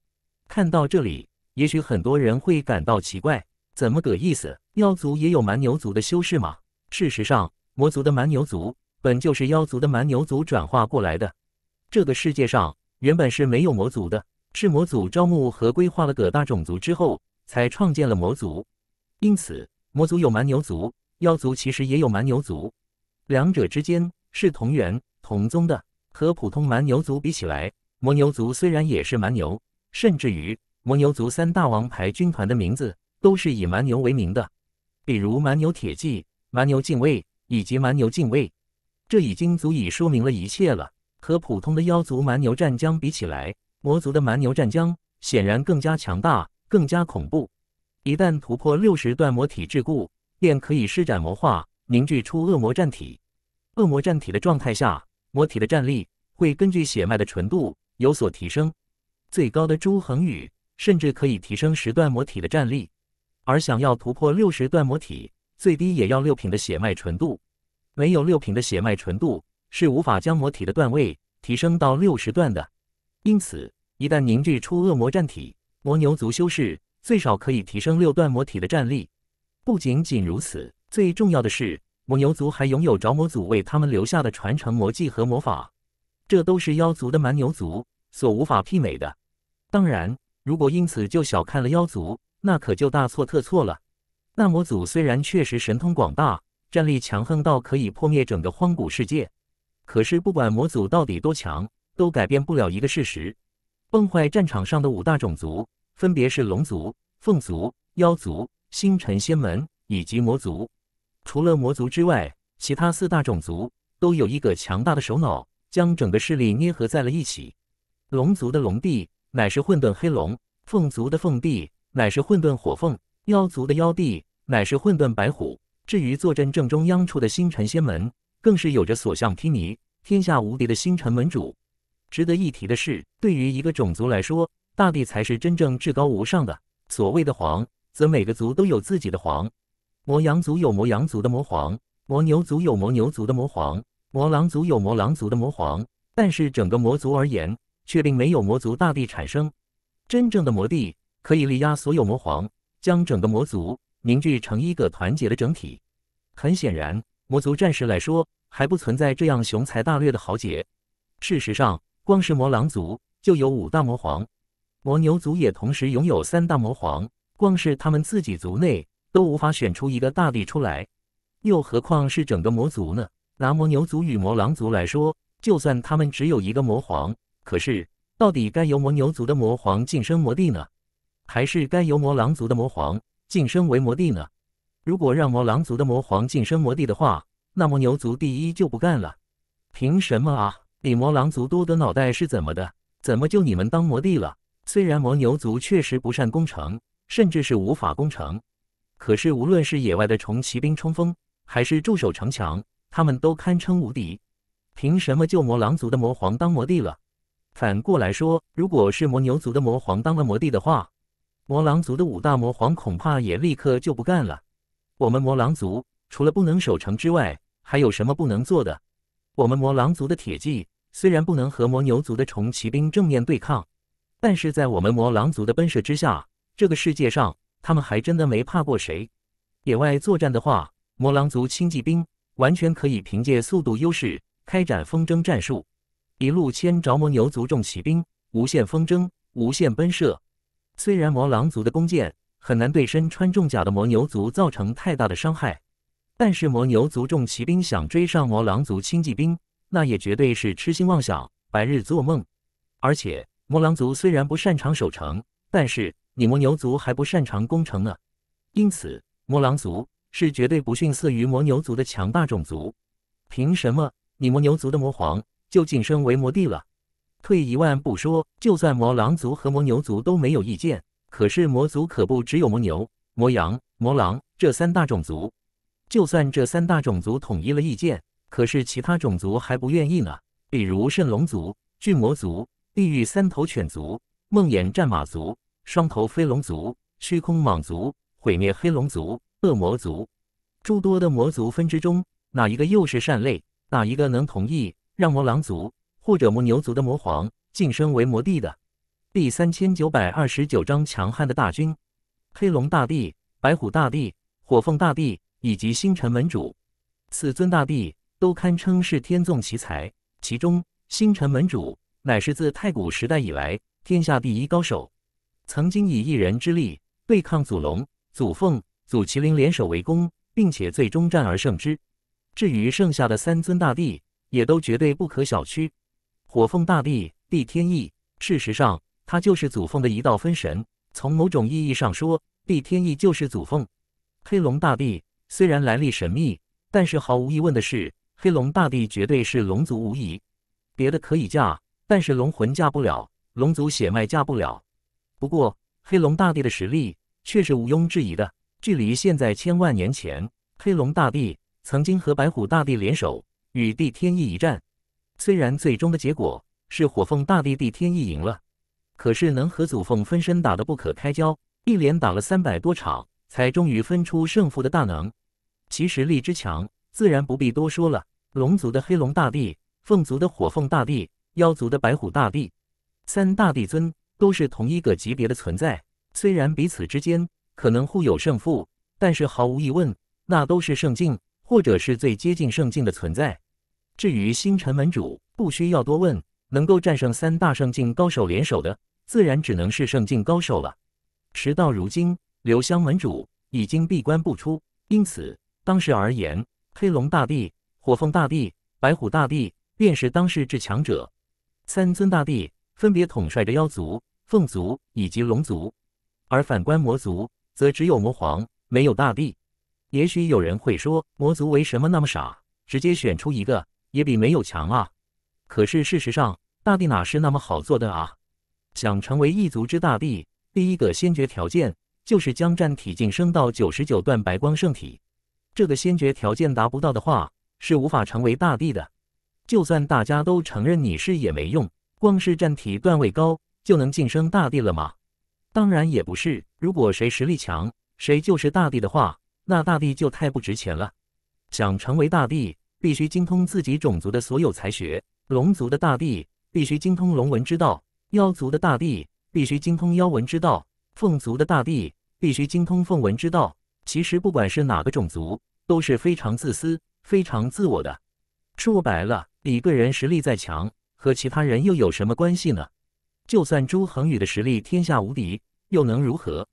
看到这里，也许很多人会感到奇怪：怎么个意思？妖族也有蛮牛族的修士吗？事实上，魔族的蛮牛族本就是妖族的蛮牛族转化过来的。这个世界上原本是没有魔族的，是魔族招募和规划了葛大种族之后才创建了魔族。因此，魔族有蛮牛族，妖族其实也有蛮牛族，两者之间是同源。红棕的和普通蛮牛族比起来，魔牛族虽然也是蛮牛，甚至于魔牛族三大王牌军团的名字都是以蛮牛为名的，比如蛮牛铁骑、蛮牛禁卫以及蛮牛禁卫，这已经足以说明了一切了。和普通的妖族蛮牛战将比起来，魔族的蛮牛战将显然更加强大、更加恐怖。一旦突破六十段魔体质梏，便可以施展魔化，凝聚出恶魔战体。恶魔战体的状态下。魔体的战力会根据血脉的纯度有所提升，最高的朱恒宇甚至可以提升十段魔体的战力，而想要突破六十段魔体，最低也要六品的血脉纯度，没有六品的血脉纯度是无法将魔体的段位提升到六十段的。因此，一旦凝聚出恶魔战体，魔牛族修士最少可以提升六段魔体的战力。不仅仅如此，最重要的是。魔牛族还拥有着魔祖为他们留下的传承魔技和魔法，这都是妖族的蛮牛族所无法媲美的。当然，如果因此就小看了妖族，那可就大错特错了。那魔祖虽然确实神通广大，战力强横到可以破灭整个荒古世界，可是不管魔祖到底多强，都改变不了一个事实：崩坏战场上的五大种族分别是龙族、凤族、妖族、星辰仙门以及魔族。除了魔族之外，其他四大种族都有一个强大的首脑，将整个势力捏合在了一起。龙族的龙帝乃是混沌黑龙，凤族的凤帝乃是混沌火凤，妖族的妖帝乃是混沌白虎。至于坐镇正中央处的星辰仙门，更是有着所向披靡、天下无敌的星辰门主。值得一提的是，对于一个种族来说，大地才是真正至高无上的。所谓的皇，则每个族都有自己的皇。魔羊族有魔羊族的魔皇，魔牛族有魔牛族的魔皇，魔狼族有魔狼族的魔皇，但是整个魔族而言，却并没有魔族大帝产生。真正的魔帝可以力压所有魔皇，将整个魔族凝聚成一个团结的整体。很显然，魔族暂时来说还不存在这样雄才大略的豪杰。事实上，光是魔狼族就有五大魔皇，魔牛族也同时拥有三大魔皇，光是他们自己族内。都无法选出一个大帝出来，又何况是整个魔族呢？拿魔牛族与魔狼族来说，就算他们只有一个魔皇，可是到底该由魔牛族的魔皇晋升魔帝呢，还是该由魔狼族的魔皇晋升为魔帝呢？如果让魔狼族的魔皇晋升魔帝的话，那魔牛族第一就不干了，凭什么啊？比魔狼族多的脑袋是怎么的？怎么就你们当魔帝了？虽然魔牛族确实不善攻城，甚至是无法攻城。可是，无论是野外的重骑兵冲锋，还是驻守城墙，他们都堪称无敌。凭什么就魔狼族的魔皇当魔帝了？反过来说，如果是魔牛族的魔皇当了魔帝的话，魔狼族的五大魔皇恐怕也立刻就不干了。我们魔狼族除了不能守城之外，还有什么不能做的？我们魔狼族的铁骑虽然不能和魔牛族的重骑兵正面对抗，但是在我们魔狼族的奔射之下，这个世界上。他们还真的没怕过谁。野外作战的话，魔狼族轻骑兵完全可以凭借速度优势开展风筝战术，一路牵着魔牛族重骑兵无限风筝、无限奔射。虽然魔狼族的弓箭很难对身穿重甲的魔牛族造成太大的伤害，但是魔牛族重骑兵想追上魔狼族轻骑兵，那也绝对是痴心妄想、白日做梦。而且魔狼族虽然不擅长守城，但是你魔牛族还不擅长攻城呢，因此魔狼族是绝对不逊色于魔牛族的强大种族。凭什么你魔牛族的魔皇就晋升为魔帝了？退一万步说，就算魔狼族和魔牛族都没有意见，可是魔族可不只有魔牛、魔羊、魔狼这三大种族。就算这三大种族统一了意见，可是其他种族还不愿意呢，比如圣龙族、巨魔族、地狱三头犬族、梦魇战马族。双头飞龙族、虚空蟒族、毁灭黑龙族、恶魔族，诸多的魔族分支中，哪一个又是善类？哪一个能同意让魔狼族或者魔牛族的魔皇晋升为魔帝的？第三千九百二十九章：强悍的大军。黑龙大帝、白虎大帝、火凤大帝以及星辰门主，此尊大帝都堪称是天纵奇才。其中，星辰门主乃是自太古时代以来天下第一高手。曾经以一人之力对抗祖龙、祖凤、祖麒麟联手围攻，并且最终战而胜之。至于剩下的三尊大帝，也都绝对不可小觑。火凤大帝帝天意，事实上他就是祖凤的一道分神。从某种意义上说，帝天意就是祖凤。黑龙大帝虽然来历神秘，但是毫无疑问的是，黑龙大帝绝对是龙族无疑。别的可以嫁，但是龙魂嫁不了，龙族血脉嫁不了。不过，黑龙大帝的实力却是毋庸置疑的。距离现在千万年前，黑龙大帝曾经和白虎大帝联手与帝天意一战，虽然最终的结果是火凤大帝帝天意赢了，可是能和祖凤分身打得不可开交，一连打了三百多场才终于分出胜负的大能，其实力之强，自然不必多说了。龙族的黑龙大帝、凤族的火凤大帝、妖族的白虎大帝，三大帝尊。都是同一个级别的存在，虽然彼此之间可能互有胜负，但是毫无疑问，那都是圣境，或者是最接近圣境的存在。至于星辰门主，不需要多问，能够战胜三大圣境高手联手的，自然只能是圣境高手了。时到如今，留香门主已经闭关不出，因此当时而言，黑龙大帝、火凤大帝、白虎大帝便是当世至强者，三尊大帝分别统帅着妖族。凤族以及龙族，而反观魔族，则只有魔皇没有大帝。也许有人会说，魔族为什么那么傻，直接选出一个也比没有强啊？可是事实上，大帝哪是那么好做的啊？想成为一族之大帝，第一个先决条件就是将战体晋升到九十九段白光圣体。这个先决条件达不到的话，是无法成为大帝的。就算大家都承认你是也没用，光是战体段位高。就能晋升大帝了吗？当然也不是。如果谁实力强，谁就是大帝的话，那大帝就太不值钱了。想成为大帝，必须精通自己种族的所有才学。龙族的大帝必须精通龙文之道，妖族的大帝必须精通妖文之道，凤族的大帝必须精通凤文之道。其实，不管是哪个种族，都是非常自私、非常自我的。说白了，一个人实力再强，和其他人又有什么关系呢？就算朱恒宇的实力天下无敌，又能如何？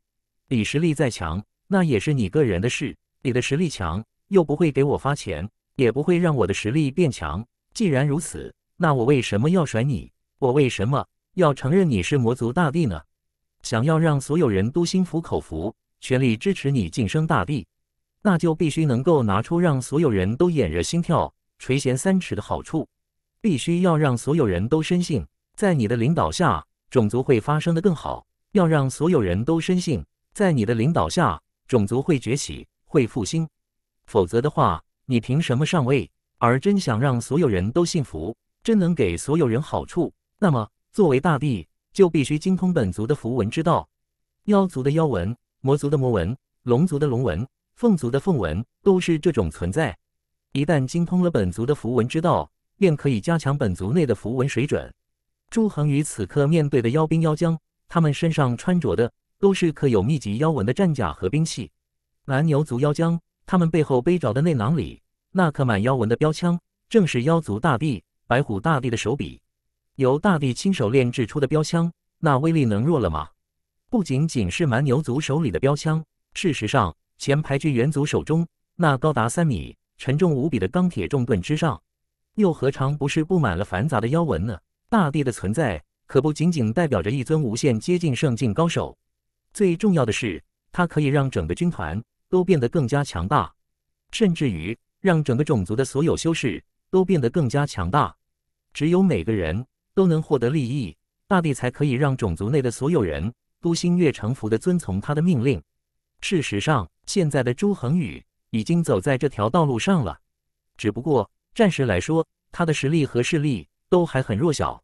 你实力再强，那也是你个人的事。你的实力强，又不会给我发钱，也不会让我的实力变强。既然如此，那我为什么要甩你？我为什么要承认你是魔族大帝呢？想要让所有人都心服口服，全力支持你晋升大帝，那就必须能够拿出让所有人都眼热心跳、垂涎三尺的好处，必须要让所有人都深信。在你的领导下，种族会发生的更好。要让所有人都深信，在你的领导下，种族会崛起，会复兴。否则的话，你凭什么上位？而真想让所有人都信服，真能给所有人好处，那么作为大帝，就必须精通本族的符文之道。妖族的妖纹，魔族的魔纹，龙族的龙纹，凤族的凤纹，都是这种存在。一旦精通了本族的符文之道，便可以加强本族内的符文水准。朱恒宇此刻面对的妖兵妖将，他们身上穿着的都是刻有密集妖纹的战甲和兵器。蛮牛族妖将，他们背后背着的内囊里那刻满妖纹的标枪，正是妖族大帝白虎大帝的手笔，由大帝亲手炼制出的标枪，那威力能弱了吗？不仅仅是蛮牛族手里的标枪，事实上，前排巨猿族手中那高达三米、沉重无比的钢铁重盾之上，又何尝不是布满了繁杂的妖纹呢？大地的存在可不仅仅代表着一尊无限接近圣境高手，最重要的是，它可以让整个军团都变得更加强大，甚至于让整个种族的所有修士都变得更加强大。只有每个人都能获得利益，大地才可以让种族内的所有人都心悦诚服地遵从他的命令。事实上，现在的朱恒宇已经走在这条道路上了，只不过暂时来说，他的实力和势力。都还很弱小，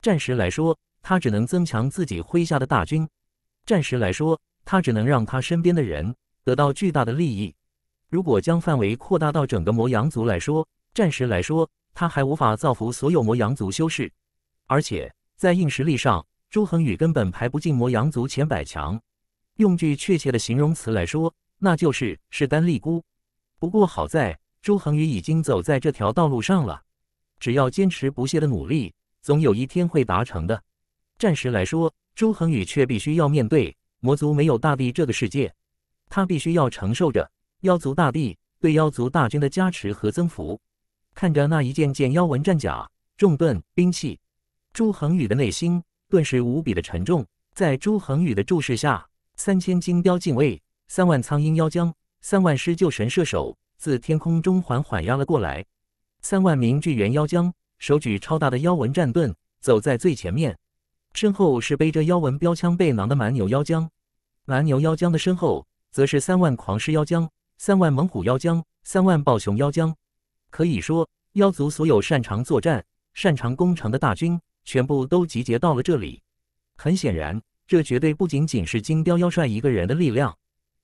暂时来说，他只能增强自己麾下的大军；暂时来说，他只能让他身边的人得到巨大的利益。如果将范围扩大到整个魔羊族来说，暂时来说，他还无法造福所有魔羊族修士。而且在硬实力上，朱恒宇根本排不进魔羊族前百强。用句确切的形容词来说，那就是势单力孤。不过好在，朱恒宇已经走在这条道路上了。只要坚持不懈的努力，总有一天会达成的。暂时来说，朱恒宇却必须要面对魔族没有大地这个世界，他必须要承受着妖族大地对妖族大军的加持和增幅。看着那一件件妖纹战甲、重盾、兵器，朱恒宇的内心顿时无比的沉重。在朱恒宇的注视下，三千金雕禁卫、三万苍鹰妖将、三万狮鹫神射手自天空中缓缓压了过来。三万名巨猿妖将手举超大的妖纹战盾走在最前面，身后是背着妖纹标枪背囊的蛮牛妖将，蛮牛妖将的身后则是三万狂狮妖将、三万猛虎妖将、三万暴熊妖将。可以说，妖族所有擅长作战、擅长攻城的大军全部都集结到了这里。很显然，这绝对不仅仅是金雕妖帅一个人的力量。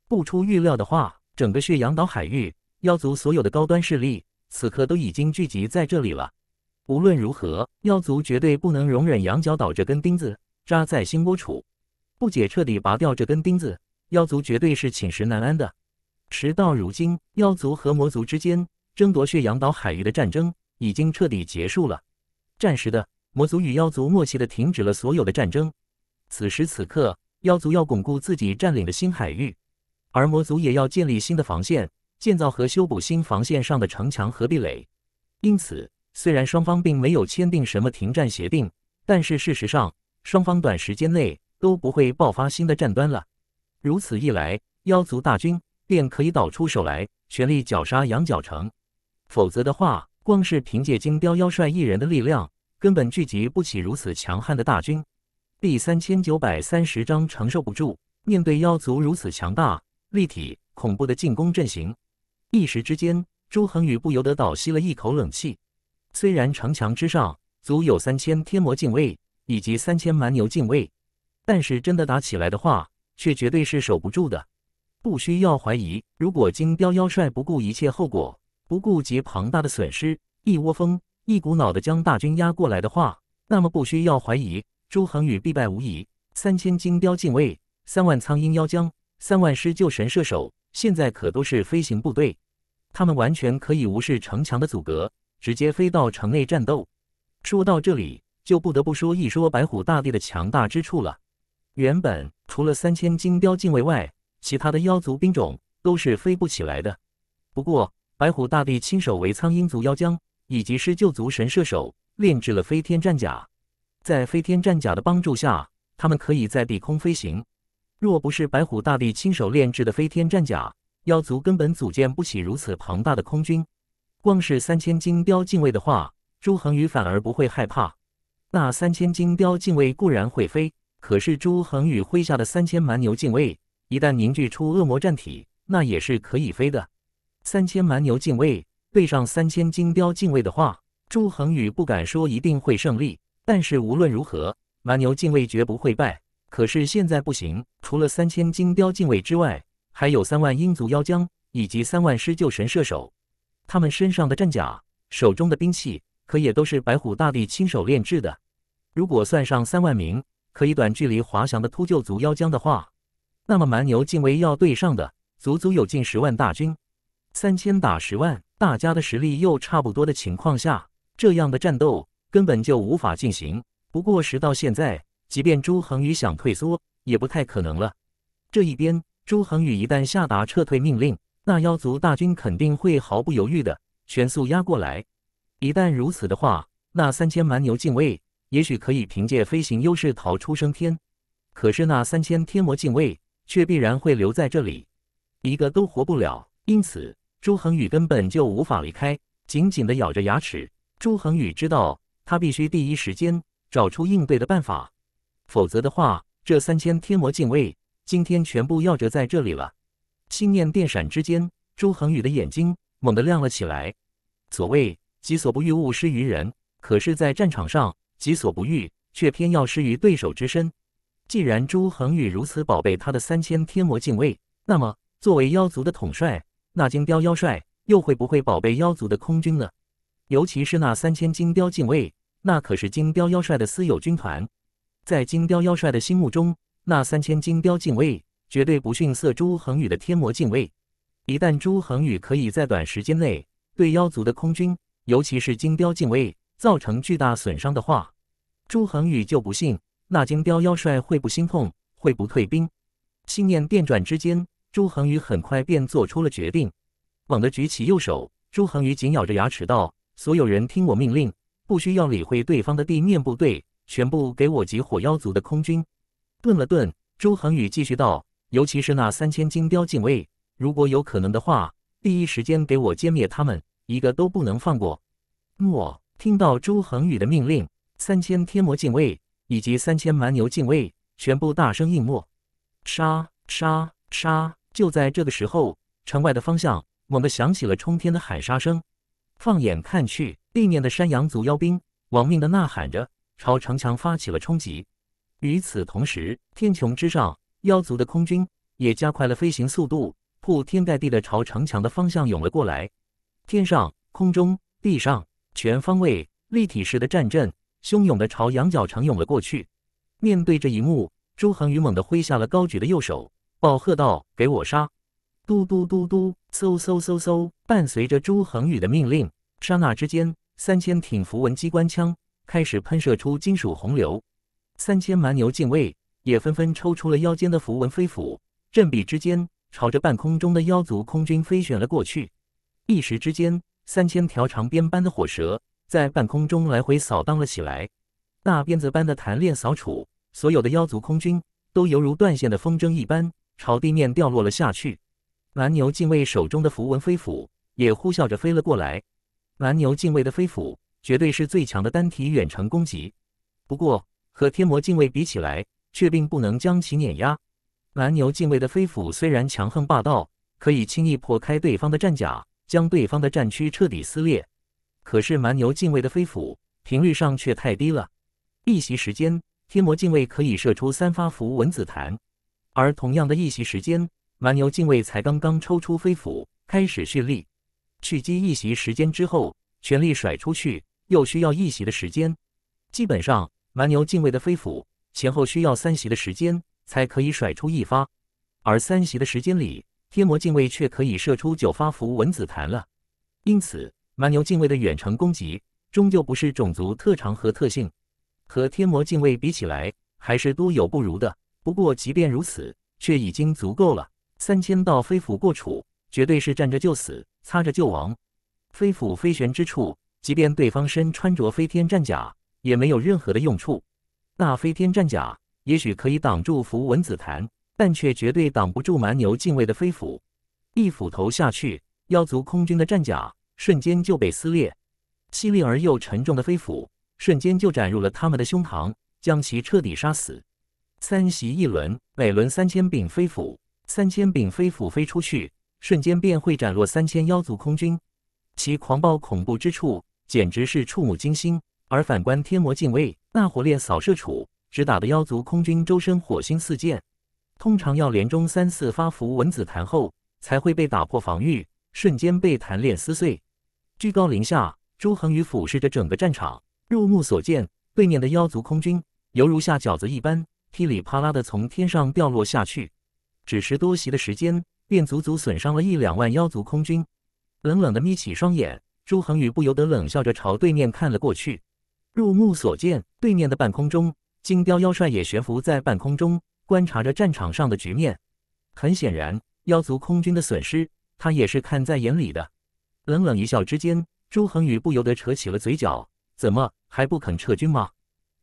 不出预料的话，整个血阳岛海域妖族所有的高端势力。此刻都已经聚集在这里了。无论如何，妖族绝对不能容忍羊角岛这根钉子扎在心窝处。不解彻底拔掉这根钉子，妖族绝对是寝食难安的。时到如今，妖族和魔族之间争夺血羊岛海域的战争已经彻底结束了。暂时的，魔族与妖族默契的停止了所有的战争。此时此刻，妖族要巩固自己占领的新海域，而魔族也要建立新的防线。建造和修补新防线上的城墙和壁垒，因此虽然双方并没有签订什么停战协定，但是事实上双方短时间内都不会爆发新的战端了。如此一来，妖族大军便可以倒出手来全力绞杀羊角城。否则的话，光是凭借金雕妖帅一人的力量，根本聚集不起如此强悍的大军。第三千九百三十章承受不住，面对妖族如此强大、立体、恐怖的进攻阵型。一时之间，朱恒宇不由得倒吸了一口冷气。虽然城墙之上足有三千天魔禁卫以及三千蛮牛禁卫，但是真的打起来的话，却绝对是守不住的。不需要怀疑，如果金雕妖帅不顾一切后果，不顾及庞大的损失，一窝蜂、一股脑的将大军压过来的话，那么不需要怀疑，朱恒宇必败无疑。三千金雕禁卫，三万苍鹰妖将，三万狮鹫神射手，现在可都是飞行部队。他们完全可以无视城墙的阻隔，直接飞到城内战斗。说到这里，就不得不说一说白虎大帝的强大之处了。原本除了三千金雕禁卫外，其他的妖族兵种都是飞不起来的。不过，白虎大帝亲手为苍鹰族妖将以及狮鹫族神射手炼制了飞天战甲，在飞天战甲的帮助下，他们可以在地空飞行。若不是白虎大帝亲手炼制的飞天战甲，妖族根本组建不起如此庞大的空军，光是三千金雕禁卫的话，朱恒宇反而不会害怕。那三千金雕禁卫固然会飞，可是朱恒宇麾下的三千蛮牛禁卫一旦凝聚出恶魔战体，那也是可以飞的。三千蛮牛禁卫对上三千金雕禁卫的话，朱恒宇不敢说一定会胜利，但是无论如何，蛮牛禁卫绝不会败。可是现在不行，除了三千金雕禁卫之外。还有三万英族妖将以及三万狮鹫神射手，他们身上的战甲、手中的兵器，可也都是白虎大帝亲手炼制的。如果算上三万名可以短距离滑翔的秃鹫族妖将的话，那么蛮牛近卫要对上的足足有近十万大军。三千打十万，大家的实力又差不多的情况下，这样的战斗根本就无法进行。不过时到现在，即便朱恒宇想退缩，也不太可能了。这一边。朱恒宇一旦下达撤退命令，那妖族大军肯定会毫不犹豫的全速压过来。一旦如此的话，那三千蛮牛禁卫也许可以凭借飞行优势逃出升天，可是那三千天魔禁卫却必然会留在这里，一个都活不了。因此，朱恒宇根本就无法离开。紧紧的咬着牙齿，朱恒宇知道他必须第一时间找出应对的办法，否则的话，这三千天魔禁卫。今天全部夭折在这里了。心念电闪之间，朱恒宇的眼睛猛地亮了起来。所谓己所不欲，勿施于人。可是，在战场上，己所不欲，却偏要施于对手之身。既然朱恒宇如此宝贝他的三千天魔禁卫，那么作为妖族的统帅，那金雕妖帅又会不会宝贝妖族的空军呢？尤其是那三千金雕禁卫，那可是金雕妖帅的私有军团，在金雕妖帅的心目中。那三千金标禁卫绝对不逊色朱恒宇的天魔禁卫。一旦朱恒宇可以在短时间内对妖族的空军，尤其是金标禁卫造成巨大损伤的话，朱恒宇就不信那金标妖帅会不心痛，会不退兵。信念变转之间，朱恒宇很快便做出了决定，猛地举起右手，朱恒宇紧咬着牙齿道：“所有人听我命令，不需要理会对方的地面部队，全部给我集火妖族的空军。”顿了顿，周恒宇继续道：“尤其是那三千金雕禁卫，如果有可能的话，第一时间给我歼灭他们，一个都不能放过。”诺，听到周恒宇的命令，三千天魔禁卫以及三千蛮牛禁卫全部大声应末：“杀杀杀！”就在这个时候，城外的方向猛地响起了冲天的喊杀声。放眼看去，地面的山羊族妖兵亡命的呐喊着，朝城墙发起了冲击。与此同时，天穹之上，妖族的空军也加快了飞行速度，铺天盖地的朝城墙的方向涌了过来。天上、空中、地上，全方位立体式的战阵汹涌的朝羊角城涌了过去。面对这一幕，朱恒宇猛地挥下了高举的右手，暴喝道：“给我杀！”嘟嘟嘟嘟，嗖嗖嗖嗖，伴随着朱恒宇的命令，刹那之间，三千挺符文机关枪开始喷射出金属洪流。三千蛮牛禁卫也纷纷抽出了腰间的符文飞斧，振臂之间朝着半空中的妖族空军飞旋了过去。一时之间，三千条长鞭般的火蛇在半空中来回扫荡了起来，大鞭子般的弹链扫楚，所有的妖族空军都犹如断线的风筝一般朝地面掉落了下去。蛮牛禁卫手中的符文飞斧也呼啸着飞了过来。蛮牛禁卫的飞斧绝对是最强的单体远程攻击，不过。和天魔禁卫比起来，却并不能将其碾压。蛮牛禁卫的飞斧虽然强横霸道，可以轻易破开对方的战甲，将对方的战区彻底撕裂，可是蛮牛禁卫的飞斧频率上却太低了。一席时间，天魔禁卫可以射出三发符文子弹，而同样的一席时间，蛮牛禁卫才刚刚抽出飞斧开始蓄力，蓄积一席时间之后，全力甩出去又需要一席的时间，基本上。蛮牛敬卫的飞斧前后需要三袭的时间才可以甩出一发，而三袭的时间里，天魔敬卫却可以射出九发符文子弹了。因此，蛮牛敬卫的远程攻击终究不是种族特长和特性，和天魔敬卫比起来，还是多有不如的。不过，即便如此，却已经足够了。三千道飞斧过处，绝对是站着就死，擦着就亡。飞斧飞旋之处，即便对方身穿着飞天战甲。也没有任何的用处。那飞天战甲也许可以挡住符文紫檀，但却绝对挡不住蛮牛近卫的飞斧。一斧头下去，妖族空军的战甲瞬间就被撕裂，犀利而又沉重的飞斧瞬间就斩入了他们的胸膛，将其彻底杀死。三袭一轮，每轮三千柄飞斧，三千柄飞斧飞出去，瞬间便会斩落三千妖族空军。其狂暴恐怖之处，简直是触目惊心。而反观天魔禁卫那火烈扫射处，直打得妖族空军周身火星四溅。通常要连中三次发符文子弹后，才会被打破防御，瞬间被弹链撕碎。居高临下，朱恒宇俯视着整个战场，入目所见，对面的妖族空军犹如下饺子一般，噼里啪啦的从天上掉落下去。只是多席的时间，便足足损伤了一两万妖族空军。冷冷地眯起双眼，朱恒宇不由得冷笑着朝对面看了过去。入目所见，对面的半空中，金雕妖帅也悬浮在半空中，观察着战场上的局面。很显然，妖族空军的损失，他也是看在眼里的。冷冷一笑之间，朱恒宇不由得扯起了嘴角：“怎么还不肯撤军吗？”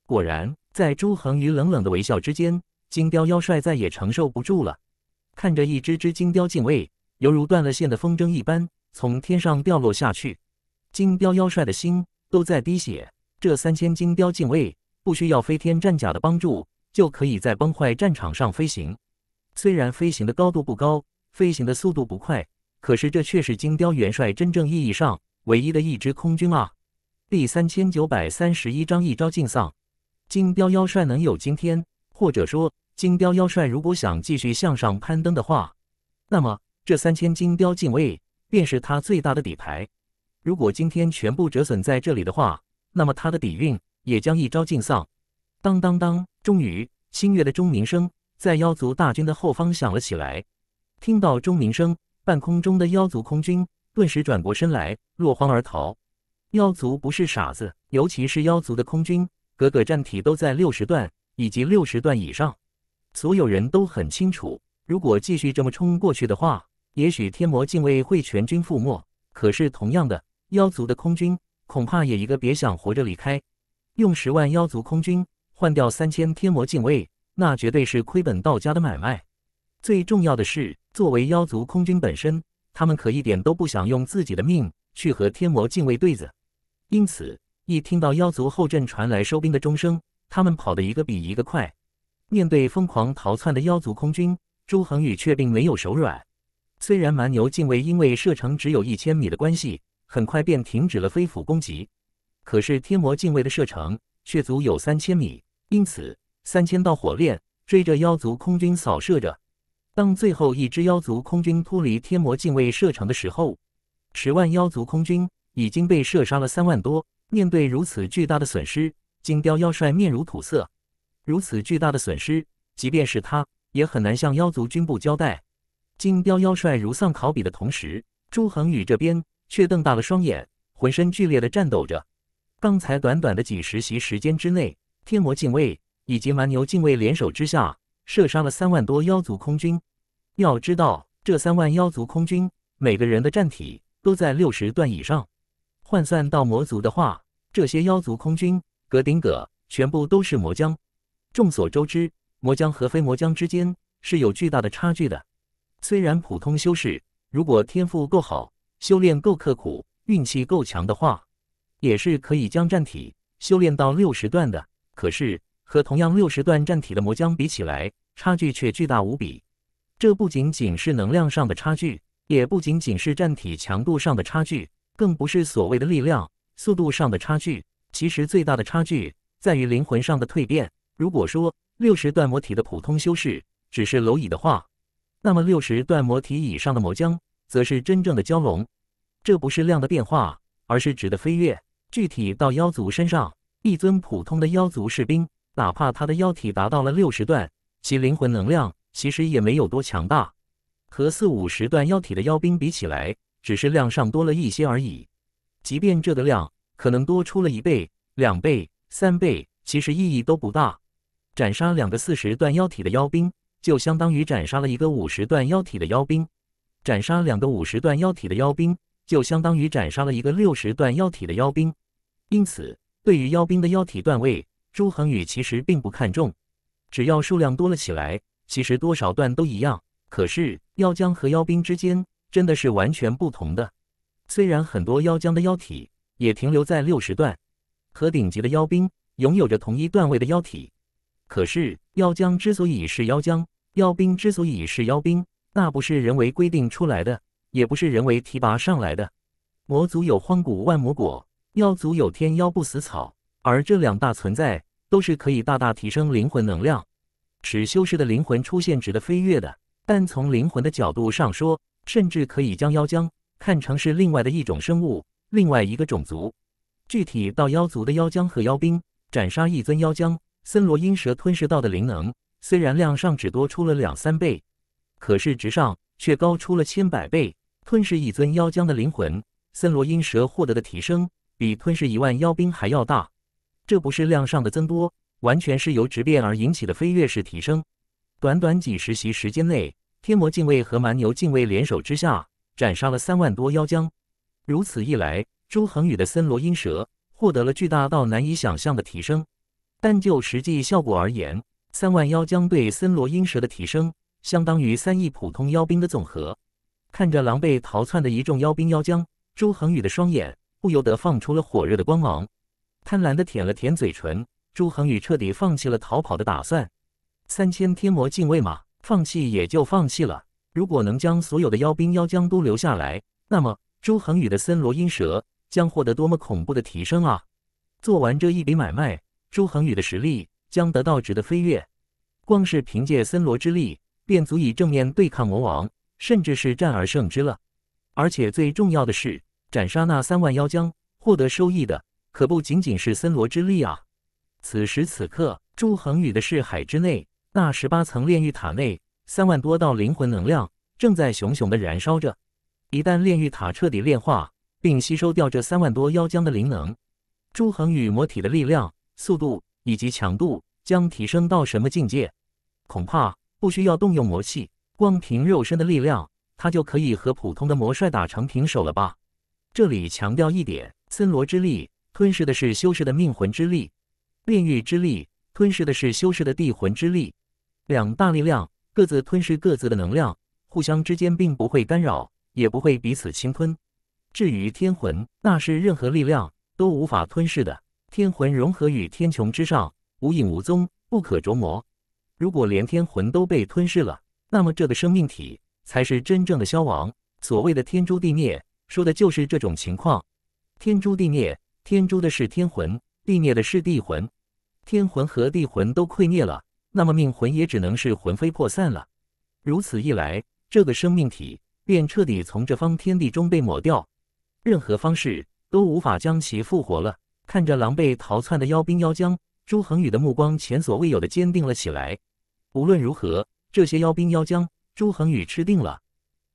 果然，在朱恒宇冷冷的微笑之间，金雕妖帅再也承受不住了。看着一只只金雕近卫犹如断了线的风筝一般从天上掉落下去，金雕妖帅的心都在滴血。这三千金雕禁卫不需要飞天战甲的帮助，就可以在崩坏战场上飞行。虽然飞行的高度不高，飞行的速度不快，可是这却是金雕元帅真正意义上唯一的一支空军啊！第三千九百三十一章一招尽丧。金雕妖帅能有今天，或者说金雕妖帅如果想继续向上攀登的话，那么这三千金雕禁卫便是他最大的底牌。如果今天全部折损在这里的话，那么他的底蕴也将一朝尽丧。当当当！终于，新月的钟鸣声在妖族大军的后方响了起来。听到钟鸣声，半空中的妖族空军顿时转过身来，落荒而逃。妖族不是傻子，尤其是妖族的空军，各个战体都在六十段以及六十段以上，所有人都很清楚，如果继续这么冲过去的话，也许天魔禁卫会全军覆没。可是同样的，妖族的空军。恐怕也一个别想活着离开。用十万妖族空军换掉三千天魔禁卫，那绝对是亏本到家的买卖。最重要的是，作为妖族空军本身，他们可一点都不想用自己的命去和天魔禁卫对子。因此，一听到妖族后阵传来收兵的钟声，他们跑得一个比一个快。面对疯狂逃窜的妖族空军，朱恒宇却并没有手软。虽然蛮牛禁卫因为射程只有一千米的关系。很快便停止了飞斧攻击，可是天魔禁卫的射程却足有三千米，因此三千道火链追着妖族空军扫射着。当最后一只妖族空军脱离天魔禁卫射程的时候，十万妖族空军已经被射杀了三万多。面对如此巨大的损失，金雕妖帅面如土色。如此巨大的损失，即便是他，也很难向妖族军部交代。金雕妖帅如丧考妣的同时，朱恒宇这边。却瞪大了双眼，浑身剧烈的颤抖着。刚才短短的几十席时间之内，天魔禁卫以及蛮牛禁卫联手之下，射杀了三万多妖族空军。要知道，这三万妖族空军每个人的战体都在六十段以上。换算到魔族的话，这些妖族空军格顶格全部都是魔将。众所周知，魔将和非魔将之间是有巨大的差距的。虽然普通修士如果天赋够好，修炼够刻苦，运气够强的话，也是可以将战体修炼到六十段的。可是和同样六十段战体的魔将比起来，差距却巨大无比。这不仅仅是能量上的差距，也不仅仅是战体强度上的差距，更不是所谓的力量、速度上的差距。其实最大的差距在于灵魂上的蜕变。如果说六十段魔体的普通修士只是蝼蚁的话，那么六十段魔体以上的魔将。则是真正的蛟龙，这不是量的变化，而是质的飞跃。具体到妖族身上，一尊普通的妖族士兵，哪怕他的妖体达到了六十段，其灵魂能量其实也没有多强大。和四五十段妖体的妖兵比起来，只是量上多了一些而已。即便这的量可能多出了一倍、两倍、三倍，其实意义都不大。斩杀两个四十段妖体的妖兵，就相当于斩杀了一个五十段妖体的妖兵。斩杀两个五十段妖体的妖兵，就相当于斩杀了一个六十段妖体的妖兵。因此，对于妖兵的妖体段位，朱恒宇其实并不看重。只要数量多了起来，其实多少段都一样。可是，妖将和妖兵之间真的是完全不同的。虽然很多妖将的妖体也停留在六十段，和顶级的妖兵拥有着同一段位的妖体，可是妖将之所以是妖将，妖兵之所以是妖兵。那不是人为规定出来的，也不是人为提拔上来的。魔族有荒古万魔果，妖族有天妖不死草，而这两大存在都是可以大大提升灵魂能量，使修士的灵魂出现值的飞跃的。但从灵魂的角度上说，甚至可以将妖将看成是另外的一种生物，另外一个种族。具体到妖族的妖将和妖兵，斩杀一尊妖将，森罗阴蛇吞噬到的灵能，虽然量上只多出了两三倍。可是值上却高出了千百倍。吞噬一尊妖将的灵魂，森罗阴蛇获得的提升比吞噬一万妖兵还要大。这不是量上的增多，完全是由质变而引起的飞跃式提升。短短几十席时间内，天魔禁卫和蛮牛禁卫联手之下，斩杀了三万多妖将。如此一来，周恒宇的森罗阴蛇获得了巨大到难以想象的提升。但就实际效果而言，三万妖将对森罗阴蛇的提升。相当于三亿普通妖兵的总和。看着狼狈逃窜的一众妖兵妖将，朱恒宇的双眼不由得放出了火热的光芒，贪婪的舔了舔嘴唇。朱恒宇彻底放弃了逃跑的打算。三千天魔禁卫嘛，放弃也就放弃了。如果能将所有的妖兵妖将都留下来，那么朱恒宇的森罗阴蛇将获得多么恐怖的提升啊！做完这一笔买卖，朱恒宇的实力将得到质的飞跃。光是凭借森罗之力。便足以正面对抗魔王，甚至是战而胜之了。而且最重要的是，斩杀那三万妖将，获得收益的可不仅仅是森罗之力啊！此时此刻，朱恒宇的视海之内，那十八层炼狱塔内，三万多道灵魂能量正在熊熊的燃烧着。一旦炼狱塔彻底炼化，并吸收掉这三万多妖将的灵能，朱恒宇魔体的力量、速度以及强度将提升到什么境界？恐怕……不需要动用魔气，光凭肉身的力量，他就可以和普通的魔帅打成平手了吧？这里强调一点：森罗之力吞噬的是修士的命魂之力，炼狱之力吞噬的是修士的地魂之力。两大力量各自吞噬各自的能量，互相之间并不会干扰，也不会彼此侵吞。至于天魂，那是任何力量都无法吞噬的。天魂融合于天穹之上，无影无踪，不可琢磨。如果连天魂都被吞噬了，那么这个生命体才是真正的消亡。所谓的天诛地灭，说的就是这种情况。天诛地灭，天诛的是天魂，地灭的是地魂。天魂和地魂都溃灭了，那么命魂也只能是魂飞魄散了。如此一来，这个生命体便彻底从这方天地中被抹掉，任何方式都无法将其复活了。看着狼狈逃窜的妖兵妖将，朱恒宇的目光前所未有的坚定了起来。无论如何，这些妖兵妖将，朱恒宇吃定了。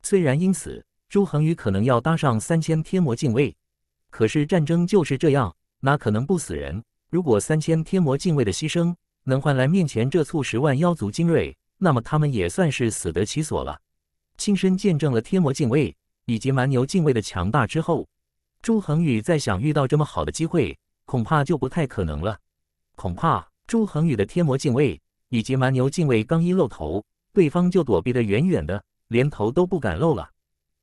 虽然因此朱恒宇可能要搭上三千天魔禁卫，可是战争就是这样，哪可能不死人？如果三千天魔禁卫的牺牲能换来面前这簇十万妖族精锐，那么他们也算是死得其所了。亲身见证了天魔禁卫以及蛮牛禁卫的强大之后，朱恒宇在想遇到这么好的机会，恐怕就不太可能了。恐怕朱恒宇的天魔禁卫。以及蛮牛近卫刚一露头，对方就躲避得远远的，连头都不敢露了。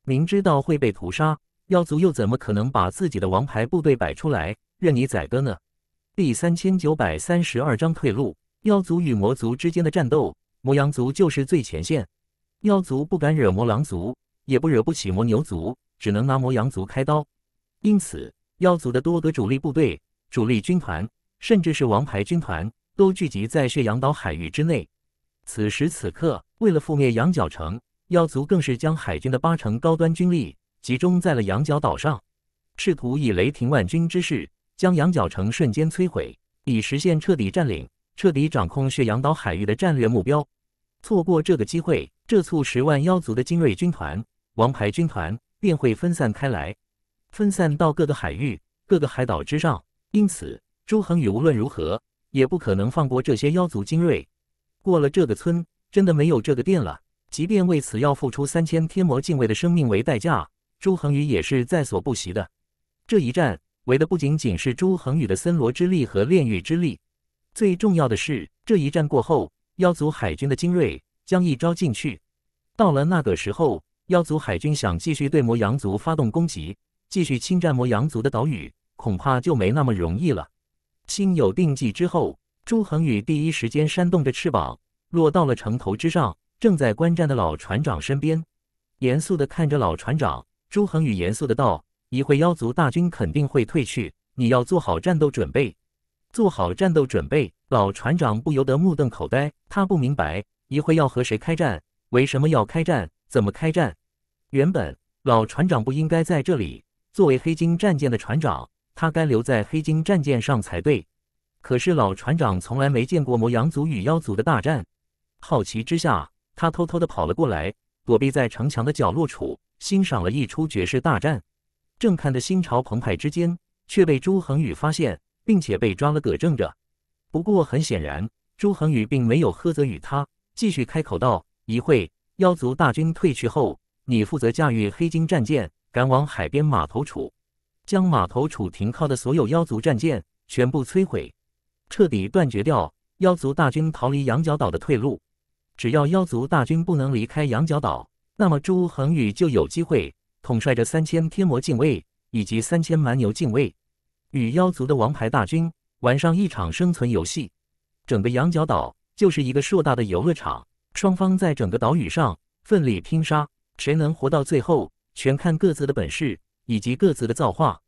明知道会被屠杀，妖族又怎么可能把自己的王牌部队摆出来任你宰割呢？第三千九百三十二章退路。妖族与魔族之间的战斗，魔羊族就是最前线。妖族不敢惹魔狼族，也不惹不起魔牛族，只能拿魔羊族开刀。因此，妖族的多个主力部队、主力军团，甚至是王牌军团。都聚集在血阳岛海域之内。此时此刻，为了覆灭羊角城，妖族更是将海军的八成高端军力集中在了羊角岛上，试图以雷霆万钧之势将羊角城瞬间摧毁，以实现彻底占领、彻底掌控血阳岛海域的战略目标。错过这个机会，这簇十万妖族的精锐军团、王牌军团便会分散开来，分散到各个海域、各个海岛之上。因此，周恒宇无论如何。也不可能放过这些妖族精锐。过了这个村，真的没有这个店了。即便为此要付出三千天魔禁卫的生命为代价，朱恒宇也是在所不惜的。这一战为的不仅仅是朱恒宇的森罗之力和炼狱之力，最重要的是，这一战过后，妖族海军的精锐将一招进去。到了那个时候，妖族海军想继续对魔羊族发动攻击，继续侵占魔羊族的岛屿，恐怕就没那么容易了。心有定计之后，朱恒宇第一时间扇动着翅膀，落到了城头之上，正在观战的老船长身边，严肃的看着老船长。朱恒宇严肃的道：“一会妖族大军肯定会退去，你要做好战斗准备。”做好战斗准备。老船长不由得目瞪口呆，他不明白一会要和谁开战，为什么要开战，怎么开战？原本老船长不应该在这里，作为黑金战舰的船长。他该留在黑金战舰上才对，可是老船长从来没见过魔羊族与妖族的大战，好奇之下，他偷偷的跑了过来，躲避在城墙的角落处，欣赏了一出绝世大战。正看得心潮澎湃之间，却被朱恒宇发现，并且被抓了个正着。不过很显然，朱恒宇并没有喝责与他，继续开口道：“一会妖族大军退去后，你负责驾驭黑金战舰，赶往海边码头处。”将码头处停靠的所有妖族战舰全部摧毁，彻底断绝掉妖族大军逃离羊角岛的退路。只要妖族大军不能离开羊角岛，那么朱恒宇就有机会统帅着三千天魔禁卫以及三千蛮牛禁卫，与妖族的王牌大军玩上一场生存游戏。整个羊角岛就是一个硕大的游乐场，双方在整个岛屿上奋力拼杀，谁能活到最后，全看各自的本事。以及各自的造化，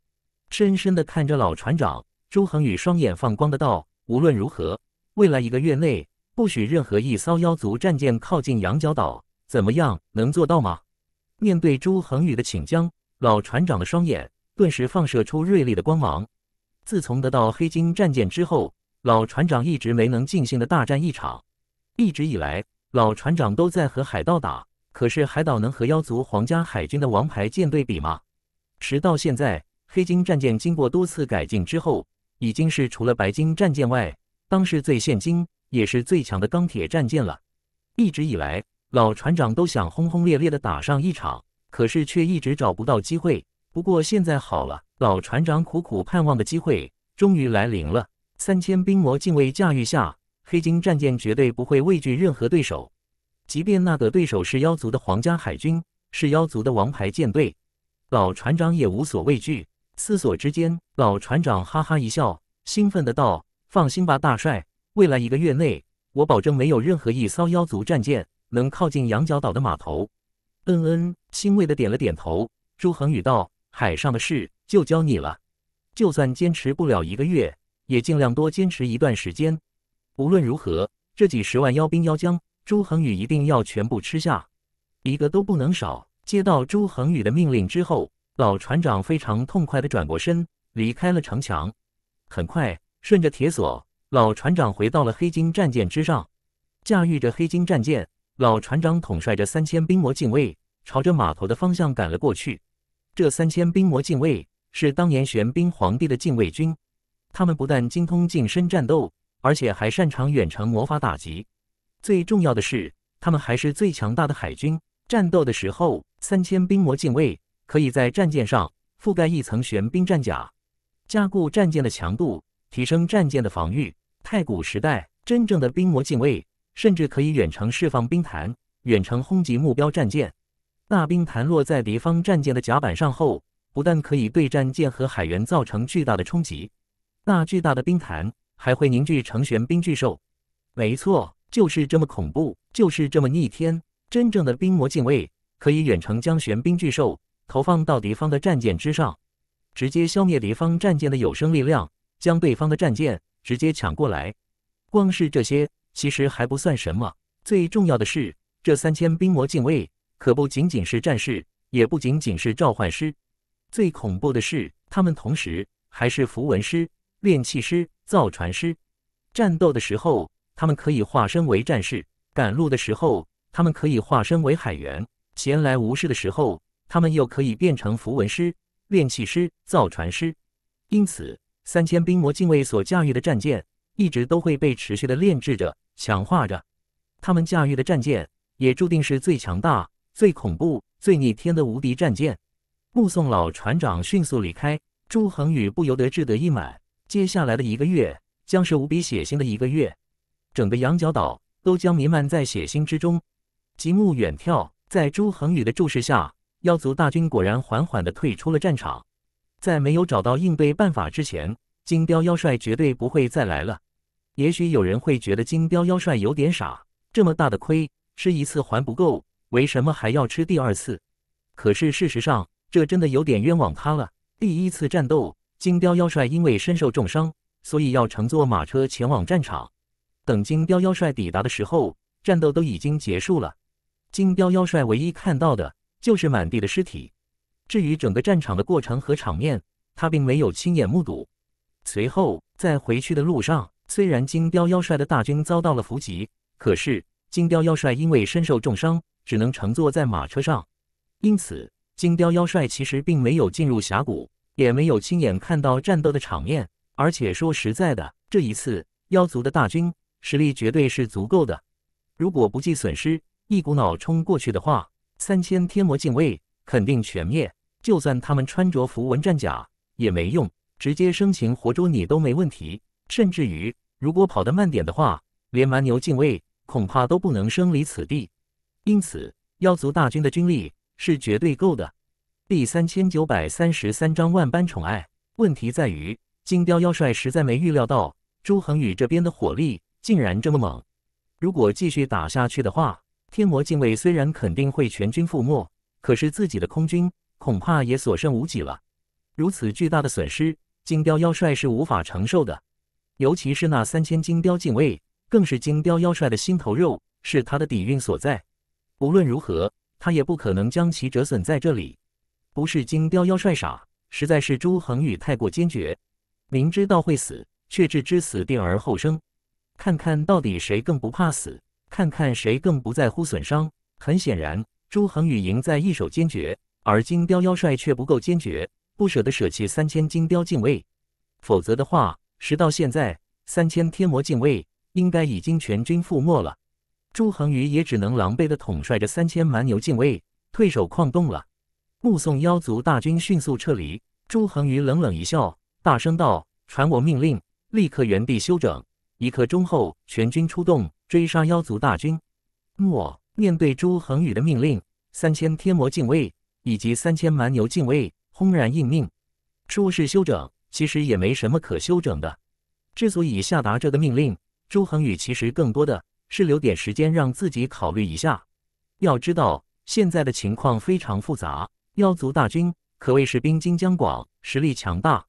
深深的看着老船长，周恒宇双眼放光的道：“无论如何，未来一个月内不许任何一艘妖族战舰靠近羊角岛，怎么样？能做到吗？”面对周恒宇的请将，老船长的双眼顿时放射出锐利的光芒。自从得到黑金战舰之后，老船长一直没能尽兴的大战一场。一直以来，老船长都在和海盗打，可是海盗能和妖族皇家海军的王牌舰队比吗？直到现在，黑金战舰经过多次改进之后，已经是除了白金战舰外，当时最现今，也是最强的钢铁战舰了。一直以来，老船长都想轰轰烈烈地打上一场，可是却一直找不到机会。不过现在好了，老船长苦苦盼望的机会终于来临了。三千冰魔禁卫驾驭下，黑金战舰绝对不会畏惧任何对手，即便那个对手是妖族的皇家海军，是妖族的王牌舰队。老船长也无所畏惧，思索之间，老船长哈哈一笑，兴奋的道：“放心吧，大帅，未来一个月内，我保证没有任何一艘妖族战舰能靠近羊角岛的码头。”嗯嗯，欣慰的点了点头。朱恒宇道：“海上的事就交你了，就算坚持不了一个月，也尽量多坚持一段时间。无论如何，这几十万妖兵妖将，朱恒宇一定要全部吃下，一个都不能少。”接到朱恒宇的命令之后，老船长非常痛快地转过身，离开了城墙。很快，顺着铁索，老船长回到了黑金战舰之上，驾驭着黑金战舰，老船长统帅着三千兵魔禁卫，朝着码头的方向赶了过去。这三千兵魔禁卫是当年玄冰皇帝的禁卫军，他们不但精通近身战斗，而且还擅长远程魔法打击。最重要的是，他们还是最强大的海军。战斗的时候，三千冰魔近卫可以在战舰上覆盖一层玄冰战甲，加固战舰的强度，提升战舰的防御。太古时代，真正的冰魔近卫甚至可以远程释放冰弹，远程轰击目标战舰。那冰弹落在敌方战舰的甲板上后，不但可以对战舰和海员造成巨大的冲击，那巨大的冰弹还会凝聚成玄冰巨兽。没错，就是这么恐怖，就是这么逆天。真正的冰魔禁卫可以远程将玄冰巨兽投放到敌方的战舰之上，直接消灭敌方战舰的有生力量，将对方的战舰直接抢过来。光是这些其实还不算什么，最重要的是，这三千冰魔禁卫可不仅仅是战士，也不仅仅是召唤师。最恐怖的是，他们同时还是符文师、炼器师、造船师。战斗的时候，他们可以化身为战士；赶路的时候，他们可以化身为海员，闲来无事的时候，他们又可以变成符文师、炼器师、造船师。因此，三千冰魔禁卫所驾驭的战舰，一直都会被持续的炼制着、强化着。他们驾驭的战舰，也注定是最强大、最恐怖、最逆天的无敌战舰。目送老船长迅速离开，朱恒宇不由得志得意满。接下来的一个月，将是无比血腥的一个月，整个羊角岛都将弥漫在血腥之中。极目远眺，在朱恒宇的注视下，妖族大军果然缓缓地退出了战场。在没有找到应对办法之前，金雕妖帅绝对不会再来了。也许有人会觉得金雕妖帅有点傻，这么大的亏吃一次还不够，为什么还要吃第二次？可是事实上，这真的有点冤枉他了。第一次战斗，金雕妖帅因为身受重伤，所以要乘坐马车前往战场。等金雕妖帅抵达的时候，战斗都已经结束了。金彪妖帅唯一看到的就是满地的尸体。至于整个战场的过程和场面，他并没有亲眼目睹。随后在回去的路上，虽然金彪妖帅的大军遭到了伏击，可是金彪妖帅因为身受重伤，只能乘坐在马车上。因此，金彪妖帅其实并没有进入峡谷，也没有亲眼看到战斗的场面。而且说实在的，这一次妖族的大军实力绝对是足够的，如果不计损失。一股脑冲过去的话，三千天魔禁卫肯定全灭。就算他们穿着符文战甲也没用，直接生擒活捉你都没问题。甚至于，如果跑得慢点的话，连蛮牛禁卫恐怕都不能生离此地。因此，妖族大军的军力是绝对够的。第三千九百三十三章万般宠爱。问题在于，金雕妖帅实在没预料到朱恒宇这边的火力竟然这么猛。如果继续打下去的话，天魔禁卫虽然肯定会全军覆没，可是自己的空军恐怕也所剩无几了。如此巨大的损失，金雕妖帅是无法承受的。尤其是那三千金雕禁卫，更是金雕妖帅的心头肉，是他的底蕴所在。无论如何，他也不可能将其折损在这里。不是金雕妖帅傻，实在是朱恒宇太过坚决。明知道会死，却置之死地而后生，看看到底谁更不怕死。看看谁更不在乎损伤。很显然，朱恒宇赢在一手坚决，而金雕妖帅却不够坚决，不舍得舍弃三千金雕禁卫。否则的话，时到现在，三千天魔禁卫应该已经全军覆没了。朱恒宇也只能狼狈地统帅着三千蛮牛禁卫退守矿洞了。目送妖族大军迅速撤离，朱恒宇冷冷一笑，大声道：“传我命令，立刻原地休整。一刻钟后，全军出动。”追杀妖族大军。莫面对朱恒宇的命令，三千天魔禁卫以及三千蛮牛禁卫轰然应命。说是休整，其实也没什么可休整的。之所以下达这个命令，朱恒宇其实更多的是留点时间让自己考虑一下。要知道，现在的情况非常复杂，妖族大军可谓是兵精将广，实力强大。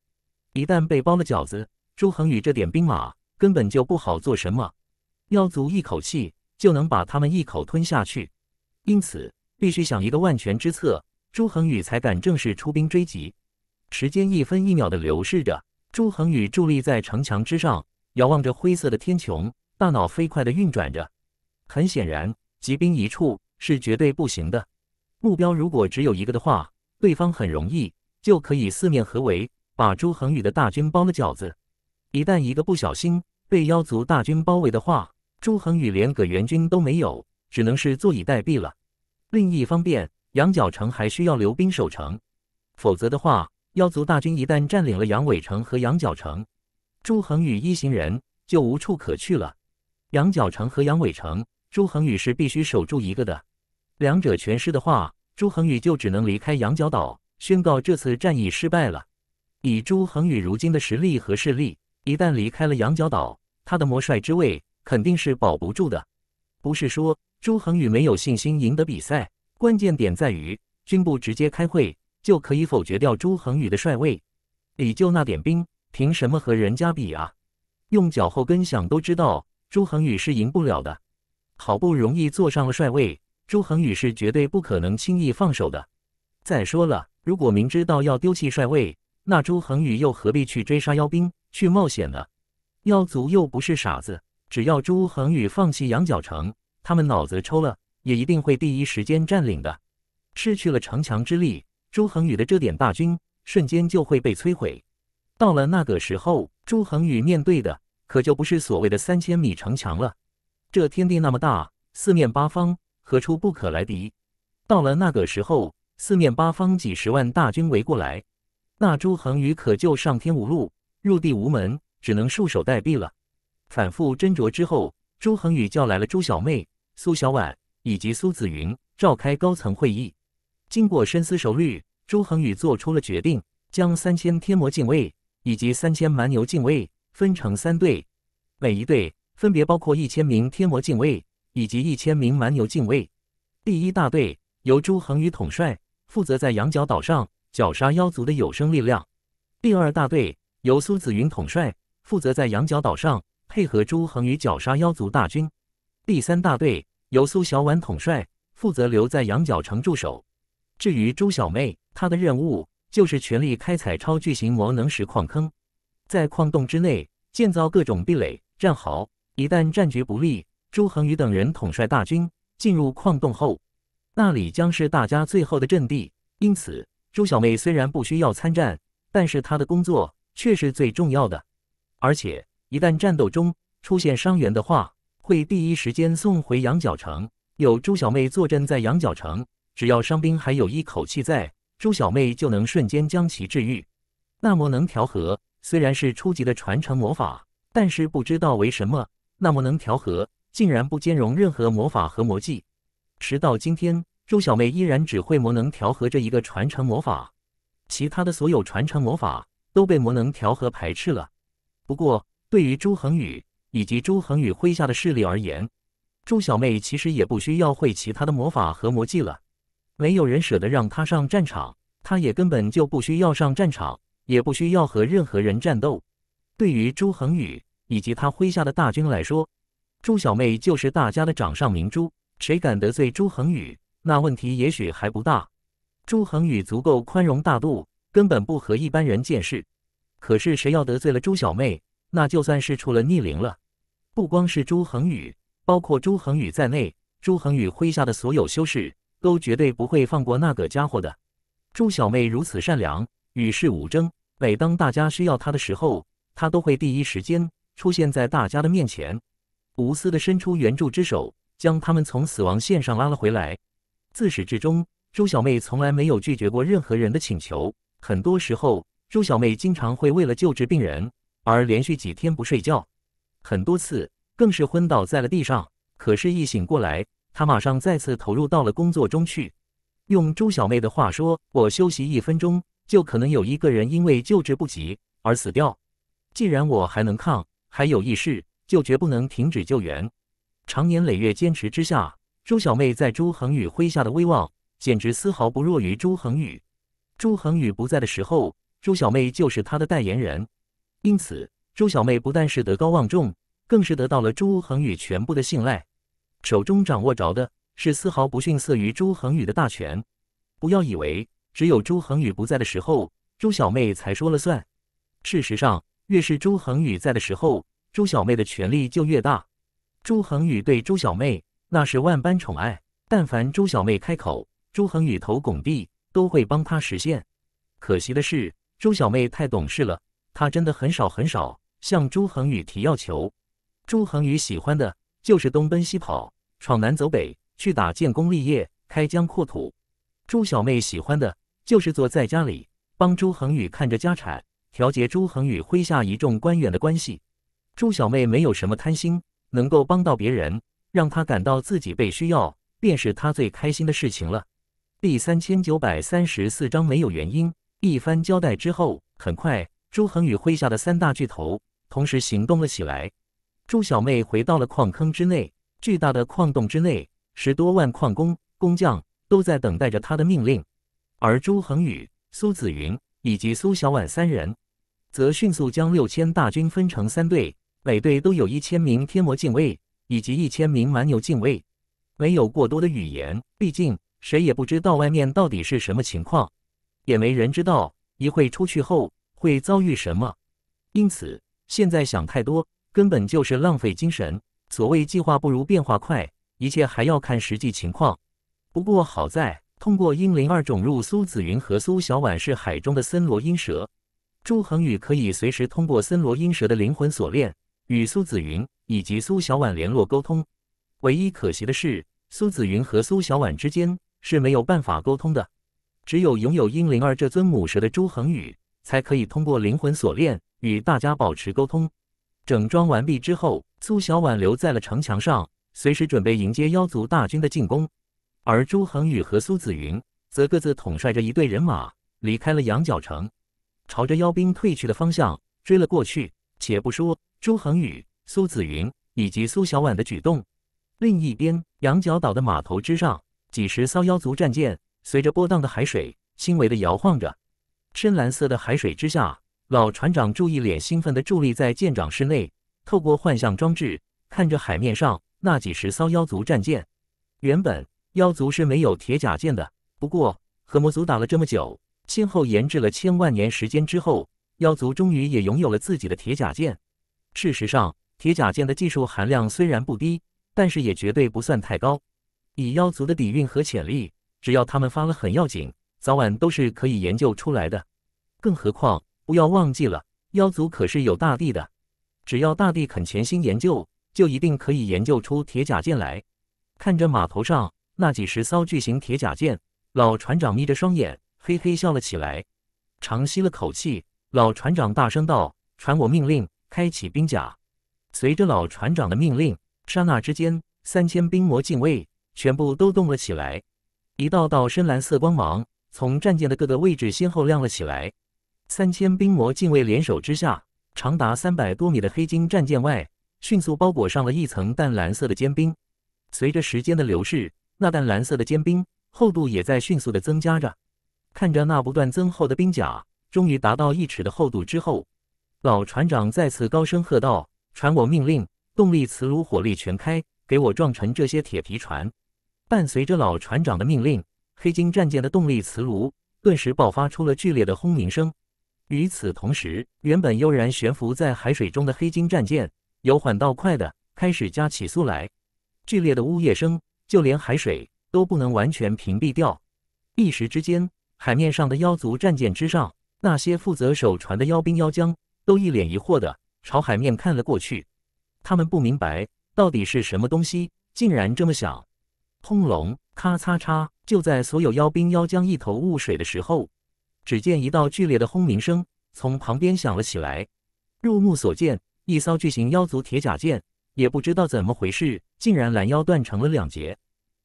一旦被包了饺子，朱恒宇这点兵马根本就不好做什么。妖族一口气就能把他们一口吞下去，因此必须想一个万全之策，朱恒宇才敢正式出兵追击。时间一分一秒的流逝着，朱恒宇伫立在城墙之上，遥望着灰色的天穹，大脑飞快的运转着。很显然，集兵一处是绝对不行的。目标如果只有一个的话，对方很容易就可以四面合围，把朱恒宇的大军包了饺子。一旦一个不小心被妖族大军包围的话，朱恒宇连葛元军都没有，只能是坐以待毙了。另一方面，羊角城还需要留兵守城，否则的话，妖族大军一旦占领了羊尾城和羊角城，朱恒宇一行人就无处可去了。羊角城和羊尾城，朱恒宇是必须守住一个的。两者全失的话，朱恒宇就只能离开羊角岛，宣告这次战役失败了。以朱恒宇如今的实力和势力，一旦离开了羊角岛，他的魔帅之位。肯定是保不住的，不是说朱恒宇没有信心赢得比赛。关键点在于军部直接开会就可以否决掉朱恒宇的帅位，你就那点兵，凭什么和人家比啊？用脚后跟想都知道，朱恒宇是赢不了的。好不容易坐上了帅位，朱恒宇是绝对不可能轻易放手的。再说了，如果明知道要丢弃帅位，那朱恒宇又何必去追杀妖兵去冒险呢？妖族又不是傻子。只要朱恒宇放弃羊角城，他们脑子抽了也一定会第一时间占领的。失去了城墙之力，朱恒宇的这点大军瞬间就会被摧毁。到了那个时候，朱恒宇面对的可就不是所谓的三千米城墙了。这天地那么大，四面八方何处不可来敌？到了那个时候，四面八方几十万大军围过来，那朱恒宇可就上天无路，入地无门，只能束手待毙了。反复斟酌之后，周恒宇叫来了朱小妹、苏小婉以及苏子云，召开高层会议。经过深思熟虑，周恒宇做出了决定，将三千天魔禁卫以及三千蛮牛禁卫分成三队，每一队分别包括一千名天魔禁卫以及一千名蛮牛禁卫。第一大队由朱恒宇统帅，负责在羊角岛上绞杀妖族的有生力量；第二大队由苏子云统帅，负责在羊角岛上。配合朱恒宇绞杀妖族大军，第三大队由苏小婉统帅，负责留在羊角城驻守。至于朱小妹，她的任务就是全力开采超巨型魔能石矿坑，在矿洞之内建造各种壁垒、战壕。一旦战局不利，朱恒宇等人统帅大军进入矿洞后，那里将是大家最后的阵地。因此，朱小妹虽然不需要参战，但是她的工作却是最重要的，而且。一旦战斗中出现伤员的话，会第一时间送回羊角城。有朱小妹坐镇在羊角城，只要伤兵还有一口气在，朱小妹就能瞬间将其治愈。那么能调和虽然是初级的传承魔法，但是不知道为什么，那么能调和竟然不兼容任何魔法和魔技。直到今天，朱小妹依然只会魔能调和这一个传承魔法，其他的所有传承魔法都被魔能调和排斥了。不过。对于朱恒宇以及朱恒宇麾下的势力而言，朱小妹其实也不需要会其他的魔法和魔技了。没有人舍得让她上战场，她也根本就不需要上战场，也不需要和任何人战斗。对于朱恒宇以及他麾下的大军来说，朱小妹就是大家的掌上明珠。谁敢得罪朱恒宇，那问题也许还不大。朱恒宇足够宽容大度，根本不和一般人见识。可是谁要得罪了朱小妹？那就算是出了逆鳞了，不光是朱恒宇，包括朱恒宇在内，朱恒宇麾下的所有修士都绝对不会放过那个家伙的。朱小妹如此善良，与世无争，每当大家需要她的时候，她都会第一时间出现在大家的面前，无私的伸出援助之手，将他们从死亡线上拉了回来。自始至终，朱小妹从来没有拒绝过任何人的请求。很多时候，朱小妹经常会为了救治病人。而连续几天不睡觉，很多次更是昏倒在了地上。可是，一醒过来，他马上再次投入到了工作中去。用朱小妹的话说：“我休息一分钟，就可能有一个人因为救治不及而死掉。既然我还能抗，还有意识，就绝不能停止救援。”长年累月坚持之下，朱小妹在朱恒宇麾下的威望简直丝毫不弱于朱恒宇。朱恒宇不在的时候，朱小妹就是他的代言人。因此，周小妹不但是德高望重，更是得到了朱恒宇全部的信赖，手中掌握着的是丝毫不逊色于朱恒宇的大权。不要以为只有朱恒宇不在的时候，周小妹才说了算。事实上，越是朱恒宇在的时候，周小妹的权力就越大。朱恒宇对周小妹那是万般宠爱，但凡周小妹开口，朱恒宇头拱地都会帮她实现。可惜的是，周小妹太懂事了。他真的很少很少向朱恒宇提要求。朱恒宇喜欢的就是东奔西跑、闯南走北，去打建功立业、开疆扩土。朱小妹喜欢的就是坐在家里帮朱恒宇看着家产，调节朱恒宇麾下一众官员的关系。朱小妹没有什么贪心，能够帮到别人，让他感到自己被需要，便是他最开心的事情了。第三千九百三十四章没有原因。一番交代之后，很快。朱恒宇麾下的三大巨头同时行动了起来。朱小妹回到了矿坑之内，巨大的矿洞之内，十多万矿工、工匠都在等待着他的命令。而朱恒宇、苏子云以及苏小婉三人，则迅速将六千大军分成三队，每队都有一千名天魔禁卫以及一千名蛮牛禁卫。没有过多的语言，毕竟谁也不知道外面到底是什么情况，也没人知道一会出去后。会遭遇什么？因此，现在想太多根本就是浪费精神。所谓计划不如变化快，一切还要看实际情况。不过好在，通过阴灵二种入苏子云和苏小婉是海中的森罗阴蛇，朱恒宇可以随时通过森罗阴蛇的灵魂锁链与苏子云以及苏小婉联络沟通。唯一可惜的是，苏子云和苏小婉之间是没有办法沟通的，只有拥有阴灵二这尊母蛇的朱恒宇。才可以通过灵魂锁链与大家保持沟通。整装完毕之后，苏小婉留在了城墙上，随时准备迎接妖族大军的进攻。而朱恒宇和苏子云则各自统帅着一队人马，离开了羊角城，朝着妖兵退去的方向追了过去。且不说朱恒宇、苏子云以及苏小婉的举动，另一边，羊角岛的码头之上，几十艘妖族战舰随着波荡的海水轻微地摇晃着。深蓝色的海水之下，老船长注意脸兴奋地伫立在舰长室内，透过幻象装置看着海面上那几十艘妖族战舰。原本妖族是没有铁甲舰的，不过和魔族打了这么久，先后研制了千万年时间之后，妖族终于也拥有了自己的铁甲舰。事实上，铁甲舰的技术含量虽然不低，但是也绝对不算太高。以妖族的底蕴和潜力，只要他们发了，很要紧。早晚都是可以研究出来的，更何况不要忘记了，妖族可是有大帝的，只要大帝肯潜心研究，就一定可以研究出铁甲舰来。看着码头上那几十艘巨型铁甲舰，老船长眯着双眼，嘿嘿笑了起来，长吸了口气，老船长大声道：“传我命令，开启冰甲！”随着老船长的命令，刹那之间，三千冰魔禁卫全部都动了起来，一道道深蓝色光芒。从战舰的各个位置先后亮了起来。三千冰魔近卫联手之下，长达三百多米的黑金战舰外迅速包裹上了一层淡蓝色的坚冰。随着时间的流逝，那淡蓝色的坚冰厚度也在迅速的增加着。看着那不断增厚的冰甲，终于达到一尺的厚度之后，老船长再次高声喝道：“传我命令，动力磁炉火力全开，给我撞沉这些铁皮船！”伴随着老船长的命令。黑金战舰的动力磁炉顿时爆发出了剧烈的轰鸣声，与此同时，原本悠然悬浮在海水中的黑金战舰，由缓到快的开始加起速来，剧烈的呜咽声，就连海水都不能完全屏蔽掉。一时之间，海面上的妖族战舰之上，那些负责守船的妖兵妖将，都一脸疑惑的朝海面看了过去，他们不明白到底是什么东西，竟然这么想。轰隆！咔嚓嚓！就在所有妖兵妖将一头雾水的时候，只见一道剧烈的轰鸣声从旁边响了起来。入目所见，一艘巨型妖族铁甲舰，也不知道怎么回事，竟然拦腰断成了两截。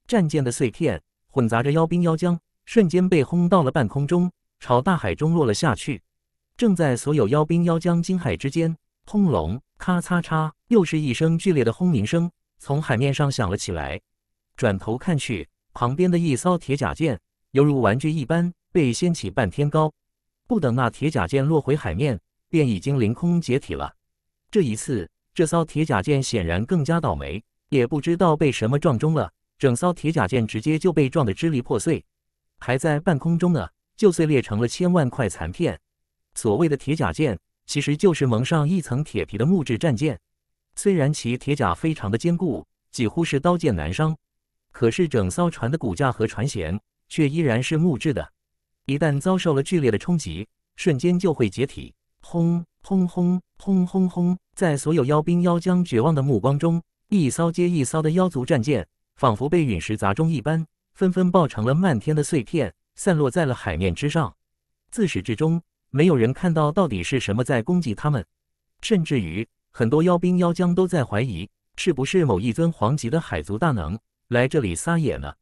战舰的碎片混杂着妖兵妖将，瞬间被轰到了半空中，朝大海中落了下去。正在所有妖兵妖将惊骇之间，轰隆！咔嚓嚓！又是一声剧烈的轰鸣声从海面上响了起来。转头看去。旁边的一艘铁甲舰，犹如玩具一般被掀起半天高，不等那铁甲舰落回海面，便已经凌空解体了。这一次，这艘铁甲舰显然更加倒霉，也不知道被什么撞中了，整艘铁甲舰直接就被撞得支离破碎，还在半空中呢，就碎裂成了千万块残片。所谓的铁甲舰，其实就是蒙上一层铁皮的木质战舰，虽然其铁甲非常的坚固，几乎是刀剑难伤。可是，整艘船的骨架和船舷却依然是木质的，一旦遭受了剧烈的冲击，瞬间就会解体。轰轰轰轰轰轰！在所有妖兵妖将绝望的目光中，一艘接一艘的妖族战舰，仿佛被陨石砸中一般，纷纷爆成了漫天的碎片，散落在了海面之上。自始至终，没有人看到到底是什么在攻击他们，甚至于很多妖兵妖将都在怀疑，是不是某一尊皇级的海族大能。来这里撒野呢？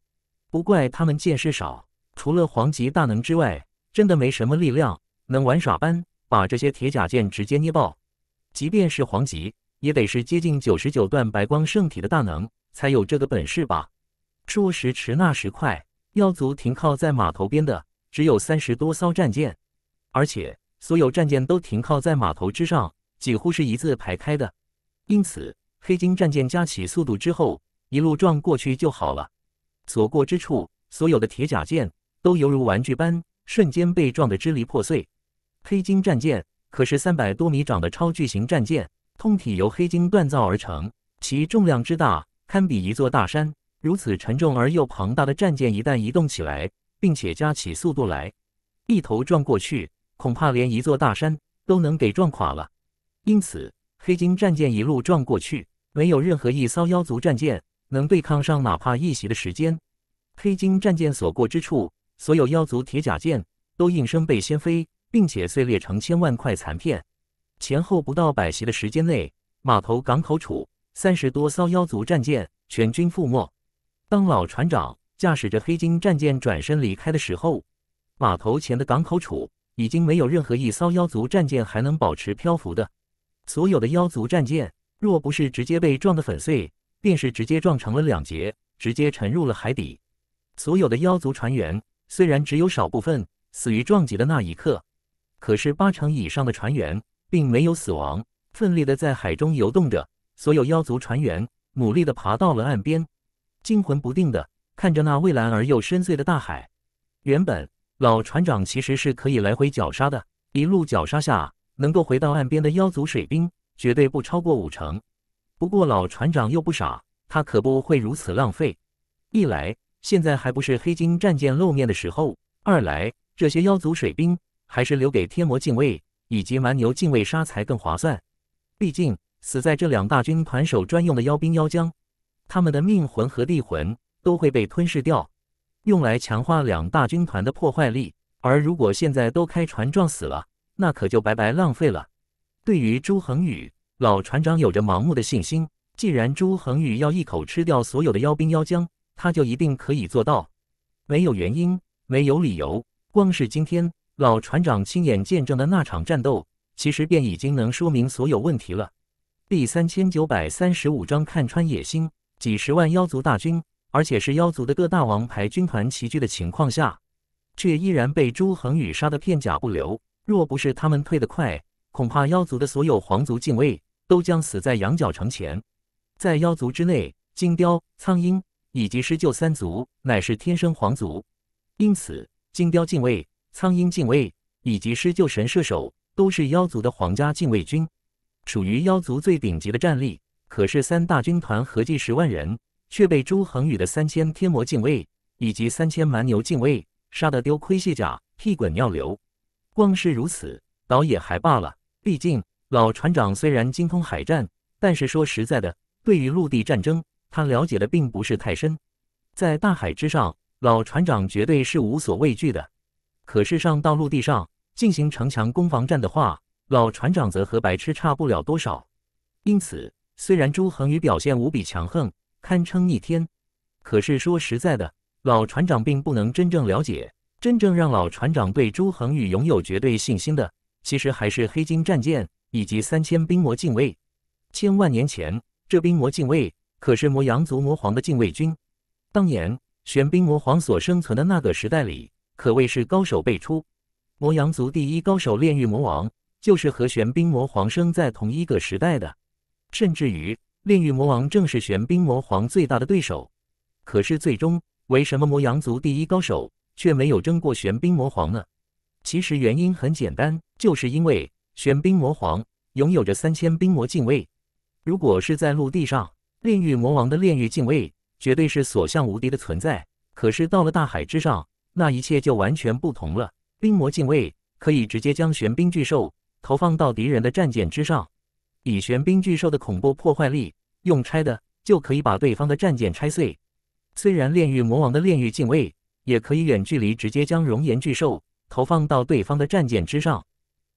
不怪他们见识少，除了黄级大能之外，真的没什么力量能玩耍般把这些铁甲剑直接捏爆。即便是黄级，也得是接近九十九段白光圣体的大能才有这个本事吧？说时迟，那时快，妖族停靠在码头边的只有三十多艘战舰，而且所有战舰都停靠在码头之上，几乎是一字排开的。因此，黑金战舰加起速度之后。一路撞过去就好了，所过之处，所有的铁甲舰都犹如玩具般，瞬间被撞得支离破碎。黑金战舰可是三百多米长的超巨型战舰，通体由黑金锻造而成，其重量之大，堪比一座大山。如此沉重而又庞大的战舰，一旦移动起来，并且加起速度来，一头撞过去，恐怕连一座大山都能给撞垮了。因此，黑金战舰一路撞过去，没有任何一艘妖族战舰。能对抗上哪怕一袭的时间，黑金战舰所过之处，所有妖族铁甲舰都应声被掀飞，并且碎裂成千万块残片。前后不到百袭的时间内，码头港口处三十多艘妖族战舰全军覆没。当老船长驾驶着黑金战舰转身离开的时候，码头前的港口处已经没有任何一艘妖族战舰还能保持漂浮的。所有的妖族战舰，若不是直接被撞得粉碎。便是直接撞成了两截，直接沉入了海底。所有的妖族船员虽然只有少部分死于撞击的那一刻，可是八成以上的船员并没有死亡，奋力的在海中游动着。所有妖族船员努力的爬到了岸边，惊魂不定的看着那蔚蓝而又深邃的大海。原本老船长其实是可以来回绞杀的，一路绞杀下，能够回到岸边的妖族水兵绝对不超过五成。不过老船长又不傻，他可不会如此浪费。一来，现在还不是黑金战舰露面的时候；二来，这些妖族水兵还是留给天魔禁卫以及蛮牛禁卫杀才更划算。毕竟死在这两大军团手专用的妖兵妖将，他们的命魂和地魂都会被吞噬掉，用来强化两大军团的破坏力。而如果现在都开船撞死了，那可就白白浪费了。对于朱恒宇。老船长有着盲目的信心，既然朱恒宇要一口吃掉所有的妖兵妖将，他就一定可以做到。没有原因，没有理由，光是今天老船长亲眼见证的那场战斗，其实便已经能说明所有问题了。第三千九百三十五章看穿野心，几十万妖族大军，而且是妖族的各大王牌军团齐聚的情况下，却依然被朱恒宇杀得片甲不留。若不是他们退得快，恐怕妖族的所有皇族禁卫。都将死在羊角城前，在妖族之内，金雕、苍鹰以及狮鹫三族乃是天生皇族，因此金雕禁卫、苍鹰禁卫以及狮鹫神射手都是妖族的皇家禁卫军，属于妖族最顶级的战力。可是三大军团合计十万人，却被朱恒宇的三千天魔禁卫以及三千蛮牛禁卫杀得丢盔卸甲、屁滚尿流。光是如此倒也还罢了，毕竟。老船长虽然精通海战，但是说实在的，对于陆地战争，他了解的并不是太深。在大海之上，老船长绝对是无所畏惧的。可是上到陆地上进行城墙攻防战的话，老船长则和白痴差不了多少。因此，虽然朱恒宇表现无比强横，堪称逆天，可是说实在的，老船长并不能真正了解。真正让老船长对朱恒宇拥有绝对信心的，其实还是黑金战舰。以及三千冰魔禁卫，千万年前，这冰魔禁卫可是魔阳族魔皇的禁卫军。当年玄冰魔皇所生存的那个时代里，可谓是高手辈出。魔阳族第一高手炼狱魔王，就是和玄冰魔皇生在同一个时代的。甚至于，炼狱魔王正是玄冰魔皇最大的对手。可是，最终为什么魔阳族第一高手却没有争过玄冰魔皇呢？其实原因很简单，就是因为。玄冰魔皇拥有着三千冰魔禁卫，如果是在陆地上，炼狱魔王的炼狱禁卫绝对是所向无敌的存在。可是到了大海之上，那一切就完全不同了。冰魔禁卫可以直接将玄冰巨兽投放到敌人的战舰之上，以玄冰巨兽的恐怖破坏力，用拆的就可以把对方的战舰拆碎。虽然炼狱魔王的炼狱禁卫也可以远距离直接将熔岩巨兽投放到对方的战舰之上。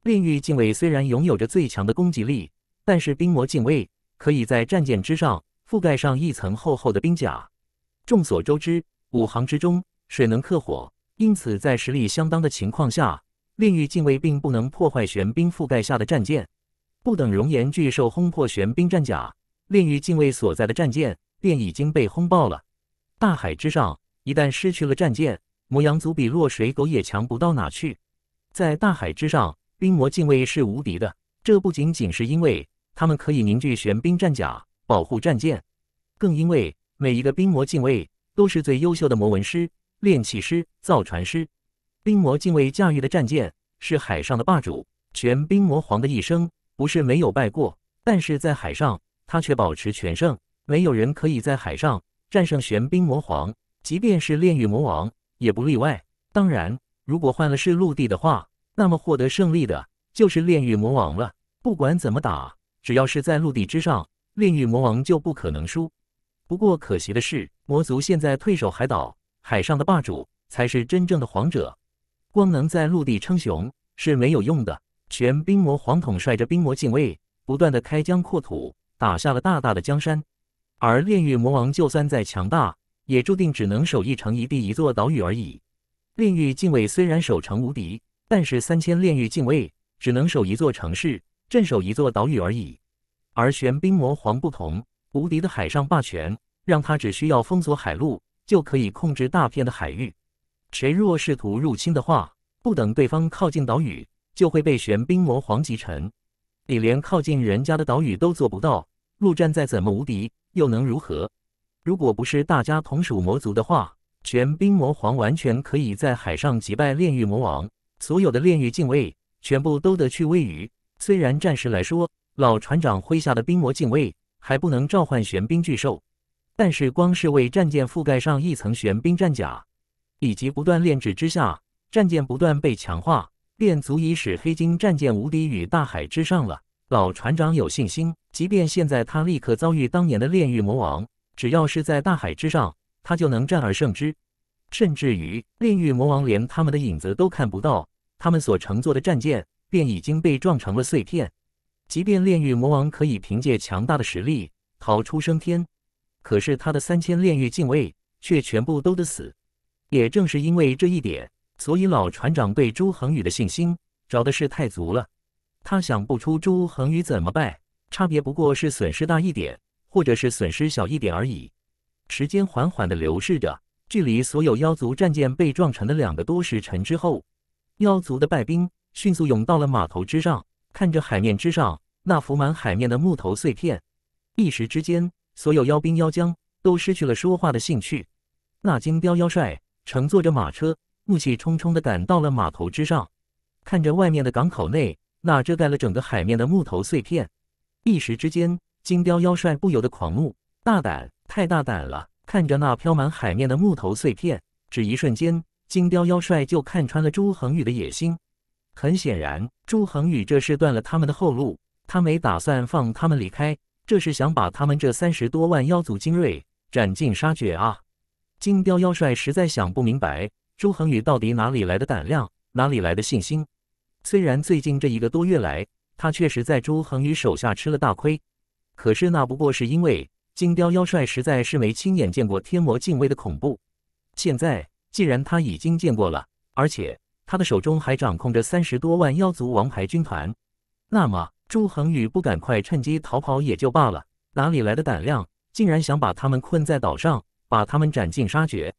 炼狱禁卫虽然拥有着最强的攻击力，但是冰魔禁卫可以在战舰之上覆盖上一层厚厚的冰甲。众所周知，五行之中水能克火，因此在实力相当的情况下，炼狱禁卫并不能破坏玄冰覆盖下的战舰。不等熔岩巨兽轰破玄冰战甲，炼狱禁卫所在的战舰便已经被轰爆了。大海之上，一旦失去了战舰，魔羊族比落水狗也强不到哪去。在大海之上。冰魔禁卫是无敌的，这不仅仅是因为他们可以凝聚玄冰战甲保护战舰，更因为每一个冰魔禁卫都是最优秀的魔纹师、炼器师、造船师。冰魔禁卫驾驭的战舰是海上的霸主。玄冰魔皇的一生不是没有败过，但是在海上他却保持全胜，没有人可以在海上战胜玄冰魔皇，即便是炼狱魔王也不例外。当然，如果换了是陆地的话。那么获得胜利的就是炼狱魔王了。不管怎么打，只要是在陆地之上，炼狱魔王就不可能输。不过可惜的是，魔族现在退守海岛，海上的霸主才是真正的皇者。光能在陆地称雄是没有用的。全冰魔皇统帅着冰魔禁卫，不断的开疆扩土，打下了大大的江山。而炼狱魔王就算再强大，也注定只能守一城一地一座岛屿而已。炼狱禁卫虽然守城无敌。但是三千炼狱禁卫只能守一座城市，镇守一座岛屿而已。而玄冰魔皇不同，无敌的海上霸权让他只需要封锁海路，就可以控制大片的海域。谁若试图入侵的话，不等对方靠近岛屿，就会被玄冰魔皇击沉。你连靠近人家的岛屿都做不到，陆战再怎么无敌又能如何？如果不是大家同属魔族的话，玄冰魔皇完全可以在海上击败炼狱魔王。所有的炼狱禁卫全部都得去喂鱼。虽然暂时来说，老船长麾下的冰魔禁卫还不能召唤玄冰巨兽，但是光是为战舰覆盖上一层玄冰战甲，以及不断炼制之下，战舰不断被强化，便足以使黑金战舰无敌于大海之上了。老船长有信心，即便现在他立刻遭遇当年的炼狱魔王，只要是在大海之上，他就能战而胜之。甚至于炼狱魔王连他们的影子都看不到，他们所乘坐的战舰便已经被撞成了碎片。即便炼狱魔王可以凭借强大的实力逃出升天，可是他的三千炼狱禁卫却全部都得死。也正是因为这一点，所以老船长对朱恒宇的信心找的是太足了。他想不出朱恒宇怎么败，差别不过是损失大一点，或者是损失小一点而已。时间缓缓地流逝着。距离所有妖族战舰被撞沉的两个多时辰之后，妖族的败兵迅速涌到了码头之上，看着海面之上那浮满海面的木头碎片，一时之间，所有妖兵妖将都失去了说话的兴趣。那金雕妖帅乘坐着马车，怒气冲冲的赶到了码头之上，看着外面的港口内那遮盖了整个海面的木头碎片，一时之间，金雕妖帅不由得狂怒：大胆，太大胆了！看着那飘满海面的木头碎片，只一瞬间，金雕妖帅就看穿了朱恒宇的野心。很显然，朱恒宇这是断了他们的后路，他没打算放他们离开，这是想把他们这三十多万妖族精锐斩尽杀绝啊！金雕妖帅实在想不明白，朱恒宇到底哪里来的胆量，哪里来的信心？虽然最近这一个多月来，他确实在朱恒宇手下吃了大亏，可是那不过是因为……金雕妖帅实在是没亲眼见过天魔禁卫的恐怖，现在既然他已经见过了，而且他的手中还掌控着三十多万妖族王牌军团，那么朱恒宇不赶快趁机逃跑也就罢了，哪里来的胆量，竟然想把他们困在岛上，把他们斩尽杀绝？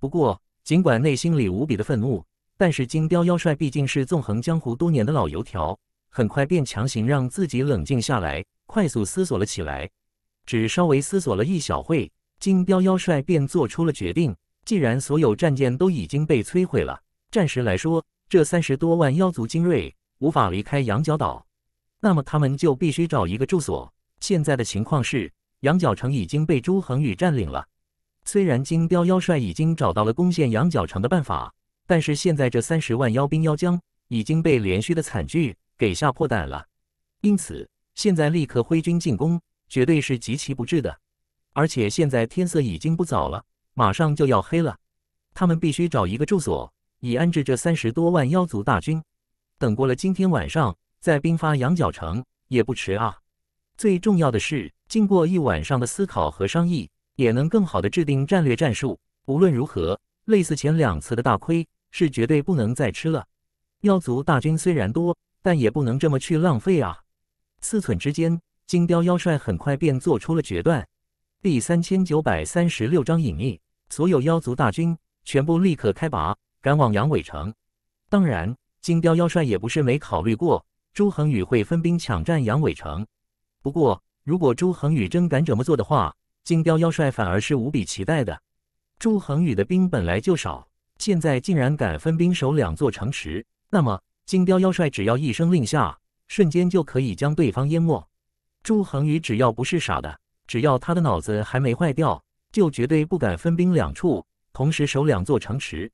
不过，尽管内心里无比的愤怒，但是金雕妖帅毕竟是纵横江湖多年的老油条，很快便强行让自己冷静下来，快速思索了起来。只稍微思索了一小会，金彪妖帅便做出了决定。既然所有战舰都已经被摧毁了，暂时来说，这三十多万妖族精锐无法离开羊角岛，那么他们就必须找一个住所。现在的情况是，羊角城已经被朱恒宇占领了。虽然金彪妖帅已经找到了攻陷羊角城的办法，但是现在这三十万妖兵妖将已经被连续的惨剧给吓破胆了，因此现在立刻挥军进攻。绝对是极其不智的，而且现在天色已经不早了，马上就要黑了。他们必须找一个住所，以安置这三十多万妖族大军。等过了今天晚上，再兵发羊角城也不迟啊。最重要的是，经过一晚上的思考和商议，也能更好的制定战略战术。无论如何，类似前两次的大亏是绝对不能再吃了。妖族大军虽然多，但也不能这么去浪费啊。四寸之间。金雕妖帅很快便做出了决断。第三千九百三十六章隐秘，所有妖族大军全部立刻开拔，赶往杨伟城。当然，金雕妖帅也不是没考虑过朱恒宇会分兵抢占杨伟城。不过，如果朱恒宇真敢这么做的话，金雕妖帅反而是无比期待的。朱恒宇的兵本来就少，现在竟然敢分兵守两座城池，那么金雕妖帅只要一声令下，瞬间就可以将对方淹没。朱恒宇只要不是傻的，只要他的脑子还没坏掉，就绝对不敢分兵两处，同时守两座城池。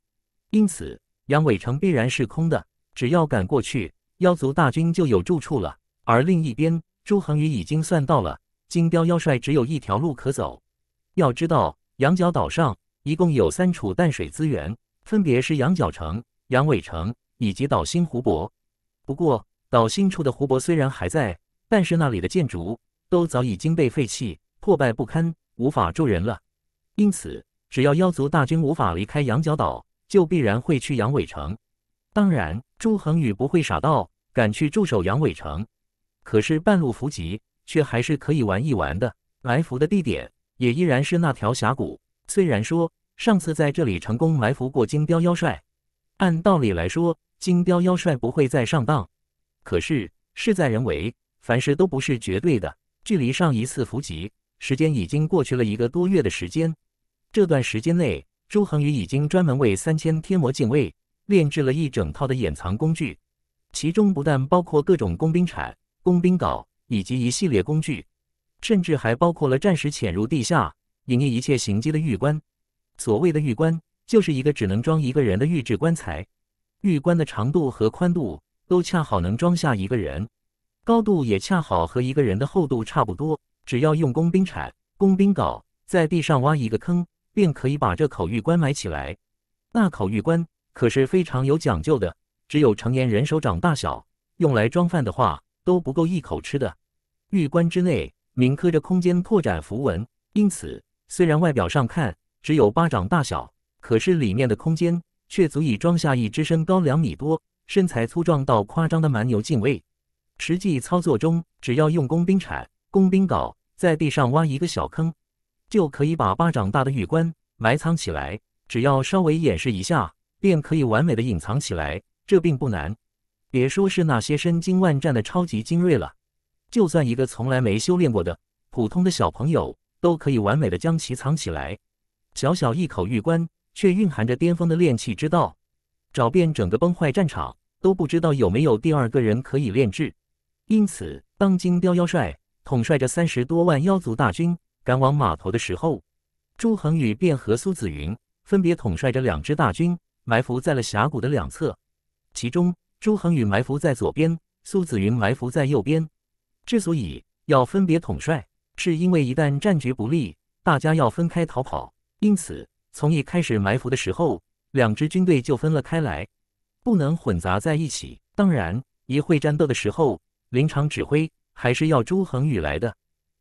因此，羊尾城必然是空的。只要赶过去，妖族大军就有住处了。而另一边，朱恒宇已经算到了，金雕妖帅只有一条路可走。要知道，羊角岛上一共有三处淡水资源，分别是羊角城、羊尾城以及岛心湖泊。不过，岛心处的湖泊虽然还在。但是那里的建筑都早已经被废弃，破败不堪，无法住人了。因此，只要妖族大军无法离开羊角岛，就必然会去羊尾城。当然，朱恒宇不会傻到敢去驻守羊尾城，可是半路伏击却还是可以玩一玩的。埋伏的地点也依然是那条峡谷。虽然说上次在这里成功埋伏过金雕妖帅，按道理来说，金雕妖帅不会再上当，可是事在人为。凡事都不是绝对的。距离上一次伏击，时间已经过去了一个多月的时间。这段时间内，周恒宇已经专门为三千天魔禁卫炼制了一整套的掩藏工具，其中不但包括各种工兵铲、工兵镐以及一系列工具，甚至还包括了暂时潜入地下、隐匿一切行迹的玉棺。所谓的玉棺，就是一个只能装一个人的玉制棺材。玉棺的长度和宽度都恰好能装下一个人。高度也恰好和一个人的厚度差不多，只要用工兵铲、工兵镐在地上挖一个坑，便可以把这口玉棺埋起来。那口玉棺可是非常有讲究的，只有成年人手掌大小，用来装饭的话都不够一口吃的。玉棺之内铭刻着空间拓展符文，因此虽然外表上看只有巴掌大小，可是里面的空间却足以装下一只身高两米多、身材粗壮到夸张的蛮牛近卫。实际操作中，只要用工兵铲、工兵镐在地上挖一个小坑，就可以把巴掌大的玉棺埋藏起来。只要稍微演示一下，便可以完美的隐藏起来。这并不难，别说是那些身经万战的超级精锐了，就算一个从来没修炼过的普通的小朋友，都可以完美的将其藏起来。小小一口玉棺，却蕴含着巅峰的炼器之道。找遍整个崩坏战场，都不知道有没有第二个人可以炼制。因此，当金雕妖帅统帅着三十多万妖族大军赶往码头的时候，朱恒宇便和苏子云分别统帅着两支大军，埋伏在了峡谷的两侧。其中，朱恒宇埋伏在左边，苏子云埋伏在右边。之所以要分别统帅，是因为一旦战局不利，大家要分开逃跑。因此，从一开始埋伏的时候，两支军队就分了开来，不能混杂在一起。当然，一会战斗的时候。临场指挥还是要朱恒宇来的，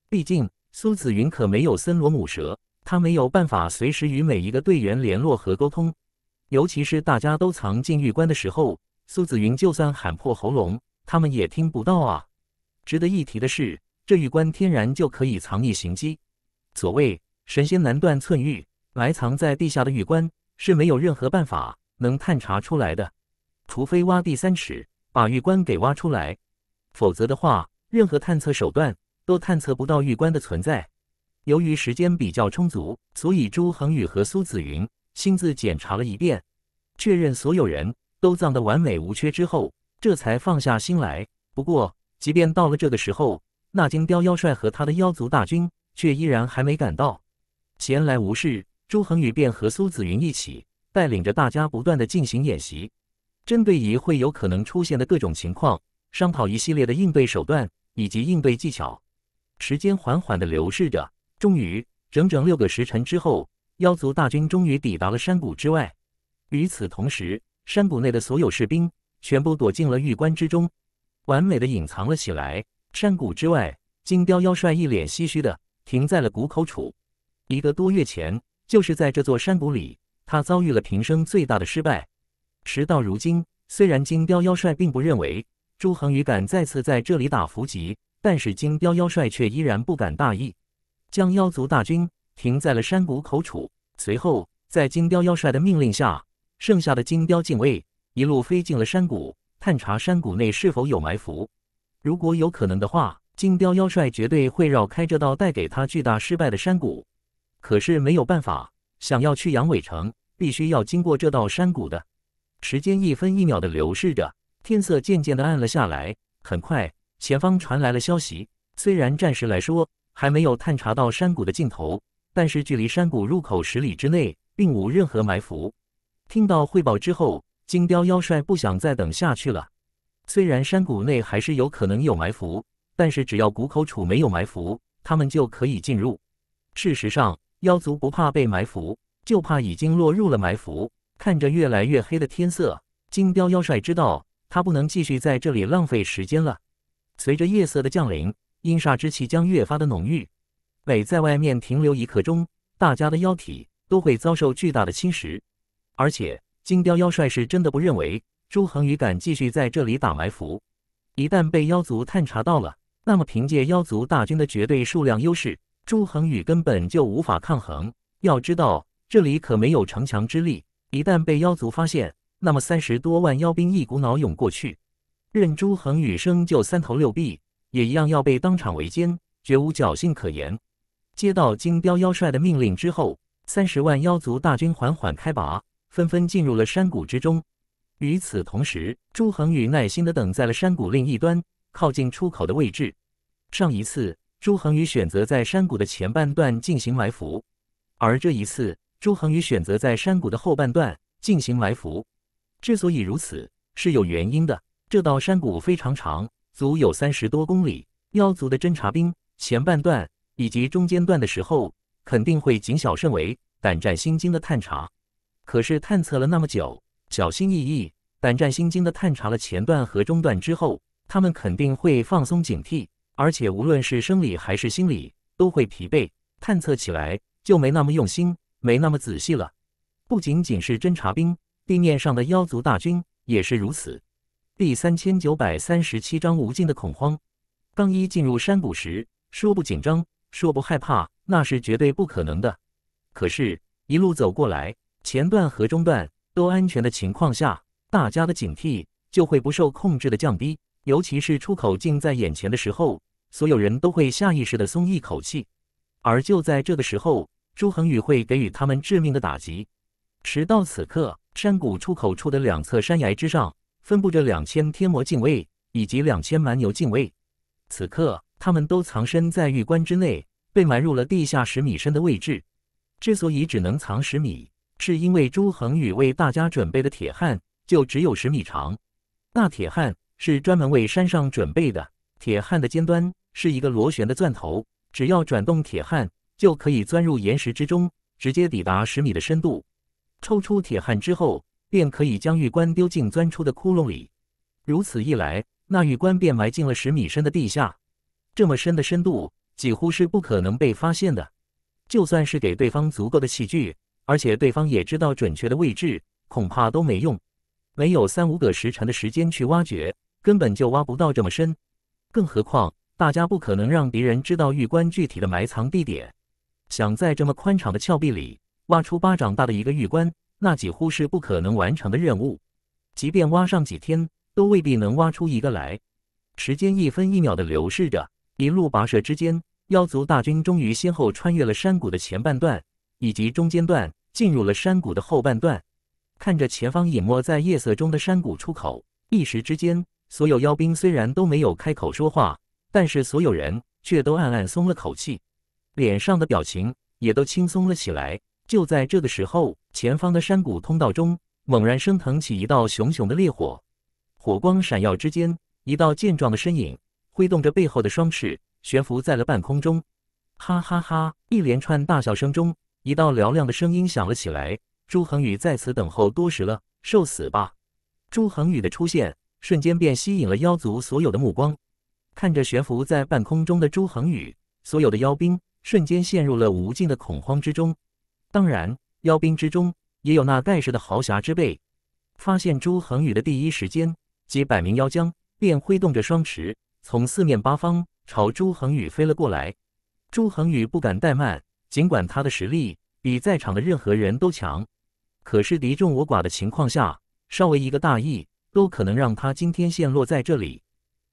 毕竟苏子云可没有森罗母蛇，他没有办法随时与每一个队员联络和沟通。尤其是大家都藏进玉棺的时候，苏子云就算喊破喉咙，他们也听不到啊。值得一提的是，这玉棺天然就可以藏匿行迹，所谓神仙难断寸玉，埋藏在地下的玉棺是没有任何办法能探查出来的，除非挖地三尺，把玉棺给挖出来。否则的话，任何探测手段都探测不到玉棺的存在。由于时间比较充足，所以朱恒宇和苏子云亲自检查了一遍，确认所有人都葬得完美无缺之后，这才放下心来。不过，即便到了这个时候，那金雕妖帅和他的妖族大军却依然还没赶到。闲来无事，朱恒宇便和苏子云一起带领着大家不断的进行演习，针对于会有可能出现的各种情况。商讨一系列的应对手段以及应对技巧。时间缓缓地流逝着，终于，整整六个时辰之后，妖族大军终于抵达了山谷之外。与此同时，山谷内的所有士兵全部躲进了玉棺之中，完美的隐藏了起来。山谷之外，金雕妖帅一脸唏嘘地停在了谷口处。一个多月前，就是在这座山谷里，他遭遇了平生最大的失败。直到如今，虽然金雕妖帅并不认为。朱恒宇敢再次在这里打伏击，但是金雕妖帅却依然不敢大意，将妖族大军停在了山谷口处。随后，在金雕妖帅的命令下，剩下的金雕禁卫一路飞进了山谷，探查山谷内是否有埋伏。如果有可能的话，金雕妖帅绝对会绕开这道带给他巨大失败的山谷。可是没有办法，想要去阳尾城，必须要经过这道山谷。的时间一分一秒的流逝着。天色渐渐的暗了下来，很快前方传来了消息。虽然暂时来说还没有探查到山谷的尽头，但是距离山谷入口十里之内并无任何埋伏。听到汇报之后，金雕妖帅不想再等下去了。虽然山谷内还是有可能有埋伏，但是只要谷口处没有埋伏，他们就可以进入。事实上，妖族不怕被埋伏，就怕已经落入了埋伏。看着越来越黑的天色，金雕妖帅知道。他不能继续在这里浪费时间了。随着夜色的降临，阴煞之气将越发的浓郁。每在外面停留一刻钟，大家的妖体都会遭受巨大的侵蚀。而且，金雕妖帅是真的不认为朱恒宇敢继续在这里打埋伏。一旦被妖族探查到了，那么凭借妖族大军的绝对数量优势，朱恒宇根本就无法抗衡。要知道，这里可没有城墙之力，一旦被妖族发现。那么三十多万妖兵一股脑涌过去，任朱恒宇生就三头六臂，也一样要被当场围歼，绝无侥幸可言。接到金彪妖帅的命令之后，三十万妖族大军缓缓开拔，纷纷进入了山谷之中。与此同时，朱恒宇耐心地等在了山谷另一端，靠近出口的位置。上一次，朱恒宇选择在山谷的前半段进行埋伏，而这一次，朱恒宇选择在山谷的后半段进行埋伏。之所以如此，是有原因的。这道山谷非常长，足有三十多公里。妖族的侦察兵前半段以及中间段的时候，肯定会谨小慎微、胆战心惊的探查。可是探测了那么久，小心翼翼、胆战心惊的探查了前段和中段之后，他们肯定会放松警惕，而且无论是生理还是心理都会疲惫，探测起来就没那么用心、没那么仔细了。不仅仅是侦察兵。地面上的妖族大军也是如此。第三千九百三十七章无尽的恐慌。刚一进入山谷时，说不紧张、说不害怕，那是绝对不可能的。可是，一路走过来，前段和中段都安全的情况下，大家的警惕就会不受控制的降低。尤其是出口近在眼前的时候，所有人都会下意识的松一口气。而就在这个时候，朱恒宇会给予他们致命的打击。直到此刻。山谷出口处的两侧山崖之上，分布着两千天魔禁卫以及两千蛮牛禁卫。此刻，他们都藏身在玉棺之内，被埋入了地下十米深的位置。之所以只能藏十米，是因为朱恒宇为大家准备的铁汉就只有十米长。那铁汉是专门为山上准备的，铁汉的尖端是一个螺旋的钻头，只要转动铁汉，就可以钻入岩石之中，直接抵达十米的深度。抽出铁汉之后，便可以将玉棺丢进钻出的窟窿里。如此一来，那玉棺便埋进了十米深的地下。这么深的深度，几乎是不可能被发现的。就算是给对方足够的器具，而且对方也知道准确的位置，恐怕都没用。没有三五个时辰的时间去挖掘，根本就挖不到这么深。更何况，大家不可能让敌人知道玉棺具体的埋藏地点。想在这么宽敞的峭壁里。挖出巴掌大的一个玉棺，那几乎是不可能完成的任务。即便挖上几天，都未必能挖出一个来。时间一分一秒的流逝着，一路跋涉之间，妖族大军终于先后穿越了山谷的前半段以及中间段，进入了山谷的后半段。看着前方隐没在夜色中的山谷出口，一时之间，所有妖兵虽然都没有开口说话，但是所有人却都暗暗松了口气，脸上的表情也都轻松了起来。就在这个时候，前方的山谷通道中猛然升腾起一道熊熊的烈火，火光闪耀之间，一道健壮的身影挥动着背后的双翅，悬浮在了半空中。哈哈哈！一连串大笑声中，一道嘹亮的声音响了起来：“朱恒宇在此等候多时了，受死吧！”朱恒宇的出现瞬间便吸引了妖族所有的目光。看着悬浮在半空中的朱恒宇，所有的妖兵瞬间陷入了无尽的恐慌之中。当然，妖兵之中也有那盖世的豪侠之辈。发现朱恒宇的第一时间，几百名妖将便挥动着双持，从四面八方朝朱恒宇飞了过来。朱恒宇不敢怠慢，尽管他的实力比在场的任何人都强，可是敌众我寡的情况下，稍微一个大意，都可能让他今天陷落在这里。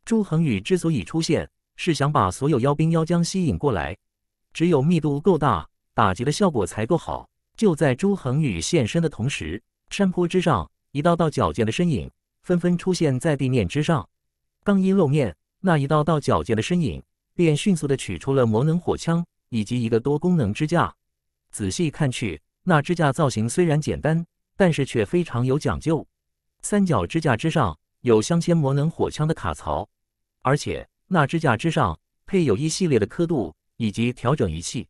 朱恒宇之所以出现，是想把所有妖兵妖将吸引过来，只有密度够大。打击的效果才够好。就在朱恒宇现身的同时，山坡之上，一道道矫健的身影纷纷出现在地面之上。刚一露面，那一道道矫健的身影便迅速的取出了魔能火枪以及一个多功能支架。仔细看去，那支架造型虽然简单，但是却非常有讲究。三角支架之上有镶嵌魔能火枪的卡槽，而且那支架之上配有一系列的刻度以及调整仪器。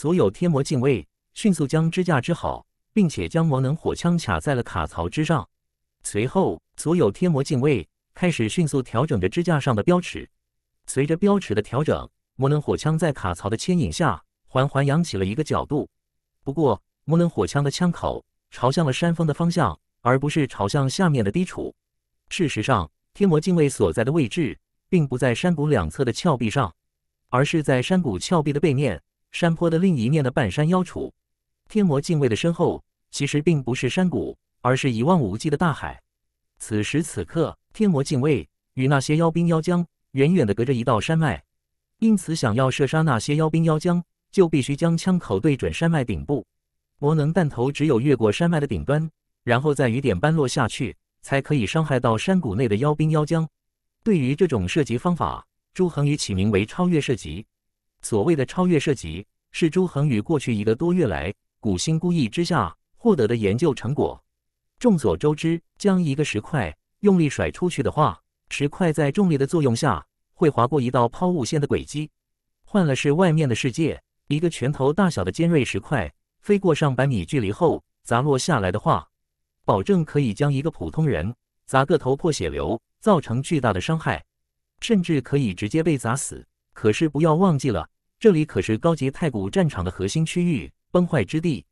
所有天魔镜卫迅速将支架支好，并且将魔能火枪卡在了卡槽之上。随后，所有天魔镜卫开始迅速调整着支架上的标尺。随着标尺的调整，魔能火枪在卡槽的牵引下缓缓扬起了一个角度。不过，魔能火枪的枪口朝向了山峰的方向，而不是朝向下面的低处。事实上，天魔镜卫所在的位置并不在山谷两侧的峭壁上，而是在山谷峭壁的背面。山坡的另一面的半山腰处，天魔禁卫的身后其实并不是山谷，而是一望无际的大海。此时此刻，天魔禁卫与那些妖兵妖将远远的隔着一道山脉，因此想要射杀那些妖兵妖将，就必须将枪口对准山脉顶部。魔能弹头只有越过山脉的顶端，然后在雨点般落下去，才可以伤害到山谷内的妖兵妖将。对于这种射击方法，朱恒宇起名为“超越射击”。所谓的超越设计，是朱恒宇过去一个多月来苦心孤诣之下获得的研究成果。众所周知，将一个石块用力甩出去的话，石块在重力的作用下会划过一道抛物线的轨迹。换了是外面的世界，一个拳头大小的尖锐石块飞过上百米距离后砸落下来的话，保证可以将一个普通人砸个头破血流，造成巨大的伤害，甚至可以直接被砸死。可是不要忘记了，这里可是高级太古战场的核心区域，崩坏之地。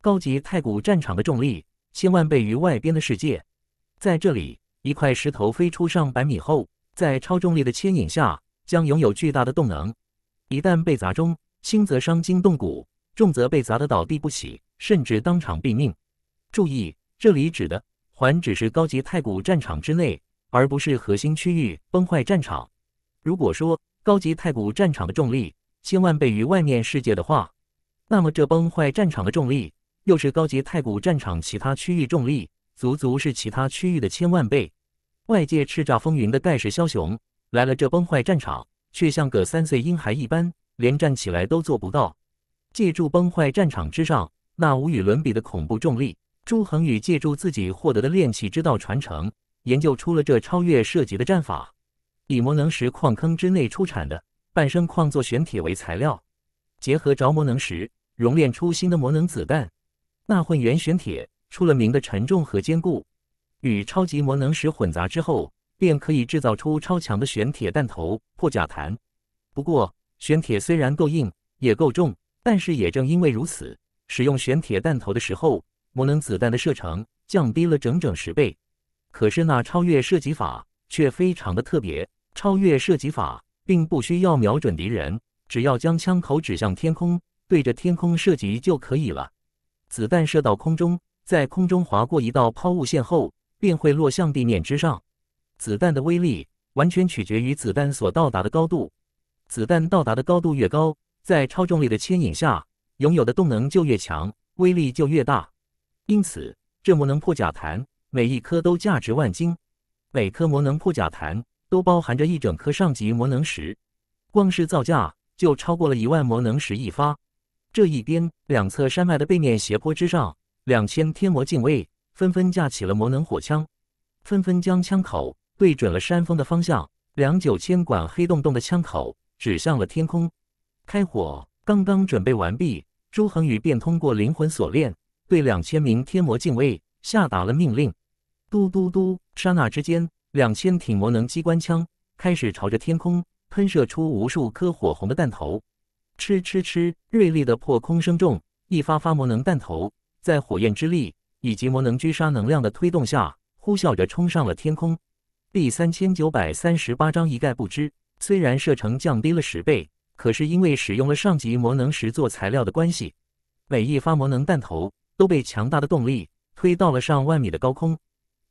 高级太古战场的重力千万倍于外边的世界，在这里，一块石头飞出上百米后，在超重力的牵引下，将拥有巨大的动能。一旦被砸中，轻则伤筋动骨，重则被砸得倒地不起，甚至当场毙命。注意，这里指的还只是高级太古战场之内，而不是核心区域崩坏战场。如果说，高级太古战场的重力千万倍于外面世界的话，那么这崩坏战场的重力又是高级太古战场其他区域重力，足足是其他区域的千万倍。外界叱咤风云的盖世枭雄来了这崩坏战场，却像个三岁婴孩一般，连站起来都做不到。借助崩坏战场之上那无与伦比的恐怖重力，朱恒宇借助自己获得的炼器之道传承，研究出了这超越设及的战法。以摩能石矿坑之内出产的半生矿做玄铁为材料，结合着魔能石熔炼出新的魔能子弹。那混元玄铁出了名的沉重和坚固，与超级魔能石混杂之后，便可以制造出超强的玄铁弹头破甲弹。不过，玄铁虽然够硬也够重，但是也正因为如此，使用玄铁弹头的时候，魔能子弹的射程降低了整整十倍。可是那超越射击法却非常的特别。超越射击法并不需要瞄准敌人，只要将枪口指向天空，对着天空射击就可以了。子弹射到空中，在空中划过一道抛物线后，便会落向地面之上。子弹的威力完全取决于子弹所到达的高度，子弹到达的高度越高，在超重力的牵引下，拥有的动能就越强，威力就越大。因此，这魔能破甲弹每一颗都价值万金，每颗魔能破甲弹。都包含着一整颗上级魔能石，光是造价就超过了一万魔能石一发。这一边，两侧山脉的背面斜坡之上，两千天魔禁卫纷纷架起了魔能火枪，纷纷将枪口对准了山峰的方向。两九千管黑洞洞的枪口指向了天空，开火。刚刚准备完毕，朱恒宇便通过灵魂锁链对两千名天魔禁卫下达了命令。嘟嘟嘟，刹那之间。两千挺魔能机关枪开始朝着天空喷射出无数颗火红的弹头，嗤嗤嗤，锐利的破空声中，一发发魔能弹头在火焰之力以及魔能狙杀能量的推动下，呼啸着冲上了天空。第三千九百三十八章一概不知。虽然射程降低了十倍，可是因为使用了上级魔能石做材料的关系，每一发魔能弹头都被强大的动力推到了上万米的高空。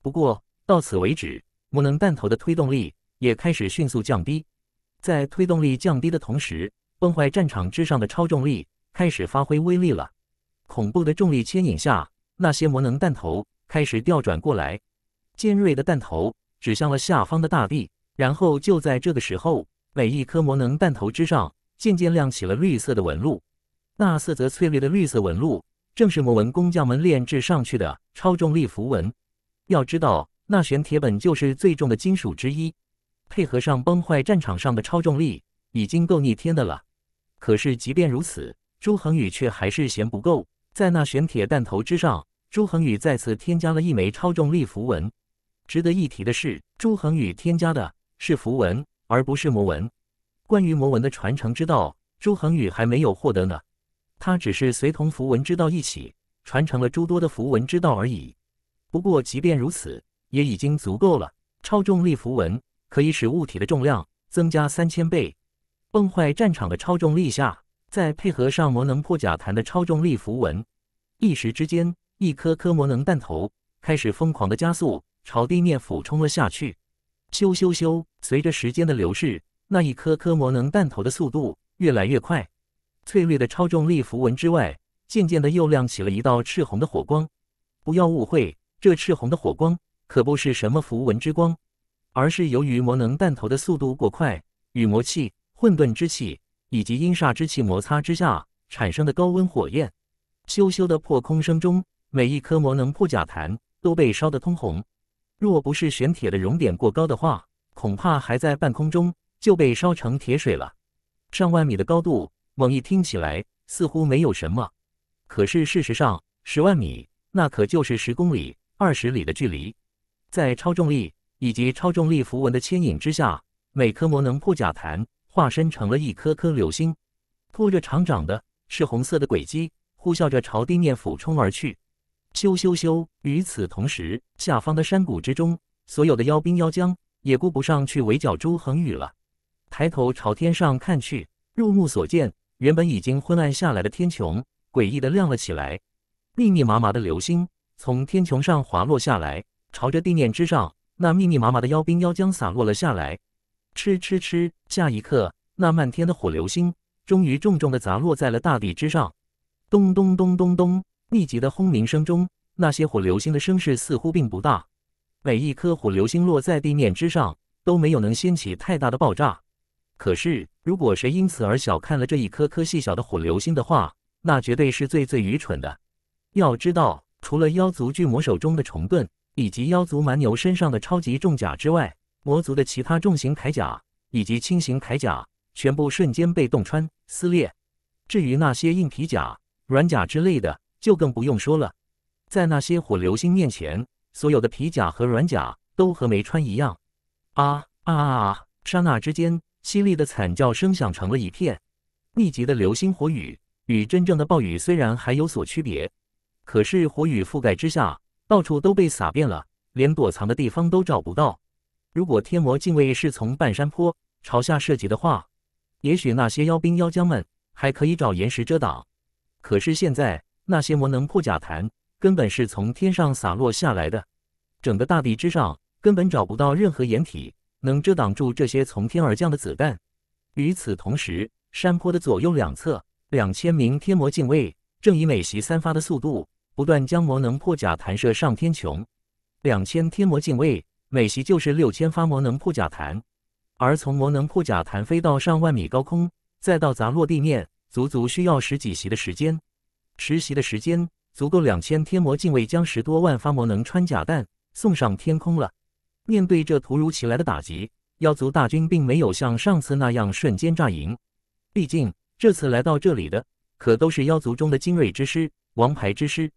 不过到此为止。魔能弹头的推动力也开始迅速降低，在推动力降低的同时，崩坏战场之上的超重力开始发挥威力了。恐怖的重力牵引下，那些魔能弹头开始调转过来，尖锐的弹头指向了下方的大地。然后就在这个时候，每一颗魔能弹头之上渐渐亮起了绿色的纹路，那色泽翠绿的绿色纹路，正是魔纹工匠们炼制上去的超重力符文。要知道。那玄铁本就是最重的金属之一，配合上崩坏战场上的超重力，已经够逆天的了。可是即便如此，朱恒宇却还是嫌不够。在那玄铁弹头之上，朱恒宇再次添加了一枚超重力符文。值得一提的是，朱恒宇添加的是符文，而不是魔文。关于魔文的传承之道，朱恒宇还没有获得呢。他只是随同符文之道一起传承了诸多的符文之道而已。不过即便如此，也已经足够了。超重力符文可以使物体的重量增加三千倍。崩坏战场的超重力下，再配合上魔能破甲弹的超重力符文，一时之间，一颗颗魔能弹头开始疯狂的加速，朝地面俯冲了下去。咻咻咻！随着时间的流逝，那一颗颗魔能弹头的速度越来越快。翠绿的超重力符文之外，渐渐的又亮起了一道赤红的火光。不要误会，这赤红的火光。可不是什么符文之光，而是由于魔能弹头的速度过快，与魔气、混沌之气以及阴煞之气摩擦之下产生的高温火焰。咻咻的破空声中，每一颗魔能破甲弹都被烧得通红。若不是玄铁的熔点过高的话，恐怕还在半空中就被烧成铁水了。上万米的高度，猛一听起来似乎没有什么，可是事实上，十万米那可就是十公里、二十里的距离。在超重力以及超重力符文的牵引之下，每颗魔能破甲弹化身成了一颗颗流星，拖着长长的、赤红色的轨迹，呼啸着朝地面俯冲而去。咻咻咻！与此同时，下方的山谷之中，所有的妖兵妖将也顾不上去围剿朱恒宇了，抬头朝天上看去，入目所见，原本已经昏暗下来的天穹诡异的亮了起来，密密麻麻的流星从天穹上滑落下来。朝着地面之上那密密麻麻的妖兵妖将洒落了下来，吃吃吃！下一刻，那漫天的火流星终于重重的砸落在了大地之上。咚咚咚咚咚！密集的轰鸣声中，那些火流星的声势似乎并不大，每一颗火流星落在地面之上都没有能掀起太大的爆炸。可是，如果谁因此而小看了这一颗颗细小的火流星的话，那绝对是最最愚蠢的。要知道，除了妖族巨魔手中的虫盾，以及妖族蛮牛身上的超级重甲之外，魔族的其他重型铠甲以及轻型铠甲全部瞬间被洞穿撕裂。至于那些硬皮甲、软甲之类的，就更不用说了。在那些火流星面前，所有的皮甲和软甲都和没穿一样。啊啊！啊！刹那之间，凄厉的惨叫声响成了一片。密集的流星火雨与真正的暴雨虽然还有所区别，可是火雨覆盖之下。到处都被撒遍了，连躲藏的地方都找不到。如果天魔禁卫是从半山坡朝下射击的话，也许那些妖兵妖将们还可以找岩石遮挡。可是现在那些魔能破甲弹根本是从天上洒落下来的，整个大地之上根本找不到任何掩体能遮挡住这些从天而降的子弹。与此同时，山坡的左右两侧，两千名天魔禁卫正以每袭三发的速度。不断将魔能破甲弹射上天穹，两千天魔禁卫每袭就是六千发魔能破甲弹，而从魔能破甲弹飞到上万米高空，再到砸落地面，足足需要十几袭的时间。十几袭的时间足够两千天魔禁卫将十多万发魔能穿甲弹送上天空了。面对这突如其来的打击，妖族大军并没有像上次那样瞬间炸营，毕竟这次来到这里的可都是妖族中的精锐之师、王牌之师。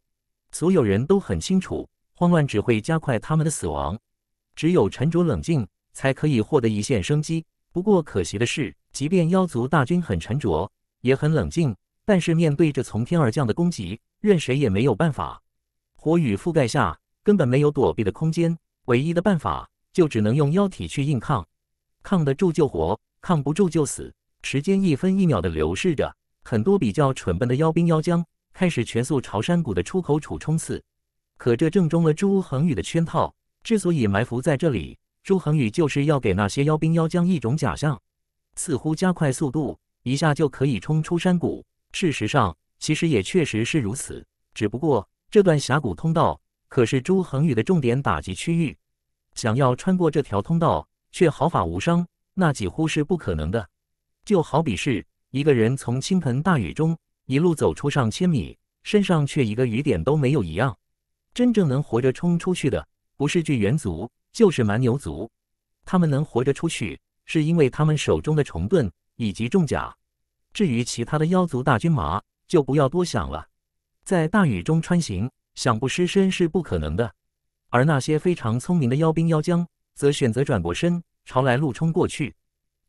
所有人都很清楚，慌乱只会加快他们的死亡。只有沉着冷静，才可以获得一线生机。不过可惜的是，即便妖族大军很沉着，也很冷静，但是面对着从天而降的攻击，任谁也没有办法。火雨覆盖下，根本没有躲避的空间，唯一的办法就只能用妖体去硬抗。抗得住就活，抗不住就死。时间一分一秒的流逝着，很多比较蠢笨的妖兵妖将。开始全速朝山谷的出口处冲刺，可这正中了朱恒宇的圈套。之所以埋伏在这里，朱恒宇就是要给那些妖兵妖将一种假象，似乎加快速度一下就可以冲出山谷。事实上，其实也确实是如此。只不过这段峡谷通道可是朱恒宇的重点打击区域，想要穿过这条通道却毫发无伤，那几乎是不可能的。就好比是一个人从倾盆大雨中。一路走出上千米，身上却一个雨点都没有一样。真正能活着冲出去的，不是巨猿族，就是蛮牛族。他们能活着出去，是因为他们手中的重盾以及重甲。至于其他的妖族大军马，就不要多想了。在大雨中穿行，想不失身是不可能的。而那些非常聪明的妖兵妖将，则选择转过身朝来路冲过去。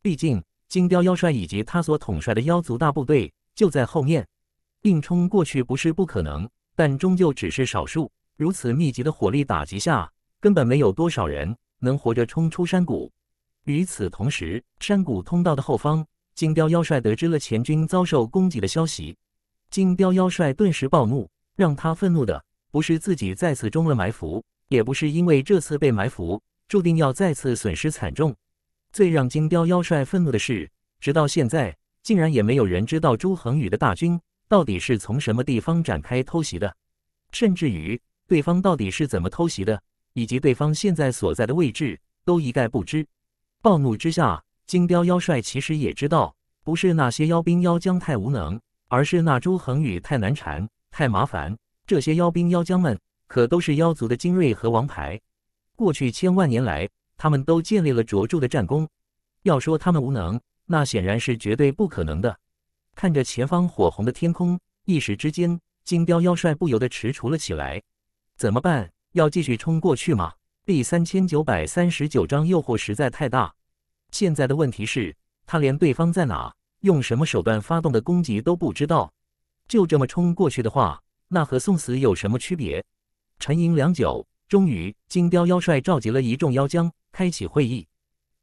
毕竟，金雕妖帅以及他所统帅的妖族大部队。就在后面，硬冲过去不是不可能，但终究只是少数。如此密集的火力打击下，根本没有多少人能活着冲出山谷。与此同时，山谷通道的后方，金雕妖帅得知了前军遭受攻击的消息，金雕妖帅顿时暴怒。让他愤怒的不是自己再次中了埋伏，也不是因为这次被埋伏注定要再次损失惨重。最让金雕妖帅愤怒的是，直到现在。竟然也没有人知道朱恒宇的大军到底是从什么地方展开偷袭的，甚至于对方到底是怎么偷袭的，以及对方现在所在的位置，都一概不知。暴怒之下，金雕妖帅其实也知道，不是那些妖兵妖将太无能，而是那朱恒宇太难缠、太麻烦。这些妖兵妖将们可都是妖族的精锐和王牌，过去千万年来，他们都建立了卓著的战功。要说他们无能。那显然是绝对不可能的。看着前方火红的天空，一时之间，金雕妖帅不由得踟蹰了起来。怎么办？要继续冲过去吗？第三千九百三十九章诱惑实在太大。现在的问题是他连对方在哪、用什么手段发动的攻击都不知道。就这么冲过去的话，那和送死有什么区别？沉吟良久，终于，金雕妖帅召集了一众妖将，开启会议。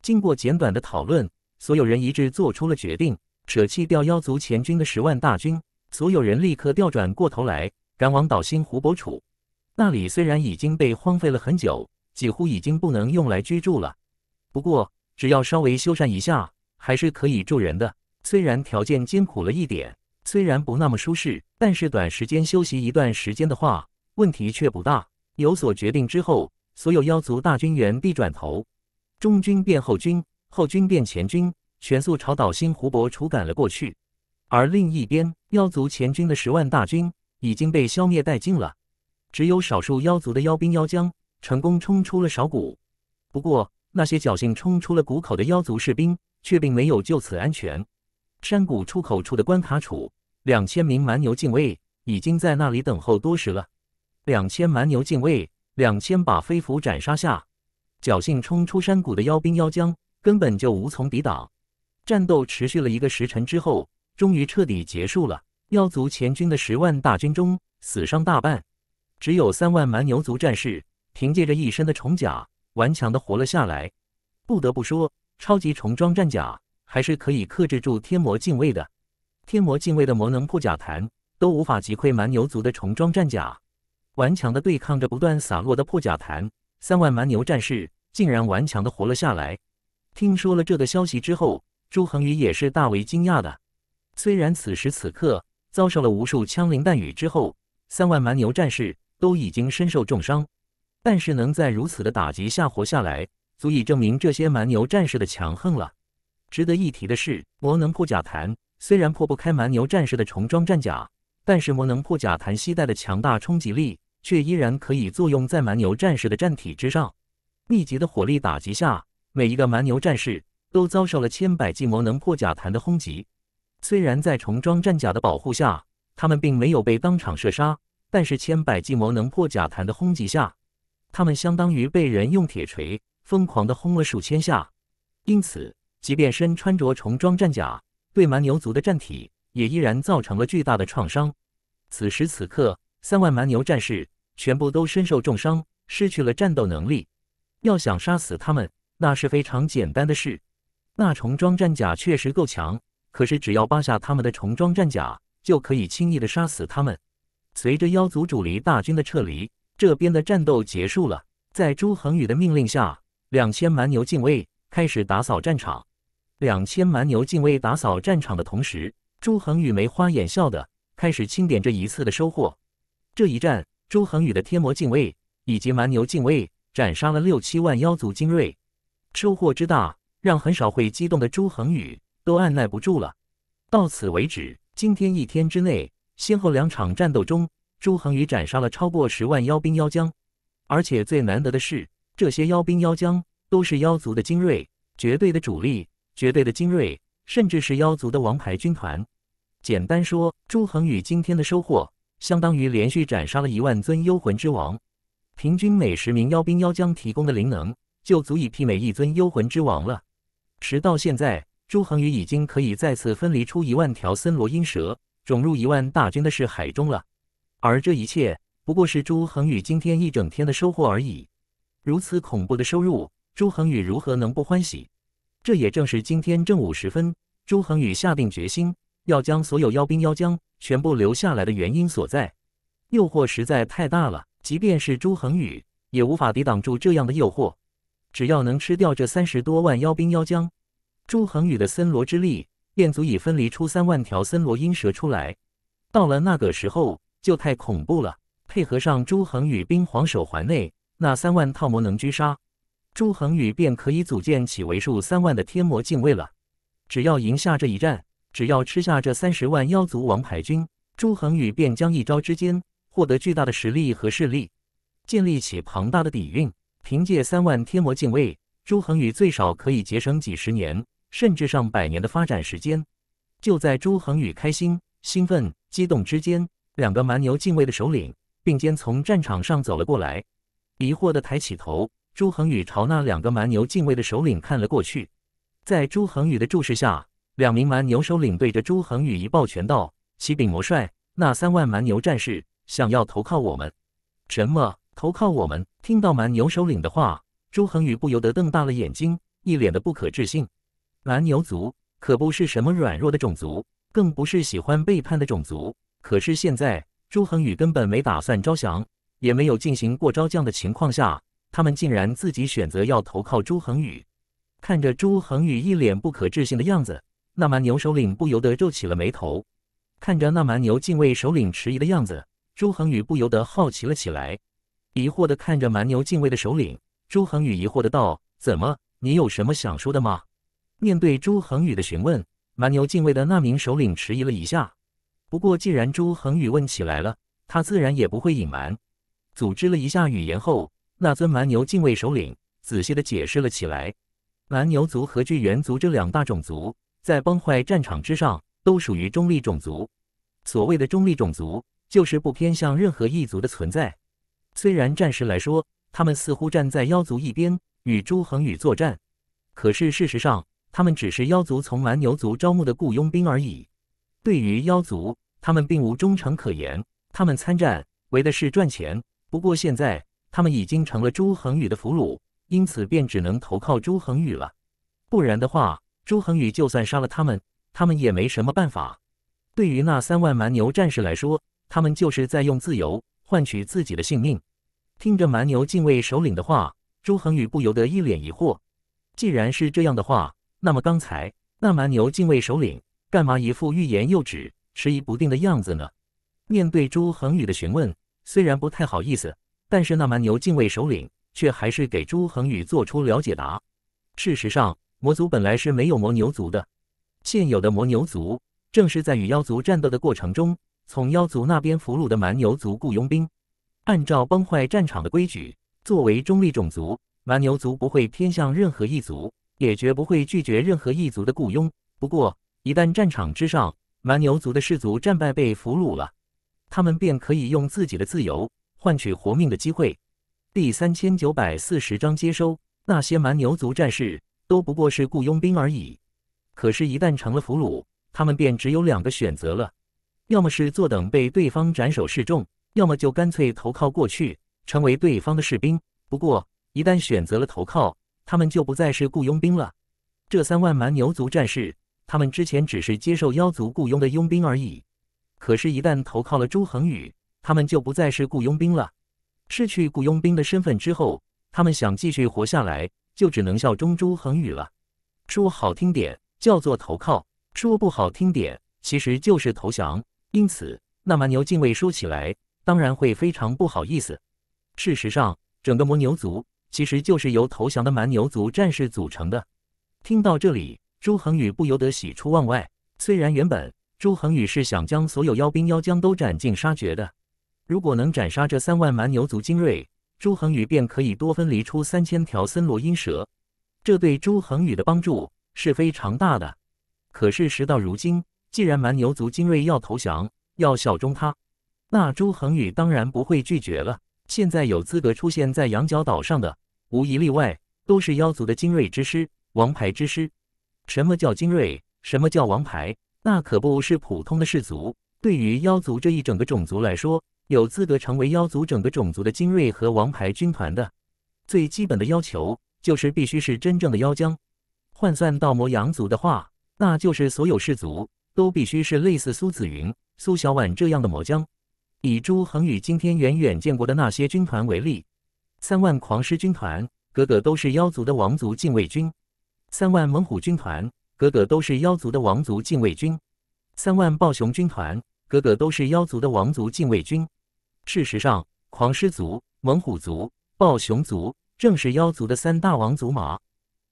经过简短的讨论。所有人一致做出了决定，舍弃掉妖族前军的十万大军。所有人立刻调转过头来，赶往岛心湖泊处。那里。虽然已经被荒废了很久，几乎已经不能用来居住了，不过只要稍微修缮一下，还是可以住人的。虽然条件艰苦了一点，虽然不那么舒适，但是短时间休息一段时间的话，问题却不大。有所决定之后，所有妖族大军原地转头，中军变后军。后军变前军，全速朝岛心湖泊处赶了过去。而另一边，妖族前军的十万大军已经被消灭殆尽了，只有少数妖族的妖兵妖将成功冲出了少谷。不过，那些侥幸冲出了谷口的妖族士兵却并没有就此安全。山谷出口处的关卡处，两千名蛮牛禁卫已经在那里等候多时了。两千蛮牛禁卫，两千把飞斧斩杀下，侥幸冲出山谷的妖兵妖将。根本就无从抵挡。战斗持续了一个时辰之后，终于彻底结束了。妖族前军的十万大军中，死伤大半，只有三万蛮牛族战士凭借着一身的重甲，顽强的活了下来。不得不说，超级重装战甲还是可以克制住天魔禁卫的。天魔禁卫的魔能破甲弹都无法击溃蛮牛族的重装战甲，顽强的对抗着不断洒落的破甲弹，三万蛮牛战士竟然顽强的活了下来。听说了这个消息之后，朱恒宇也是大为惊讶的。虽然此时此刻遭受了无数枪林弹雨之后，三万蛮牛战士都已经身受重伤，但是能在如此的打击下活下来，足以证明这些蛮牛战士的强横了。值得一提的是，魔能破甲弹虽然破不开蛮牛战士的重装战甲，但是魔能破甲弹携带的强大冲击力却依然可以作用在蛮牛战士的战体之上。密集的火力打击下。每一个蛮牛战士都遭受了千百计魔能破甲弹的轰击，虽然在重装战甲的保护下，他们并没有被当场射杀，但是千百计魔能破甲弹的轰击下，他们相当于被人用铁锤疯狂的轰了数千下。因此，即便身穿着重装战甲，对蛮牛族的战体也依然造成了巨大的创伤。此时此刻，三万蛮牛战士全部都身受重伤，失去了战斗能力。要想杀死他们。那是非常简单的事。那重装战甲确实够强，可是只要扒下他们的重装战甲，就可以轻易的杀死他们。随着妖族主力大军的撤离，这边的战斗结束了。在朱恒宇的命令下，两千蛮牛禁卫开始打扫战场。两千蛮牛禁卫打扫战场的同时，朱恒宇眉花眼笑的开始清点这一次的收获。这一战，朱恒宇的天魔禁卫以及蛮牛禁卫斩杀了六七万妖族精锐。收获之大，让很少会激动的朱恒宇都按耐不住了。到此为止，今天一天之内，先后两场战斗中，朱恒宇斩杀了超过十万妖兵妖将，而且最难得的是，这些妖兵妖将都是妖族的精锐，绝对的主力，绝对的精锐，甚至是妖族的王牌军团。简单说，朱恒宇今天的收获相当于连续斩杀了一万尊幽魂之王，平均每十名妖兵妖将提供的灵能。就足以媲美一尊幽魂之王了。直到现在，朱恒宇已经可以再次分离出一万条森罗阴蛇，种入一万大军的尸海中了。而这一切不过是朱恒宇今天一整天的收获而已。如此恐怖的收入，朱恒宇如何能不欢喜？这也正是今天正午时分，朱恒宇下定决心要将所有妖兵妖将全部留下来的原因所在。诱惑实在太大了，即便是朱恒宇也无法抵挡住这样的诱惑。只要能吃掉这三十多万妖兵妖将，朱恒宇的森罗之力便足以分离出三万条森罗阴蛇出来。到了那个时候，就太恐怖了。配合上朱恒宇冰皇手环内那三万套魔能狙杀，朱恒宇便可以组建起为数三万的天魔禁卫了。只要赢下这一战，只要吃下这三十万妖族王牌军，朱恒宇便将一招之间获得巨大的实力和势力，建立起庞大的底蕴。凭借三万天魔禁卫，朱恒宇最少可以节省几十年，甚至上百年的发展时间。就在朱恒宇开心、兴奋、激动之间，两个蛮牛禁卫的首领并肩从战场上走了过来，疑惑地抬起头。朱恒宇朝那两个蛮牛禁卫的首领看了过去。在朱恒宇的注视下，两名蛮牛首领对着朱恒宇一抱拳道：“启禀魔帅，那三万蛮牛战士想要投靠我们。”“什么？投靠我们？”听到蛮牛首领的话，朱恒宇不由得瞪大了眼睛，一脸的不可置信。蛮牛族可不是什么软弱的种族，更不是喜欢背叛的种族。可是现在，朱恒宇根本没打算招降，也没有进行过招降的情况下，他们竟然自己选择要投靠朱恒宇。看着朱恒宇一脸不可置信的样子，那蛮牛首领不由得皱起了眉头。看着那蛮牛禁卫首领迟疑的样子，朱恒宇不由得好奇了起来。疑惑的看着蛮牛禁卫的首领朱恒宇，疑惑的道：“怎么，你有什么想说的吗？”面对朱恒宇的询问，蛮牛禁卫的那名首领迟疑了一下。不过既然朱恒宇问起来了，他自然也不会隐瞒。组织了一下语言后，那尊蛮牛禁卫首领仔细的解释了起来：“蛮牛族和巨猿族这两大种族，在崩坏战场之上都属于中立种族。所谓的中立种族，就是不偏向任何一族的存在。”虽然暂时来说，他们似乎站在妖族一边与朱恒宇作战，可是事实上，他们只是妖族从蛮牛族招募的雇佣兵而已。对于妖族，他们并无忠诚可言，他们参战为的是赚钱。不过现在，他们已经成了朱恒宇的俘虏，因此便只能投靠朱恒宇了。不然的话，朱恒宇就算杀了他们，他们也没什么办法。对于那三万蛮牛战士来说，他们就是在用自由换取自己的性命。听着蛮牛禁卫首领的话，朱恒宇不由得一脸疑惑。既然是这样的话，那么刚才那蛮牛禁卫首领干嘛一副欲言又止、迟疑不定的样子呢？面对朱恒宇的询问，虽然不太好意思，但是那蛮牛禁卫首领却还是给朱恒宇做出了解答。事实上，魔族本来是没有魔牛族的，现有的魔牛族正是在与妖族战斗的过程中，从妖族那边俘虏的蛮牛族雇佣兵。按照崩坏战场的规矩，作为中立种族，蛮牛族不会偏向任何一族，也绝不会拒绝任何一族的雇佣。不过，一旦战场之上，蛮牛族的士卒战败被俘虏了，他们便可以用自己的自由换取活命的机会。第三千九百四十章接收。那些蛮牛族战士都不过是雇佣兵而已，可是，一旦成了俘虏，他们便只有两个选择了：要么是坐等被对方斩首示众。要么就干脆投靠过去，成为对方的士兵。不过，一旦选择了投靠，他们就不再是雇佣兵了。这三万蛮牛族战士，他们之前只是接受妖族雇佣的佣兵而已。可是，一旦投靠了朱恒宇，他们就不再是雇佣兵了。失去雇佣兵的身份之后，他们想继续活下来，就只能效忠朱恒宇了。说好听点叫做投靠，说不好听点其实就是投降。因此，那蛮牛敬畏说起来。当然会非常不好意思。事实上，整个魔牛族其实就是由投降的蛮牛族战士组成的。听到这里，朱恒宇不由得喜出望外。虽然原本朱恒宇是想将所有妖兵妖将都斩尽杀绝的，如果能斩杀这三万蛮牛族精锐，朱恒宇便可以多分离出三千条森罗阴蛇，这对朱恒宇的帮助是非常大的。可是事到如今，既然蛮牛族精锐要投降，要效忠他。那朱恒宇当然不会拒绝了。现在有资格出现在羊角岛上的，无一例外都是妖族的精锐之师、王牌之师。什么叫精锐？什么叫王牌？那可不是普通的士族。对于妖族这一整个种族来说，有资格成为妖族整个种族的精锐和王牌军团的，最基本的要求就是必须是真正的妖将。换算到魔羊族的话，那就是所有士族都必须是类似苏子云、苏小婉这样的魔将。以朱恒宇今天远远见过的那些军团为例，三万狂狮军团，个个都是妖族的王族禁卫军；三万猛虎军团，个个都是妖族的王族禁卫军；三万暴熊军团，个个都是妖族的王族禁卫军。事实上，狂狮族、猛虎族、暴熊族正是妖族的三大王族马。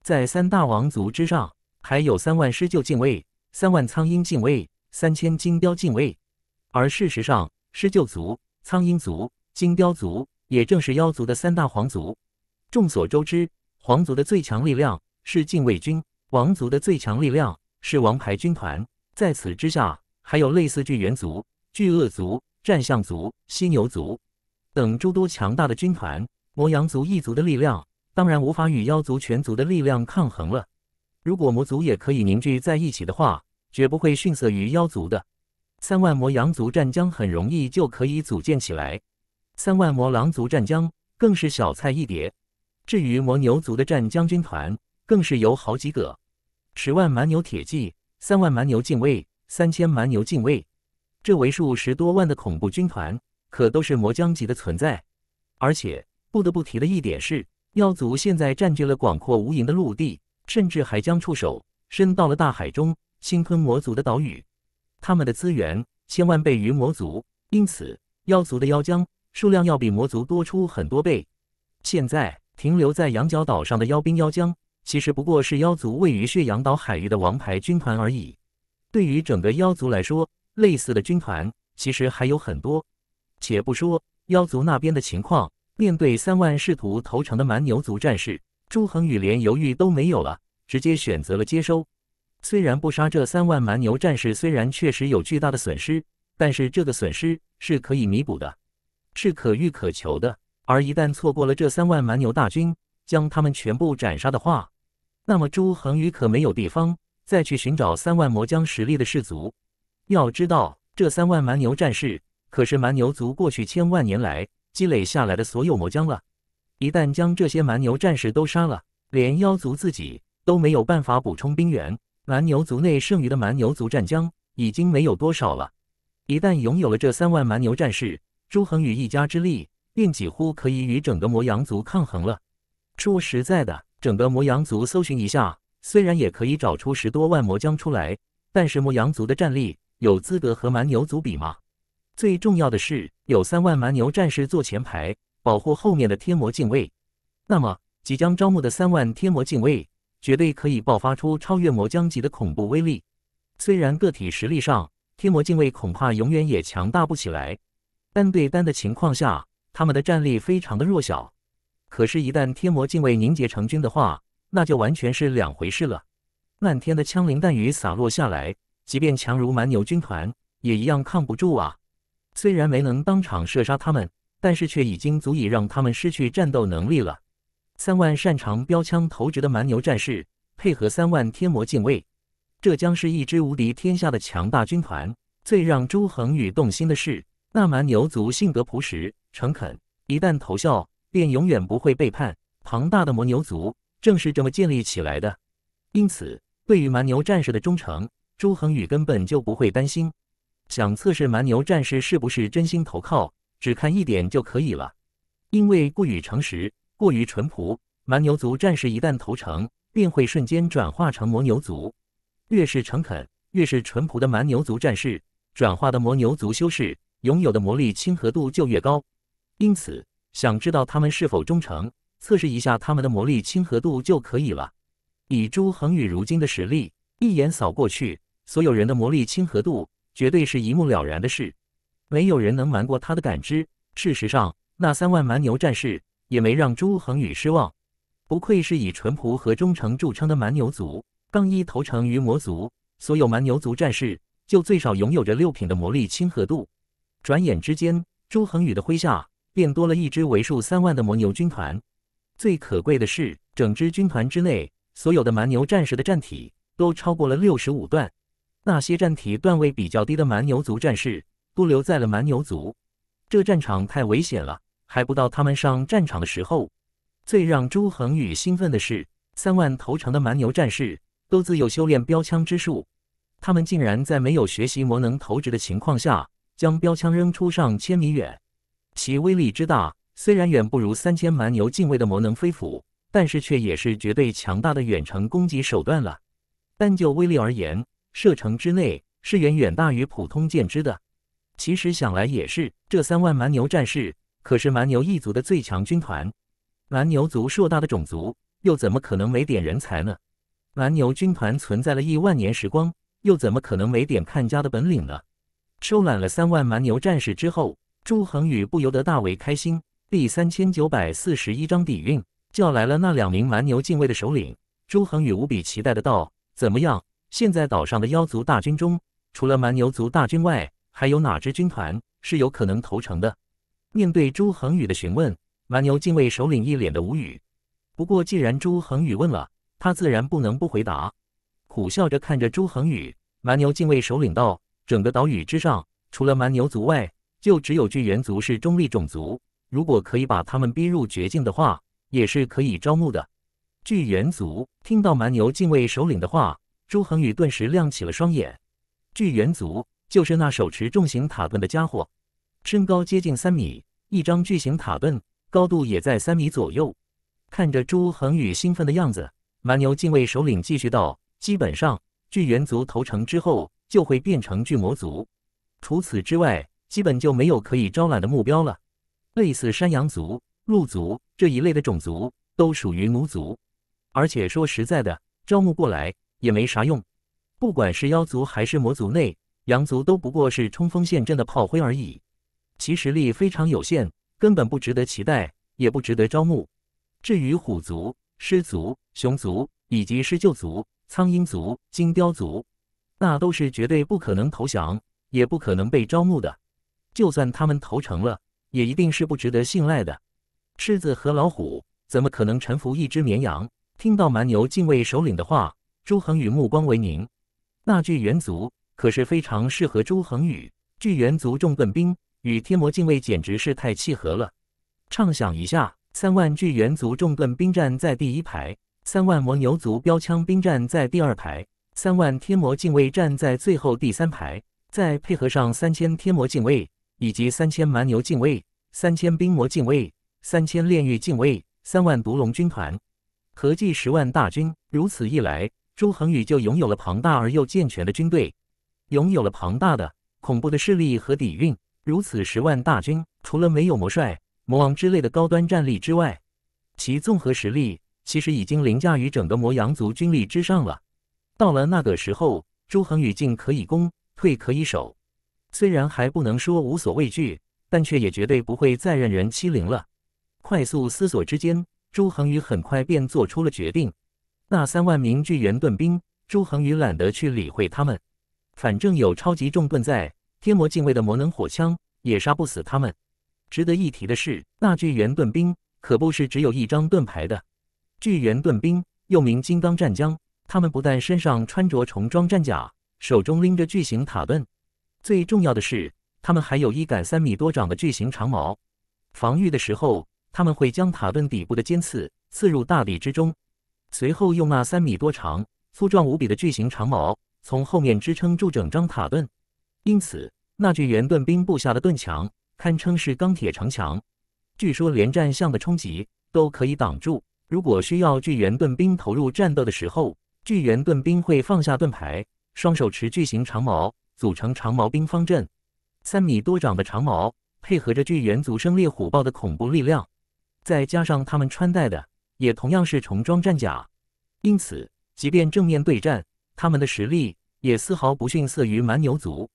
在三大王族之上，还有三万狮鹫禁卫、三万苍鹰禁卫、三千金雕禁卫。而事实上，狮鹫族、苍鹰族、金雕族，也正是妖族的三大皇族。众所周知，皇族的最强力量是禁卫军，王族的最强力量是王牌军团。在此之下，还有类似巨猿族、巨鳄族、战象族、犀牛族等诸多强大的军团。魔羊族一族的力量，当然无法与妖族全族的力量抗衡了。如果魔族也可以凝聚在一起的话，绝不会逊色于妖族的。三万魔羊族战将很容易就可以组建起来，三万魔狼族战将更是小菜一碟。至于魔牛族的战将军团，更是有好几个：十万蛮牛铁骑、三万蛮牛禁卫、三千蛮牛禁卫。这为数十多万的恐怖军团，可都是魔将级的存在。而且不得不提的一点是，妖族现在占据了广阔无垠的陆地，甚至还将触手伸到了大海中，侵吞魔族的岛屿。他们的资源千万倍于魔族，因此妖族的妖将数量要比魔族多出很多倍。现在停留在羊角岛上的妖兵妖将，其实不过是妖族位于血羊岛海域的王牌军团而已。对于整个妖族来说，类似的军团其实还有很多。且不说妖族那边的情况，面对三万试图投诚的蛮牛族战士，朱恒宇连犹豫都没有了，直接选择了接收。虽然不杀这三万蛮牛战士，虽然确实有巨大的损失，但是这个损失是可以弥补的，是可遇可求的。而一旦错过了这三万蛮牛大军，将他们全部斩杀的话，那么朱恒宇可没有地方再去寻找三万魔将实力的氏族。要知道，这三万蛮牛战士可是蛮牛族过去千万年来积累下来的所有魔将了。一旦将这些蛮牛战士都杀了，连妖族自己都没有办法补充兵源。蛮牛族内剩余的蛮牛族战将已经没有多少了，一旦拥有了这三万蛮牛战士，朱恒宇一家之力便几乎可以与整个魔羊族抗衡了。说实在的，整个魔羊族搜寻一下，虽然也可以找出十多万魔将出来，但是魔羊族的战力有资格和蛮牛族比吗？最重要的是，有三万蛮牛战士做前排，保护后面的天魔禁卫。那么，即将招募的三万天魔禁卫。绝对可以爆发出超越魔将级的恐怖威力。虽然个体实力上，天魔境卫恐怕永远也强大不起来，单对单的情况下，他们的战力非常的弱小。可是，一旦天魔境卫凝结成军的话，那就完全是两回事了。漫天的枪林弹雨洒落下来，即便强如蛮牛军团，也一样抗不住啊！虽然没能当场射杀他们，但是却已经足以让他们失去战斗能力了。三万擅长标枪投掷的蛮牛战士，配合三万天魔禁卫，这将是一支无敌天下的强大军团。最让朱恒宇动心的是，那蛮牛族性格朴实诚恳，一旦投效，便永远不会背叛。庞大的魔牛族正是这么建立起来的。因此，对于蛮牛战士的忠诚，朱恒宇根本就不会担心。想测试蛮牛战士是不是真心投靠，只看一点就可以了，因为过于诚实。过于淳朴，蛮牛族战士一旦投诚，便会瞬间转化成魔牛族。越是诚恳、越是淳朴的蛮牛族战士，转化的魔牛族修士拥有的魔力亲和度就越高。因此，想知道他们是否忠诚，测试一下他们的魔力亲和度就可以了。以朱恒宇如今的实力，一眼扫过去，所有人的魔力亲和度绝对是一目了然的事，没有人能瞒过他的感知。事实上，那三万蛮牛战士。也没让朱恒宇失望，不愧是以淳朴和忠诚著称的蛮牛族，刚一投诚于魔族，所有蛮牛族战士就最少拥有着六品的魔力亲和度。转眼之间，朱恒宇的麾下便多了一支为数三万的魔牛军团。最可贵的是，整支军团之内，所有的蛮牛战士的战体都超过了六十五段。那些战体段位比较低的蛮牛族战士都留在了蛮牛族，这战场太危险了。还不到他们上战场的时候。最让朱恒宇兴奋的是，三万投城的蛮牛战士都自幼修炼标枪之术，他们竟然在没有学习魔能投掷的情况下，将标枪扔出上千米远，其威力之大，虽然远不如三千蛮牛近卫的魔能飞斧，但是却也是绝对强大的远程攻击手段了。单就威力而言，射程之内是远远大于普通剑支的。其实想来也是，这三万蛮牛战士。可是蛮牛一族的最强军团，蛮牛族硕大的种族又怎么可能没点人才呢？蛮牛军团存在了亿万年时光，又怎么可能没点看家的本领呢？收揽了三万蛮牛战士之后，朱恒宇不由得大为开心。第三千九百四十一章底蕴，叫来了那两名蛮牛禁卫的首领。朱恒宇无比期待的道：“怎么样？现在岛上的妖族大军中，除了蛮牛族大军外，还有哪支军团是有可能投诚的？”面对朱恒宇的询问，蛮牛禁卫首领一脸的无语。不过，既然朱恒宇问了，他自然不能不回答。苦笑着看着朱恒宇，蛮牛禁卫首领道：“整个岛屿之上，除了蛮牛族外，就只有巨猿族是中立种族。如果可以把他们逼入绝境的话，也是可以招募的。”巨猿族听到蛮牛禁卫首领的话，朱恒宇顿时亮起了双眼。巨猿族就是那手持重型塔盾的家伙，身高接近三米。一张巨型塔盾，高度也在三米左右。看着朱恒宇兴奋的样子，蛮牛禁卫首领继续道：“基本上，巨猿族投诚之后就会变成巨魔族。除此之外，基本就没有可以招揽的目标了。类似山羊族、鹿族这一类的种族，都属于奴族。而且说实在的，招募过来也没啥用。不管是妖族还是魔族内，羊族都不过是冲锋陷阵的炮灰而已。”其实力非常有限，根本不值得期待，也不值得招募。至于虎族、狮族、熊族以及狮鹫族、苍鹰族、金雕族，那都是绝对不可能投降，也不可能被招募的。就算他们投诚了，也一定是不值得信赖的。狮子和老虎怎么可能臣服一只绵羊？听到蛮牛禁卫首领的话，朱恒宇目光为凝。那巨猿族可是非常适合朱恒宇，巨猿族重盾兵。与天魔禁卫简直是太契合了。畅想一下，三万巨猿族重盾兵站在第一排，三万牦牛族标枪兵站在第二排，三万天魔禁卫站在最后第三排。再配合上三千天魔禁卫，以及三千蛮牛禁卫、三千冰魔禁卫、三千炼狱禁卫、三万毒龙军团，合计十万大军。如此一来，朱恒宇就拥有了庞大而又健全的军队，拥有了庞大的、恐怖的势力和底蕴。如此十万大军，除了没有魔帅、魔王之类的高端战力之外，其综合实力其实已经凌驾于整个魔阳族军力之上了。到了那个时候，朱恒宇进可以攻，退可以守，虽然还不能说无所畏惧，但却也绝对不会再任人欺凌了。快速思索之间，朱恒宇很快便做出了决定。那三万名巨猿盾兵，朱恒宇懒得去理会他们，反正有超级重盾在。天魔禁卫的魔能火枪也杀不死他们。值得一提的是，那巨猿盾兵可不是只有一张盾牌的。巨猿盾兵又名金刚战将，他们不但身上穿着重装战甲，手中拎着巨型塔盾，最重要的是，他们还有一杆三米多长的巨型长矛。防御的时候，他们会将塔盾底部的尖刺刺入大地之中，随后用那三米多长、粗壮无比的巨型长矛从后面支撑住整张塔盾。因此，那巨猿盾兵布下的盾墙堪称是钢铁城墙，据说连战象的冲击都可以挡住。如果需要巨猿盾兵投入战斗的时候，巨猿盾兵会放下盾牌，双手持巨型长矛，组成长矛兵方阵。三米多长的长矛，配合着巨猿族生烈虎豹的恐怖力量，再加上他们穿戴的也同样是重装战甲，因此，即便正面对战，他们的实力也丝毫不逊色于蛮牛族。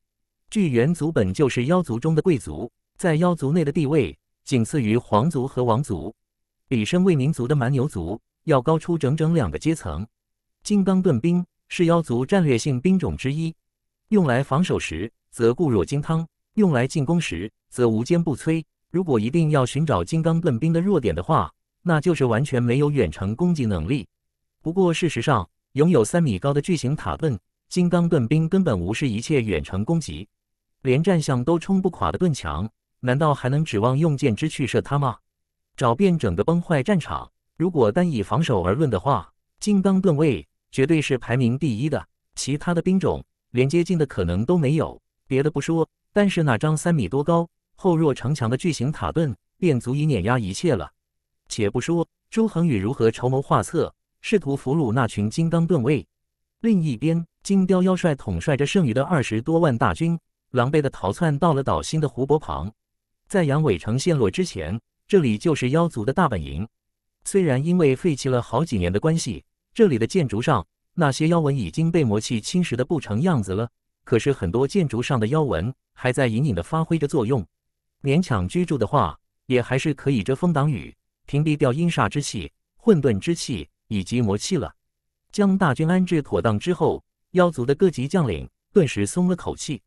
巨猿族本就是妖族中的贵族，在妖族内的地位仅次于皇族和王族，比身为民族的蛮牛族要高出整整两个阶层。金刚盾兵是妖族战略性兵种之一，用来防守时则固若金汤，用来进攻时则无坚不摧。如果一定要寻找金刚盾兵的弱点的话，那就是完全没有远程攻击能力。不过事实上，拥有三米高的巨型塔盾，金刚盾兵根本无视一切远程攻击。连战象都冲不垮的盾墙，难道还能指望用箭支去射它吗？找遍整个崩坏战场，如果单以防守而论的话，金刚盾位绝对是排名第一的，其他的兵种连接近的可能都没有。别的不说，但是那张三米多高、厚若城墙的巨型塔盾便足以碾压一切了。且不说周恒宇如何筹谋画策，试图俘虏那群金刚盾位，另一边金雕妖帅统帅着剩余的二十多万大军。狼狈的逃窜到了岛心的湖泊旁，在阳尾城陷落之前，这里就是妖族的大本营。虽然因为废弃了好几年的关系，这里的建筑上那些妖纹已经被魔气侵蚀的不成样子了，可是很多建筑上的妖纹还在隐隐的发挥着作用，勉强居住的话，也还是可以遮风挡雨，屏蔽掉阴煞之气、混沌之气以及魔气了。将大军安置妥当之后，妖族的各级将领顿时松了口气。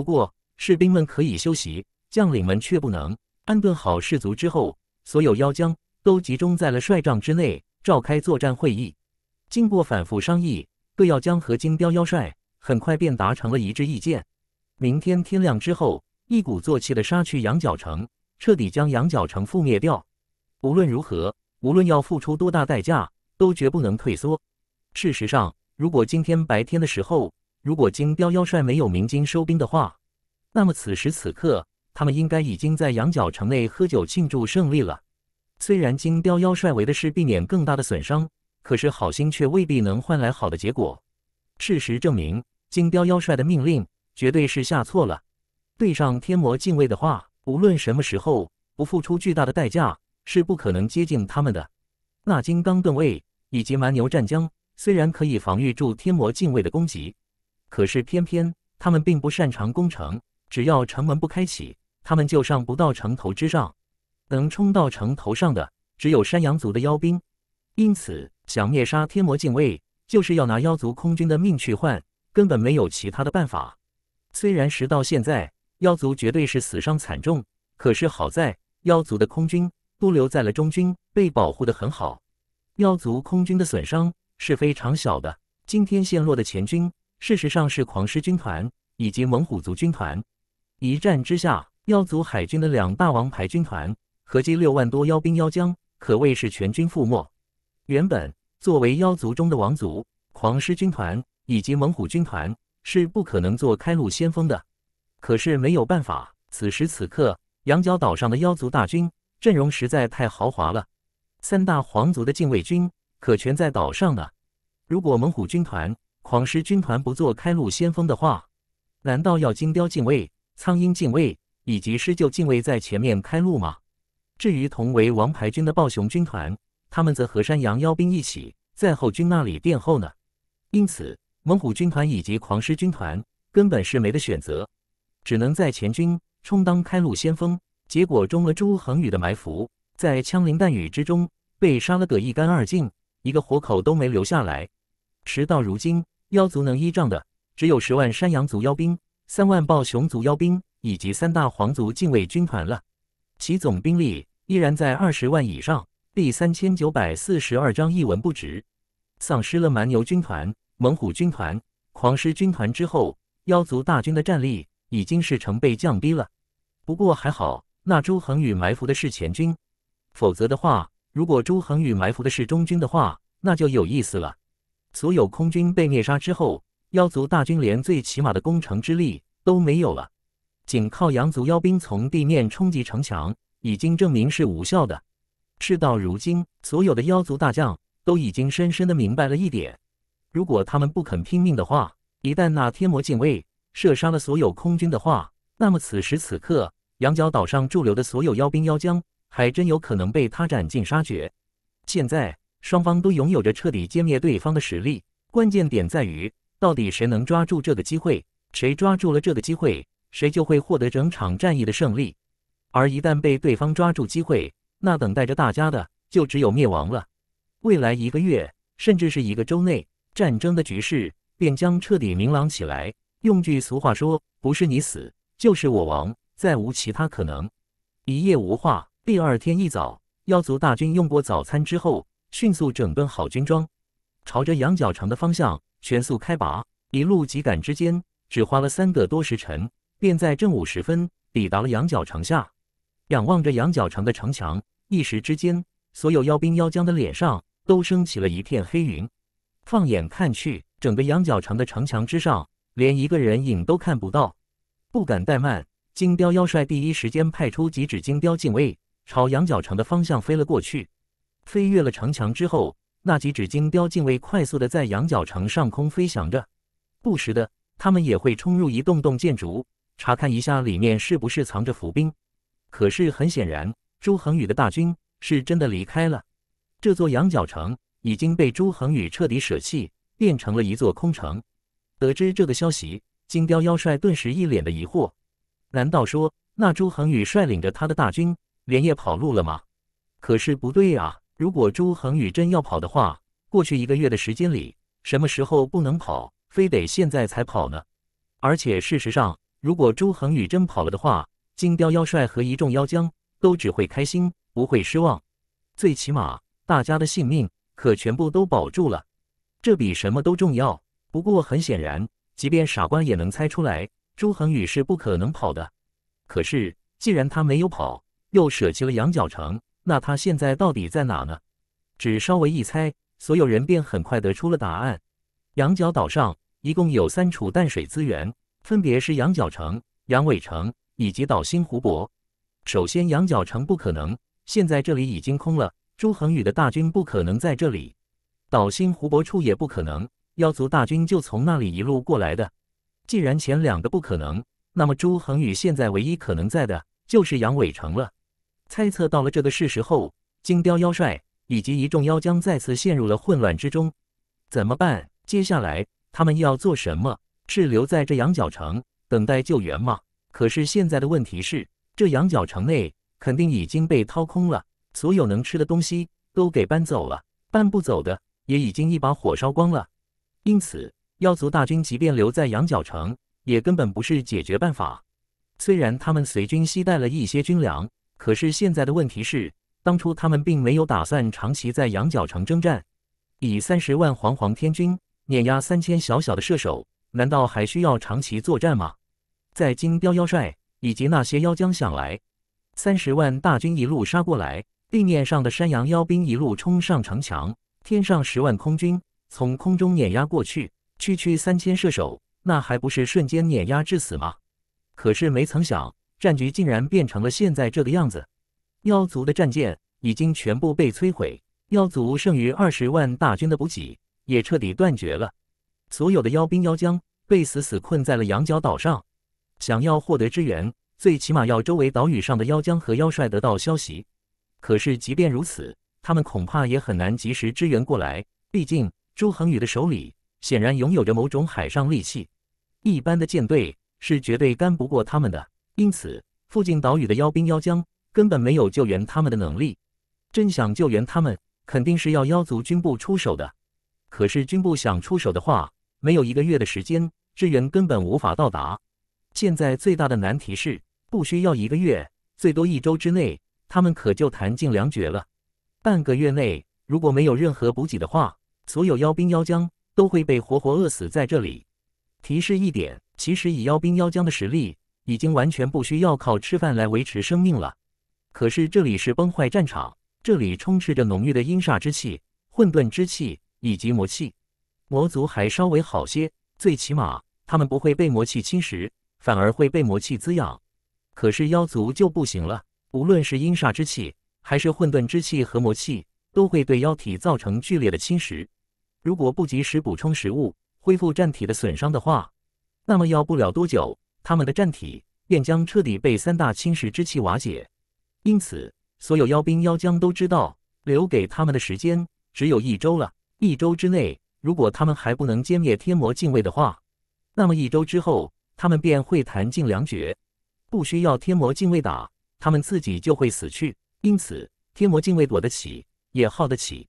不过，士兵们可以休息，将领们却不能。安顿好士卒之后，所有妖将都集中在了帅帐之内，召开作战会议。经过反复商议，各要将和金雕妖帅很快便达成了一致意见：明天天亮之后，一鼓作气的杀去羊角城，彻底将羊角城覆灭掉。无论如何，无论要付出多大代价，都绝不能退缩。事实上，如果今天白天的时候，如果金彪妖帅没有鸣金收兵的话，那么此时此刻他们应该已经在羊角城内喝酒庆祝胜利了。虽然金彪妖帅为的是避免更大的损伤，可是好心却未必能换来好的结果。事实证明，金彪妖帅的命令绝对是下错了。对上天魔禁卫的话，无论什么时候不付出巨大的代价是不可能接近他们的。那金刚盾卫以及蛮牛战将虽然可以防御住天魔禁卫的攻击。可是偏偏他们并不擅长攻城，只要城门不开启，他们就上不到城头之上。能冲到城头上的只有山羊族的妖兵，因此想灭杀天魔禁卫，就是要拿妖族空军的命去换，根本没有其他的办法。虽然时到现在，妖族绝对是死伤惨重，可是好在妖族的空军都留在了中军，被保护的很好，妖族空军的损伤是非常小的。今天陷落的前军。事实上是狂狮军团以及猛虎族军团一战之下，妖族海军的两大王牌军团合计六万多妖兵妖将，可谓是全军覆没。原本作为妖族中的王族，狂狮军团以及猛虎军团是不可能做开路先锋的。可是没有办法，此时此刻羊角岛上的妖族大军阵容实在太豪华了，三大皇族的禁卫军可全在岛上呢。如果猛虎军团，狂狮军团不做开路先锋的话，难道要金雕禁卫、苍鹰禁卫以及狮鹫禁卫在前面开路吗？至于同为王牌军的暴熊军团，他们则和山羊妖兵一起在后军那里殿后呢。因此，猛虎军团以及狂狮军团根本是没得选择，只能在前军充当开路先锋。结果中了朱恒宇的埋伏，在枪林弹雨之中被杀了个一干二净，一个活口都没留下来。时到如今，妖族能依仗的只有十万山羊族妖兵、三万豹熊族妖兵以及三大皇族禁卫军团了。其总兵力依然在二十万以上。第三千九百四十二章一文不值。丧失了蛮牛军团、猛虎军团、狂狮军团之后，妖族大军的战力已经是成倍降低了。不过还好，那朱恒宇埋伏的是前军，否则的话，如果朱恒宇埋伏的是中军的话，那就有意思了。所有空军被灭杀之后，妖族大军连最起码的攻城之力都没有了。仅靠羊族妖兵从地面冲击城墙，已经证明是无效的。事到如今，所有的妖族大将都已经深深的明白了一点：如果他们不肯拼命的话，一旦那天魔禁卫射杀了所有空军的话，那么此时此刻，羊角岛上驻留的所有妖兵妖将，还真有可能被他斩尽杀绝。现在。双方都拥有着彻底歼灭对方的实力，关键点在于到底谁能抓住这个机会。谁抓住了这个机会，谁就会获得整场战役的胜利；而一旦被对方抓住机会，那等待着大家的就只有灭亡了。未来一个月，甚至是一个周内，战争的局势便将彻底明朗起来。用句俗话说：“不是你死，就是我亡，再无其他可能。”一夜无话。第二天一早，妖族大军用过早餐之后。迅速整顿好军装，朝着羊角城的方向全速开拔，一路急赶之间，只花了三个多时辰，便在正午时分抵达了羊角城下。仰望着羊角城的城墙，一时之间，所有妖兵妖将的脸上都升起了一片黑云。放眼看去，整个羊角城的城墙之上，连一个人影都看不到。不敢怠慢，金雕妖帅第一时间派出几只金雕近卫，朝羊角城的方向飞了过去。飞越了城墙之后，那几只金雕竟未快速的在羊角城上空飞翔着，不时的，他们也会冲入一栋栋建筑，查看一下里面是不是藏着伏兵。可是很显然，朱恒宇的大军是真的离开了，这座羊角城已经被朱恒宇彻底舍弃，变成了一座空城。得知这个消息，金雕妖帅顿时一脸的疑惑：难道说那朱恒宇率领着他的大军连夜跑路了吗？可是不对啊！如果朱恒宇真要跑的话，过去一个月的时间里，什么时候不能跑，非得现在才跑呢？而且事实上，如果朱恒宇真跑了的话，金雕妖帅和一众妖将都只会开心，不会失望。最起码大家的性命可全部都保住了，这比什么都重要。不过很显然，即便傻瓜也能猜出来，朱恒宇是不可能跑的。可是既然他没有跑，又舍弃了羊角城。那他现在到底在哪呢？只稍微一猜，所有人便很快得出了答案。羊角岛上一共有三处淡水资源，分别是羊角城、羊尾城以及岛心湖泊。首先，羊角城不可能，现在这里已经空了，朱恒宇的大军不可能在这里。岛心湖泊处也不可能，妖族大军就从那里一路过来的。既然前两个不可能，那么朱恒宇现在唯一可能在的就是羊尾城了。猜测到了这个事实后，金雕妖帅以及一众妖将再次陷入了混乱之中。怎么办？接下来他们要做什么？是留在这羊角城等待救援吗？可是现在的问题是，这羊角城内肯定已经被掏空了，所有能吃的东西都给搬走了，搬不走的也已经一把火烧光了。因此，妖族大军即便留在羊角城，也根本不是解决办法。虽然他们随军携带了一些军粮。可是现在的问题是，当初他们并没有打算长期在羊角城征战，以三十万煌煌天军碾压三千小小的射手，难道还需要长期作战吗？在金雕妖帅以及那些妖将想来，三十万大军一路杀过来，地面上的山羊妖兵一路冲上城墙，天上十万空军从空中碾压过去，区区三千射手，那还不是瞬间碾压致死吗？可是没曾想。战局竟然变成了现在这个样子，妖族的战舰已经全部被摧毁，妖族剩余二十万大军的补给也彻底断绝了。所有的妖兵妖将被死死困在了羊角岛上，想要获得支援，最起码要周围岛屿上的妖将和妖帅得到消息。可是即便如此，他们恐怕也很难及时支援过来。毕竟朱恒宇的手里显然拥有着某种海上利器，一般的舰队是绝对干不过他们的。因此，附近岛屿的妖兵妖将根本没有救援他们的能力。真想救援他们，肯定是要妖族军部出手的。可是军部想出手的话，没有一个月的时间，支援根本无法到达。现在最大的难题是，不需要一个月，最多一周之内，他们可就弹尽粮绝了。半个月内，如果没有任何补给的话，所有妖兵妖将都会被活活饿死在这里。提示一点，其实以妖兵妖将的实力。已经完全不需要靠吃饭来维持生命了。可是这里是崩坏战场，这里充斥着浓郁的阴煞之气、混沌之气以及魔气。魔族还稍微好些，最起码他们不会被魔气侵蚀，反而会被魔气滋养。可是妖族就不行了，无论是阴煞之气还是混沌之气和魔气，都会对妖体造成剧烈的侵蚀。如果不及时补充食物，恢复战体的损伤的话，那么要不了多久。他们的战体便将彻底被三大侵蚀之气瓦解，因此，所有妖兵妖将都知道，留给他们的时间只有一周了。一周之内，如果他们还不能歼灭天魔禁卫的话，那么一周之后，他们便会弹尽粮绝，不需要天魔禁卫打，他们自己就会死去。因此，天魔禁卫躲得起，也耗得起，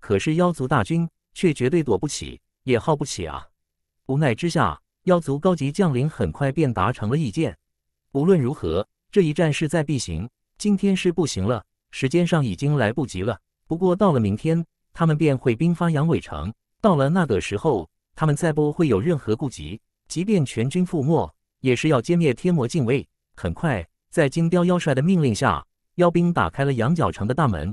可是妖族大军却绝对躲不起，也耗不起啊！无奈之下。妖族高级将领很快便达成了意见。无论如何，这一战势在必行。今天是不行了，时间上已经来不及了。不过到了明天，他们便会兵发羊尾城。到了那个时候，他们再不会有任何顾及，即便全军覆没，也是要歼灭天魔禁卫。很快，在金雕妖帅的命令下，妖兵打开了羊角城的大门，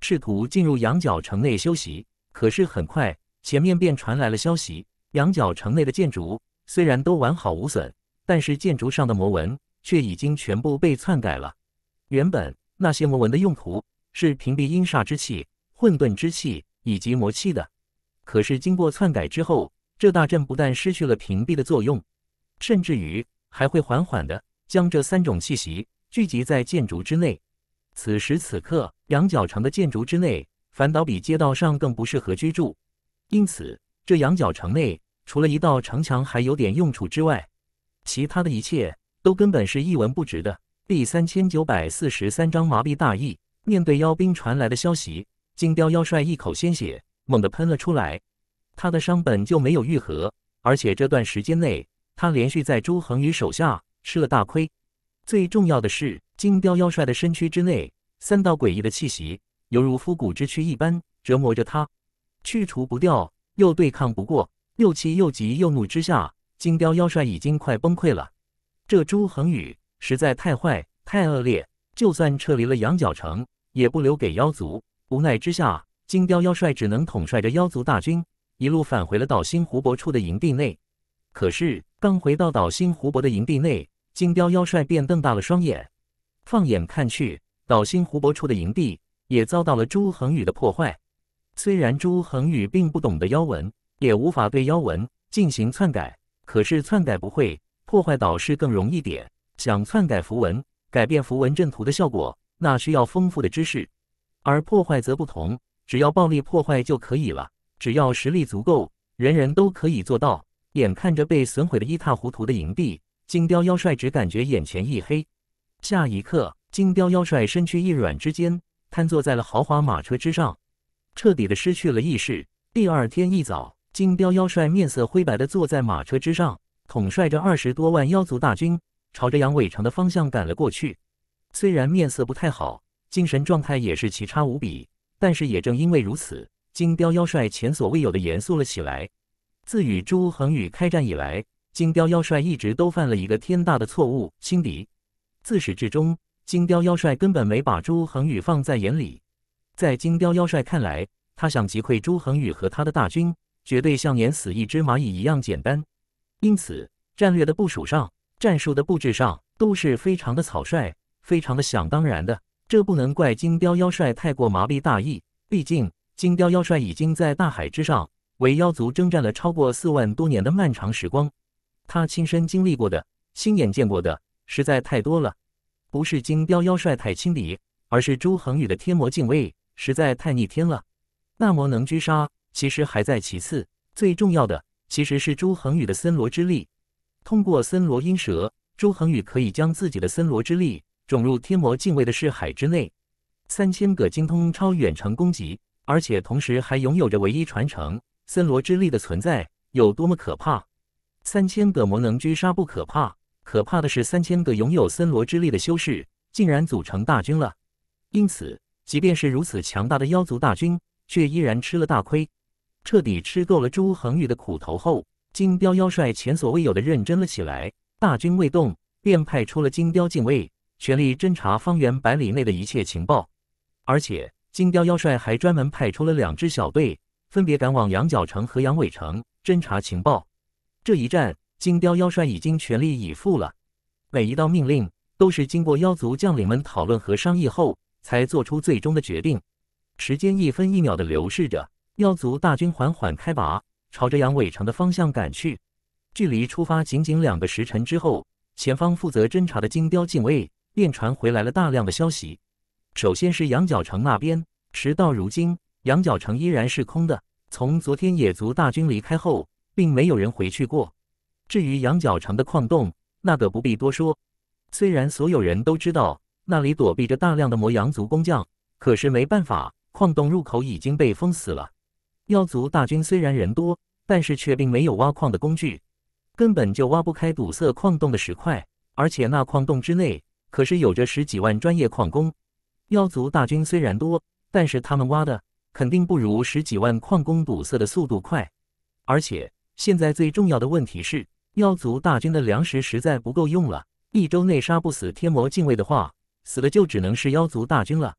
试图进入羊角城内休息。可是很快，前面便传来了消息：羊角城内的建筑。虽然都完好无损，但是建筑上的魔纹却已经全部被篡改了。原本那些魔纹的用途是屏蔽阴煞之气、混沌之气以及魔气的，可是经过篡改之后，这大阵不但失去了屏蔽的作用，甚至于还会缓缓的将这三种气息聚集在建筑之内。此时此刻，羊角城的建筑之内反倒比街道上更不适合居住，因此这羊角城内。除了一道城墙还有点用处之外，其他的一切都根本是一文不值的。第三千九百四十三章麻痹大意。面对妖兵传来的消息，金雕妖帅一口鲜血猛地喷了出来。他的伤本就没有愈合，而且这段时间内他连续在朱恒宇手下吃了大亏。最重要的是，金雕妖帅的身躯之内三道诡异的气息，犹如枯骨之躯一般折磨着他，去除不掉，又对抗不过。又气又急又怒之下，金雕妖帅已经快崩溃了。这朱恒宇实在太坏太恶劣，就算撤离了羊角城，也不留给妖族。无奈之下，金雕妖帅只能统帅着妖族大军，一路返回了岛心湖泊处的营地内。可是，刚回到岛心湖泊的营地内，金雕妖帅便瞪大了双眼，放眼看去，岛心湖泊处的营地也遭到了朱恒宇的破坏。虽然朱恒宇并不懂得妖文，也无法对妖纹进行篡改，可是篡改不会破坏倒是更容易点。想篡改符文，改变符文阵图的效果，那需要丰富的知识；而破坏则不同，只要暴力破坏就可以了。只要实力足够，人人都可以做到。眼看着被损毁的一塌糊涂的营地，金雕妖帅只感觉眼前一黑，下一刻，金雕妖帅身躯一软之间，瘫坐在了豪华马车之上，彻底的失去了意识。第二天一早。金彪妖帅面色灰白的坐在马车之上，统帅着二十多万妖族大军，朝着杨伟城的方向赶了过去。虽然面色不太好，精神状态也是奇差无比，但是也正因为如此，金彪妖帅前所未有的严肃了起来。自与朱恒宇开战以来，金彪妖帅一直都犯了一个天大的错误：轻敌。自始至终，金彪妖帅根本没把朱恒宇放在眼里。在金彪妖帅看来，他想击溃朱恒宇和他的大军。绝对像碾死一只蚂蚁一样简单，因此战略的部署上、战术的布置上都是非常的草率、非常的想当然的。这不能怪金雕妖帅太过麻痹大意，毕竟金雕妖帅已经在大海之上为妖族征战了超过四万多年的漫长时光，他亲身经历过的、亲眼见过的实在太多了。不是金雕妖帅太轻敌，而是朱恒宇的天魔敬畏实在太逆天了，那魔能狙杀。其实还在其次，最重要的其实是朱恒宇的森罗之力。通过森罗阴蛇，朱恒宇可以将自己的森罗之力种入天魔敬畏的视海之内。三千个精通超远程攻击，而且同时还拥有着唯一传承森罗之力的存在，有多么可怕？三千个魔能狙杀不可怕，可怕的是三千个拥有森罗之力的修士竟然组成大军了。因此，即便是如此强大的妖族大军，却依然吃了大亏。彻底吃够了朱恒玉的苦头后，金雕妖帅前所未有的认真了起来。大军未动，便派出了金雕禁卫，全力侦查方圆百里内的一切情报。而且，金雕妖帅还专门派出了两支小队，分别赶往羊角城和羊尾城侦查情报。这一战，金雕妖帅已经全力以赴了。每一道命令都是经过妖族将领们讨论和商议后才做出最终的决定。时间一分一秒地流逝着。妖族大军缓缓开拔，朝着羊尾城的方向赶去。距离出发仅仅两个时辰之后，前方负责侦查的金雕近卫便传回来了大量的消息。首先是羊角城那边，直到如今，羊角城依然是空的。从昨天野族大军离开后，并没有人回去过。至于羊角城的矿洞，那个不必多说。虽然所有人都知道那里躲避着大量的魔羊族工匠，可是没办法，矿洞入口已经被封死了。妖族大军虽然人多，但是却并没有挖矿的工具，根本就挖不开堵塞矿洞的石块。而且那矿洞之内可是有着十几万专业矿工。妖族大军虽然多，但是他们挖的肯定不如十几万矿工堵塞的速度快。而且现在最重要的问题是，妖族大军的粮食实在不够用了。一周内杀不死天魔禁卫的话，死了就只能是妖族大军了。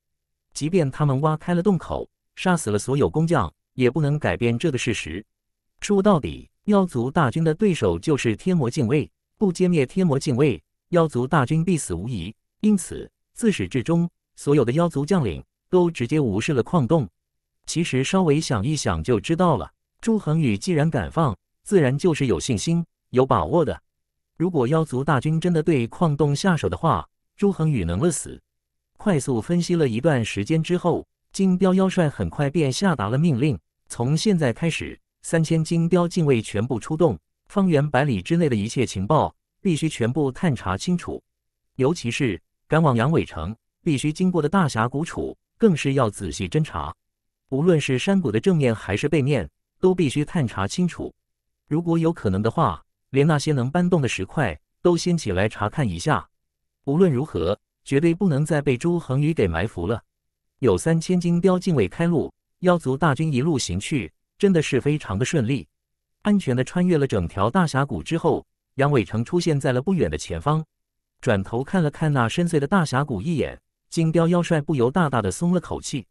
即便他们挖开了洞口，杀死了所有工匠。也不能改变这个事实。说到底，妖族大军的对手就是天魔禁卫，不歼灭天魔禁卫，妖族大军必死无疑。因此，自始至终，所有的妖族将领都直接无视了矿洞。其实，稍微想一想就知道了。朱恒宇既然敢放，自然就是有信心、有把握的。如果妖族大军真的对矿洞下手的话，朱恒宇能饿死？快速分析了一段时间之后，金彪妖帅很快便下达了命令。从现在开始，三千精雕禁卫全部出动，方圆百里之内的一切情报必须全部探查清楚。尤其是赶往杨伟城，必须经过的大峡谷处，更是要仔细侦查。无论是山谷的正面还是背面，都必须探查清楚。如果有可能的话，连那些能搬动的石块都掀起来查看一下。无论如何，绝对不能再被朱恒宇给埋伏了。有三千精雕禁卫开路。妖族大军一路行去，真的是非常的顺利，安全的穿越了整条大峡谷之后，杨伟成出现在了不远的前方。转头看了看那深邃的大峡谷一眼，金雕妖帅不由大大的松了口气。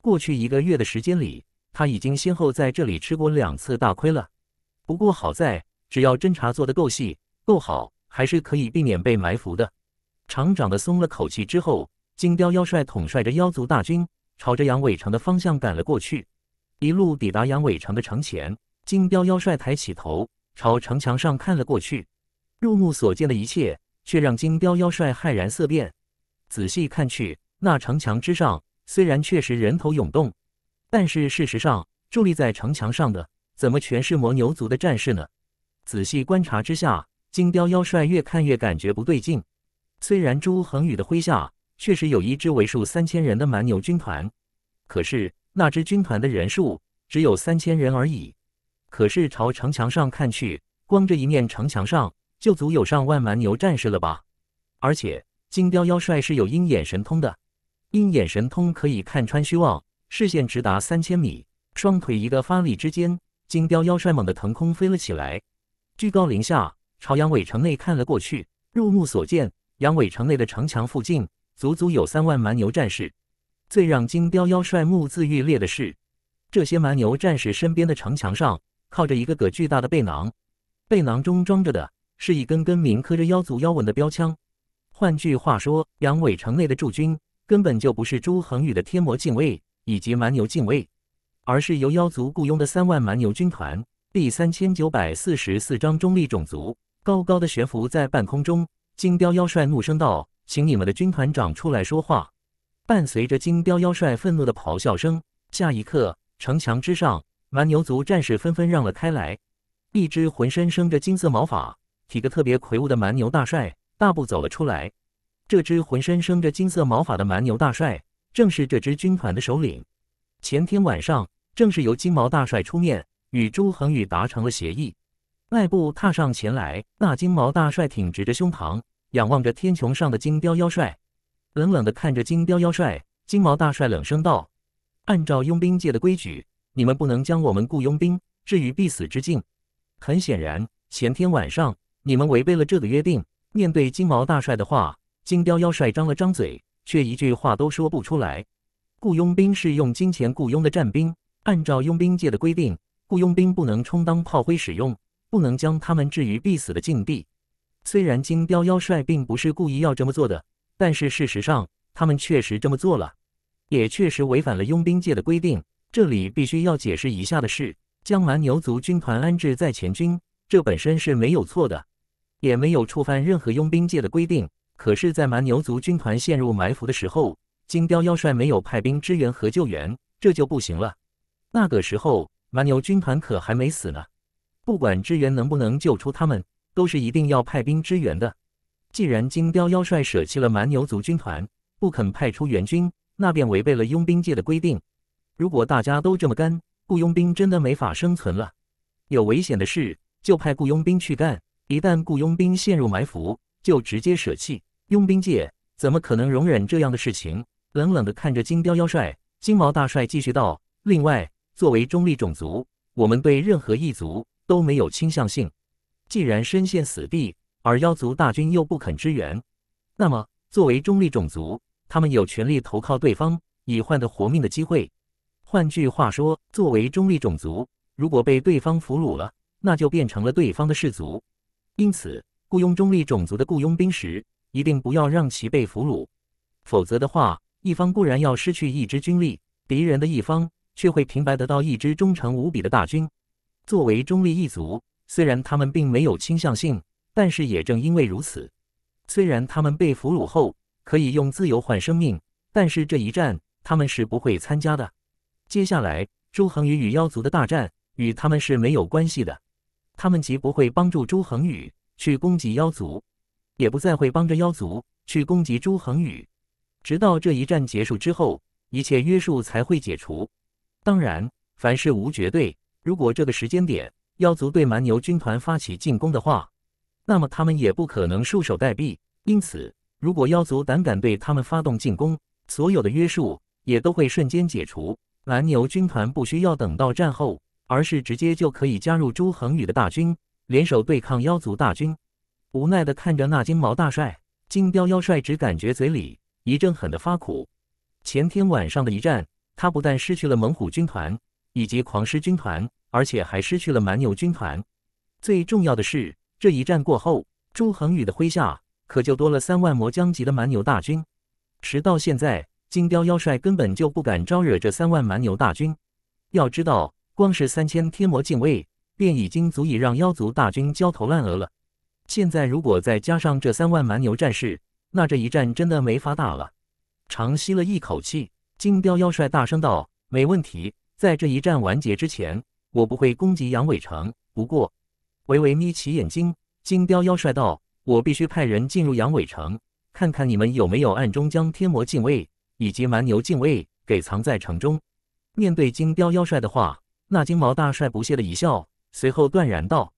过去一个月的时间里，他已经先后在这里吃过两次大亏了。不过好在，只要侦查做的够细够好，还是可以避免被埋伏的。长长的松了口气之后，金雕妖帅统帅着妖族大军。朝着杨伟成的方向赶了过去，一路抵达杨伟成的城前，金彪妖帅抬起头朝城墙上看了过去，入目所见的一切却让金彪妖帅骇然色变。仔细看去，那城墙之上虽然确实人头涌动，但是事实上伫立在城墙上的怎么全是魔牛族的战士呢？仔细观察之下，金彪妖帅越看越感觉不对劲。虽然朱恒宇的麾下。确实有一支为数三千人的蛮牛军团，可是那支军团的人数只有三千人而已。可是朝城墙上看去，光这一面城墙上就足有上万蛮牛战士了吧？而且金雕妖帅是有鹰眼神通的，鹰眼神通可以看穿虚妄，视线直达三千米。双腿一个发力之间，金雕妖帅猛地腾空飞了起来，居高临下朝阳尾城内看了过去。入目所见，阳尾城内的城墙附近。足足有三万蛮牛战士。最让金雕妖帅目眦欲裂的是，这些蛮牛战士身边的城墙上靠着一个个巨大的背囊，背囊中装着的是一根根铭刻着妖族妖纹的标枪。换句话说，阳痿城内的驻军根本就不是朱恒宇的天魔禁卫以及蛮牛禁卫，而是由妖族雇佣的三万蛮牛军团。第三千九百四十四章中立种族高高的悬浮在半空中，金雕妖帅怒声道。请你们的军团长出来说话。伴随着金彪妖帅愤怒的咆哮声，下一刻，城墙之上，蛮牛族战士纷纷让了开来。一只浑身生着金色毛发、体格特别魁梧的蛮牛大帅大步走了出来。这只浑身生着金色毛发的蛮牛大帅，正是这支军团的首领。前天晚上，正是由金毛大帅出面与朱恒宇达成了协议。迈步踏上前来，那金毛大帅挺直着胸膛。仰望着天穹上的金雕妖帅，冷冷的看着金雕妖帅，金毛大帅冷声道：“按照佣兵界的规矩，你们不能将我们雇佣兵置于必死之境。很显然，前天晚上你们违背了这个约定。”面对金毛大帅的话，金雕妖帅张了张嘴，却一句话都说不出来。雇佣兵是用金钱雇佣的战兵，按照佣兵界的规定，雇佣兵不能充当炮灰使用，不能将他们置于必死的境地。虽然金雕妖帅并不是故意要这么做的，但是事实上他们确实这么做了，也确实违反了佣兵界的规定。这里必须要解释一下的是，将蛮牛族军团安置在前军，这本身是没有错的，也没有触犯任何佣兵界的规定。可是，在蛮牛族军团陷入埋伏的时候，金雕妖帅没有派兵支援和救援，这就不行了。那个时候，蛮牛军团可还没死呢，不管支援能不能救出他们。都是一定要派兵支援的。既然金雕妖帅舍弃了蛮牛族军团，不肯派出援军，那便违背了佣兵界的规定。如果大家都这么干，雇佣兵真的没法生存了。有危险的事就派雇佣兵去干，一旦雇佣兵陷入埋伏，就直接舍弃。佣兵界怎么可能容忍这样的事情？冷冷的看着金雕妖帅，金毛大帅继续道：“另外，作为中立种族，我们对任何一族都没有倾向性。”既然身陷死地，而妖族大军又不肯支援，那么作为中立种族，他们有权利投靠对方，以换得活命的机会。换句话说，作为中立种族，如果被对方俘虏了，那就变成了对方的士卒。因此，雇佣中立种族的雇佣兵时，一定不要让其被俘虏，否则的话，一方固然要失去一支军力，敌人的一方却会平白得到一支忠诚无比的大军。作为中立一族。虽然他们并没有倾向性，但是也正因为如此，虽然他们被俘虏后可以用自由换生命，但是这一战他们是不会参加的。接下来，朱恒宇与妖族的大战与他们是没有关系的，他们既不会帮助朱恒宇去攻击妖族，也不再会帮着妖族去攻击朱恒宇。直到这一战结束之后，一切约束才会解除。当然，凡事无绝对，如果这个时间点。妖族对蛮牛军团发起进攻的话，那么他们也不可能束手待毙。因此，如果妖族胆敢对他们发动进攻，所有的约束也都会瞬间解除。蛮牛军团不需要等到战后，而是直接就可以加入朱恒宇的大军，联手对抗妖族大军。无奈的看着那金毛大帅金雕妖帅，只感觉嘴里一阵狠的发苦。前天晚上的一战，他不但失去了猛虎军团以及狂狮军团。而且还失去了蛮牛军团。最重要的是，这一战过后，朱恒宇的麾下可就多了三万魔将级的蛮牛大军。直到现在，金雕妖帅根本就不敢招惹这三万蛮牛大军。要知道，光是三千天魔禁卫便已经足以让妖族大军焦头烂额了。现在如果再加上这三万蛮牛战士，那这一战真的没法打了。长吸了一口气，金雕妖帅大声道：“没问题，在这一战完结之前。”我不会攻击杨伟成。不过，微微眯起眼睛，金雕妖帅道：“我必须派人进入杨伟城，看看你们有没有暗中将天魔禁卫以及蛮牛禁卫给藏在城中。”面对金雕妖帅的话，那金毛大帅不屑的一笑，随后断然道：“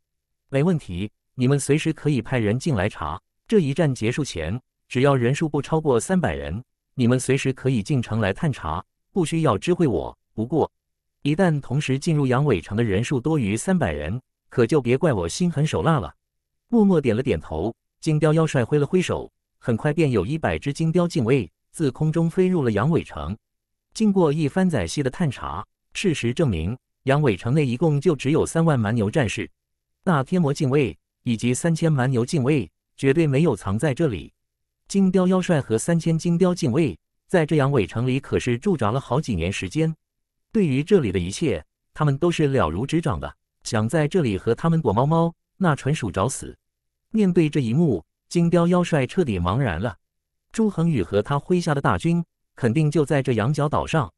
没问题，你们随时可以派人进来查。这一战结束前，只要人数不超过三百人，你们随时可以进城来探查，不需要知会我。不过。”一旦同时进入阳尾城的人数多于三百人，可就别怪我心狠手辣了。默默点了点头，金雕妖帅挥了挥手，很快便有一百只金雕禁卫自空中飞入了阳尾城。经过一番仔细的探查，事实证明，阳尾城内一共就只有三万蛮牛战士，那天魔禁卫以及三千蛮牛禁卫绝对没有藏在这里。金雕妖帅和三千金雕禁卫在这阳尾城里可是驻扎了好几年时间。对于这里的一切，他们都是了如指掌的。想在这里和他们躲猫猫，那纯属找死。面对这一幕，金雕妖帅彻底茫然了。朱恒宇和他麾下的大军肯定就在这羊角岛上，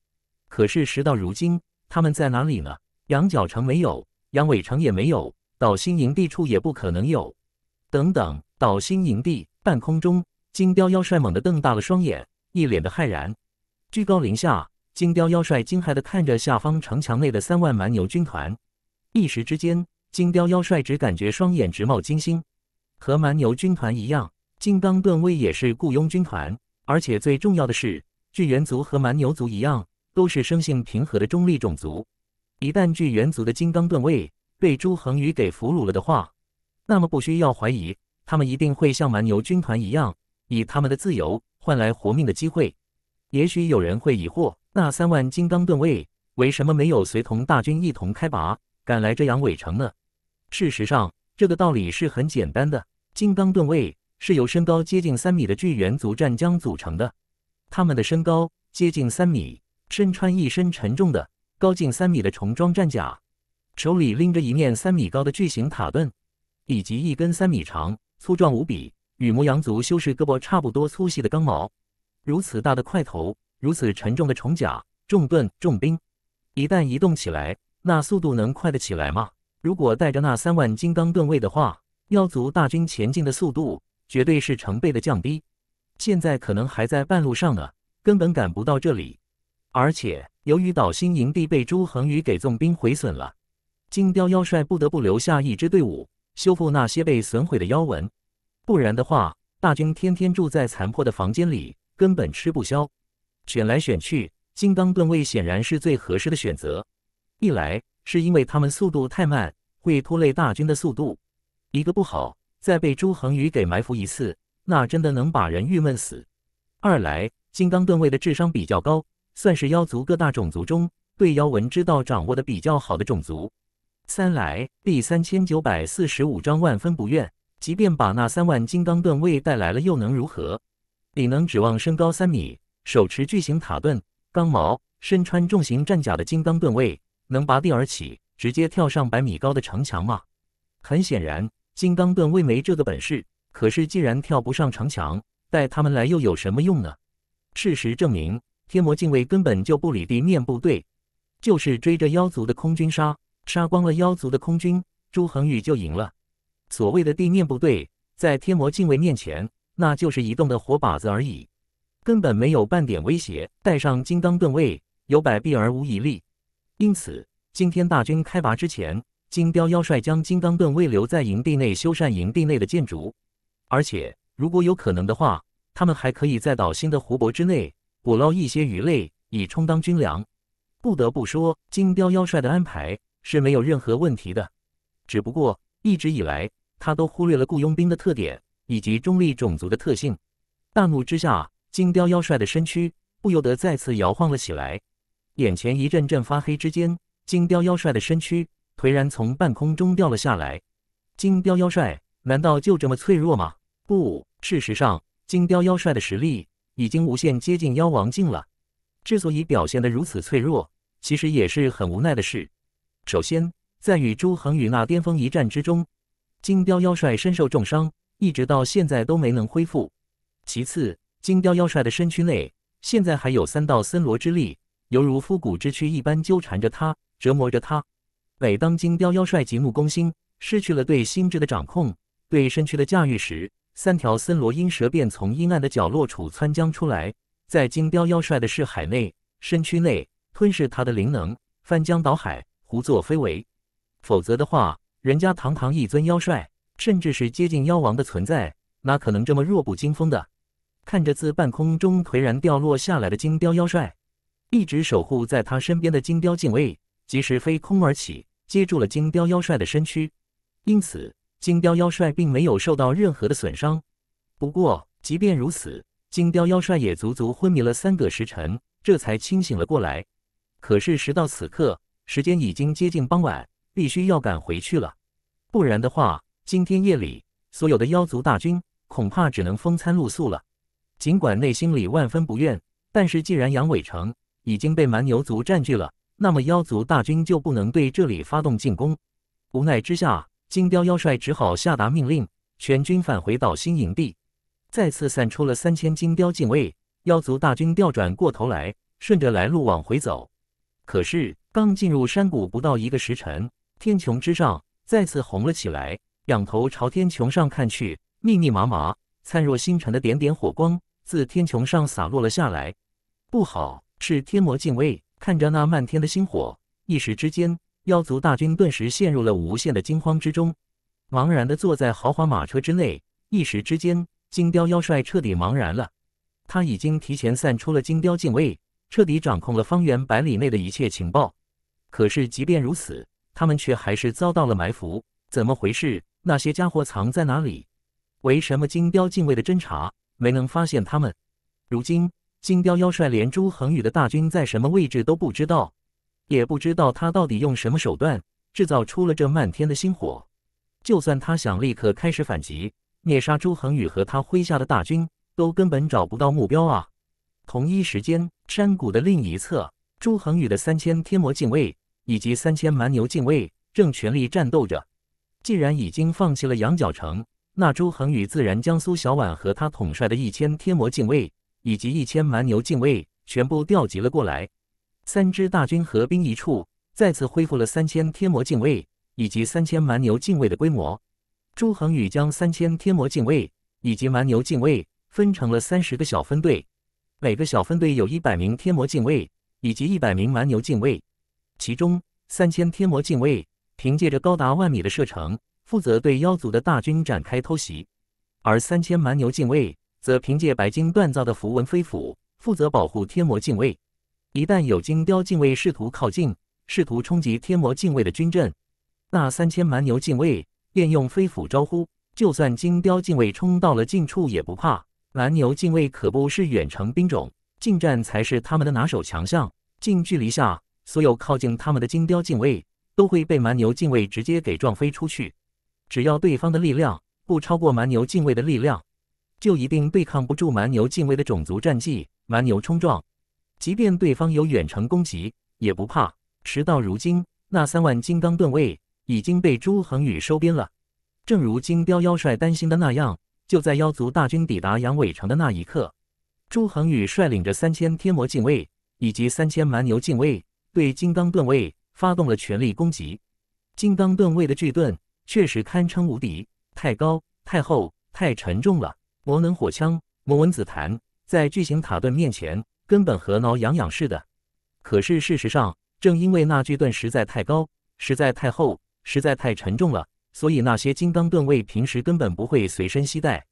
可是时到如今，他们在哪里呢？羊角城没有，羊尾城也没有，岛心营地处也不可能有。等等，岛心营地！半空中，金雕妖帅猛地瞪大了双眼，一脸的骇然，居高临下。金雕妖帅惊骇的看着下方城墙内的三万蛮牛军团，一时之间，金雕妖帅只感觉双眼直冒金星。和蛮牛军团一样，金刚盾卫也是雇佣军团，而且最重要的是，巨猿族和蛮牛族一样，都是生性平和的中立种族。一旦巨猿族的金刚盾卫被朱恒宇给俘虏了的话，那么不需要怀疑，他们一定会像蛮牛军团一样，以他们的自由换来活命的机会。也许有人会疑惑，那三万金刚盾卫为什么没有随同大军一同开拔，赶来遮阳尾城呢？事实上，这个道理是很简单的。金刚盾卫是由身高接近三米的巨猿族战将组成的，他们的身高接近三米，身穿一身沉重的高近三米的重装战甲，手里拎着一面三米高的巨型塔盾，以及一根三米长、粗壮无比、与牧羊族修士胳膊差不多粗细的钢矛。如此大的块头，如此沉重的重甲、重盾、重兵，一旦移动起来，那速度能快得起来吗？如果带着那三万金刚盾卫的话，妖族大军前进的速度绝对是成倍的降低。现在可能还在半路上呢，根本赶不到这里。而且，由于岛心营地被朱恒宇给纵兵毁损了，金雕妖帅不得不留下一支队伍修复那些被损毁的妖纹，不然的话，大军天天住在残破的房间里。根本吃不消，选来选去，金刚盾位显然是最合适的选择。一来是因为他们速度太慢，会拖累大军的速度；一个不好，再被朱恒宇给埋伏一次，那真的能把人郁闷死。二来，金刚盾位的智商比较高，算是妖族各大种族中对妖文之道掌握的比较好的种族。三来，第三千九百四十五章万分不愿，即便把那三万金刚盾位带来了，又能如何？你能指望身高三米、手持巨型塔盾、钢矛、身穿重型战甲的金刚盾卫能拔地而起，直接跳上百米高的城墙吗？很显然，金刚盾卫没这个本事。可是，既然跳不上城墙，带他们来又有什么用呢？事实证明，天魔禁卫根本就不理地面部队，就是追着妖族的空军杀，杀光了妖族的空军，朱恒宇就赢了。所谓的地面部队，在天魔禁卫面前。那就是移动的活靶子而已，根本没有半点威胁。带上金刚盾位，有百弊而无一利。因此，今天大军开拔之前，金雕妖帅将金刚盾位留在营地内修缮营地内的建筑，而且如果有可能的话，他们还可以在岛心的湖泊之内捕捞一些鱼类，以充当军粮。不得不说，金雕妖帅的安排是没有任何问题的，只不过一直以来他都忽略了雇佣兵的特点。以及中立种族的特性，大怒之下，金雕妖帅的身躯不由得再次摇晃了起来。眼前一阵阵发黑之间，金雕妖帅的身躯颓然从半空中掉了下来。金雕妖帅难道就这么脆弱吗？不，事实上，金雕妖帅的实力已经无限接近妖王境了。之所以表现得如此脆弱，其实也是很无奈的事。首先，在与朱恒宇那巅峰一战之中，金雕妖帅身受重伤。一直到现在都没能恢复。其次，金雕妖帅的身躯内现在还有三道森罗之力，犹如跗骨之躯一般纠缠着他，折磨着他。每当金雕妖帅极目攻心，失去了对心智的掌控，对身躯的驾驭时，三条森罗阴蛇便从阴暗的角落处窜将出来，在金雕妖帅的视海内、身躯内吞噬他的灵能，翻江倒海，胡作非为。否则的话，人家堂堂一尊妖帅。甚至是接近妖王的存在，哪可能这么弱不禁风的？看着自半空中颓然掉落下来的金雕妖帅，一直守护在他身边的金雕禁卫及时飞空而起，接住了金雕妖帅的身躯，因此金雕妖帅并没有受到任何的损伤。不过，即便如此，金雕妖帅也足足昏迷了三个时辰，这才清醒了过来。可是，时到此刻，时间已经接近傍晚，必须要赶回去了，不然的话。今天夜里，所有的妖族大军恐怕只能风餐露宿了。尽管内心里万分不愿，但是既然杨伟城已经被蛮牛族占据了，那么妖族大军就不能对这里发动进攻。无奈之下，金雕妖帅只好下达命令，全军返回到新营地，再次散出了三千金雕禁卫。妖族大军调转过头来，顺着来路往回走。可是刚进入山谷不到一个时辰，天穹之上再次红了起来。仰头朝天穹上看去，密密麻麻、灿若星辰的点点火光自天穹上洒落了下来。不好，是天魔禁卫！看着那漫天的星火，一时之间，妖族大军顿时陷入了无限的惊慌之中，茫然地坐在豪华马车之内。一时之间，金雕妖帅彻底茫然了。他已经提前散出了金雕禁卫，彻底掌控了方圆百里内的一切情报。可是，即便如此，他们却还是遭到了埋伏。怎么回事？那些家伙藏在哪里？为什么金雕禁卫的侦查没能发现他们？如今金雕妖帅连朱恒宇的大军在什么位置都不知道，也不知道他到底用什么手段制造出了这漫天的星火。就算他想立刻开始反击，灭杀朱恒宇和他麾下的大军，都根本找不到目标啊！同一时间，山谷的另一侧，朱恒宇的三千天魔禁卫以及三千蛮牛禁卫正全力战斗着。既然已经放弃了羊角城，那朱恒宇自然将苏小婉和他统帅的一千天魔禁卫以及一千蛮牛禁卫全部调集了过来。三支大军合兵一处，再次恢复了三千天魔禁卫以及三千蛮牛禁卫的规模。朱恒宇将三千天魔禁卫以及蛮牛禁卫分成了三十个小分队，每个小分队有一百名天魔禁卫以及一百名蛮牛禁卫，其中三千天魔禁卫。凭借着高达万米的射程，负责对妖族的大军展开偷袭；而三千蛮牛禁卫则凭借白金锻造的符文飞斧，负责保护天魔禁卫。一旦有金雕禁卫试图靠近，试图冲击天魔禁卫的军阵，那三千蛮牛禁卫便用飞斧招呼。就算金雕禁卫冲到了近处，也不怕。蛮牛禁卫可不是远程兵种，近战才是他们的拿手强项。近距离下，所有靠近他们的金雕禁卫。都会被蛮牛禁卫直接给撞飞出去。只要对方的力量不超过蛮牛禁卫的力量，就一定对抗不住蛮牛禁卫的种族战绩。蛮牛冲撞。即便对方有远程攻击，也不怕。时到如今，那三万金刚盾卫已经被朱恒宇收编了。正如金彪妖帅担心的那样，就在妖族大军抵达阳尾城的那一刻，朱恒宇率领着三千天魔禁卫以及三千蛮牛禁卫，对金刚盾卫。发动了全力攻击，金刚盾位的巨盾确实堪称无敌，太高、太厚、太沉重了。魔能火枪、魔纹紫檀在巨型塔盾面前根本和挠痒痒似的。可是事实上，正因为那巨盾实在太高、实在太厚、实在太沉重了，所以那些金刚盾位平时根本不会随身携带。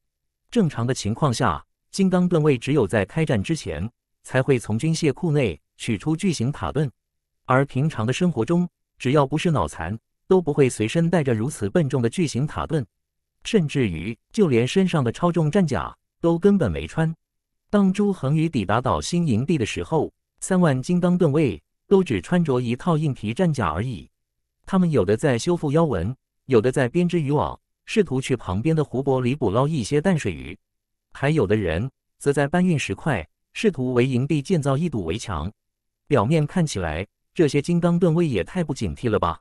正常的情况下，金刚盾位只有在开战之前才会从军械库内取出巨型塔盾。而平常的生活中，只要不是脑残，都不会随身带着如此笨重的巨型塔盾，甚至于就连身上的超重战甲都根本没穿。当朱恒宇抵达到新营地的时候，三万金刚盾卫都只穿着一套硬皮战甲而已。他们有的在修复妖纹，有的在编织渔网，试图去旁边的湖泊里捕捞一些淡水鱼；还有的人则在搬运石块，试图为营地建造一堵围墙。表面看起来。这些金刚盾卫也太不警惕了吧！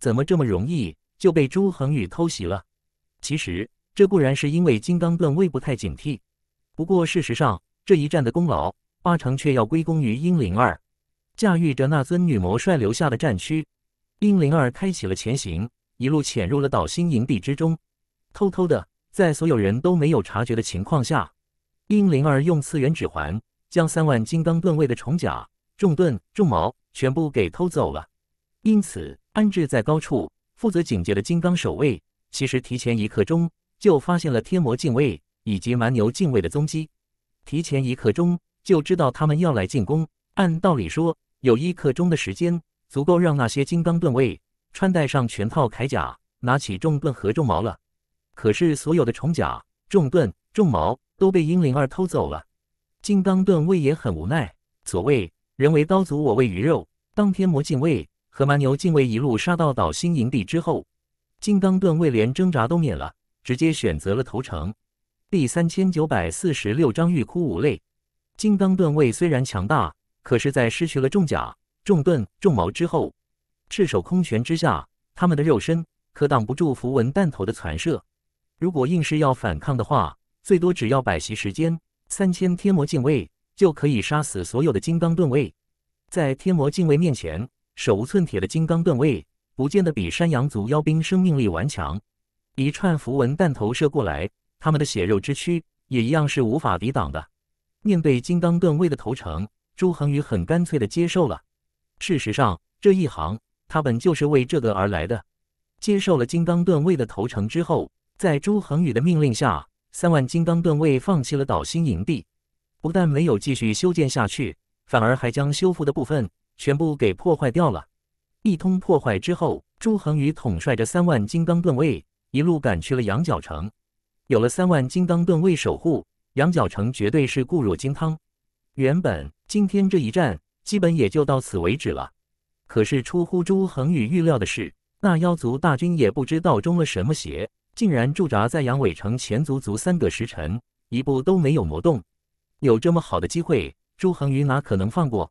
怎么这么容易就被朱恒宇偷袭了？其实这固然是因为金刚盾卫不太警惕，不过事实上这一战的功劳八成却要归功于英灵二，驾驭着那尊女魔帅留下的战区，英灵二开启了前行，一路潜入了岛心营地之中，偷偷的在所有人都没有察觉的情况下，英灵二用次元指环将三万金刚盾卫的重甲、重盾、重矛。全部给偷走了，因此安置在高处负责警戒的金刚守卫，其实提前一刻钟就发现了天魔禁卫以及蛮牛禁卫的踪迹，提前一刻钟就知道他们要来进攻。按道理说，有一刻钟的时间足够让那些金刚盾卫穿戴上全套铠甲，拿起重盾和重矛了。可是所有的重甲、重盾、重矛都被英灵儿偷走了，金刚盾卫也很无奈。所谓。人为刀俎，我为鱼肉。当天魔禁卫和蛮牛禁卫一路杀到岛心营地之后，金刚盾卫连挣扎都免了，直接选择了投诚。第三千九百四十六章欲哭无泪。金刚盾卫虽然强大，可是，在失去了重甲、重盾、重矛之后，赤手空拳之下，他们的肉身可挡不住符文弹头的攒射。如果硬是要反抗的话，最多只要百席时间，三千天魔禁卫。就可以杀死所有的金刚盾卫。在天魔禁卫面前，手无寸铁的金刚盾卫不见得比山羊族妖兵生命力顽强。一串符文弹投射过来，他们的血肉之躯也一样是无法抵挡的。面对金刚盾卫的投诚，朱恒宇很干脆的接受了。事实上，这一行他本就是为这个而来的。接受了金刚盾卫的投诚之后，在朱恒宇的命令下，三万金刚盾卫放弃了岛心营地。不但没有继续修建下去，反而还将修复的部分全部给破坏掉了。一通破坏之后，朱恒宇统帅着三万金刚盾卫一路赶去了羊角城。有了三万金刚盾卫守护，羊角城绝对是固若金汤。原本今天这一战基本也就到此为止了。可是出乎朱恒宇预料的是，那妖族大军也不知道中了什么邪，竟然驻扎在羊尾城前足足三个时辰，一步都没有挪动。有这么好的机会，朱恒宇哪可能放过？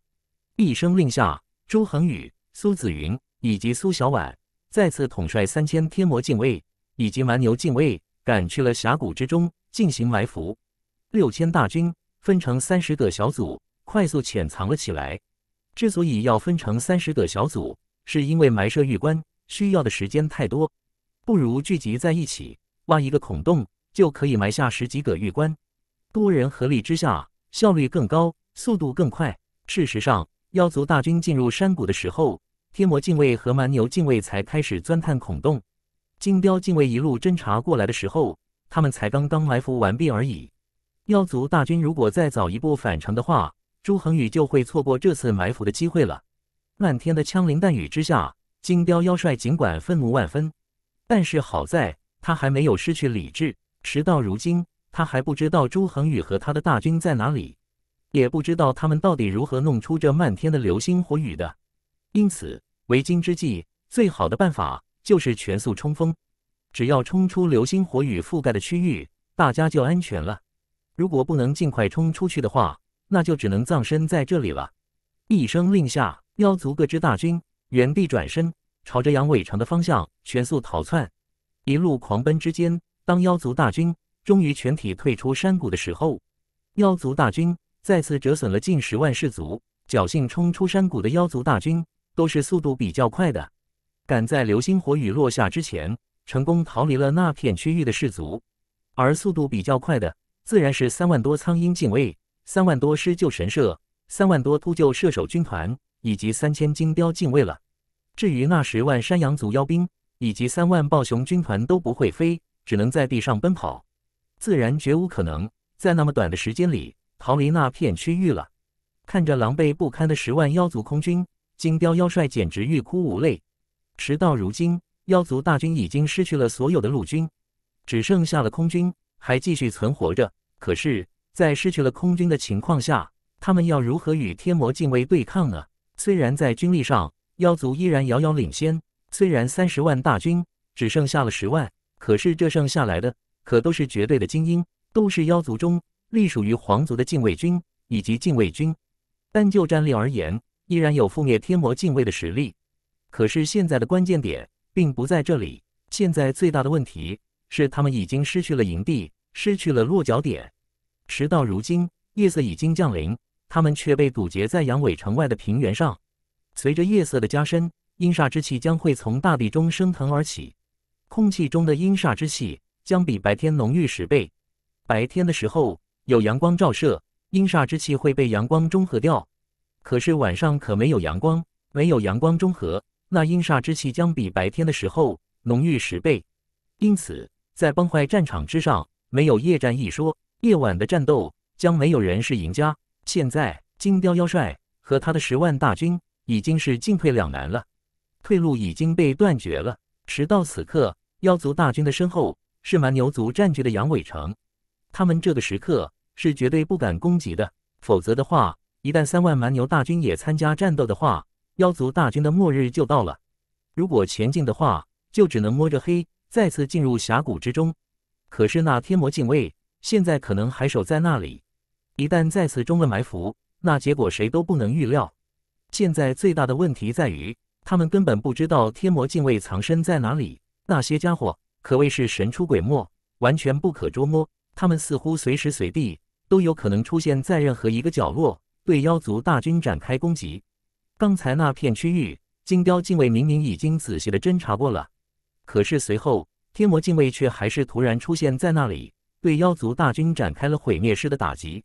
一声令下，朱恒宇、苏子云以及苏小婉再次统帅三千天魔禁卫以及蛮牛禁卫，赶去了峡谷之中进行埋伏。六千大军分成三十个小组，快速潜藏了起来。之所以要分成三十个小组，是因为埋设玉棺需要的时间太多，不如聚集在一起挖一个孔洞，就可以埋下十几个玉棺。多人合力之下，效率更高，速度更快。事实上，妖族大军进入山谷的时候，天魔禁卫和蛮牛禁卫才开始钻探孔洞；金雕禁卫一路侦查过来的时候，他们才刚刚埋伏完毕而已。妖族大军如果再早一步返程的话，朱恒宇就会错过这次埋伏的机会了。漫天的枪林弹雨之下，金雕妖帅尽管愤怒万分，但是好在他还没有失去理智。事到如今。他还不知道朱恒宇和他的大军在哪里，也不知道他们到底如何弄出这漫天的流星火雨的。因此，为今之计，最好的办法就是全速冲锋。只要冲出流星火雨覆盖的区域，大家就安全了。如果不能尽快冲出去的话，那就只能葬身在这里了。一声令下，妖族各支大军原地转身，朝着杨伟城的方向全速逃窜。一路狂奔之间，当妖族大军。终于全体退出山谷的时候，妖族大军再次折损了近十万士卒。侥幸冲出山谷的妖族大军，都是速度比较快的，赶在流星火雨落下之前，成功逃离了那片区域的士卒。而速度比较快的，自然是三万多苍鹰禁卫、三万多狮鹫神社、三万多秃鹫射手军团以及三千金雕禁卫了。至于那十万山羊族妖兵以及三万暴熊军团，都不会飞，只能在地上奔跑。自然绝无可能在那么短的时间里逃离那片区域了。看着狼狈不堪的十万妖族空军，金雕妖帅简直欲哭无泪。直到如今，妖族大军已经失去了所有的陆军，只剩下了空军还继续存活着。可是，在失去了空军的情况下，他们要如何与天魔禁卫对抗呢？虽然在军力上，妖族依然遥遥领先，虽然三十万大军只剩下了十万，可是这剩下来的……可都是绝对的精英，都是妖族中隶属于皇族的禁卫军以及禁卫军。单就战力而言，依然有覆灭天魔禁卫的实力。可是现在的关键点并不在这里。现在最大的问题是，他们已经失去了营地，失去了落脚点。直到如今，夜色已经降临，他们却被堵截在阳痿城外的平原上。随着夜色的加深，阴煞之气将会从大地中升腾而起，空气中的阴煞之气。将比白天浓郁十倍。白天的时候有阳光照射，阴煞之气会被阳光中和掉。可是晚上可没有阳光，没有阳光中和，那阴煞之气将比白天的时候浓郁十倍。因此，在崩坏战场之上，没有夜战一说。夜晚的战斗将没有人是赢家。现在，金雕妖帅和他的十万大军已经是进退两难了，退路已经被断绝了。直到此刻，妖族大军的身后。是蛮牛族占据的阳尾城，他们这个时刻是绝对不敢攻击的，否则的话，一旦三万蛮牛大军也参加战斗的话，妖族大军的末日就到了。如果前进的话，就只能摸着黑再次进入峡谷之中。可是那天魔禁卫现在可能还守在那里，一旦再次中了埋伏，那结果谁都不能预料。现在最大的问题在于，他们根本不知道天魔禁卫藏身在哪里，那些家伙。可谓是神出鬼没，完全不可捉摸。他们似乎随时随地都有可能出现在任何一个角落，对妖族大军展开攻击。刚才那片区域，金雕禁卫明明已经仔细的侦查过了，可是随后天魔禁卫却还是突然出现在那里，对妖族大军展开了毁灭式的打击。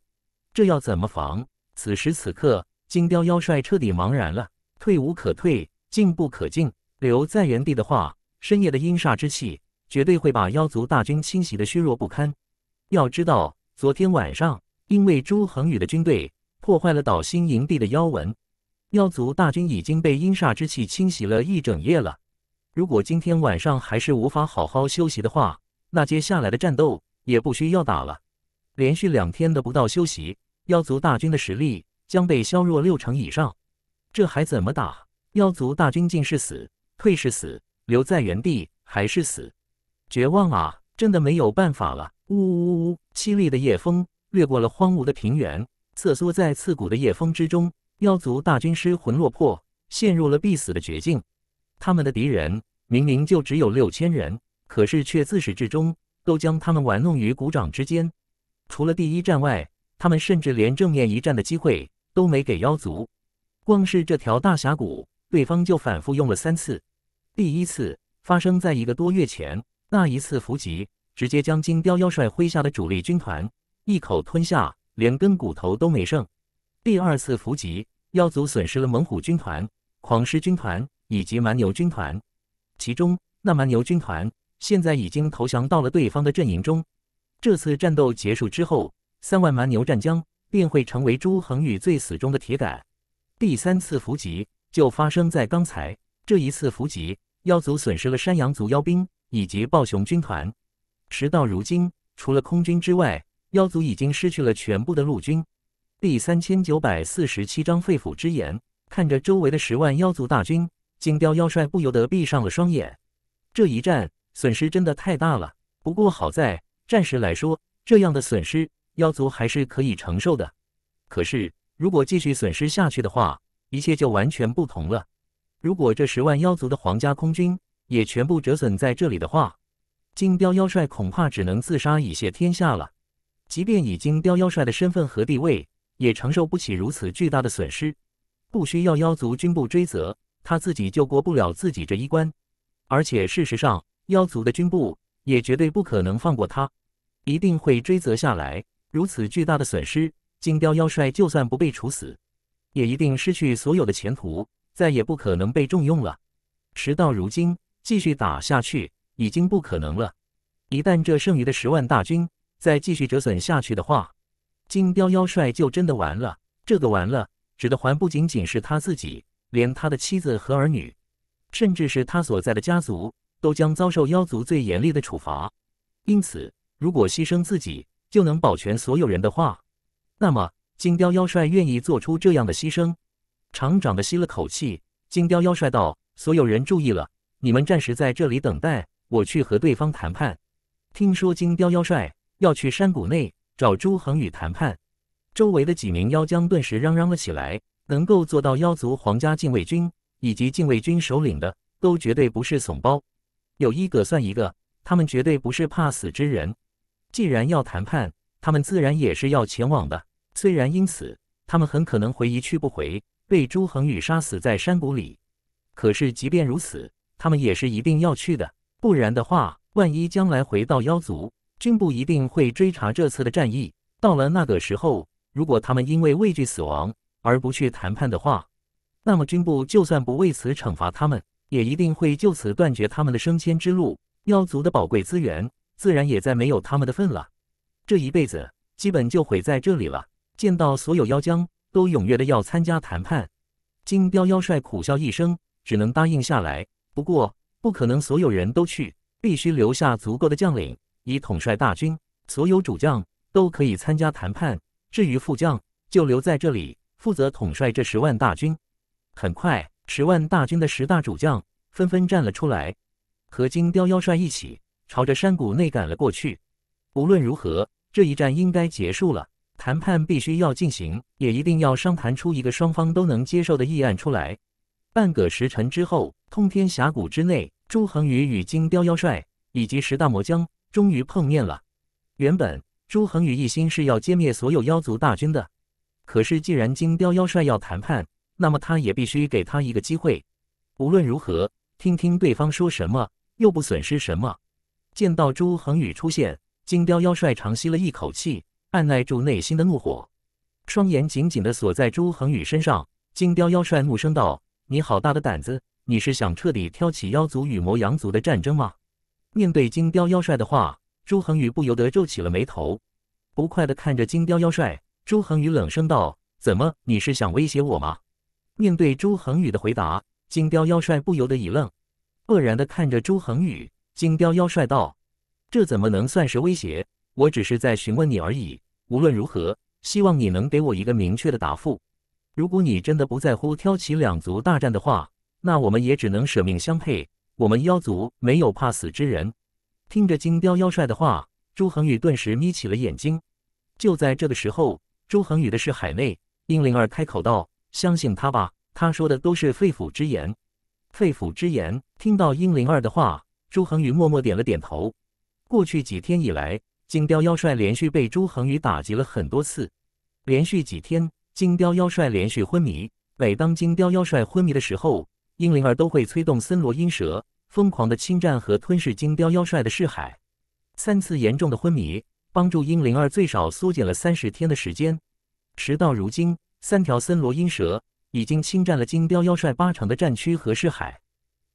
这要怎么防？此时此刻，金雕妖帅彻底茫然了，退无可退，进不可进，留在原地的话，深夜的阴煞之气。绝对会把妖族大军侵袭的虚弱不堪。要知道，昨天晚上因为朱恒宇的军队破坏了岛心营地的妖纹，妖族大军已经被阴煞之气侵袭了一整夜了。如果今天晚上还是无法好好休息的话，那接下来的战斗也不需要打了。连续两天得不到休息，妖族大军的实力将被削弱六成以上，这还怎么打？妖族大军进是死，退是死，留在原地还是死。绝望啊！真的没有办法了！呜呜呜！凄厉的夜风掠过了荒芜的平原，瑟缩在刺骨的夜风之中。妖族大军失魂落魄，陷入了必死的绝境。他们的敌人明明就只有六千人，可是却自始至终都将他们玩弄于股掌之间。除了第一战外，他们甚至连正面一战的机会都没给妖族。光是这条大峡谷，对方就反复用了三次。第一次发生在一个多月前。那一次伏击，直接将金雕妖帅麾下的主力军团一口吞下，连根骨头都没剩。第二次伏击，妖族损失了猛虎军团、狂狮军团以及蛮牛军团，其中那蛮牛军团现在已经投降到了对方的阵营中。这次战斗结束之后，三万蛮牛战将便会成为朱恒宇最死忠的铁杆。第三次伏击就发生在刚才，这一次伏击，妖族损失了山羊族妖兵。以及暴熊军团。时到如今，除了空军之外，妖族已经失去了全部的陆军。第三千九百四十七章肺腑之言。看着周围的十万妖族大军，金雕妖帅不由得闭上了双眼。这一战损失真的太大了。不过好在暂时来说，这样的损失妖族还是可以承受的。可是如果继续损失下去的话，一切就完全不同了。如果这十万妖族的皇家空军……也全部折损在这里的话，金雕妖帅恐怕只能自杀以谢天下了。即便以金雕妖帅的身份和地位，也承受不起如此巨大的损失。不需要妖族军部追责，他自己就过不了自己这一关。而且事实上，妖族的军部也绝对不可能放过他，一定会追责下来。如此巨大的损失，金雕妖帅就算不被处死，也一定失去所有的前途，再也不可能被重用了。时到如今。继续打下去已经不可能了。一旦这剩余的十万大军再继续折损下去的话，金彪妖帅就真的完了。这个完了指的还不仅仅是他自己，连他的妻子和儿女，甚至是他所在的家族都将遭受妖族最严厉的处罚。因此，如果牺牲自己就能保全所有人的话，那么金雕妖帅愿意做出这样的牺牲。长长的吸了口气，金雕妖帅道：“所有人注意了。”你们暂时在这里等待，我去和对方谈判。听说金雕妖帅要去山谷内找朱恒宇谈判，周围的几名妖将顿时嚷嚷了起来。能够做到妖族皇家禁卫军以及禁卫军首领的，都绝对不是怂包，有一个算一个。他们绝对不是怕死之人。既然要谈判，他们自然也是要前往的。虽然因此他们很可能会一去不回，被朱恒宇杀死在山谷里，可是即便如此。他们也是一定要去的，不然的话，万一将来回到妖族，军部一定会追查这次的战役。到了那个时候，如果他们因为畏惧死亡而不去谈判的话，那么军部就算不为此惩罚他们，也一定会就此断绝他们的升迁之路。妖族的宝贵资源，自然也再没有他们的份了。这一辈子，基本就毁在这里了。见到所有妖将都踊跃的要参加谈判，金彪妖帅苦笑一声，只能答应下来。不过，不可能所有人都去，必须留下足够的将领以统帅大军。所有主将都可以参加谈判，至于副将就留在这里负责统帅这十万大军。很快，十万大军的十大主将纷纷站了出来，和金雕妖帅一起朝着山谷内赶了过去。无论如何，这一战应该结束了，谈判必须要进行，也一定要商谈出一个双方都能接受的议案出来。半个时辰之后，通天峡谷之内，朱恒宇与金雕妖帅以及十大魔将终于碰面了。原本朱恒宇一心是要歼灭所有妖族大军的，可是既然金雕妖帅要谈判，那么他也必须给他一个机会。无论如何，听听对方说什么，又不损失什么。见到朱恒宇出现，金雕妖帅长吸了一口气，按耐住内心的怒火，双眼紧紧的锁在朱恒宇身上。金雕妖帅怒声道。你好大的胆子！你是想彻底挑起妖族与魔羊族的战争吗？面对金雕妖帅的话，朱恒宇不由得皱起了眉头，不快地看着金雕妖帅。朱恒宇冷声道：“怎么，你是想威胁我吗？”面对朱恒宇的回答，金雕妖帅不由得一愣，愕然地看着朱恒宇。金雕妖帅道：“这怎么能算是威胁？我只是在询问你而已。无论如何，希望你能给我一个明确的答复。”如果你真的不在乎挑起两族大战的话，那我们也只能舍命相配。我们妖族没有怕死之人。听着金雕妖帅的话，朱恒宇顿时眯起了眼睛。就在这个时候，朱恒宇的是海内，阴灵儿开口道：“相信他吧，他说的都是肺腑之言。”肺腑之言。听到阴灵儿的话，朱恒宇默默点了点头。过去几天以来，金雕妖帅连续被朱恒宇打击了很多次，连续几天。金雕妖帅连续昏迷，每当金雕妖帅昏迷的时候，英灵儿都会催动森罗阴蛇疯狂的侵占和吞噬金雕妖帅的尸海。三次严重的昏迷，帮助英灵儿最少缩减了三十天的时间。时到如今，三条森罗阴蛇已经侵占了金雕妖帅八成的战区和尸海。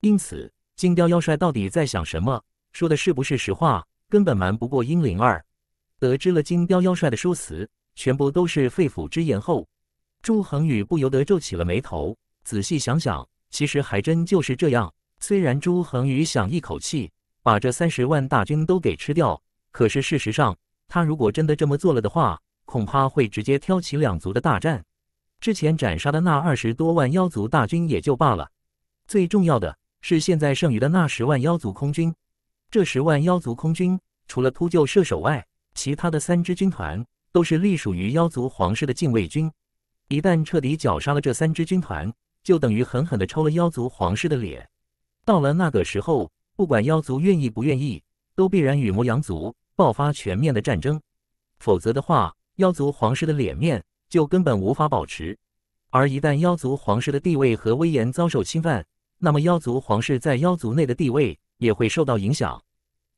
因此，金雕妖帅到底在想什么？说的是不是实话？根本瞒不过英灵儿。得知了金雕妖帅的说辞全部都是肺腑之言后。朱恒宇不由得皱起了眉头。仔细想想，其实还真就是这样。虽然朱恒宇想一口气把这三十万大军都给吃掉，可是事实上，他如果真的这么做了的话，恐怕会直接挑起两族的大战。之前斩杀的那二十多万妖族大军也就罢了，最重要的是现在剩余的那十万妖族空军。这十万妖族空军，除了秃鹫射手外，其他的三支军团都是隶属于妖族皇室的禁卫军。一旦彻底绞杀了这三支军团，就等于狠狠地抽了妖族皇室的脸。到了那个时候，不管妖族愿意不愿意，都必然与魔羊族爆发全面的战争。否则的话，妖族皇室的脸面就根本无法保持。而一旦妖族皇室的地位和威严遭受侵犯，那么妖族皇室在妖族内的地位也会受到影响。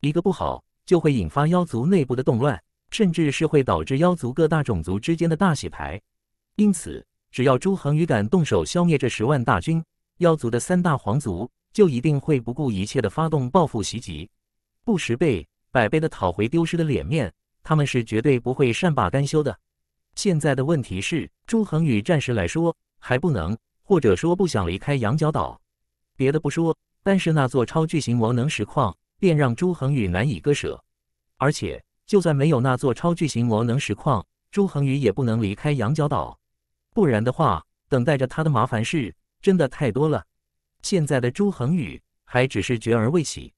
一个不好，就会引发妖族内部的动乱，甚至是会导致妖族各大种族之间的大洗牌。因此，只要朱恒宇敢动手消灭这十万大军，妖族的三大皇族就一定会不顾一切地发动报复袭击，不十倍、百倍地讨回丢失的脸面。他们是绝对不会善罢甘休的。现在的问题是，朱恒宇暂时来说还不能，或者说不想离开羊角岛。别的不说，但是那座超巨型魔能石矿便让朱恒宇难以割舍。而且，就算没有那座超巨型魔能石矿，朱恒宇也不能离开羊角岛。不然的话，等待着他的麻烦事真的太多了。现在的朱恒宇还只是觉而未起，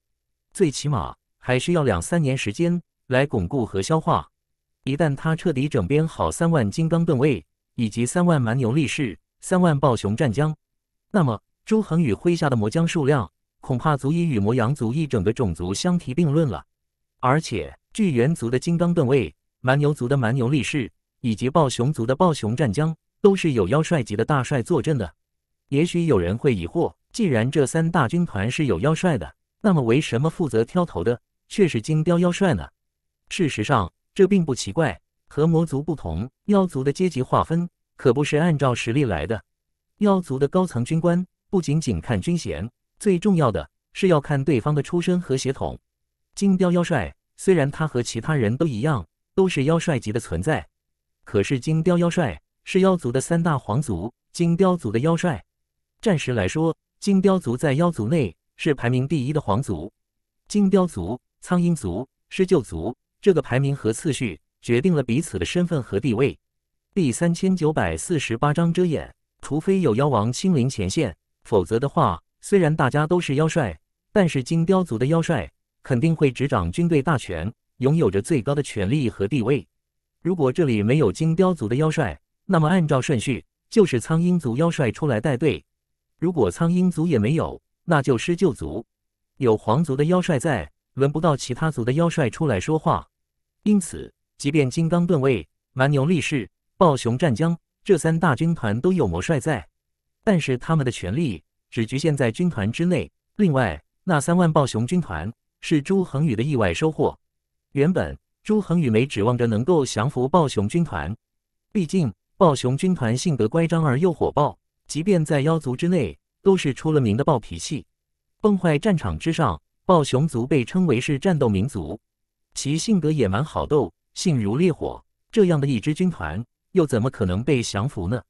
最起码还需要两三年时间来巩固和消化。一旦他彻底整编好三万金刚盾卫，以及三万蛮牛力士、三万暴熊战将，那么朱恒宇麾下的魔将数量恐怕足以与魔羊族一整个种族相提并论了。而且，巨猿族的金刚盾卫、蛮牛族的蛮牛力士，以及暴熊族的暴熊战将。都是有妖帅级的大帅坐镇的。也许有人会疑惑，既然这三大军团是有妖帅的，那么为什么负责挑头的却是金雕妖帅呢？事实上，这并不奇怪。和魔族不同，妖族的阶级划分可不是按照实力来的。妖族的高层军官不仅仅看军衔，最重要的是要看对方的出身和血统。金雕妖帅虽然他和其他人都一样，都是妖帅级的存在，可是金雕妖帅。是妖族的三大皇族，金雕族的妖帅。暂时来说，金雕族在妖族内是排名第一的皇族。金雕族、苍鹰族、狮鹫族，这个排名和次序决定了彼此的身份和地位。第三千九百四十八章遮掩，除非有妖王亲临前线，否则的话，虽然大家都是妖帅，但是金雕族的妖帅肯定会执掌军队大权，拥有着最高的权力和地位。如果这里没有金雕族的妖帅，那么，按照顺序就是苍鹰族妖帅出来带队。如果苍鹰族也没有，那就狮鹫族，有皇族的妖帅在，轮不到其他族的妖帅出来说话。因此，即便金刚盾卫、蛮牛力士、暴熊战将这三大军团都有魔帅在，但是他们的权力只局限在军团之内。另外，那三万暴熊军团是朱恒宇的意外收获。原本朱恒宇没指望着能够降服暴熊军团，毕竟。暴熊军团性格乖张而又火爆，即便在妖族之内都是出了名的暴脾气。崩坏战场之上，暴熊族被称为是战斗民族，其性格野蛮好斗，性如烈火。这样的一支军团，又怎么可能被降服呢？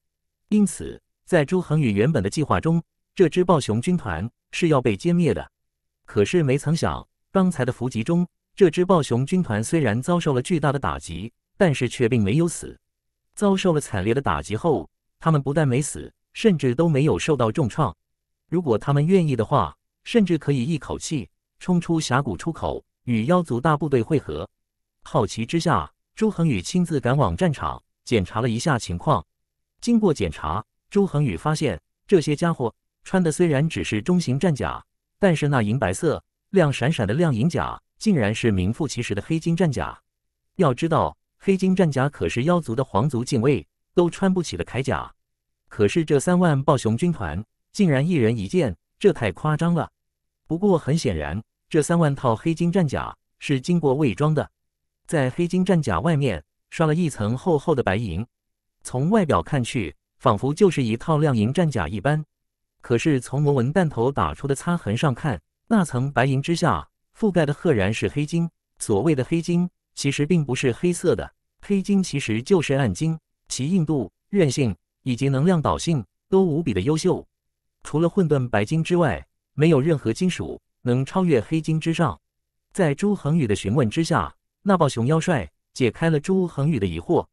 因此，在朱恒宇原本的计划中，这支暴熊军团是要被歼灭的。可是没曾想，刚才的伏击中，这支暴熊军团虽然遭受了巨大的打击，但是却并没有死。遭受了惨烈的打击后，他们不但没死，甚至都没有受到重创。如果他们愿意的话，甚至可以一口气冲出峡谷出口，与妖族大部队汇合。好奇之下，朱恒宇亲自赶往战场，检查了一下情况。经过检查，朱恒宇发现这些家伙穿的虽然只是中型战甲，但是那银白色、亮闪闪的亮银甲，竟然是名副其实的黑金战甲。要知道。黑金战甲可是妖族的皇族禁卫都穿不起的铠甲，可是这三万暴熊军团竟然一人一件，这太夸张了。不过很显然，这三万套黑金战甲是经过伪装的，在黑金战甲外面刷了一层厚厚的白银，从外表看去，仿佛就是一套亮银战甲一般。可是从魔纹弹头打出的擦痕上看，那层白银之下覆盖的赫然是黑金，所谓的黑金。其实并不是黑色的，黑金其实就是暗金，其硬度、韧性以及能量导性都无比的优秀。除了混沌白金之外，没有任何金属能超越黑金之上。在朱恒宇的询问之下，那暴熊妖帅解开了朱恒宇的疑惑。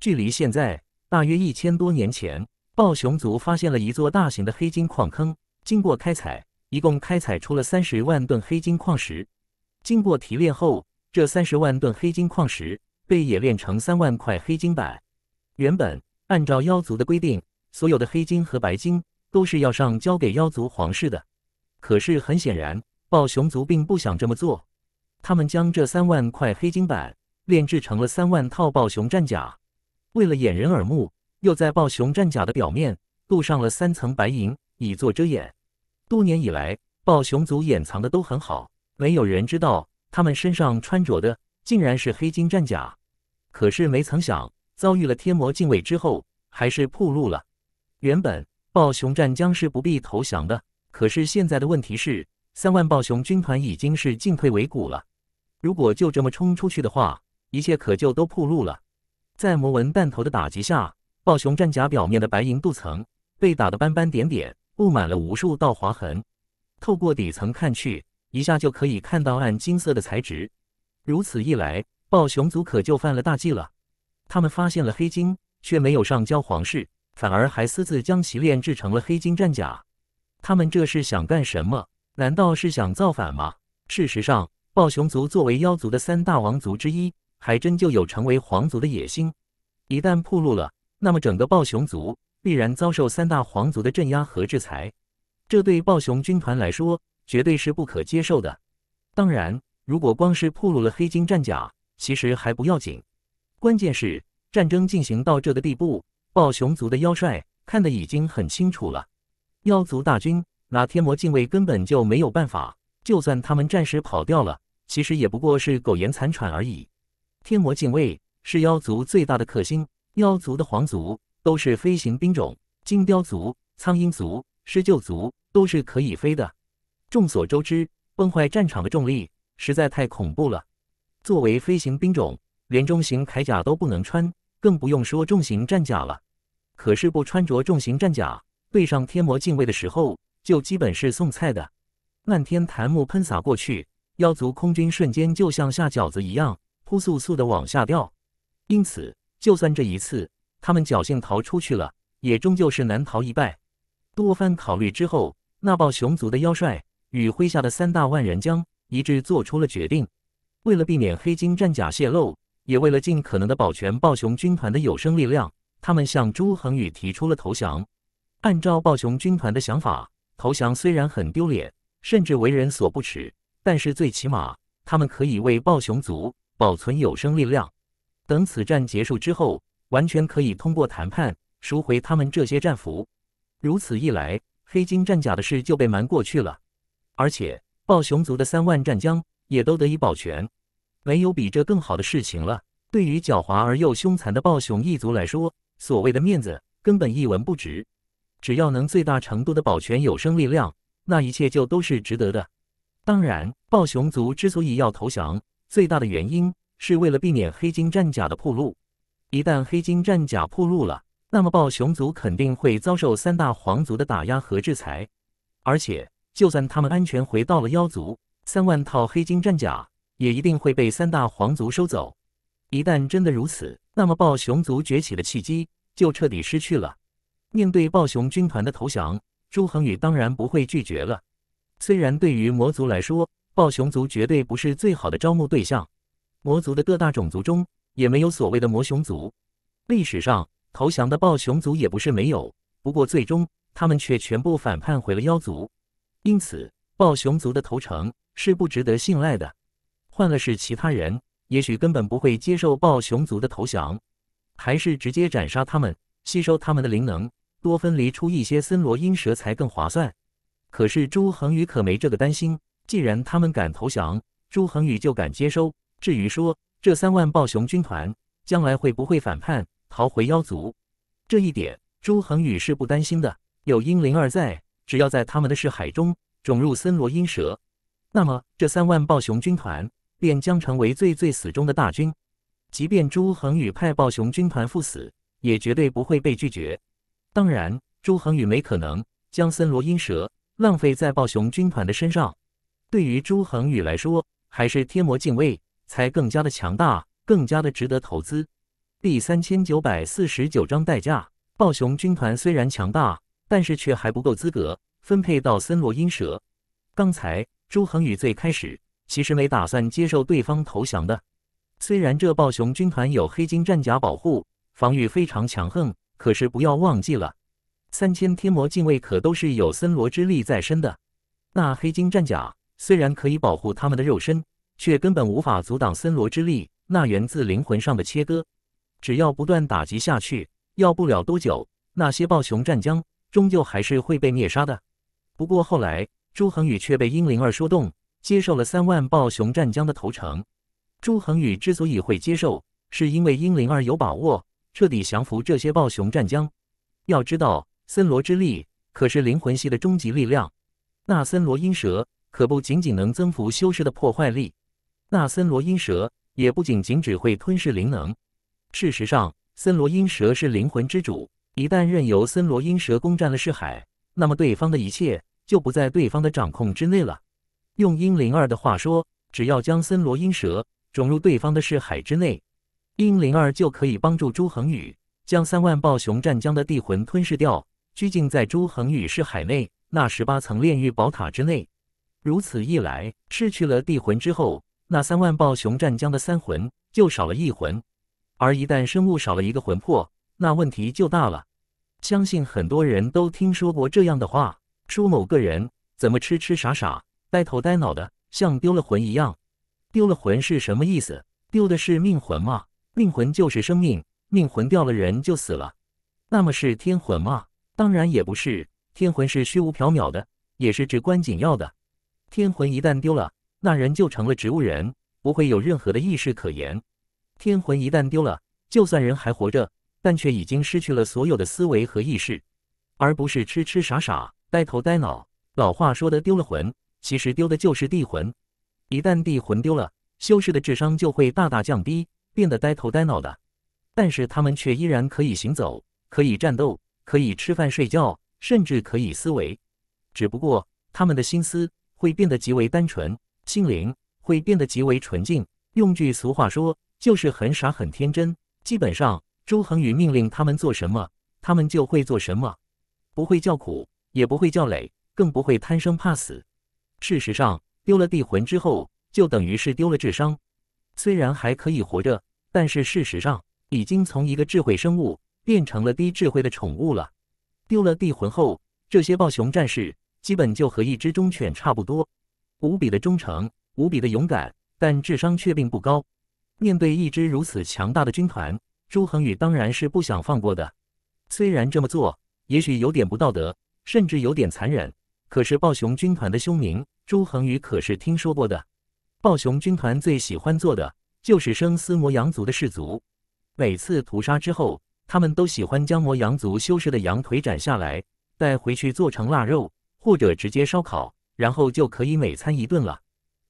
距离现在大约一千多年前，暴熊族发现了一座大型的黑金矿坑，经过开采，一共开采出了三十万吨黑金矿石，经过提炼后。这三十万吨黑金矿石被冶炼成三万块黑金板。原本按照妖族的规定，所有的黑金和白金都是要上交给妖族皇室的。可是很显然，暴熊族并不想这么做。他们将这三万块黑金板炼制成了三万套暴熊战甲。为了掩人耳目，又在暴熊战甲的表面镀上了三层白银，以作遮掩。多年以来，暴熊族掩藏的都很好，没有人知道。他们身上穿着的竟然是黑金战甲，可是没曾想遭遇了天魔禁卫之后，还是暴露了。原本暴熊战将是不必投降的，可是现在的问题是，三万暴熊军团已经是进退维谷了。如果就这么冲出去的话，一切可就都暴露了。在魔纹弹头的打击下，暴熊战甲表面的白银镀层被打得斑斑点点，布满了无数道划痕。透过底层看去。一下就可以看到暗金色的材质，如此一来，暴熊族可就犯了大忌了。他们发现了黑金，却没有上交皇室，反而还私自将其炼制成了黑金战甲。他们这是想干什么？难道是想造反吗？事实上，暴熊族作为妖族的三大王族之一，还真就有成为皇族的野心。一旦暴露了，那么整个暴熊族必然遭受三大皇族的镇压和制裁。这对暴熊军团来说，绝对是不可接受的。当然，如果光是暴露了黑金战甲，其实还不要紧。关键是战争进行到这个地步，暴熊族的妖帅看得已经很清楚了。妖族大军拿天魔禁卫根本就没有办法，就算他们暂时跑掉了，其实也不过是苟延残喘而已。天魔禁卫是妖族最大的克星，妖族的皇族都是飞行兵种，金雕族、苍鹰族、狮鹫族都是可以飞的。众所周知，崩坏战场的重力实在太恐怖了。作为飞行兵种，连中型铠甲都不能穿，更不用说重型战甲了。可是不穿着重型战甲，对上天魔禁卫的时候，就基本是送菜的。漫天檀木喷洒过去，妖族空军瞬间就像下饺子一样，扑簌簌的往下掉。因此，就算这一次他们侥幸逃出去了，也终究是难逃一败。多番考虑之后，那暴熊族的妖帅。与麾下的三大万人将一致做出了决定，为了避免黑金战甲泄露，也为了尽可能的保全暴熊军团的有生力量，他们向朱恒宇提出了投降。按照暴熊军团的想法，投降虽然很丢脸，甚至为人所不齿，但是最起码他们可以为暴熊族保存有生力量。等此战结束之后，完全可以通过谈判赎回他们这些战俘。如此一来，黑金战甲的事就被瞒过去了。而且，暴熊族的三万战将也都得以保全，没有比这更好的事情了。对于狡猾而又凶残的暴熊一族来说，所谓的面子根本一文不值。只要能最大程度的保全有生力量，那一切就都是值得的。当然，暴熊族之所以要投降，最大的原因是为了避免黑金战甲的破路。一旦黑金战甲破路了，那么暴熊族肯定会遭受三大皇族的打压和制裁，而且。就算他们安全回到了妖族，三万套黑金战甲也一定会被三大皇族收走。一旦真的如此，那么暴熊族崛起的契机就彻底失去了。面对暴熊军团的投降，朱恒宇当然不会拒绝了。虽然对于魔族来说，暴熊族绝对不是最好的招募对象，魔族的各大种族中也没有所谓的魔熊族。历史上投降的暴熊族也不是没有，不过最终他们却全部反叛回了妖族。因此，暴熊族的投诚是不值得信赖的。换了是其他人，也许根本不会接受暴熊族的投降，还是直接斩杀他们，吸收他们的灵能，多分离出一些森罗阴蛇才更划算。可是朱恒宇可没这个担心，既然他们敢投降，朱恒宇就敢接收。至于说这三万暴熊军团将来会不会反叛，逃回妖族，这一点朱恒宇是不担心的，有英灵儿在。只要在他们的视海中种入森罗阴蛇，那么这三万暴熊军团便将成为最最死忠的大军。即便朱恒宇派暴熊军团赴死，也绝对不会被拒绝。当然，朱恒宇没可能将森罗阴蛇浪费在暴熊军团的身上。对于朱恒宇来说，还是天魔禁卫才更加的强大，更加的值得投资。第三千九百四十九章代价。暴熊军团虽然强大。但是却还不够资格分配到森罗阴蛇。刚才朱恒宇最开始其实没打算接受对方投降的。虽然这暴熊军团有黑金战甲保护，防御非常强横，可是不要忘记了，三千天魔禁卫可都是有森罗之力在身的。那黑金战甲虽然可以保护他们的肉身，却根本无法阻挡森罗之力那源自灵魂上的切割。只要不断打击下去，要不了多久，那些暴熊战将。终究还是会被灭杀的。不过后来，朱恒宇却被英灵儿说动，接受了三万暴熊战将的投诚。朱恒宇之所以会接受，是因为英灵儿有把握彻底降服这些暴熊战将。要知道，森罗之力可是灵魂系的终极力量。那森罗阴蛇可不仅仅能增幅修士的破坏力，那森罗阴蛇也不仅仅只会吞噬灵能。事实上，森罗阴蛇是灵魂之主。一旦任由森罗阴蛇攻占了尸海，那么对方的一切就不在对方的掌控之内了。用阴灵儿的话说，只要将森罗阴蛇种入对方的尸海之内，阴灵儿就可以帮助朱恒宇将三万暴熊战将的地魂吞噬掉，拘禁在朱恒宇尸海内那十八层炼狱宝塔之内。如此一来，失去了地魂之后，那三万暴熊战将的三魂就少了一魂，而一旦生物少了一个魂魄。那问题就大了，相信很多人都听说过这样的话：，说某个人怎么痴痴傻傻、呆头呆脑的，像丢了魂一样。丢了魂是什么意思？丢的是命魂吗？命魂就是生命，命魂掉了，人就死了。那么是天魂吗？当然也不是，天魂是虚无缥缈的，也是至关紧要的。天魂一旦丢了，那人就成了植物人，不会有任何的意识可言。天魂一旦丢了，就算人还活着。但却已经失去了所有的思维和意识，而不是痴痴傻傻、呆头呆脑。老话说的“丢了魂”，其实丢的就是地魂。一旦地魂丢了，修士的智商就会大大降低，变得呆头呆脑的。但是他们却依然可以行走、可以战斗、可以吃饭睡觉，甚至可以思维。只不过他们的心思会变得极为单纯，心灵会变得极为纯净。用句俗话说，就是很傻很天真。基本上。周恒宇命令他们做什么，他们就会做什么，不会叫苦，也不会叫累，更不会贪生怕死。事实上，丢了地魂之后，就等于是丢了智商。虽然还可以活着，但是事实上已经从一个智慧生物变成了低智慧的宠物了。丢了地魂后，这些暴熊战士基本就和一只忠犬差不多，无比的忠诚，无比的勇敢，但智商却并不高。面对一支如此强大的军团。朱恒宇当然是不想放过的，虽然这么做也许有点不道德，甚至有点残忍，可是暴熊军团的凶名，朱恒宇可是听说过的。暴熊军团最喜欢做的就是生撕魔羊族的氏族，每次屠杀之后，他们都喜欢将魔羊族修士的羊腿斩下来，带回去做成腊肉，或者直接烧烤，然后就可以每餐一顿了。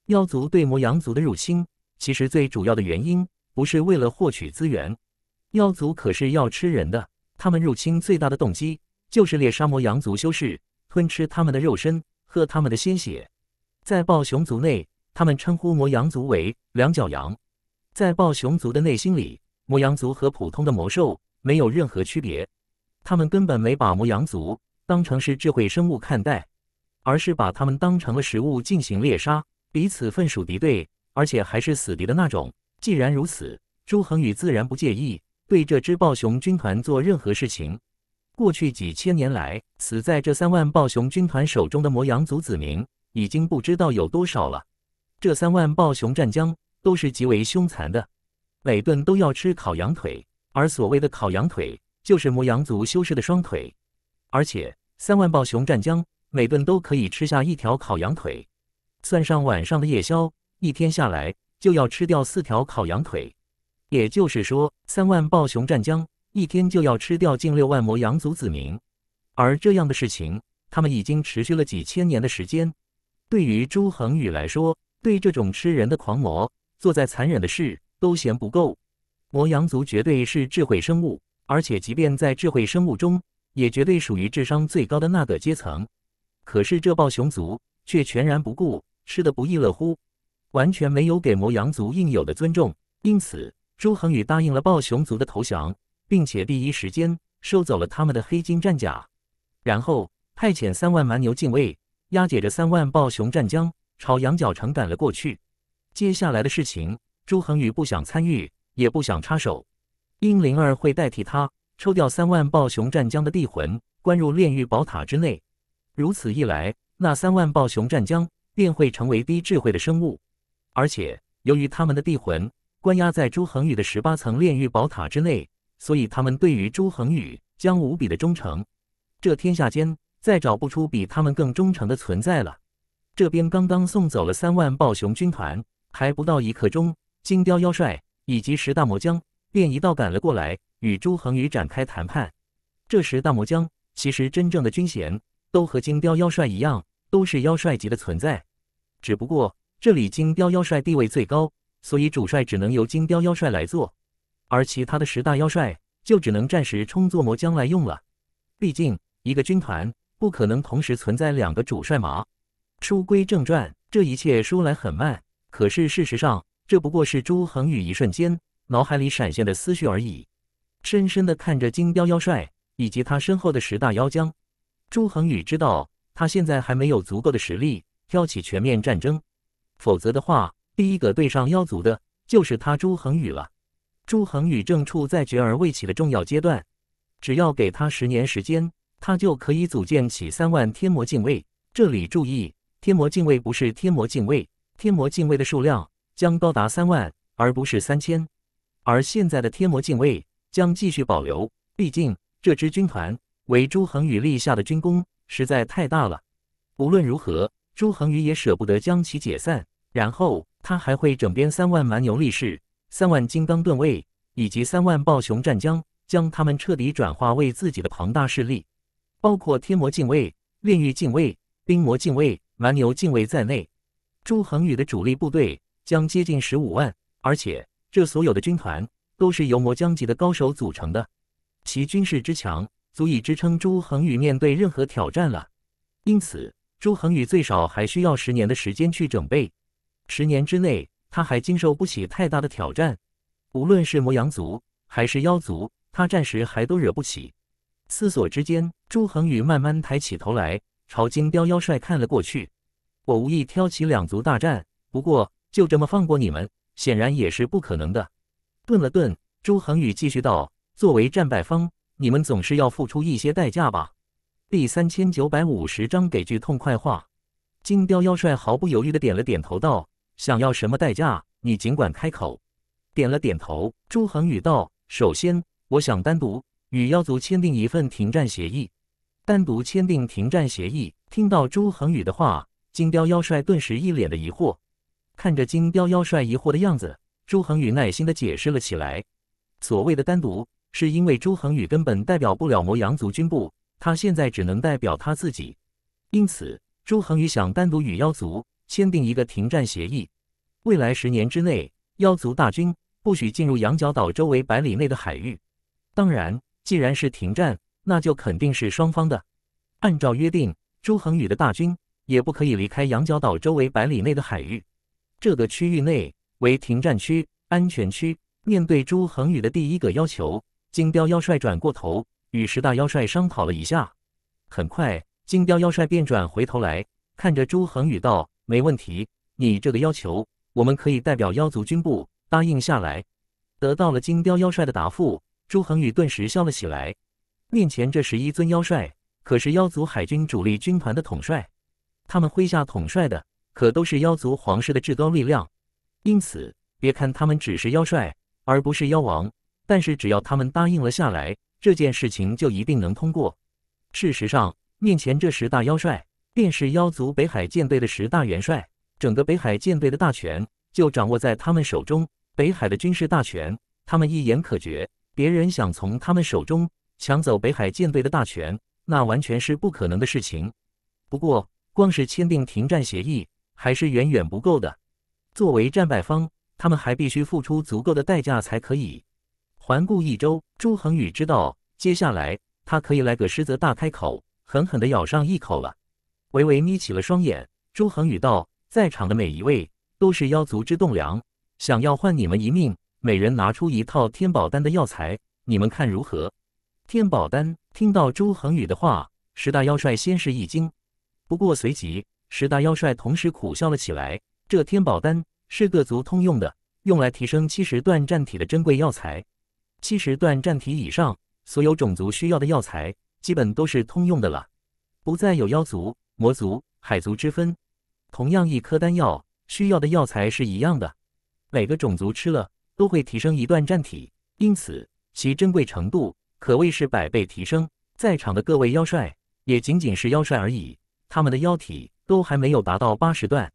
妖族对魔羊族的入侵，其实最主要的原因不是为了获取资源。妖族可是要吃人的，他们入侵最大的动机就是猎杀魔羊族修士，吞吃他们的肉身，喝他们的鲜血。在暴熊族内，他们称呼魔羊族为“两脚羊”。在暴熊族的内心里，魔羊族和普通的魔兽没有任何区别，他们根本没把魔羊族当成是智慧生物看待，而是把他们当成了食物进行猎杀，彼此分属敌对，而且还是死敌的那种。既然如此，朱恒宇自然不介意。对这只暴熊军团做任何事情，过去几千年来死在这三万暴熊军团手中的魔羊族子民已经不知道有多少了。这三万暴熊战将都是极为凶残的，每顿都要吃烤羊腿，而所谓的烤羊腿就是魔羊族修士的双腿。而且三万暴熊战将每顿都可以吃下一条烤羊腿，算上晚上的夜宵，一天下来就要吃掉四条烤羊腿。也就是说，三万暴熊战将一天就要吃掉近六万魔羊族子民，而这样的事情，他们已经持续了几千年的时间。对于朱恒宇来说，对这种吃人的狂魔，做再残忍的事都嫌不够。魔羊族绝对是智慧生物，而且即便在智慧生物中，也绝对属于智商最高的那个阶层。可是这暴熊族却全然不顾，吃得不亦乐乎，完全没有给魔羊族应有的尊重，因此。朱恒宇答应了暴熊族的投降，并且第一时间收走了他们的黑金战甲，然后派遣三万蛮牛近卫押解着三万暴熊战将朝羊角城赶了过去。接下来的事情，朱恒宇不想参与，也不想插手，英灵儿会代替他抽掉三万暴熊战将的地魂，关入炼狱宝塔之内。如此一来，那三万暴熊战将便会成为低智慧的生物，而且由于他们的地魂。关押在朱恒宇的十八层炼狱宝塔之内，所以他们对于朱恒宇将无比的忠诚。这天下间再找不出比他们更忠诚的存在了。这边刚刚送走了三万暴熊军团，还不到一刻钟，金雕妖帅以及十大魔将便一道赶了过来，与朱恒宇展开谈判。这十大魔将其实真正的军衔都和金雕妖帅一样，都是妖帅级的存在，只不过这里金雕妖帅地位最高。所以主帅只能由金雕妖帅来做，而其他的十大妖帅就只能暂时充作魔将来用了。毕竟一个军团不可能同时存在两个主帅嘛。书归正传，这一切说来很慢，可是事实上这不过是朱恒宇一瞬间脑海里闪现的思绪而已。深深的看着金雕妖帅以及他身后的十大妖将，朱恒宇知道他现在还没有足够的实力挑起全面战争，否则的话。第一个对上妖族的就是他朱恒宇了。朱恒宇正处在绝而未起的重要阶段，只要给他十年时间，他就可以组建起三万天魔禁卫。这里注意，天魔禁卫不是天魔禁卫，天魔禁卫的数量将高达三万，而不是三千。而现在的天魔禁卫将继续保留，毕竟这支军团为朱恒宇立下的军功实在太大了。无论如何，朱恒宇也舍不得将其解散，然后。他还会整编三万蛮牛力士、三万金刚盾卫以及三万暴熊战将，将他们彻底转化为自己的庞大势力，包括天魔禁卫、炼狱禁卫、冰魔禁卫、蛮牛禁卫在内。朱恒宇的主力部队将接近十五万，而且这所有的军团都是由魔将级的高手组成的，其军事之强，足以支撑朱恒宇面对任何挑战了。因此，朱恒宇最少还需要十年的时间去准备。十年之内，他还经受不起太大的挑战。无论是魔羊族还是妖族，他暂时还都惹不起。思索之间，朱恒宇慢慢抬起头来，朝金雕妖帅看了过去。我无意挑起两族大战，不过就这么放过你们，显然也是不可能的。顿了顿，朱恒宇继续道：“作为战败方，你们总是要付出一些代价吧？”第三千九百五十章给句痛快话。金雕妖帅毫不犹豫的点了点头，道。想要什么代价？你尽管开口。点了点头，朱恒宇道：“首先，我想单独与妖族签订一份停战协议。单独签订停战协议。”听到朱恒宇的话，金雕妖帅顿时一脸的疑惑。看着金雕妖帅疑惑的样子，朱恒宇耐心的解释了起来：“所谓的单独，是因为朱恒宇根本代表不了魔阳族军部，他现在只能代表他自己。因此，朱恒宇想单独与妖族签订一个停战协议。”未来十年之内，妖族大军不许进入羊角岛周围百里内的海域。当然，既然是停战，那就肯定是双方的。按照约定，朱恒宇的大军也不可以离开羊角岛周围百里内的海域。这个区域内为停战区、安全区。面对朱恒宇的第一个要求，金雕妖帅转过头与十大妖帅商讨了一下。很快，金雕妖帅便转回头来看着朱恒宇道：“没问题，你这个要求。”我们可以代表妖族军部答应下来，得到了金雕妖帅的答复，朱恒宇顿时笑了起来。面前这十一尊妖帅可是妖族海军主力军团的统帅，他们麾下统帅的可都是妖族皇室的至高力量。因此，别看他们只是妖帅而不是妖王，但是只要他们答应了下来，这件事情就一定能通过。事实上，面前这十大妖帅便是妖族北海舰队的十大元帅。整个北海舰队的大权就掌握在他们手中，北海的军事大权他们一言可决，别人想从他们手中抢走北海舰队的大权，那完全是不可能的事情。不过，光是签订停战协议还是远远不够的，作为战败方，他们还必须付出足够的代价才可以。环顾一周，朱恒宇知道接下来他可以来个狮子大开口，狠狠地咬上一口了。微微眯起了双眼，朱恒宇道。在场的每一位都是妖族之栋梁，想要换你们一命，每人拿出一套天宝丹的药材，你们看如何？天宝丹。听到朱恒宇的话，十大妖帅先是一惊，不过随即，十大妖帅同时苦笑了起来。这天宝丹是各族通用的，用来提升七十段战体的珍贵药材。七十段战体以上，所有种族需要的药材基本都是通用的了，不再有妖族、魔族、海族之分。同样一颗丹药需要的药材是一样的，每个种族吃了都会提升一段战体，因此其珍贵程度可谓是百倍提升。在场的各位妖帅也仅仅是妖帅而已，他们的妖体都还没有达到八十段，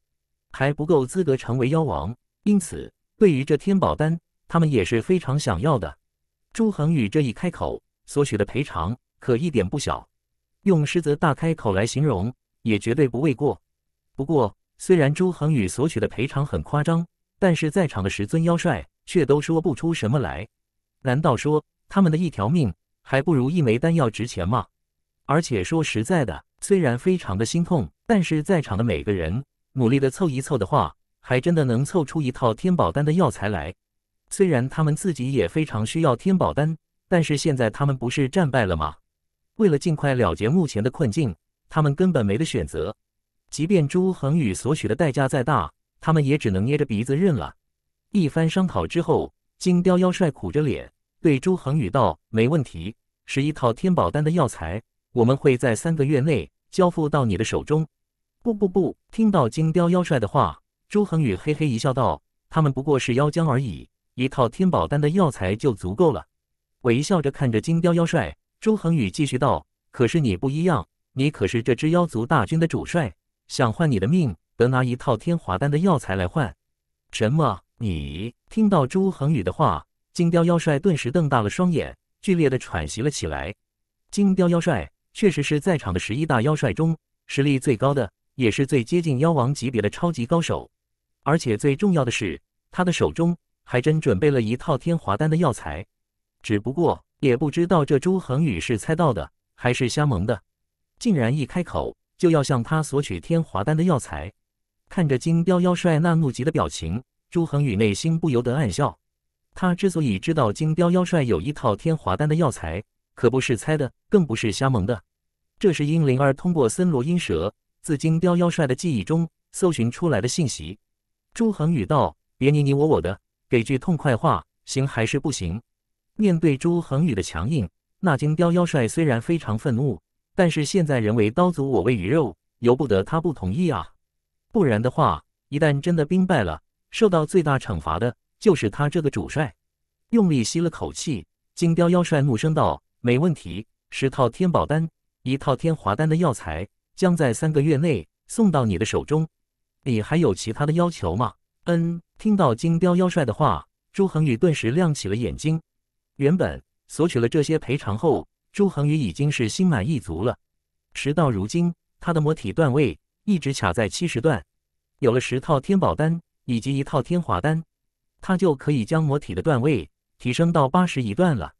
还不够资格成为妖王。因此，对于这天宝丹，他们也是非常想要的。朱恒宇这一开口所取的赔偿可一点不小，用狮子大开口来形容也绝对不为过。不过，虽然朱恒宇索取的赔偿很夸张，但是在场的十尊妖帅却都说不出什么来。难道说他们的一条命还不如一枚丹药值钱吗？而且说实在的，虽然非常的心痛，但是在场的每个人努力的凑一凑的话，还真的能凑出一套天宝丹的药材来。虽然他们自己也非常需要天宝丹，但是现在他们不是战败了吗？为了尽快了结目前的困境，他们根本没得选择。即便朱恒宇索取的代价再大，他们也只能捏着鼻子认了。一番商讨之后，金雕妖帅苦着脸对朱恒宇道：“没问题，是一套天宝丹的药材，我们会在三个月内交付到你的手中。”“不不不！”听到金雕妖帅的话，朱恒宇嘿嘿一笑，道：“他们不过是妖将而已，一套天宝丹的药材就足够了。”微笑着看着金雕妖帅，朱恒宇继续道：“可是你不一样，你可是这支妖族大军的主帅。”想换你的命，得拿一套天华丹的药材来换。什么？你听到朱恒宇的话，金雕妖帅顿时瞪大了双眼，剧烈的喘息了起来。金雕妖帅确实是在场的十一大妖帅中实力最高的，也是最接近妖王级别的超级高手。而且最重要的是，他的手中还真准备了一套天华丹的药材。只不过，也不知道这朱恒宇是猜到的，还是瞎蒙的，竟然一开口。就要向他索取天华丹的药材。看着金彪妖帅那怒极的表情，朱恒宇内心不由得暗笑。他之所以知道金彪妖帅有一套天华丹的药材，可不是猜的，更不是瞎蒙的。这是因灵儿通过森罗阴蛇自金彪妖帅的记忆中搜寻出来的信息。朱恒宇道：“别你你我我的，给句痛快话，行还是不行？”面对朱恒宇的强硬，那金彪妖帅虽然非常愤怒。但是现在人为刀俎，我为鱼肉，由不得他不同意啊！不然的话，一旦真的兵败了，受到最大惩罚的就是他这个主帅。用力吸了口气，金雕妖帅怒声道：“没问题，十套天宝丹，一套天华丹的药材，将在三个月内送到你的手中。你还有其他的要求吗？”嗯，听到金雕妖帅的话，朱恒宇顿时亮起了眼睛。原本索取了这些赔偿后。朱恒宇已经是心满意足了。时到如今，他的魔体段位一直卡在七十段，有了十套天宝丹以及一套天华丹，他就可以将魔体的段位提升到八十一段了。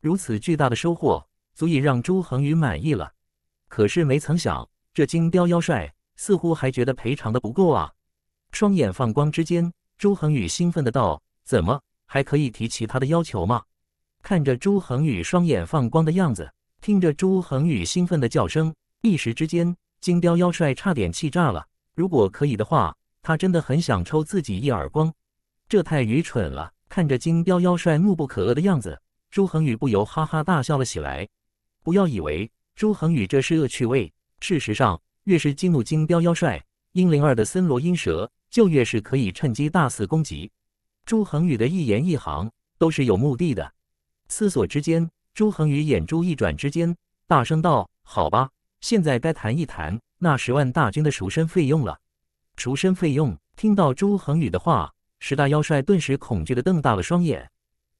如此巨大的收获，足以让朱恒宇满意了。可是没曾想，这金雕妖帅似乎还觉得赔偿的不够啊！双眼放光之间，朱恒宇兴奋的道：“怎么还可以提其他的要求吗？”看着朱恒宇双眼放光的样子，听着朱恒宇兴奋的叫声，一时之间，金雕妖帅差点气炸了。如果可以的话，他真的很想抽自己一耳光，这太愚蠢了。看着金雕妖帅怒不可遏的样子，朱恒宇不由哈哈大笑了起来。不要以为朱恒宇这是恶趣味，事实上，越是激怒金雕妖帅，阴灵二的森罗阴蛇就越是可以趁机大肆攻击。朱恒宇的一言一行都是有目的的。思索之间，朱恒宇眼珠一转之间，大声道：“好吧，现在该谈一谈那十万大军的赎身费用了。”赎身费用。听到朱恒宇的话，十大妖帅顿时恐惧的瞪大了双眼。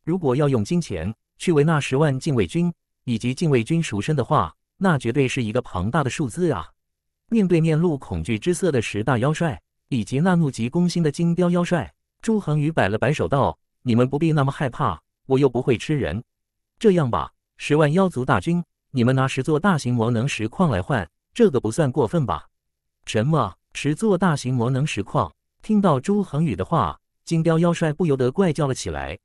如果要用金钱去为那十万禁卫军以及禁卫军赎身的话，那绝对是一个庞大的数字啊！面对面露恐惧之色的十大妖帅以及那怒急攻心的金雕妖帅，朱恒宇摆了摆手道：“你们不必那么害怕。”我又不会吃人，这样吧，十万妖族大军，你们拿十座大型魔能石矿来换，这个不算过分吧？什么十座大型魔能石矿？听到朱恒宇的话，金雕妖帅不由得怪叫了起来。